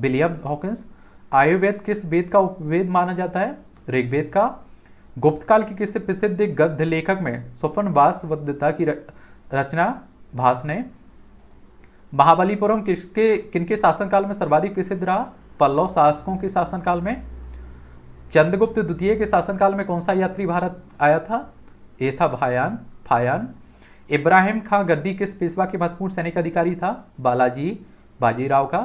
[SPEAKER 1] विलियम हॉकिंस आयुर्वेद किस वेद का उपवेद माना जाता है ऋग्वेद का गुप्त काल के किस प्रसिद्ध गद्य लेखक में स्वपन वासवद्धता की रचना भास ने महाबलीपुरम किसके किनके शासनकाल में सर्वाधिक प्रसिद्ध रहा पल्लव शासकों के शासनकाल में चंद्रगुप्त द्वितीय के शासनकाल में कौन सा यात्री भारत आया था ए था भायान फायान इब्राहिम खां गद्दी किस पेशवा के महत्वपूर्ण सैनिक अधिकारी था बालाजी बाजीराव का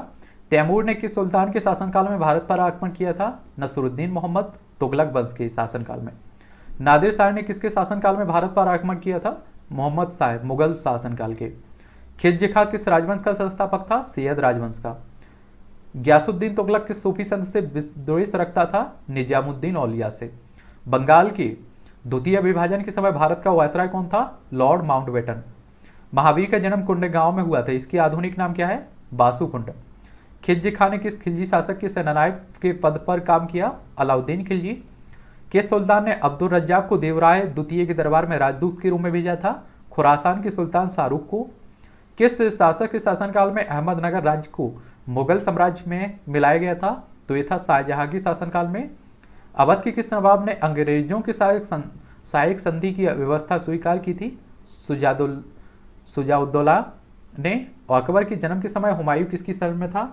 [SPEAKER 1] तैमूर ने किस सुल्तान के शासनकाल में भारत पर आक्रमण किया था नसरुद्दीन मोहम्मद तुगलक वंश के शासनकाल में नादिर शाह ने किसके शासनकाल में भारत पर आक्रमण किया था मोहम्मद शाह मुगल शासनकाल के खिज्ज खां किस राजवंश का संस्थापक था सैयद राजवंश का ग्यासुद्दीन तुगलक किस सूफी संत से द्वेष रखता था निजामुद्दीन औलिया से बंगाल की द्वितीय विभाजन के समय भारत का वायसराय कौन था लॉर्ड माउंटबेटन महावीर का जन्म कुंड गांव में हुआ था इसकी आधुनिक नाम क्या है बासुकुंड खिलजी खान ने किस खिलजी शासक के सेनानायक के पद पर काम किया अलाउद्दीन खिलजी के सुल्तान ने अब्दुल रज्जाक को देवराय द्वितीय के दरबार में राजदूत के रूप में भेजा था खुरासान के सुल्तान शाहरुख को किस शासक के शासनकाल में अहमदनगर राज्य को मुगल साम्राज्य में मिलाया गया था तो यह था शाहजहां के शासनकाल में अवध के किस नवाब ने अंग्रेजों के सहायक सहायक संधि की व्यवस्था स्वीकार की थी सुजादुल सुजाउद्दौला ने और अकबर के जन्म के समय हुमायूं किसकी शरण में था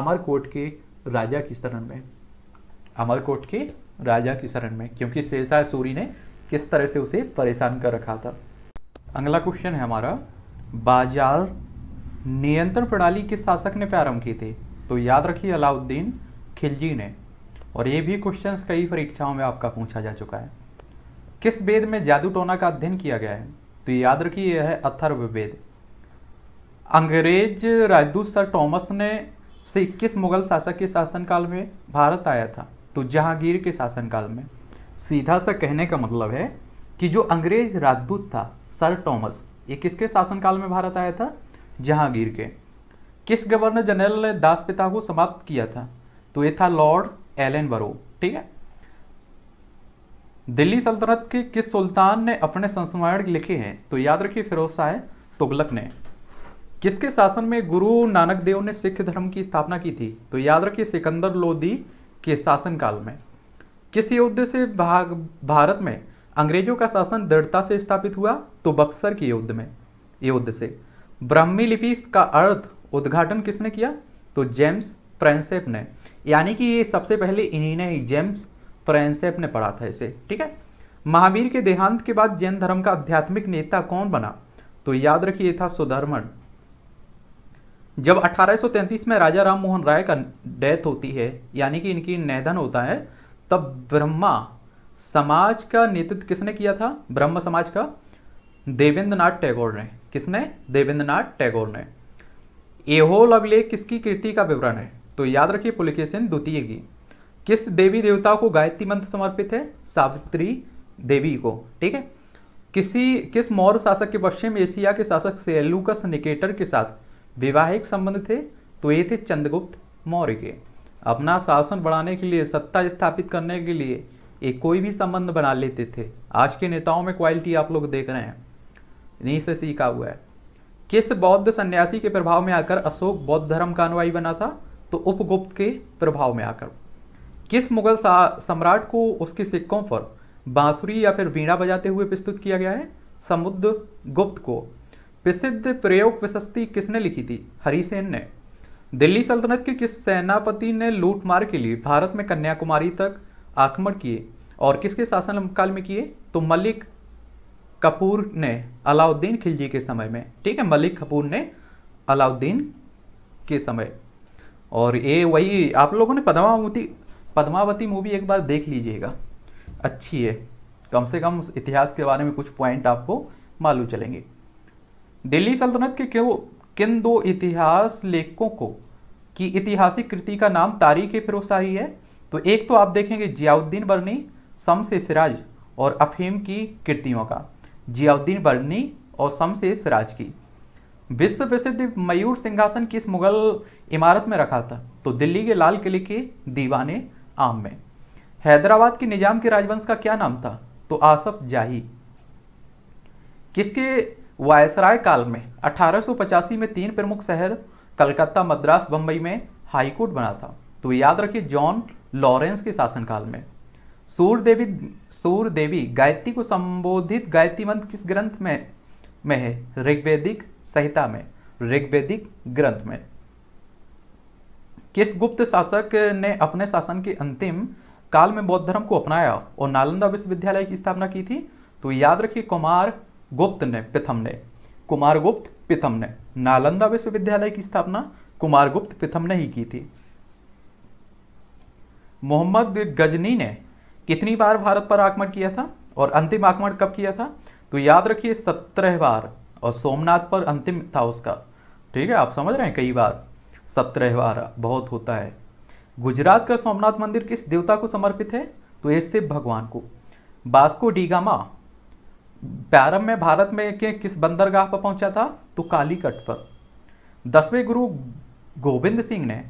[SPEAKER 1] अमरकोट के राजा की शरण में अमरकोट के राजा की शरण में क्योंकि शेरशाह सूरी ने किस तरह से उसे परेशान कर रखा था अगला क्वेश्चन है हमारा बाजार नियंत्रण प्रणाली किस शासक ने प्रारंभ की थी तो याद रखिए अलाउद्दीन खिलजी ने और ये भी क्वेश्चंस कई परीक्षाओं में आपका पूछा जा चुका है किस वेद में जादू टोना का अध्ययन किया गया है तो याद रखिए यह है वेद अंग्रेज राजदूत सर टॉमस ने से किस मुगल शासक के शासनकाल में भारत आया था तो जहांगीर के शासनकाल में सीधा सा कहने का मतलब है कि जो अंग्रेज राजदूत था सर टॉमस ये किसके शासनकाल में भारत आया था जहांगीर के किस गवर्नर जनरल ने दास पिता को समाप्त किया था तो ये था लॉर्ड एलन बरो ठीक है दिल्ली सल्तनत के किस सुल्तान ने अपने संस्मरण लिखे हैं तो याद रखिए फिरोज शाह तुगलक ने किसके शासन में गुरु नानक देव ने सिख धर्म की स्थापना की थी तो याद रखिए सिकंदर लोदी के शासनकाल में किस युद्ध से भाग भारत में अंग्रेजों का शासन दृढ़ता से स्थापित हुआ तो बक्सर के युद्ध में युद्ध से ब्राह्मी लिपि का अर्थ उद्घाटन किसने किया तो जेम्स प्रेंसेप ने यानी कि ये सबसे पहले इन्हीं ने जेम्स फ्रेंसेप ने पढ़ा था इसे ठीक है महावीर के देहांत के बाद जैन धर्म का आध्यात्मिक नेता कौन बना तो याद रखिए था सुधर्मन जब 1833 में राजा राम मोहन राय का डेथ होती है यानी कि इनकी निधन होता है तब ब्रह्मा समाज का नेतृत्व किसने किया था ब्रह्म समाज का देवेंद्र नाथ टैगोर ने किसने देवेंद्र टैगोर ने एहोल अभिलेख किसकी कृति का विवरण है तो याद रखिए पुलिकेशन द्वितीय की किस देवी देवता को गायत्री मंत्र समर्पित है सावित्री देवी को ठीक है किसी किस मौर्य शासक के पश्चिम एशिया के शासक सेलुकस निकेटर के साथ वैवाहिक संबंध थे तो ये थे चंद्रगुप्त मौर्य के अपना शासन बढ़ाने के लिए सत्ता स्थापित करने के लिए ये कोई भी संबंध बना लेते थे आज के नेताओं में क्वालिटी आप लोग देख रहे हैं नहीं से सीखा हुआ है किस बौद्ध सन्यासी के प्रभाव में आकर अशोक बौद्ध धर्म का अनुवाई बना था तो उपगुप्त के प्रभाव में आकर किस मुगल सम्राट को उसके सिक्कों पर बांसुरी या फिर वीणा बजाते हुए प्रस्तुत किया गया है समुद्र गुप्त को प्रसिद्ध प्रयोग प्रशस्ति किसने लिखी थी हरिसेन ने दिल्ली सल्तनत के किस सेनापति ने लूटमार के लिए भारत में कन्याकुमारी तक आक्रमण किए और किसके शासन काल में किए तो मलिक कपूर ने अलाउद्दीन खिलजी के समय में ठीक है मलिक कपूर ने अलाउद्दीन के समय और ये वही आप लोगों ने पद्मावती पद्मावती मूवी एक बार देख लीजिएगा अच्छी है कम से कम इतिहास के बारे में कुछ पॉइंट आपको मालूम चलेंगे दिल्ली सल्तनत के क्यों किन दो इतिहास लेखकों को की ऐतिहासिक कृति का नाम तारीख ही है तो एक तो आप देखेंगे जियाउद्दीन बर्नी से सिराज और अफीम की कृतियों का जियाउद्दीन बर्नी और से सिराज की विश्व प्रसिद्ध मयूर सिंहासन किस मुगल इमारत में रखा था तो दिल्ली के लाल किले के दीवाने आम में हैदराबाद के निजाम के राजवंश का क्या नाम था तो आसफ जाही किसके वायसराय काल में अठारह में तीन प्रमुख शहर कलकत्ता मद्रास बंबई में हाईकोर्ट बना था तो याद रखिए जॉन लॉरेंस के शासनकाल में सूर देवी सूर देवी गायत्री को संबोधित गायत्री मंत्र किस ग्रंथ में में है ऋग्वेदिक संहिता में ऋग्वेदिक ग्रंथ में किस गुप्त शासक ने अपने शासन के अंतिम काल में बौद्ध धर्म को अपनाया और नालंदा विश्वविद्यालय की स्थापना की थी तो याद रखिए कुमार गुप्त ने प्रथम ने कुमार गुप्त प्रथम ने नालंदा विश्वविद्यालय की स्थापना कुमार गुप्त प्रथम ने ही की थी मोहम्मद गजनी ने कितनी बार भारत पर आक्रमण किया था और अंतिम आक्रमण कब किया था तो याद रखिए सत्रह बार और सोमनाथ पर अंतिम था उसका ठीक है आप समझ रहे हैं कई बार सत्रह बार बहुत होता है गुजरात का सोमनाथ मंदिर किस देवता को समर्पित है तो ये शिव भगवान को बास्को डीगामा प्यारम में भारत में के किस बंदरगाह पर पहुंचा था तो कालीकट पर दसवें गुरु गोविंद सिंह ने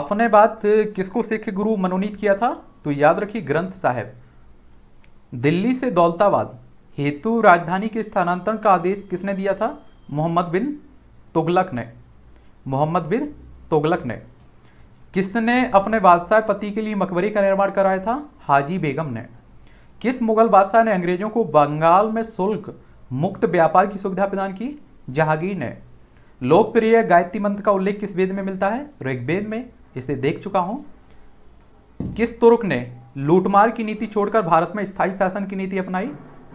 [SPEAKER 1] अपने बाद किसको सिख गुरु मनोनीत किया था तो याद रखिए ग्रंथ साहेब दिल्ली से दौलताबाद हेतु राजधानी के स्थानांतरण का आदेश किसने दिया था मोहम्मद बिन तुगलक ने मोहम्मद बिन तुगलक ने किसने अपने बादशाह पति के लिए मकबरे का निर्माण कराया था हाजी बेगम ने किस मुगल बादशाह ने अंग्रेजों को बंगाल में शुल्क मुक्त व्यापार की सुविधा प्रदान की जहांगीर ने लोकप्रिय गायत्री मंत्र का उल्लेख किस वेद में मिलता है ऋग्वेद में इसे देख चुका हूं किस तुर्क ने लूटमार की नीति छोड़कर भारत में स्थायी शासन की नीति अपनाई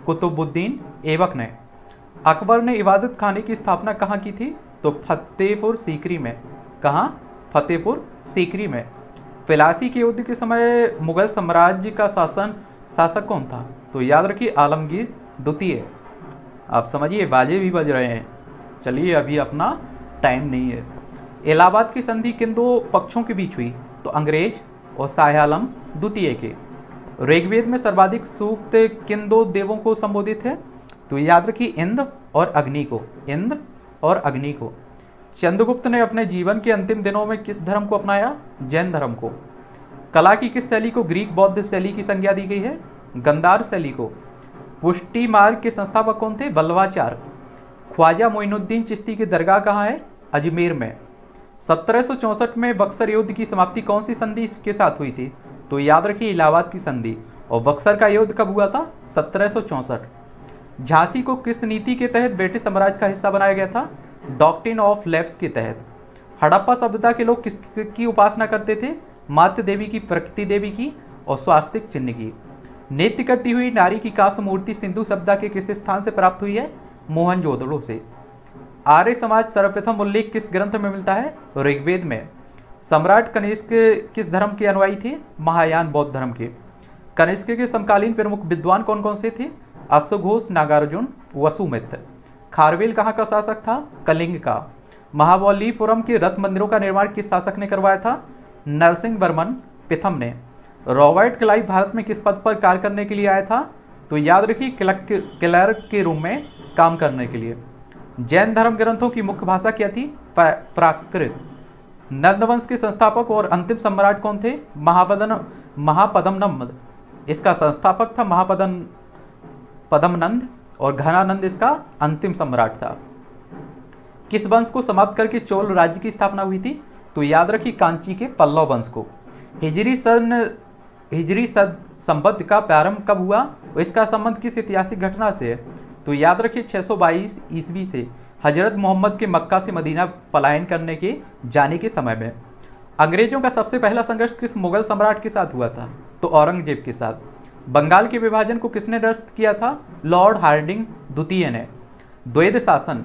[SPEAKER 1] कुतुबुद्दीन ऐबक ने अकबर ने इबादत खाने की स्थापना कहाँ की थी तो फतेहपुर सीकरी में कहाँ फतेहपुर सीकरी में फिलासी के युद्ध के समय मुगल साम्राज्य का शासन शासक कौन था तो याद रखिए आलमगीर द्वितीय आप समझिए बाजे भी बज रहे हैं चलिए अभी अपना टाइम नहीं है इलाहाबाद की संधि किन दो पक्षों के बीच हुई तो अंग्रेज और शाह आलम द्वितीय के ऋग्वेद में सर्वाधिक सूक्त किन दो देवों को संबोधित है तो याद रखिए इंद्र और अग्नि को इंद्र और अग्नि को चंद्रगुप्त ने अपने जीवन के अंतिम दिनों में किस धर्म को अपनाया जैन धर्म को कला की किस शैली को ग्रीक बौद्ध शैली की संज्ञा दी गई है गंदार शैली को पुष्टि मार्ग के संस्थापक कौन थे बल्वाचार ख्वाजा मोइनुद्दीन चिश्ती की दरगाह कहाँ है अजमेर में सत्रह में बक्सर युद्ध की समाप्ति कौन सी संधि के साथ हुई थी तो याद रखिए इलाहाबाद की संधि और बक्सर का युद्ध कब हुआ था सत्रह झांसी को किस नीति के तहत ब्रिटिश साम्राज्य का हिस्सा बनाया गया था डॉक्टिन ऑफ लेफ्स के तहत हड़प्पा सभ्यता के लोग किसकी उपासना करते थे मातृ देवी की प्रकृति देवी की और स्वास्थ्य चिन्ह की नृत्य करती हुई नारी की काश मूर्ति सिंधु सभ्यता के किस स्थान से प्राप्त हुई है मोहनजोदड़ो से आर्य समाज सर्वप्रथम उल्लेख किस ग्रंथ में मिलता है ऋग्वेद में सम्राट कनिष्क किस धर्म की अनुयायी थी महायान बौद्ध धर्म के कनिष्क के समकालीन प्रमुख विद्वान कौन कौन से थे अश्वघोष नागार्जुन वसुमित्र खारवेल कहाँ का शासक था कलिंग का महाबलीपुरम के रथ मंदिरों का निर्माण किस शासक ने करवाया था नरसिंह वर्मन पिथम ने रॉबर्ट क्लाइव भारत में किस पद पर कार्य करने के लिए आया था तो याद रखिए क्लर्क क्लर्क के रूम में काम करने के लिए जैन धर्म ग्रंथों की मुख्य भाषा क्या थी प्राकृत नंदवंश के संस्थापक और अंतिम सम्राट कौन थे महापदन महापदमनंद इसका संस्थापक था महापदन पदमनंद और घनानंद इसका अंतिम सम्राट था किस वंश को समाप्त करके चोल राज्य की स्थापना हुई थी तो याद रखिए कांची के पल्लव वंश को हिजरी सन हिजरी सद संबद्ध का प्रारंभ कब हुआ और इसका संबंध किस ऐतिहासिक घटना से है तो याद रखिए 622 ईस्वी से हजरत मोहम्मद के मक्का से मदीना पलायन करने के जाने के समय में अंग्रेजों का सबसे पहला संघर्ष किस मुगल सम्राट के साथ हुआ था तो औरंगजेब के साथ बंगाल के विभाजन को किसने नष्ट किया था लॉर्ड हार्डिंग द्वितीय ने द्वैद शासन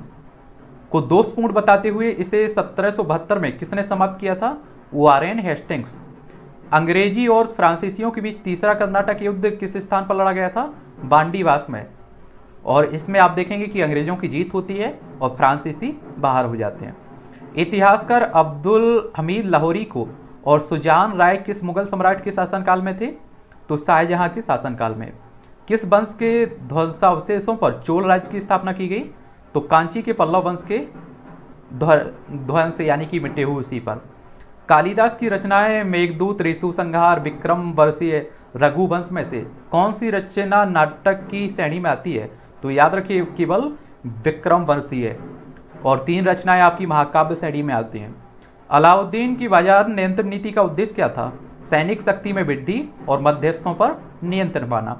[SPEAKER 1] को दोषपूर्ण बताते हुए इसे सत्रह में किसने समाप्त किया था वारेन हेस्टिंग्स अंग्रेजी और फ्रांसीसियों के बीच तीसरा कर्नाटक युद्ध किस स्थान पर लड़ा गया था बांडीवास में और इसमें आप देखेंगे कि अंग्रेज़ों की जीत होती है और फ्रांसीसी बाहर हो जाते हैं इतिहासकार अब्दुल हमीद लाहौरी को और सुजान राय किस मुगल सम्राट के शासनकाल में थे तो शाहजहां के शासनकाल में किस वंश के ध्वंसावशेषों पर चोल राज्य की स्थापना की गई तो कांची के पल्लव वंश के ध्वंस यानी कि मिट्टे हुए उसी पर कालिदास की रचनाएं मेघदूत ऋतु संहार विक्रम वर्षीय रघुवंश में से कौन सी रचना नाटक की श्रेणी में आती है तो याद रखिए केवल विक्रमवंशी है और तीन रचनाएं आपकी महाकाव्य श्रेणी में आती हैं अलाउद्दीन की बाजार नियंत्रण नीति का उद्देश्य क्या था सैनिक शक्ति में वृद्धि और मध्यस्थों पर नियंत्रण पाना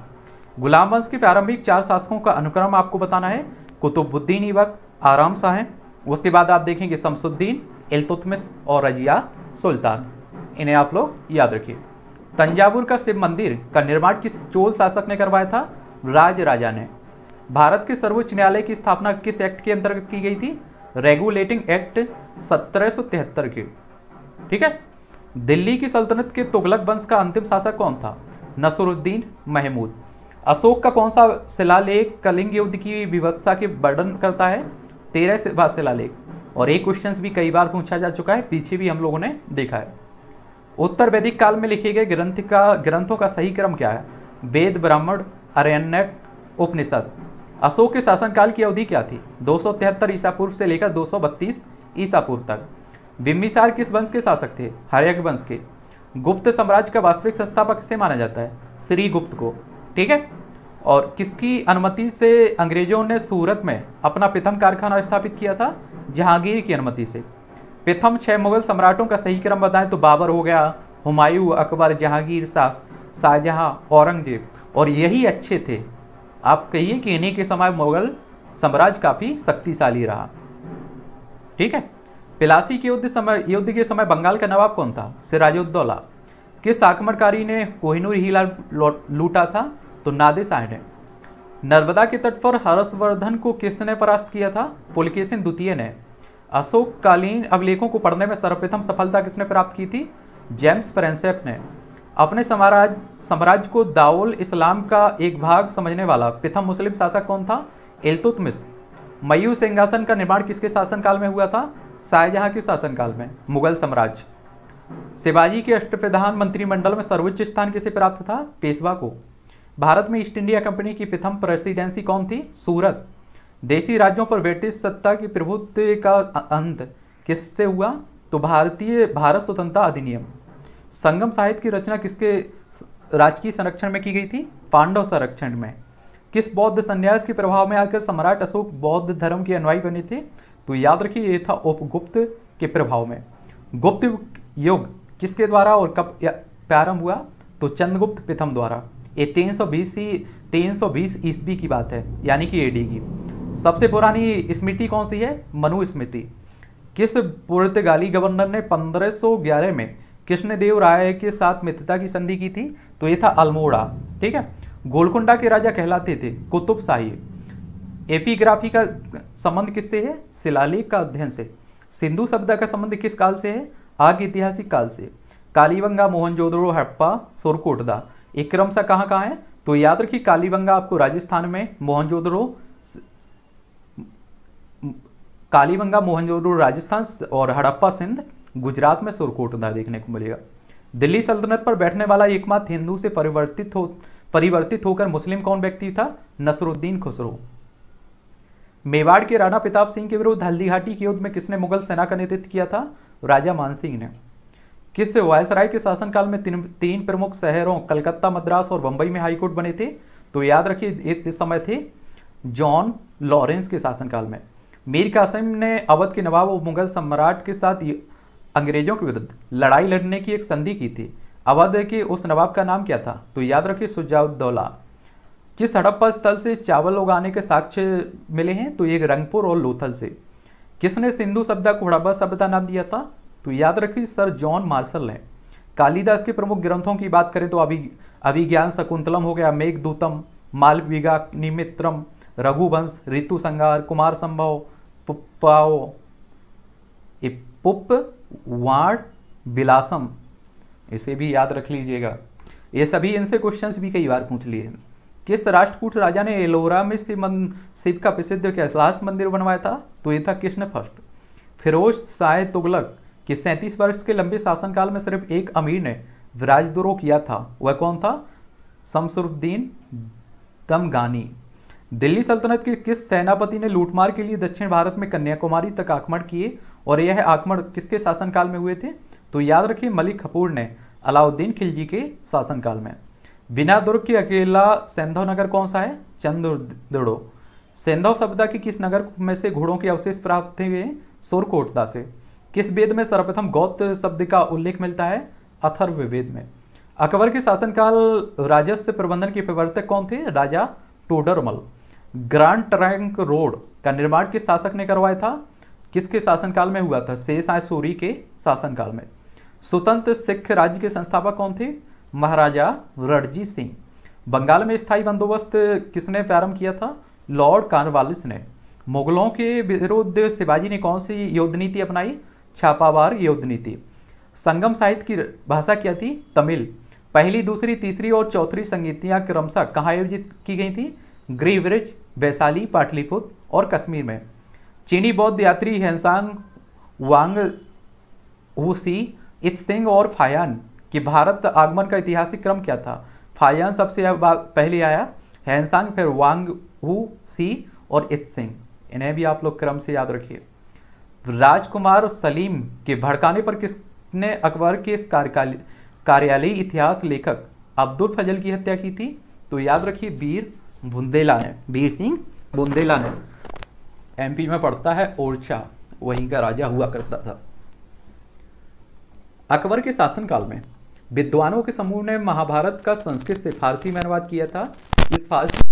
[SPEAKER 1] गुलाम वंश के प्रारंभिक चार शासकों का अनुक्रम आपको बताना है कुतुबुद्दीन इबक आराम शाह हैं उसके बाद आप देखेंगे शमसुद्दीन इलतुतमिस और रजिया सुल्तान इन्हें आप लोग याद रखिए तंजावुर का शिव मंदिर का निर्माण किस चोल शासक ने करवाया था राज राजा ने भारत के सर्वोच्च न्यायालय की स्थापना किस एक्ट के अंतर्गत की गई थी रेगुलेटिंग एक्ट सत्रह के ठीक है दिल्ली की सल्तनत के तुगलक वंश का अंतिम शासक कौन था नसरुद्दीन महमूद अशोक का कौन सा शिलालेख कलिंग युद्ध की विवत्सा के वर्णन करता है तेरह शिलालेख और एक क्वेश्चन भी कई बार पूछा जा चुका है पीछे भी हम लोगों ने देखा है उत्तर वैदिक काल में लिखे गए ग्रंथ का ग्रंथों का सही क्रम क्या है वेद ब्राह्मण अरण्यक उपनिषद अशोक के शासनकाल की अवधि क्या थी दो सौ तिहत्तर ईसा पूर्व से लेकर दो सौ बत्तीस ईसा पूर्व तक बिम्बिसार किस वंश के शासक थे हरियक वंश के गुप्त साम्राज्य का वास्तविक संस्थापक से माना जाता है श्री गुप्त को ठीक है और किसकी अनुमति से अंग्रेजों ने सूरत में अपना प्रथम कारखाना स्थापित किया था जहांगीर की अनुमति से प्रथम छह मुगल सम्राटों का सही क्रम बताएं तो बाबर हो गया हुमायूं अकबर जहांगीर शाह शाहजहाँ औरंगजेब और यही अच्छे थे आप कहिए कि इन्हीं के समय मुगल साम्राज्य काफी शक्तिशाली रहा ठीक है पिलासी के युद्ध समय युद्ध के समय बंगाल का नवाब कौन था सिराजुद्दौला किस आक्रमणकारी ने कोहिनूर हीला लूटा था तो नादे शाह ने नर्मदा के तट पर हर्षवर्धन को किसने परास्त किया था पुलकेशन द्वितीय ने अशोक कालीन अभिलेखों को पढ़ने में सर्वप्रथम सफलता किसने प्राप्त की थी जेम्स फ्रेंसेप ने अपने साम्राज्य साम्राज्य को दाउल इस्लाम का एक भाग समझने वाला प्रथम मुस्लिम शासक कौन था इलतुतमिस मयूर सिंहासन का निर्माण किसके शासनकाल में हुआ था शाहजहां के शासनकाल में मुगल साम्राज्य शिवाजी के प्रधान मंत्रिमंडल में सर्वोच्च स्थान किसे प्राप्त था पेशवा को भारत में ईस्ट इंडिया कंपनी की प्रथम प्रेसिडेंसी कौन थी सूरत देशी राज्यों पर ब्रिटिश सत्ता की प्रभुत्व का अंत किससे हुआ तो भारतीय भारत स्वतंत्रता अधिनियम संगम साहित्य की रचना किसके राजकीय संरक्षण में की गई थी पांडव संरक्षण में किस बौद्ध संन्यास के प्रभाव में आकर सम्राट अशोक बौद्ध धर्म के अनुयायी बने थे तो याद रखिए ये था उपगुप्त के प्रभाव में गुप्त युग किसके द्वारा और कब प्रारंभ हुआ तो चंद्रगुप्त प्रथम द्वारा ये तीन सौ बीस तीन सौ बीस ईस्वी की बात है यानी कि एडी की सबसे पुरानी स्मृति कौन सी है मनुस्मृति किस पुर्तगाली गवर्नर ने 1511 में कृष्णदेव राय के साथ मित्रता की संधि की थी तो ये था अल्मोड़ा ठीक है गोलकुंडा के राजा कहलाते थे कुतुब शाही एपीग्राफी का संबंध किससे है शिलालेख का अध्ययन से सिंधु सभ्यता का संबंध किस काल से है आग ऐतिहासिक काल से कालीबंगा मोहनजोदड़ो हड़प्पा सोरकोटदा एक क्रम सा कहाँ कहाँ है तो याद रखिए कालीबंगा आपको राजस्थान में मोहनजोदड़ो कालीबंगा मोहनजोदड़ो राजस्थान और हड़प्पा सिंध गुजरात में सुरकोट उदय देखने को मिलेगा दिल्ली सल्तनत पर बैठने वाला एकमात्र हिंदू से परिवर्तित हो परिवर्तित होकर मुस्लिम कौन व्यक्ति था नसरुद्दीन खुसरो मेवाड़ के राणा प्रताप सिंह के विरुद्ध हल्दीघाटी के युद्ध में किसने मुगल सेना का नेतृत्व किया था राजा मानसिंह ने किस वायसराय के शासनकाल में तीन तीन प्रमुख शहरों कलकत्ता मद्रास और बंबई में हाईकोर्ट बने थे तो याद रखिए इस समय थे जॉन लॉरेंस के शासनकाल में मीर कासिम ने अवध के नवाब और मुगल सम्राट के साथ अंग्रेजों के विरुद्ध लड़ाई लड़ने की एक संधि की थी अवध के उस नवाब का नाम क्या था तो याद रखिए सुजाउद्दौला किस हड़प्पा स्थल से चावल उगाने के साक्ष्य मिले हैं तो एक रंगपुर और लोथल से किसने सिंधु सभ्यता को हड़प्पा सभ्यता नाम दिया था तो याद रखिए सर जॉन मार्शल ने कालिदास के प्रमुख ग्रंथों की बात करें तो अभि अभिज्ञान शकुंतलम हो गया मेघदूतम मालविगा निमित्रम रघुवंश ऋतु संगार कुमार संभव पुप्पाओ पुप वाट बिलासम इसे भी याद रख लीजिएगा ये सभी इनसे क्वेश्चंस भी कई बार पूछ लिए किस राष्ट्रकूट राजा ने एलोरा में शिव शिव का प्रसिद्ध कैलाश मंदिर बनवाया था तो ये था कृष्ण फर्स्ट फिरोज शाह तुगलक के सैंतीस वर्ष के लंबे शासनकाल में सिर्फ एक अमीर ने विराजद्रोह किया था वह कौन था शमसुरुद्दीन दमगानी दिल्ली सल्तनत के किस सेनापति ने लूटमार के लिए दक्षिण भारत में कन्याकुमारी तक आक्रमण किए और यह आक्रमण किसके शासनकाल में हुए थे तो याद रखिए मलिक कपूर ने अलाउद्दीन खिलजी के शासनकाल में बिना दुर्ग के अकेला सेंधव नगर कौन सा है चंद्रदड़ो सेंधव सभ्यता के किस नगर में से घोड़ों के अवशेष प्राप्त हुए सोरकोटदा से किस वेद में सर्वप्रथम गौत शब्द का उल्लेख मिलता है अथर्व वेद में अकबर के शासनकाल राजस्व प्रबंधन के प्रवर्तक कौन थे राजा टोडरमल ग्रांड ट्रैंक रोड का निर्माण किस शासक ने करवाया था किसके शासनकाल में हुआ था आय सूरी के शासनकाल में स्वतंत्र सिख राज्य के संस्थापक कौन थे महाराजा रणजीत सिंह बंगाल में स्थायी बंदोबस्त किसने प्रारंभ किया था लॉर्ड कार्नवालिस ने मुगलों के विरुद्ध शिवाजी ने कौन सी युद्ध नीति अपनाई छापावार युद्ध नीति संगम साहित्य की भाषा क्या थी तमिल पहली दूसरी तीसरी और चौथी संगीतियाँ क्रमशः कहाँ आयोजित की गई थी ग्रीवरेज वैशाली पाटलिपुत्र और कश्मीर में चीनी बौद्ध यात्री हेंसांग वांग वूसी इत्सिंग और फायान कि भारत आगमन का ऐतिहासिक क्रम क्या था फायान सबसे पहले आया हेंसांग फिर वांग हु सी और इत्सिंग इन्हें भी आप लोग क्रम से याद रखिए राजकुमार सलीम के भड़काने पर किसने अकबर के कार्यालयी इतिहास लेखक अब्दुल फजल की हत्या की थी तो याद रखिए वीर बुंदेला ने वीर सिंह बुंदेला ने एमपी में पड़ता है ओरछा वहीं का राजा हुआ करता था अकबर के शासनकाल में विद्वानों के समूह ने महाभारत का संस्कृत से फारसी में अनुवाद किया था इस फारसी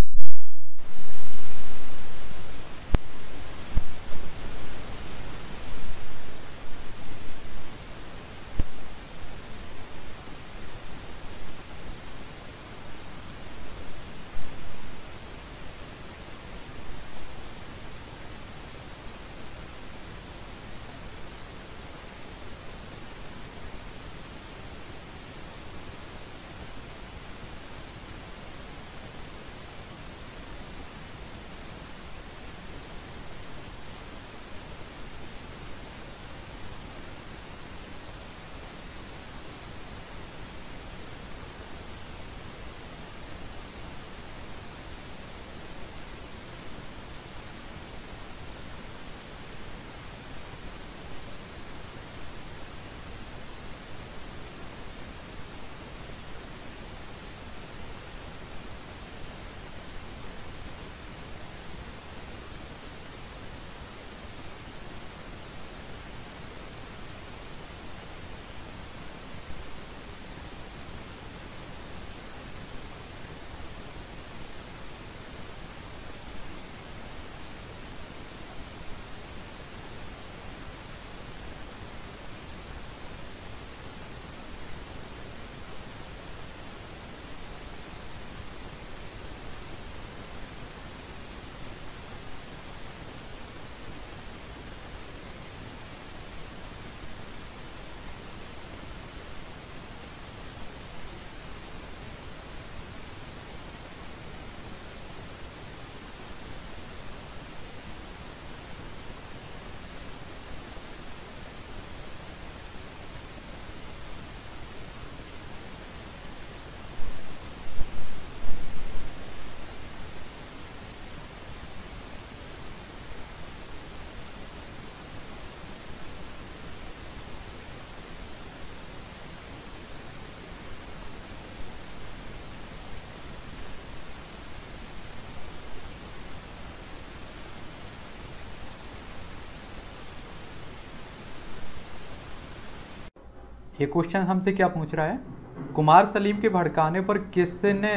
[SPEAKER 1] ये क्वेश्चन हमसे क्या पूछ रहा है कुमार सलीम के भड़काने पर किसने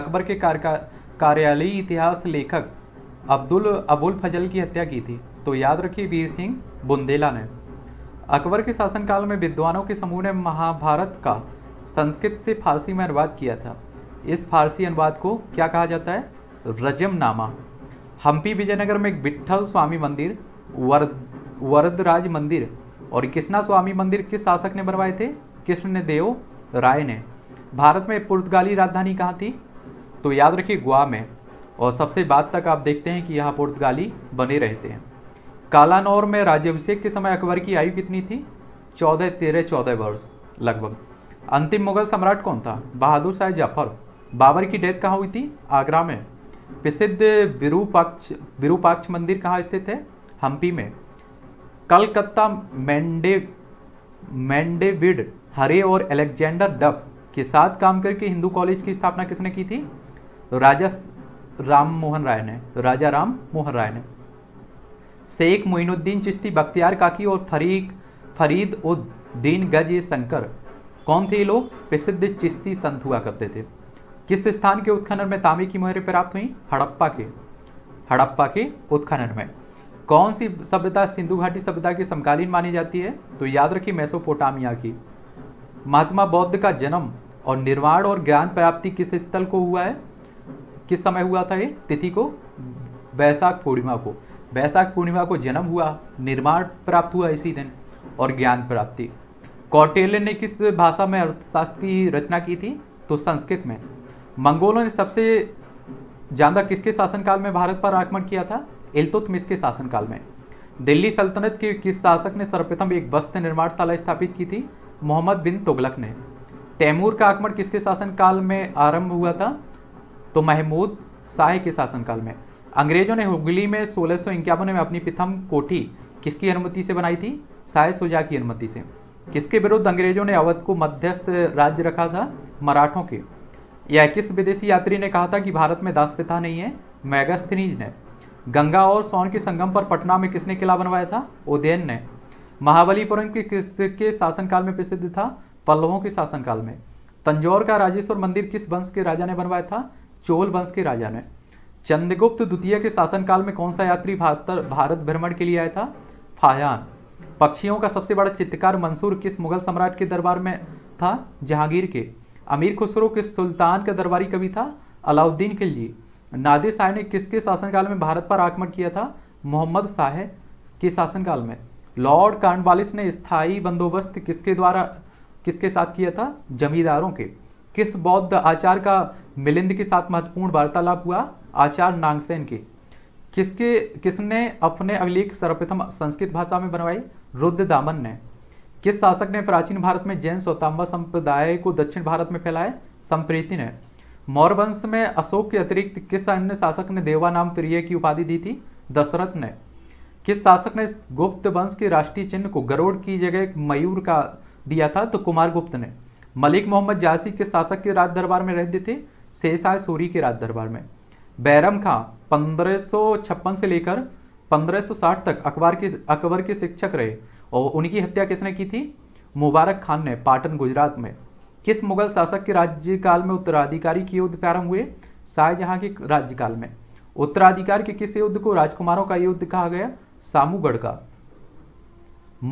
[SPEAKER 1] अकबर के कार्यालयी इतिहास लेखक अब्दुल अबुल फजल की हत्या की थी तो याद रखिए वीर सिंह बुंदेला ने अकबर के शासनकाल में विद्वानों के समूह ने महाभारत का संस्कृत से फारसी में अनुवाद किया था इस फारसी अनुवाद को क्या कहा जाता है रजमनामा हम्पी विजयनगर में विट्ठल स्वामी मंदिर वर वरदराज मंदिर और कृष्णा स्वामी मंदिर किस शासक ने बनवाए थे कृष्ण देव राय ने भारत में पुर्तगाली राजधानी कहाँ थी तो याद रखिए गोवा में और सबसे बाद तक आप देखते हैं कि यहाँ पुर्तगाली बने रहते हैं कालानौर में राज्यभिषेक के समय अकबर की आयु कितनी थी चौदह तेरह चौदह वर्ष लगभग अंतिम मुगल सम्राट कौन था बहादुर शाह जाफर बाबर की डेथ कहाँ हुई थी आगरा में प्रसिद्ध विरूपाक्ष विरूपाक्ष मंदिर कहाँ स्थित है हम्पी में कलकत्ता मैंडे मैंडेविड हरे और अलेक्जेंडर डफ के साथ काम करके हिंदू कॉलेज की स्थापना किसने की थी राजा राम मोहन राय ने राजा राम मोहन राय ने शेख मोइनुद्दीन चिश्ती बख्तियार काकी और फरीक फरीद उद दीन गज शंकर कौन थे ये लोग प्रसिद्ध चिश्ती संत हुआ करते थे किस स्थान के उत्खनन में तामे की मोहरें प्राप्त हुई हड़प्पा के हड़प्पा के उत्खनन में कौन सी सभ्यता सिंधु घाटी सभ्यता की समकालीन मानी जाती है तो याद रखिए मैसोपोटामिया की महात्मा बौद्ध का जन्म और निर्वाण और ज्ञान प्राप्ति किस स्थल को हुआ है किस समय हुआ था ये तिथि को वैशाख पूर्णिमा को वैशाख पूर्णिमा को जन्म हुआ निर्माण प्राप्त हुआ इसी दिन और ज्ञान प्राप्ति कौटिल्य ने किस भाषा में अर्थशास्त्र की रचना की थी तो संस्कृत में मंगोलों ने सबसे ज़्यादा किसके शासनकाल में भारत पर आक्रमण किया था इलतुतमिश के शासनकाल में दिल्ली सल्तनत के किस शासक ने सर्वप्रथम एक वस्त्र निर्माणशाला स्थापित की थी मोहम्मद बिन तुगलक ने तैमूर का आक्रमण किसके शासनकाल में आरंभ हुआ था तो महमूद शाह के शासनकाल में अंग्रेजों ने हुगली में सोलह में अपनी प्रथम कोठी किसकी अनुमति से बनाई थी शाह सुजा की अनुमति से किसके विरुद्ध अंग्रेजों ने अवध को मध्यस्थ राज्य रखा था मराठों के या किस विदेशी यात्री ने कहा था कि भारत में दास प्रथा नहीं है मैगस्थनीज ने गंगा और सोन के संगम पर पटना में किसने किला बनवाया था उदयन ने महाबलीपुरम के किसके शासनकाल में प्रसिद्ध था पल्लवों के शासनकाल में तंजौर का राजेश्वर मंदिर किस वंश के राजा ने बनवाया था चोल वंश के राजा ने चंद्रगुप्त द्वितीय के शासनकाल में कौन सा यात्री भारत भ्रमण के लिए आया था फायान पक्षियों का सबसे बड़ा चित्रकार मंसूर किस मुगल सम्राट के दरबार में था जहांगीर के अमीर खुसरो किस सुल्तान का दरबारी कवि था अलाउद्दीन खिलजी नादिर शाह ने किसके शासनकाल में भारत पर आक्रमण किया था मोहम्मद शाह के शासनकाल में लॉर्ड कार्नवालिस ने स्थायी बंदोबस्त किसके द्वारा किसके साथ किया था जमींदारों के किस बौद्ध आचार का मिलिंद के साथ महत्वपूर्ण वार्तालाप हुआ आचार नांगसेन के किसके किसने अपने अभिलेख सर्वप्रथम संस्कृत भाषा में बनवाई रुद्र दामन ने किस शासक ने प्राचीन भारत में जैन स्वतंबा संप्रदाय को दक्षिण भारत में फैलाया संप्रीति ने वंश में अशोक के अतिरिक्त किस अन्य शासक ने देवा नाम प्रिय की उपाधि दी थी दशरथ ने किस शासक ने गुप्त वंश के राष्ट्रीय चिन्ह को गरोड़ की जगह मयूर का दिया था तो कुमार गुप्त ने मलिक मोहम्मद जासी किस शासक के राज दरबार में रहते थे शेषाय सूरी के राज दरबार में बैरम खां पंद्रह से लेकर 1560 तक अकबर के अकबर के शिक्षक रहे और उनकी हत्या किसने की थी मुबारक खान ने पाटन गुजरात में किस मुगल शासक के राज्यकाल में उत्तराधिकारी के युद्ध प्रारंभ हुए शाहजहां के राज्यकाल में उत्तराधिकार के किस युद्ध को राजकुमारों का युद्ध कहा गया सामूगढ़ का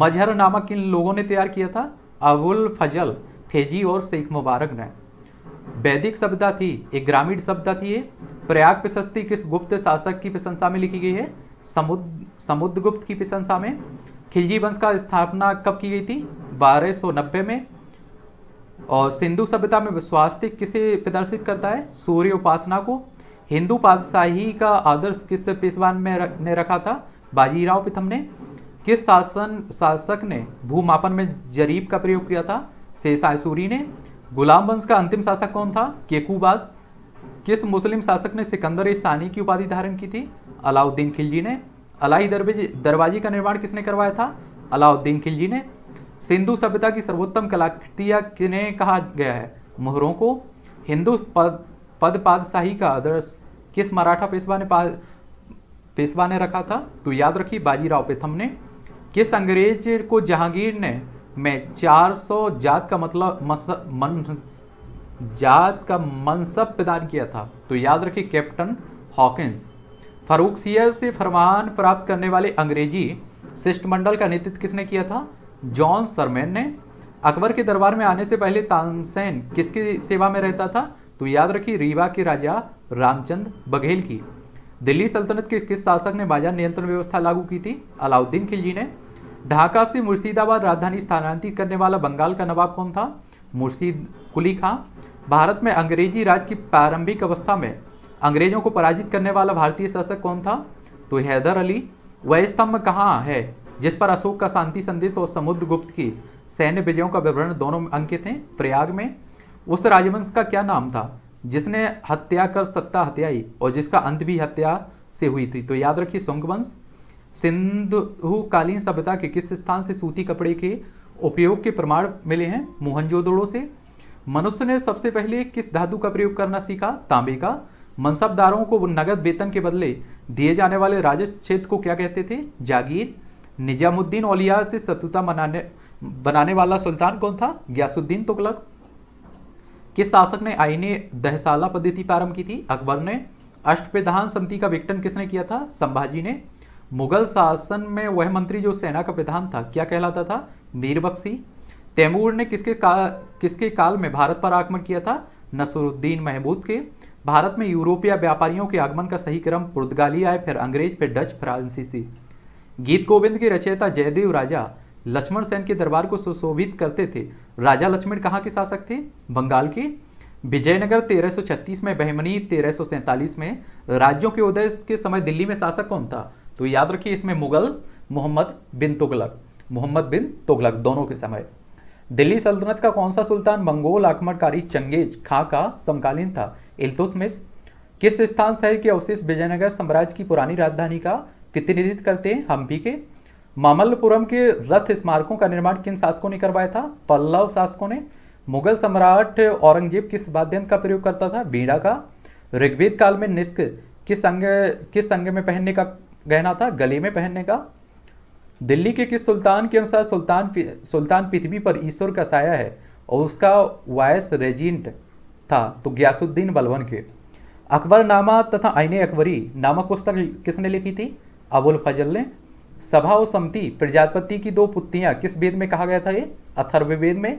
[SPEAKER 1] मजहर नामक किन लोगों ने तैयार किया था अबुल फजल फेजी और शेख मुबारक ने वैदिक सभ्यता थी एक ग्रामीण सभ्यता थी प्रयाग प्रशस्ति किस गुप्त शासक की प्रशंसा में लिखी गई है समुद्र समुद्रगुप्त की प्रशंसा में खिलजी वंश का स्थापना कब की गई थी 1290 में और सिंधु सभ्यता में विश्वास्तिक किसे प्रदर्शित करता है सूर्य उपासना को हिंदू पादशाही का आदर्श किस पेशवान में रख, ने रखा था बाजीराव प्रथम ने किस शासन शासक ने भूमापन में जरीब का प्रयोग किया था सूरी ने गुलाम वंश का अंतिम शासक कौन था केकूबाद किस मुस्लिम शासक ने सिकंदर सानी की उपाधि धारण की थी अलाउद्दीन खिलजी ने अलाई दरवाजे का निर्माण किसने करवाया था अलाउद्दीन खिलजी ने सिंधु सभ्यता की सर्वोत्तम कलाकृतियाँ किन्हें कहा गया है मोहरों को हिंदू पद पद का आदर्श किस मराठा पेशवा ने पेशवा ने रखा था तो याद रखिए बाजीराव पेथम ने किस अंग्रेज को जहांगीर ने में 400 जात का मतलब मस, मन जात का मनसब प्रदान किया था तो याद रखिए कैप्टन हॉकिंस फरूक सियर से फरमान प्राप्त करने वाले अंग्रेजी शिष्टमंडल का नेतृत्व किसने किया था जॉन सरमैन ने अकबर के दरबार में आने से पहले तानसेन किसकी सेवा में रहता था तो याद रखिए रीवा के राजा रामचंद बघेल की दिल्ली सल्तनत के किस शासक ने बाजार नियंत्रण व्यवस्था लागू की थी अलाउद्दीन खिलजी ने ढाका से मुर्शिदाबाद राजधानी स्थानांतरित करने वाला बंगाल का नवाब कौन था मुर्शिद कुली खां भारत में अंग्रेजी राज की प्रारंभिक अवस्था में अंग्रेजों को पराजित करने वाला भारतीय शासक कौन था तो हैदर अली वह स्तंभ कहाँ है जिस पर अशोक का शांति संदेश और समुद्र गुप्त की सैन्य विजयों का विवरण दोनों अंकित हैं प्रयाग में उस राजवंश का क्या नाम था जिसने हत्या कर सत्ता हत्याई और जिसका अंत भी हत्या से हुई थी तो याद रखिए शुंग वंश सिंधु कालीन सभ्यता के किस स्थान से सूती कपड़े के उपयोग के प्रमाण मिले हैं मोहनजोदड़ो से मनुष्य ने सबसे पहले किस धातु का प्रयोग करना सीखा तांबे का मनसबदारों को नगद वेतन के बदले दिए जाने वाले राजस्व क्षेत्र को क्या कहते थे जागीर निजामुद्दीन औलिया से शत्रुता मनाने बनाने वाला सुल्तान कौन था ग्यासुद्दीन तुगलक किस शासक ने आईने दहसाला पद्धति प्रारंभ की थी अकबर ने अष्टप्रधान समिति का विघटन किसने किया था संभाजी ने मुगल शासन में वह मंत्री जो सेना का प्रधान था क्या कहलाता था मीरबक्सी तैमूर ने किसके का किसके काल में भारत पर आक्रमण किया था नसरुद्दीन महमूद के भारत में यूरोपीय व्यापारियों के आगमन का सही क्रम पुर्तगाली आए फिर अंग्रेज फिर डच फ्रांसीसी गीत गोविंद के रचयिता जयदेव राजा लक्ष्मण सेन के दरबार को सुशोभित करते थे राजा लक्ष्मण कहाँ के शासक थे बंगाल के विजयनगर 1336 में बहमनी 1347 में राज्यों के उदय के समय दिल्ली में शासक कौन था तो याद रखिए इसमें मुगल मोहम्मद बिन तुगलक मोहम्मद बिन तुगलक दोनों के समय दिल्ली सल्तनत का कौन सा सुल्तान मंगोल आक्रमणकारी चंगेज खां का समकालीन था इल्तुतमिश किस स्थान शहर के अवशेष विजयनगर साम्राज्य की पुरानी राजधानी का प्रतिनिधित्व करते हैं हम्पी के मामल्लपुरम के रथ स्मारकों का निर्माण किन शासकों ने करवाया था पल्लव शासकों ने मुगल सम्राट औरंगजेब किस वाद्यंत्र का प्रयोग करता था बीड़ा का ऋग्वेद काल में निष्क किस अंग किस अंग में पहनने का गहना था गले में पहनने का दिल्ली के किस सुल्तान के अनुसार सुल्तान सुल्तान पृथ्वी पर ईश्वर का साया है और उसका वायस रेजिंट था तो ग्यासुद्दीन बलवन के अकबरनामा तथा आईने अकबरी नामक पुस्तक किसने लिखी थी अबुल फजल ने सभा और समिति प्रजापति की दो पुत्तियां किस वेद में कहा गया था ये अथर्वेद में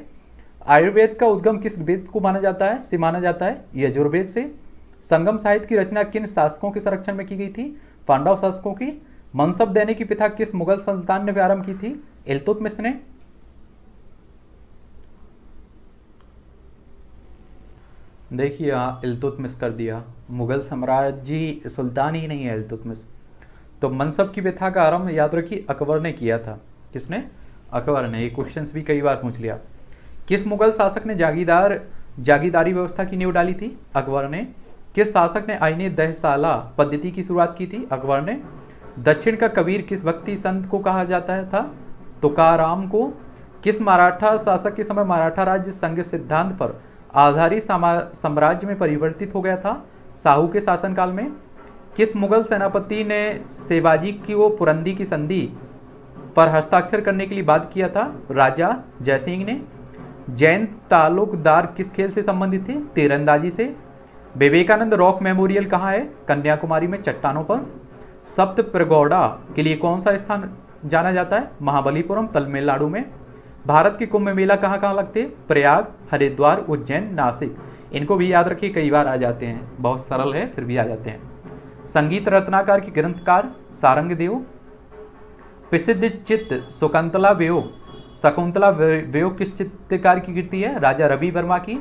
[SPEAKER 1] आयुर्वेद का उद्गम किस वेद को माना जाता है से माना जाता है यजुर्वेद से संगम साहित्य की रचना किन शासकों के संरक्षण में की गई थी पांडव शासकों की मनसब देने की प्रथा किस मुगल संल्तान ने प्रारंभ की थी इलतुतमिश ने देखिए इलतुतमिश कर दिया मुगल साम्राज्य सुल्तान ही नहीं है इलतुतमिश तो मनसब की व्यथा का आरंभ याद रखिए अकबर ने किया था किसने अकबर ने ये क्वेश्चन भी कई बार पूछ लिया किस मुगल शासक ने जागीदार जागीदारी व्यवस्था की नींव डाली थी अकबर ने किस शासक ने आईने दहशाला पद्धति की शुरुआत की थी अकबर ने दक्षिण का कबीर किस भक्ति संत को कहा जाता है था तुकाराम को किस मराठा शासक के समय मराठा राज्य संघ सिद्धांत पर आधारित साम्राज्य में परिवर्तित हो गया था साहू के शासनकाल में किस मुगल सेनापति ने सेवाजी की वो पुरंदी की संधि पर हस्ताक्षर करने के लिए बात किया था राजा जयसिंह ने जैन तालुकदार किस खेल से संबंधित थे तीरंदाजी से विवेकानंद रॉक मेमोरियल कहाँ है कन्याकुमारी में चट्टानों पर सप्त प्रगौड़ा के लिए कौन सा स्थान जाना जाता है महाबलीपुरम तमिलनाडु में भारत के कुंभ मेला कहाँ कहाँ लगते प्रयाग हरिद्वार उज्जैन नासिक इनको भी याद रखिए कई बार आ जाते हैं बहुत सरल है फिर भी आ जाते हैं संगीत रत्नाकार के ग्रंथकार सारंग देव प्रसिद्ध चित्त सुकंतला वेव शकुंतला वेव किस चित्रकार की कृति है राजा रवि वर्मा की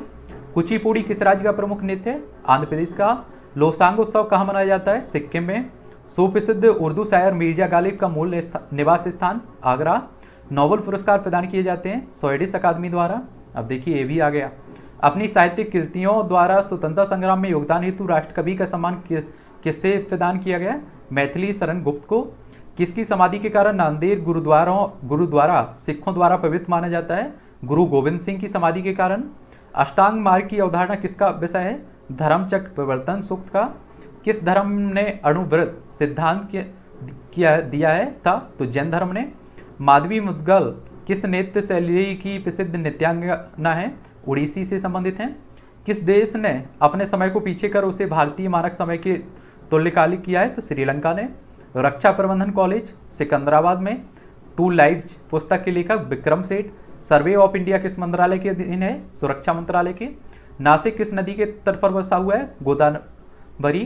[SPEAKER 1] कुचिपुड़ी किस राज्य का प्रमुख नृत्य है आंध्र प्रदेश का लोसांग उत्सव कहाँ मनाया जाता है सिक्किम में सुप्रसिद्ध उर्दू शायर मिर्जा गालिब का मूल निवास स्थान आगरा नोबल पुरस्कार प्रदान किए जाते हैं सोएडिस अकादमी द्वारा अब देखिए ये भी आ गया अपनी साहित्यिक कृतियों द्वारा स्वतंत्रता संग्राम में योगदान हेतु राष्ट्रकवि का सम्मान किससे प्रदान किया गया मैथिली शरण गुप्त को किसकी समाधि के कारण नांदेड़ गुरुद्वारों गुरुद्वारा सिखों द्वारा पवित्र माना जाता है गुरु गोविंद सिंह की समाधि के कारण अष्टांग मार्ग की अवधारणा किसका विषय है धर्मचक्र प्रवर्तन सूक्त का किस धर्म ने अणुव्रत सिद्धांत किया दिया है था तो जैन धर्म ने माधवी मुद्गल किस नृत्य शैली की प्रसिद्ध नृत्यांगना है उड़ीसी से संबंधित हैं किस देश ने अपने समय को पीछे कर उसे भारतीय मानक समय के तुल्यकालिक तो किया है तो श्रीलंका ने रक्षा प्रबंधन कॉलेज सिकंदराबाद में टू लाइव पुस्तक के लेखक विक्रम सेठ सर्वे ऑफ इंडिया किस मंत्रालय के अधीन है सुरक्षा मंत्रालय के नासिक किस नदी के तट पर बसा हुआ है गोदावरी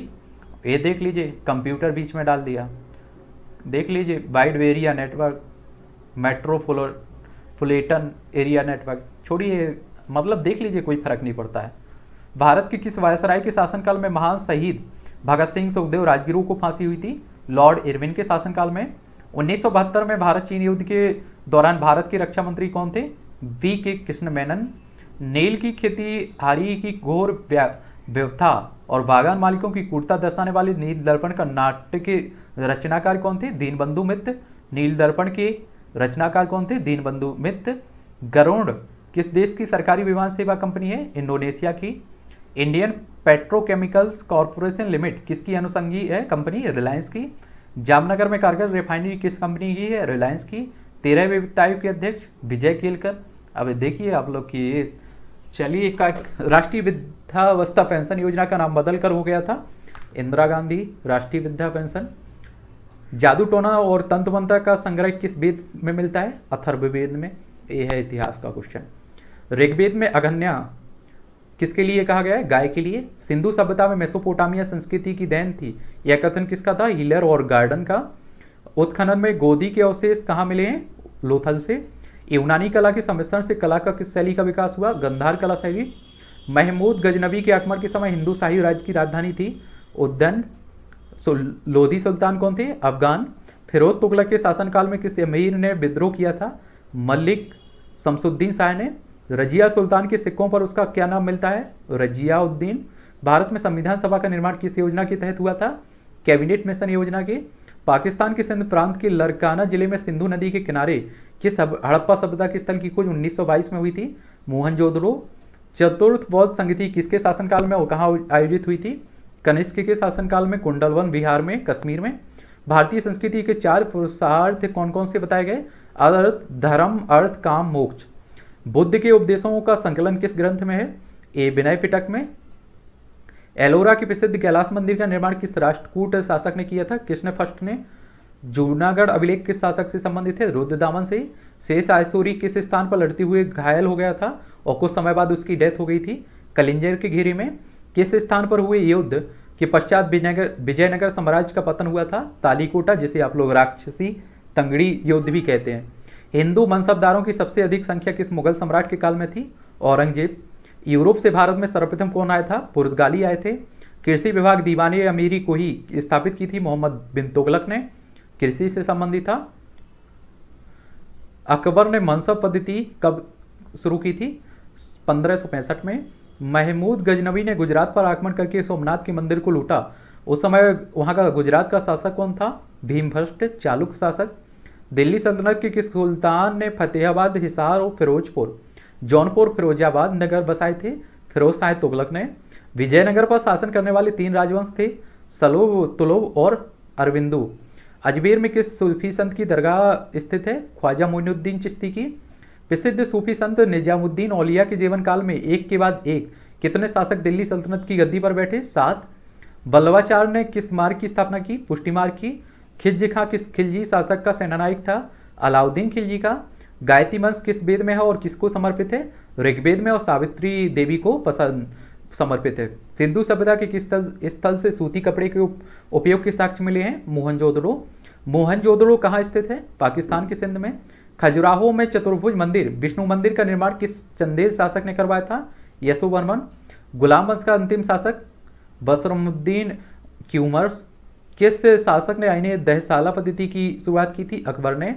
[SPEAKER 1] ये देख लीजिए कंप्यूटर बीच में डाल दिया देख लीजिए वाइड एरिया नेटवर्क फुलेटन एरिया नेटवर्क छोड़िए मतलब देख लीजिए कोई फर्क नहीं पड़ता है भारत के किस वायसराय के शासनकाल में महान शहीद भगत सिंह सुखदेव राजगुरु को फांसी हुई थी लॉर्ड इरविन के शासनकाल में उन्नीस में भारत चीन युद्ध के दौरान भारत के रक्षा मंत्री कौन थे वी के कृष्ण मेनन नील की खेती हारी की घोर व्यवस्था और बागान मालिकों की कुर्ता दर्शाने वाले नील दर्पण का नाट्य के रचनाकार कौन थे दीनबंधु मित्र नील दर्पण के रचनाकार कौन थे दीनबंधु मित्र गरुण किस देश की सरकारी विमान सेवा कंपनी है इंडोनेशिया की इंडियन पेट्रोकेमिकल्स कॉरपोरेशन लिमिट किसकी अनुसंगी है कंपनी रिलायंस की जामनगर में कारगर रिफाइनरी किस कंपनी की है रिलायंस की तेरह वित्त आयोग के अध्यक्ष विजय केलकर अब देखिए आप लोग की चलिए राष्ट्रीय वृद्धावस्था पेंशन योजना का नाम बदल कर हो गया था इंदिरा गांधी राष्ट्रीय वृद्धा पेंशन जादू टोना और तंत्र मंत्र का संग्रह किस वेद में मिलता है अथर्ववेद में यह है इतिहास का क्वेश्चन ऋग्वेद में अगन्या किसके लिए कहा गया है गाय के लिए सिंधु सभ्यता में मेसोपोटामिया संस्कृति की देन थी यह कथन किसका था हिलर और गार्डन का उत्खनन में गोदी के अवशेष कहाँ मिले हैं लोथल से यूनानी कला के समिश्रण से कला का किस शैली का विकास हुआ गंधार कला शैली महमूद गजनबी के आक्रमण के समय हिंदू शाही राज्य की राजधानी थी उद्दन सो लोधी सुल्तान कौन थे अफगान फिरोज तुगलक के शासनकाल में किस अमीर ने विद्रोह किया था मल्लिक शमसुद्दीन शाह ने रजिया सुल्तान के सिक्कों पर उसका क्या नाम मिलता है उद्दीन भारत में संविधान सभा का निर्माण किस योजना के तहत हुआ था कैबिनेट मिशन योजना के पाकिस्तान के सिंध प्रांत के लरकाना जिले में सिंधु नदी के किनारे किस हड़प्पा सभ्यता की स्थल की खोज 1922 में हुई थी मोहनजोदड़ो चतुर्थ बौद्ध संगति किसके शासनकाल में और कहाँ आयोजित हुई थी कनिष्क के शासनकाल में कुंडलवन बिहार में कश्मीर में भारतीय संस्कृति के चार पुरुषार्थ कौन कौन से बताए गए अर्थ धर्म अर्थ काम मोक्ष बुद्ध के उपदेशों का संकलन किस ग्रंथ में है ए विनय पिटक में एलोरा के प्रसिद्ध कैलाश मंदिर का निर्माण किस राष्ट्रकूट शासक ने किया था किसने फर्स्ट ने जूनागढ़ अभिलेख किस शासक से संबंधित है दामन से शेष आयसूरी किस स्थान पर लड़ते हुए घायल हो गया था और कुछ समय बाद उसकी डेथ हो गई थी कलिंजर के घेरे में किस स्थान पर हुए युद्ध के पश्चात विजयनगर साम्राज्य का पतन हुआ था तालीकोटा जिसे आप लोग राक्षसी तंगड़ी युद्ध भी कहते हैं हिंदू मनसबदारों की सबसे अधिक संख्या किस मुगल सम्राट के काल में थी औरंगजेब यूरोप से भारत में सर्वप्रथम कौन आया था पुर्तगाली आए थे कृषि विभाग दीवानी अमीरी को ही स्थापित की थी मोहम्मद बिन तुगलक ने कृषि से संबंधित था अकबर ने मनसब पद्धति कब शुरू की थी पंद्रह में महमूद गजनवी ने गुजरात पर आक्रमण करके सोमनाथ के मंदिर को लूटा उस समय वहां का गुजरात का शासक कौन था भीमभट्ट चालुक शासक दिल्ली सल्तनत के किस सुल्तान ने फतेहाबाद हिसार और फिरोजपुर जौनपुर फिरोजाबाद नगर बसाए थे फिरोज शाह तुगलक ने विजयनगर पर शासन करने वाले तीन राजवंश थे सलोब तुलोब और अरविंदु अजमेर में किस सूफी संत की दरगाह स्थित है ख्वाजा मोइनुद्दीन चिश्ती की प्रसिद्ध सूफी संत निजामुद्दीन औलिया के जीवन काल में एक के बाद एक कितने शासक दिल्ली सल्तनत की गद्दी पर बैठे सात बल्लवाचार्य ने किस मार्ग की स्थापना की पुष्टि मार्ग की खिलजी खां किस खिलजी शासक का सेनानायक था अलाउद्दीन खिलजी का गायत्री वंश किस वेद में है और किसको समर्पित है ऋग्वेद में और सावित्री देवी को पसंद समर्पित है सिंधु सभ्यता के किस स्थल स्थल से सूती कपड़े के उपयोग के साक्ष्य मिले हैं मोहनजोदड़ो मोहनजोदड़ो कहाँ स्थित है पाकिस्तान के सिंध में खजुराहो में चतुर्भुज मंदिर विष्णु मंदिर का निर्माण किस चंदेल शासक ने करवाया था यशोवर्मन गुलाम वंश का अंतिम शासक बसरमुद्दीन क्यूमर्स किस शासक ने आईने दहशाला पद्धति की शुरुआत की थी अकबर ने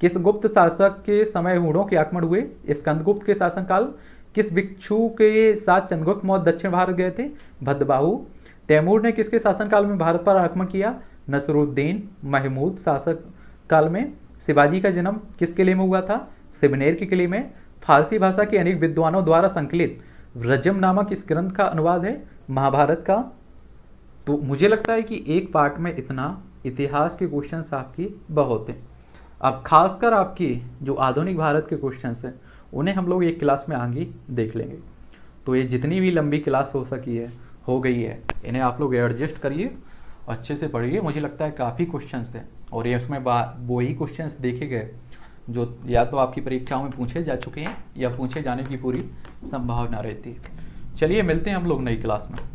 [SPEAKER 1] किस गुप्त शासक के समय हुड़ों के आक्रमण हुए स्कंदगुप्त के शासनकाल किस भिक्षु के साथ चंद्रगुप्त मौत दक्षिण भारत गए थे भद्रबाहु तैमूर ने किसके शासनकाल में भारत पर आक्रमण किया नसरुद्दीन महमूद शासक काल में शिवाजी का जन्म किस किले में हुआ था सिबनेर के किले में फारसी भाषा के अनेक विद्वानों द्वारा संकलित रजम नामक इस ग्रंथ का अनुवाद है महाभारत का तो मुझे लगता है कि एक पार्ट में इतना इतिहास के क्वेश्चन आपकी बहुत हैं अब खासकर आपकी जो आधुनिक भारत के क्वेश्चन हैं उन्हें हम लोग एक क्लास में आगे देख लेंगे तो ये जितनी भी लंबी क्लास हो सकी है हो गई है इन्हें आप लोग एडजस्ट करिए अच्छे से पढ़िए मुझे लगता है काफ़ी क्वेश्चन थे और ये उसमें वो ही क्वेश्चन देखे गए जो या तो आपकी परीक्षाओं में पूछे जा चुके हैं या पूछे जाने की पूरी संभावना रहती है चलिए मिलते हैं हम लोग नई क्लास में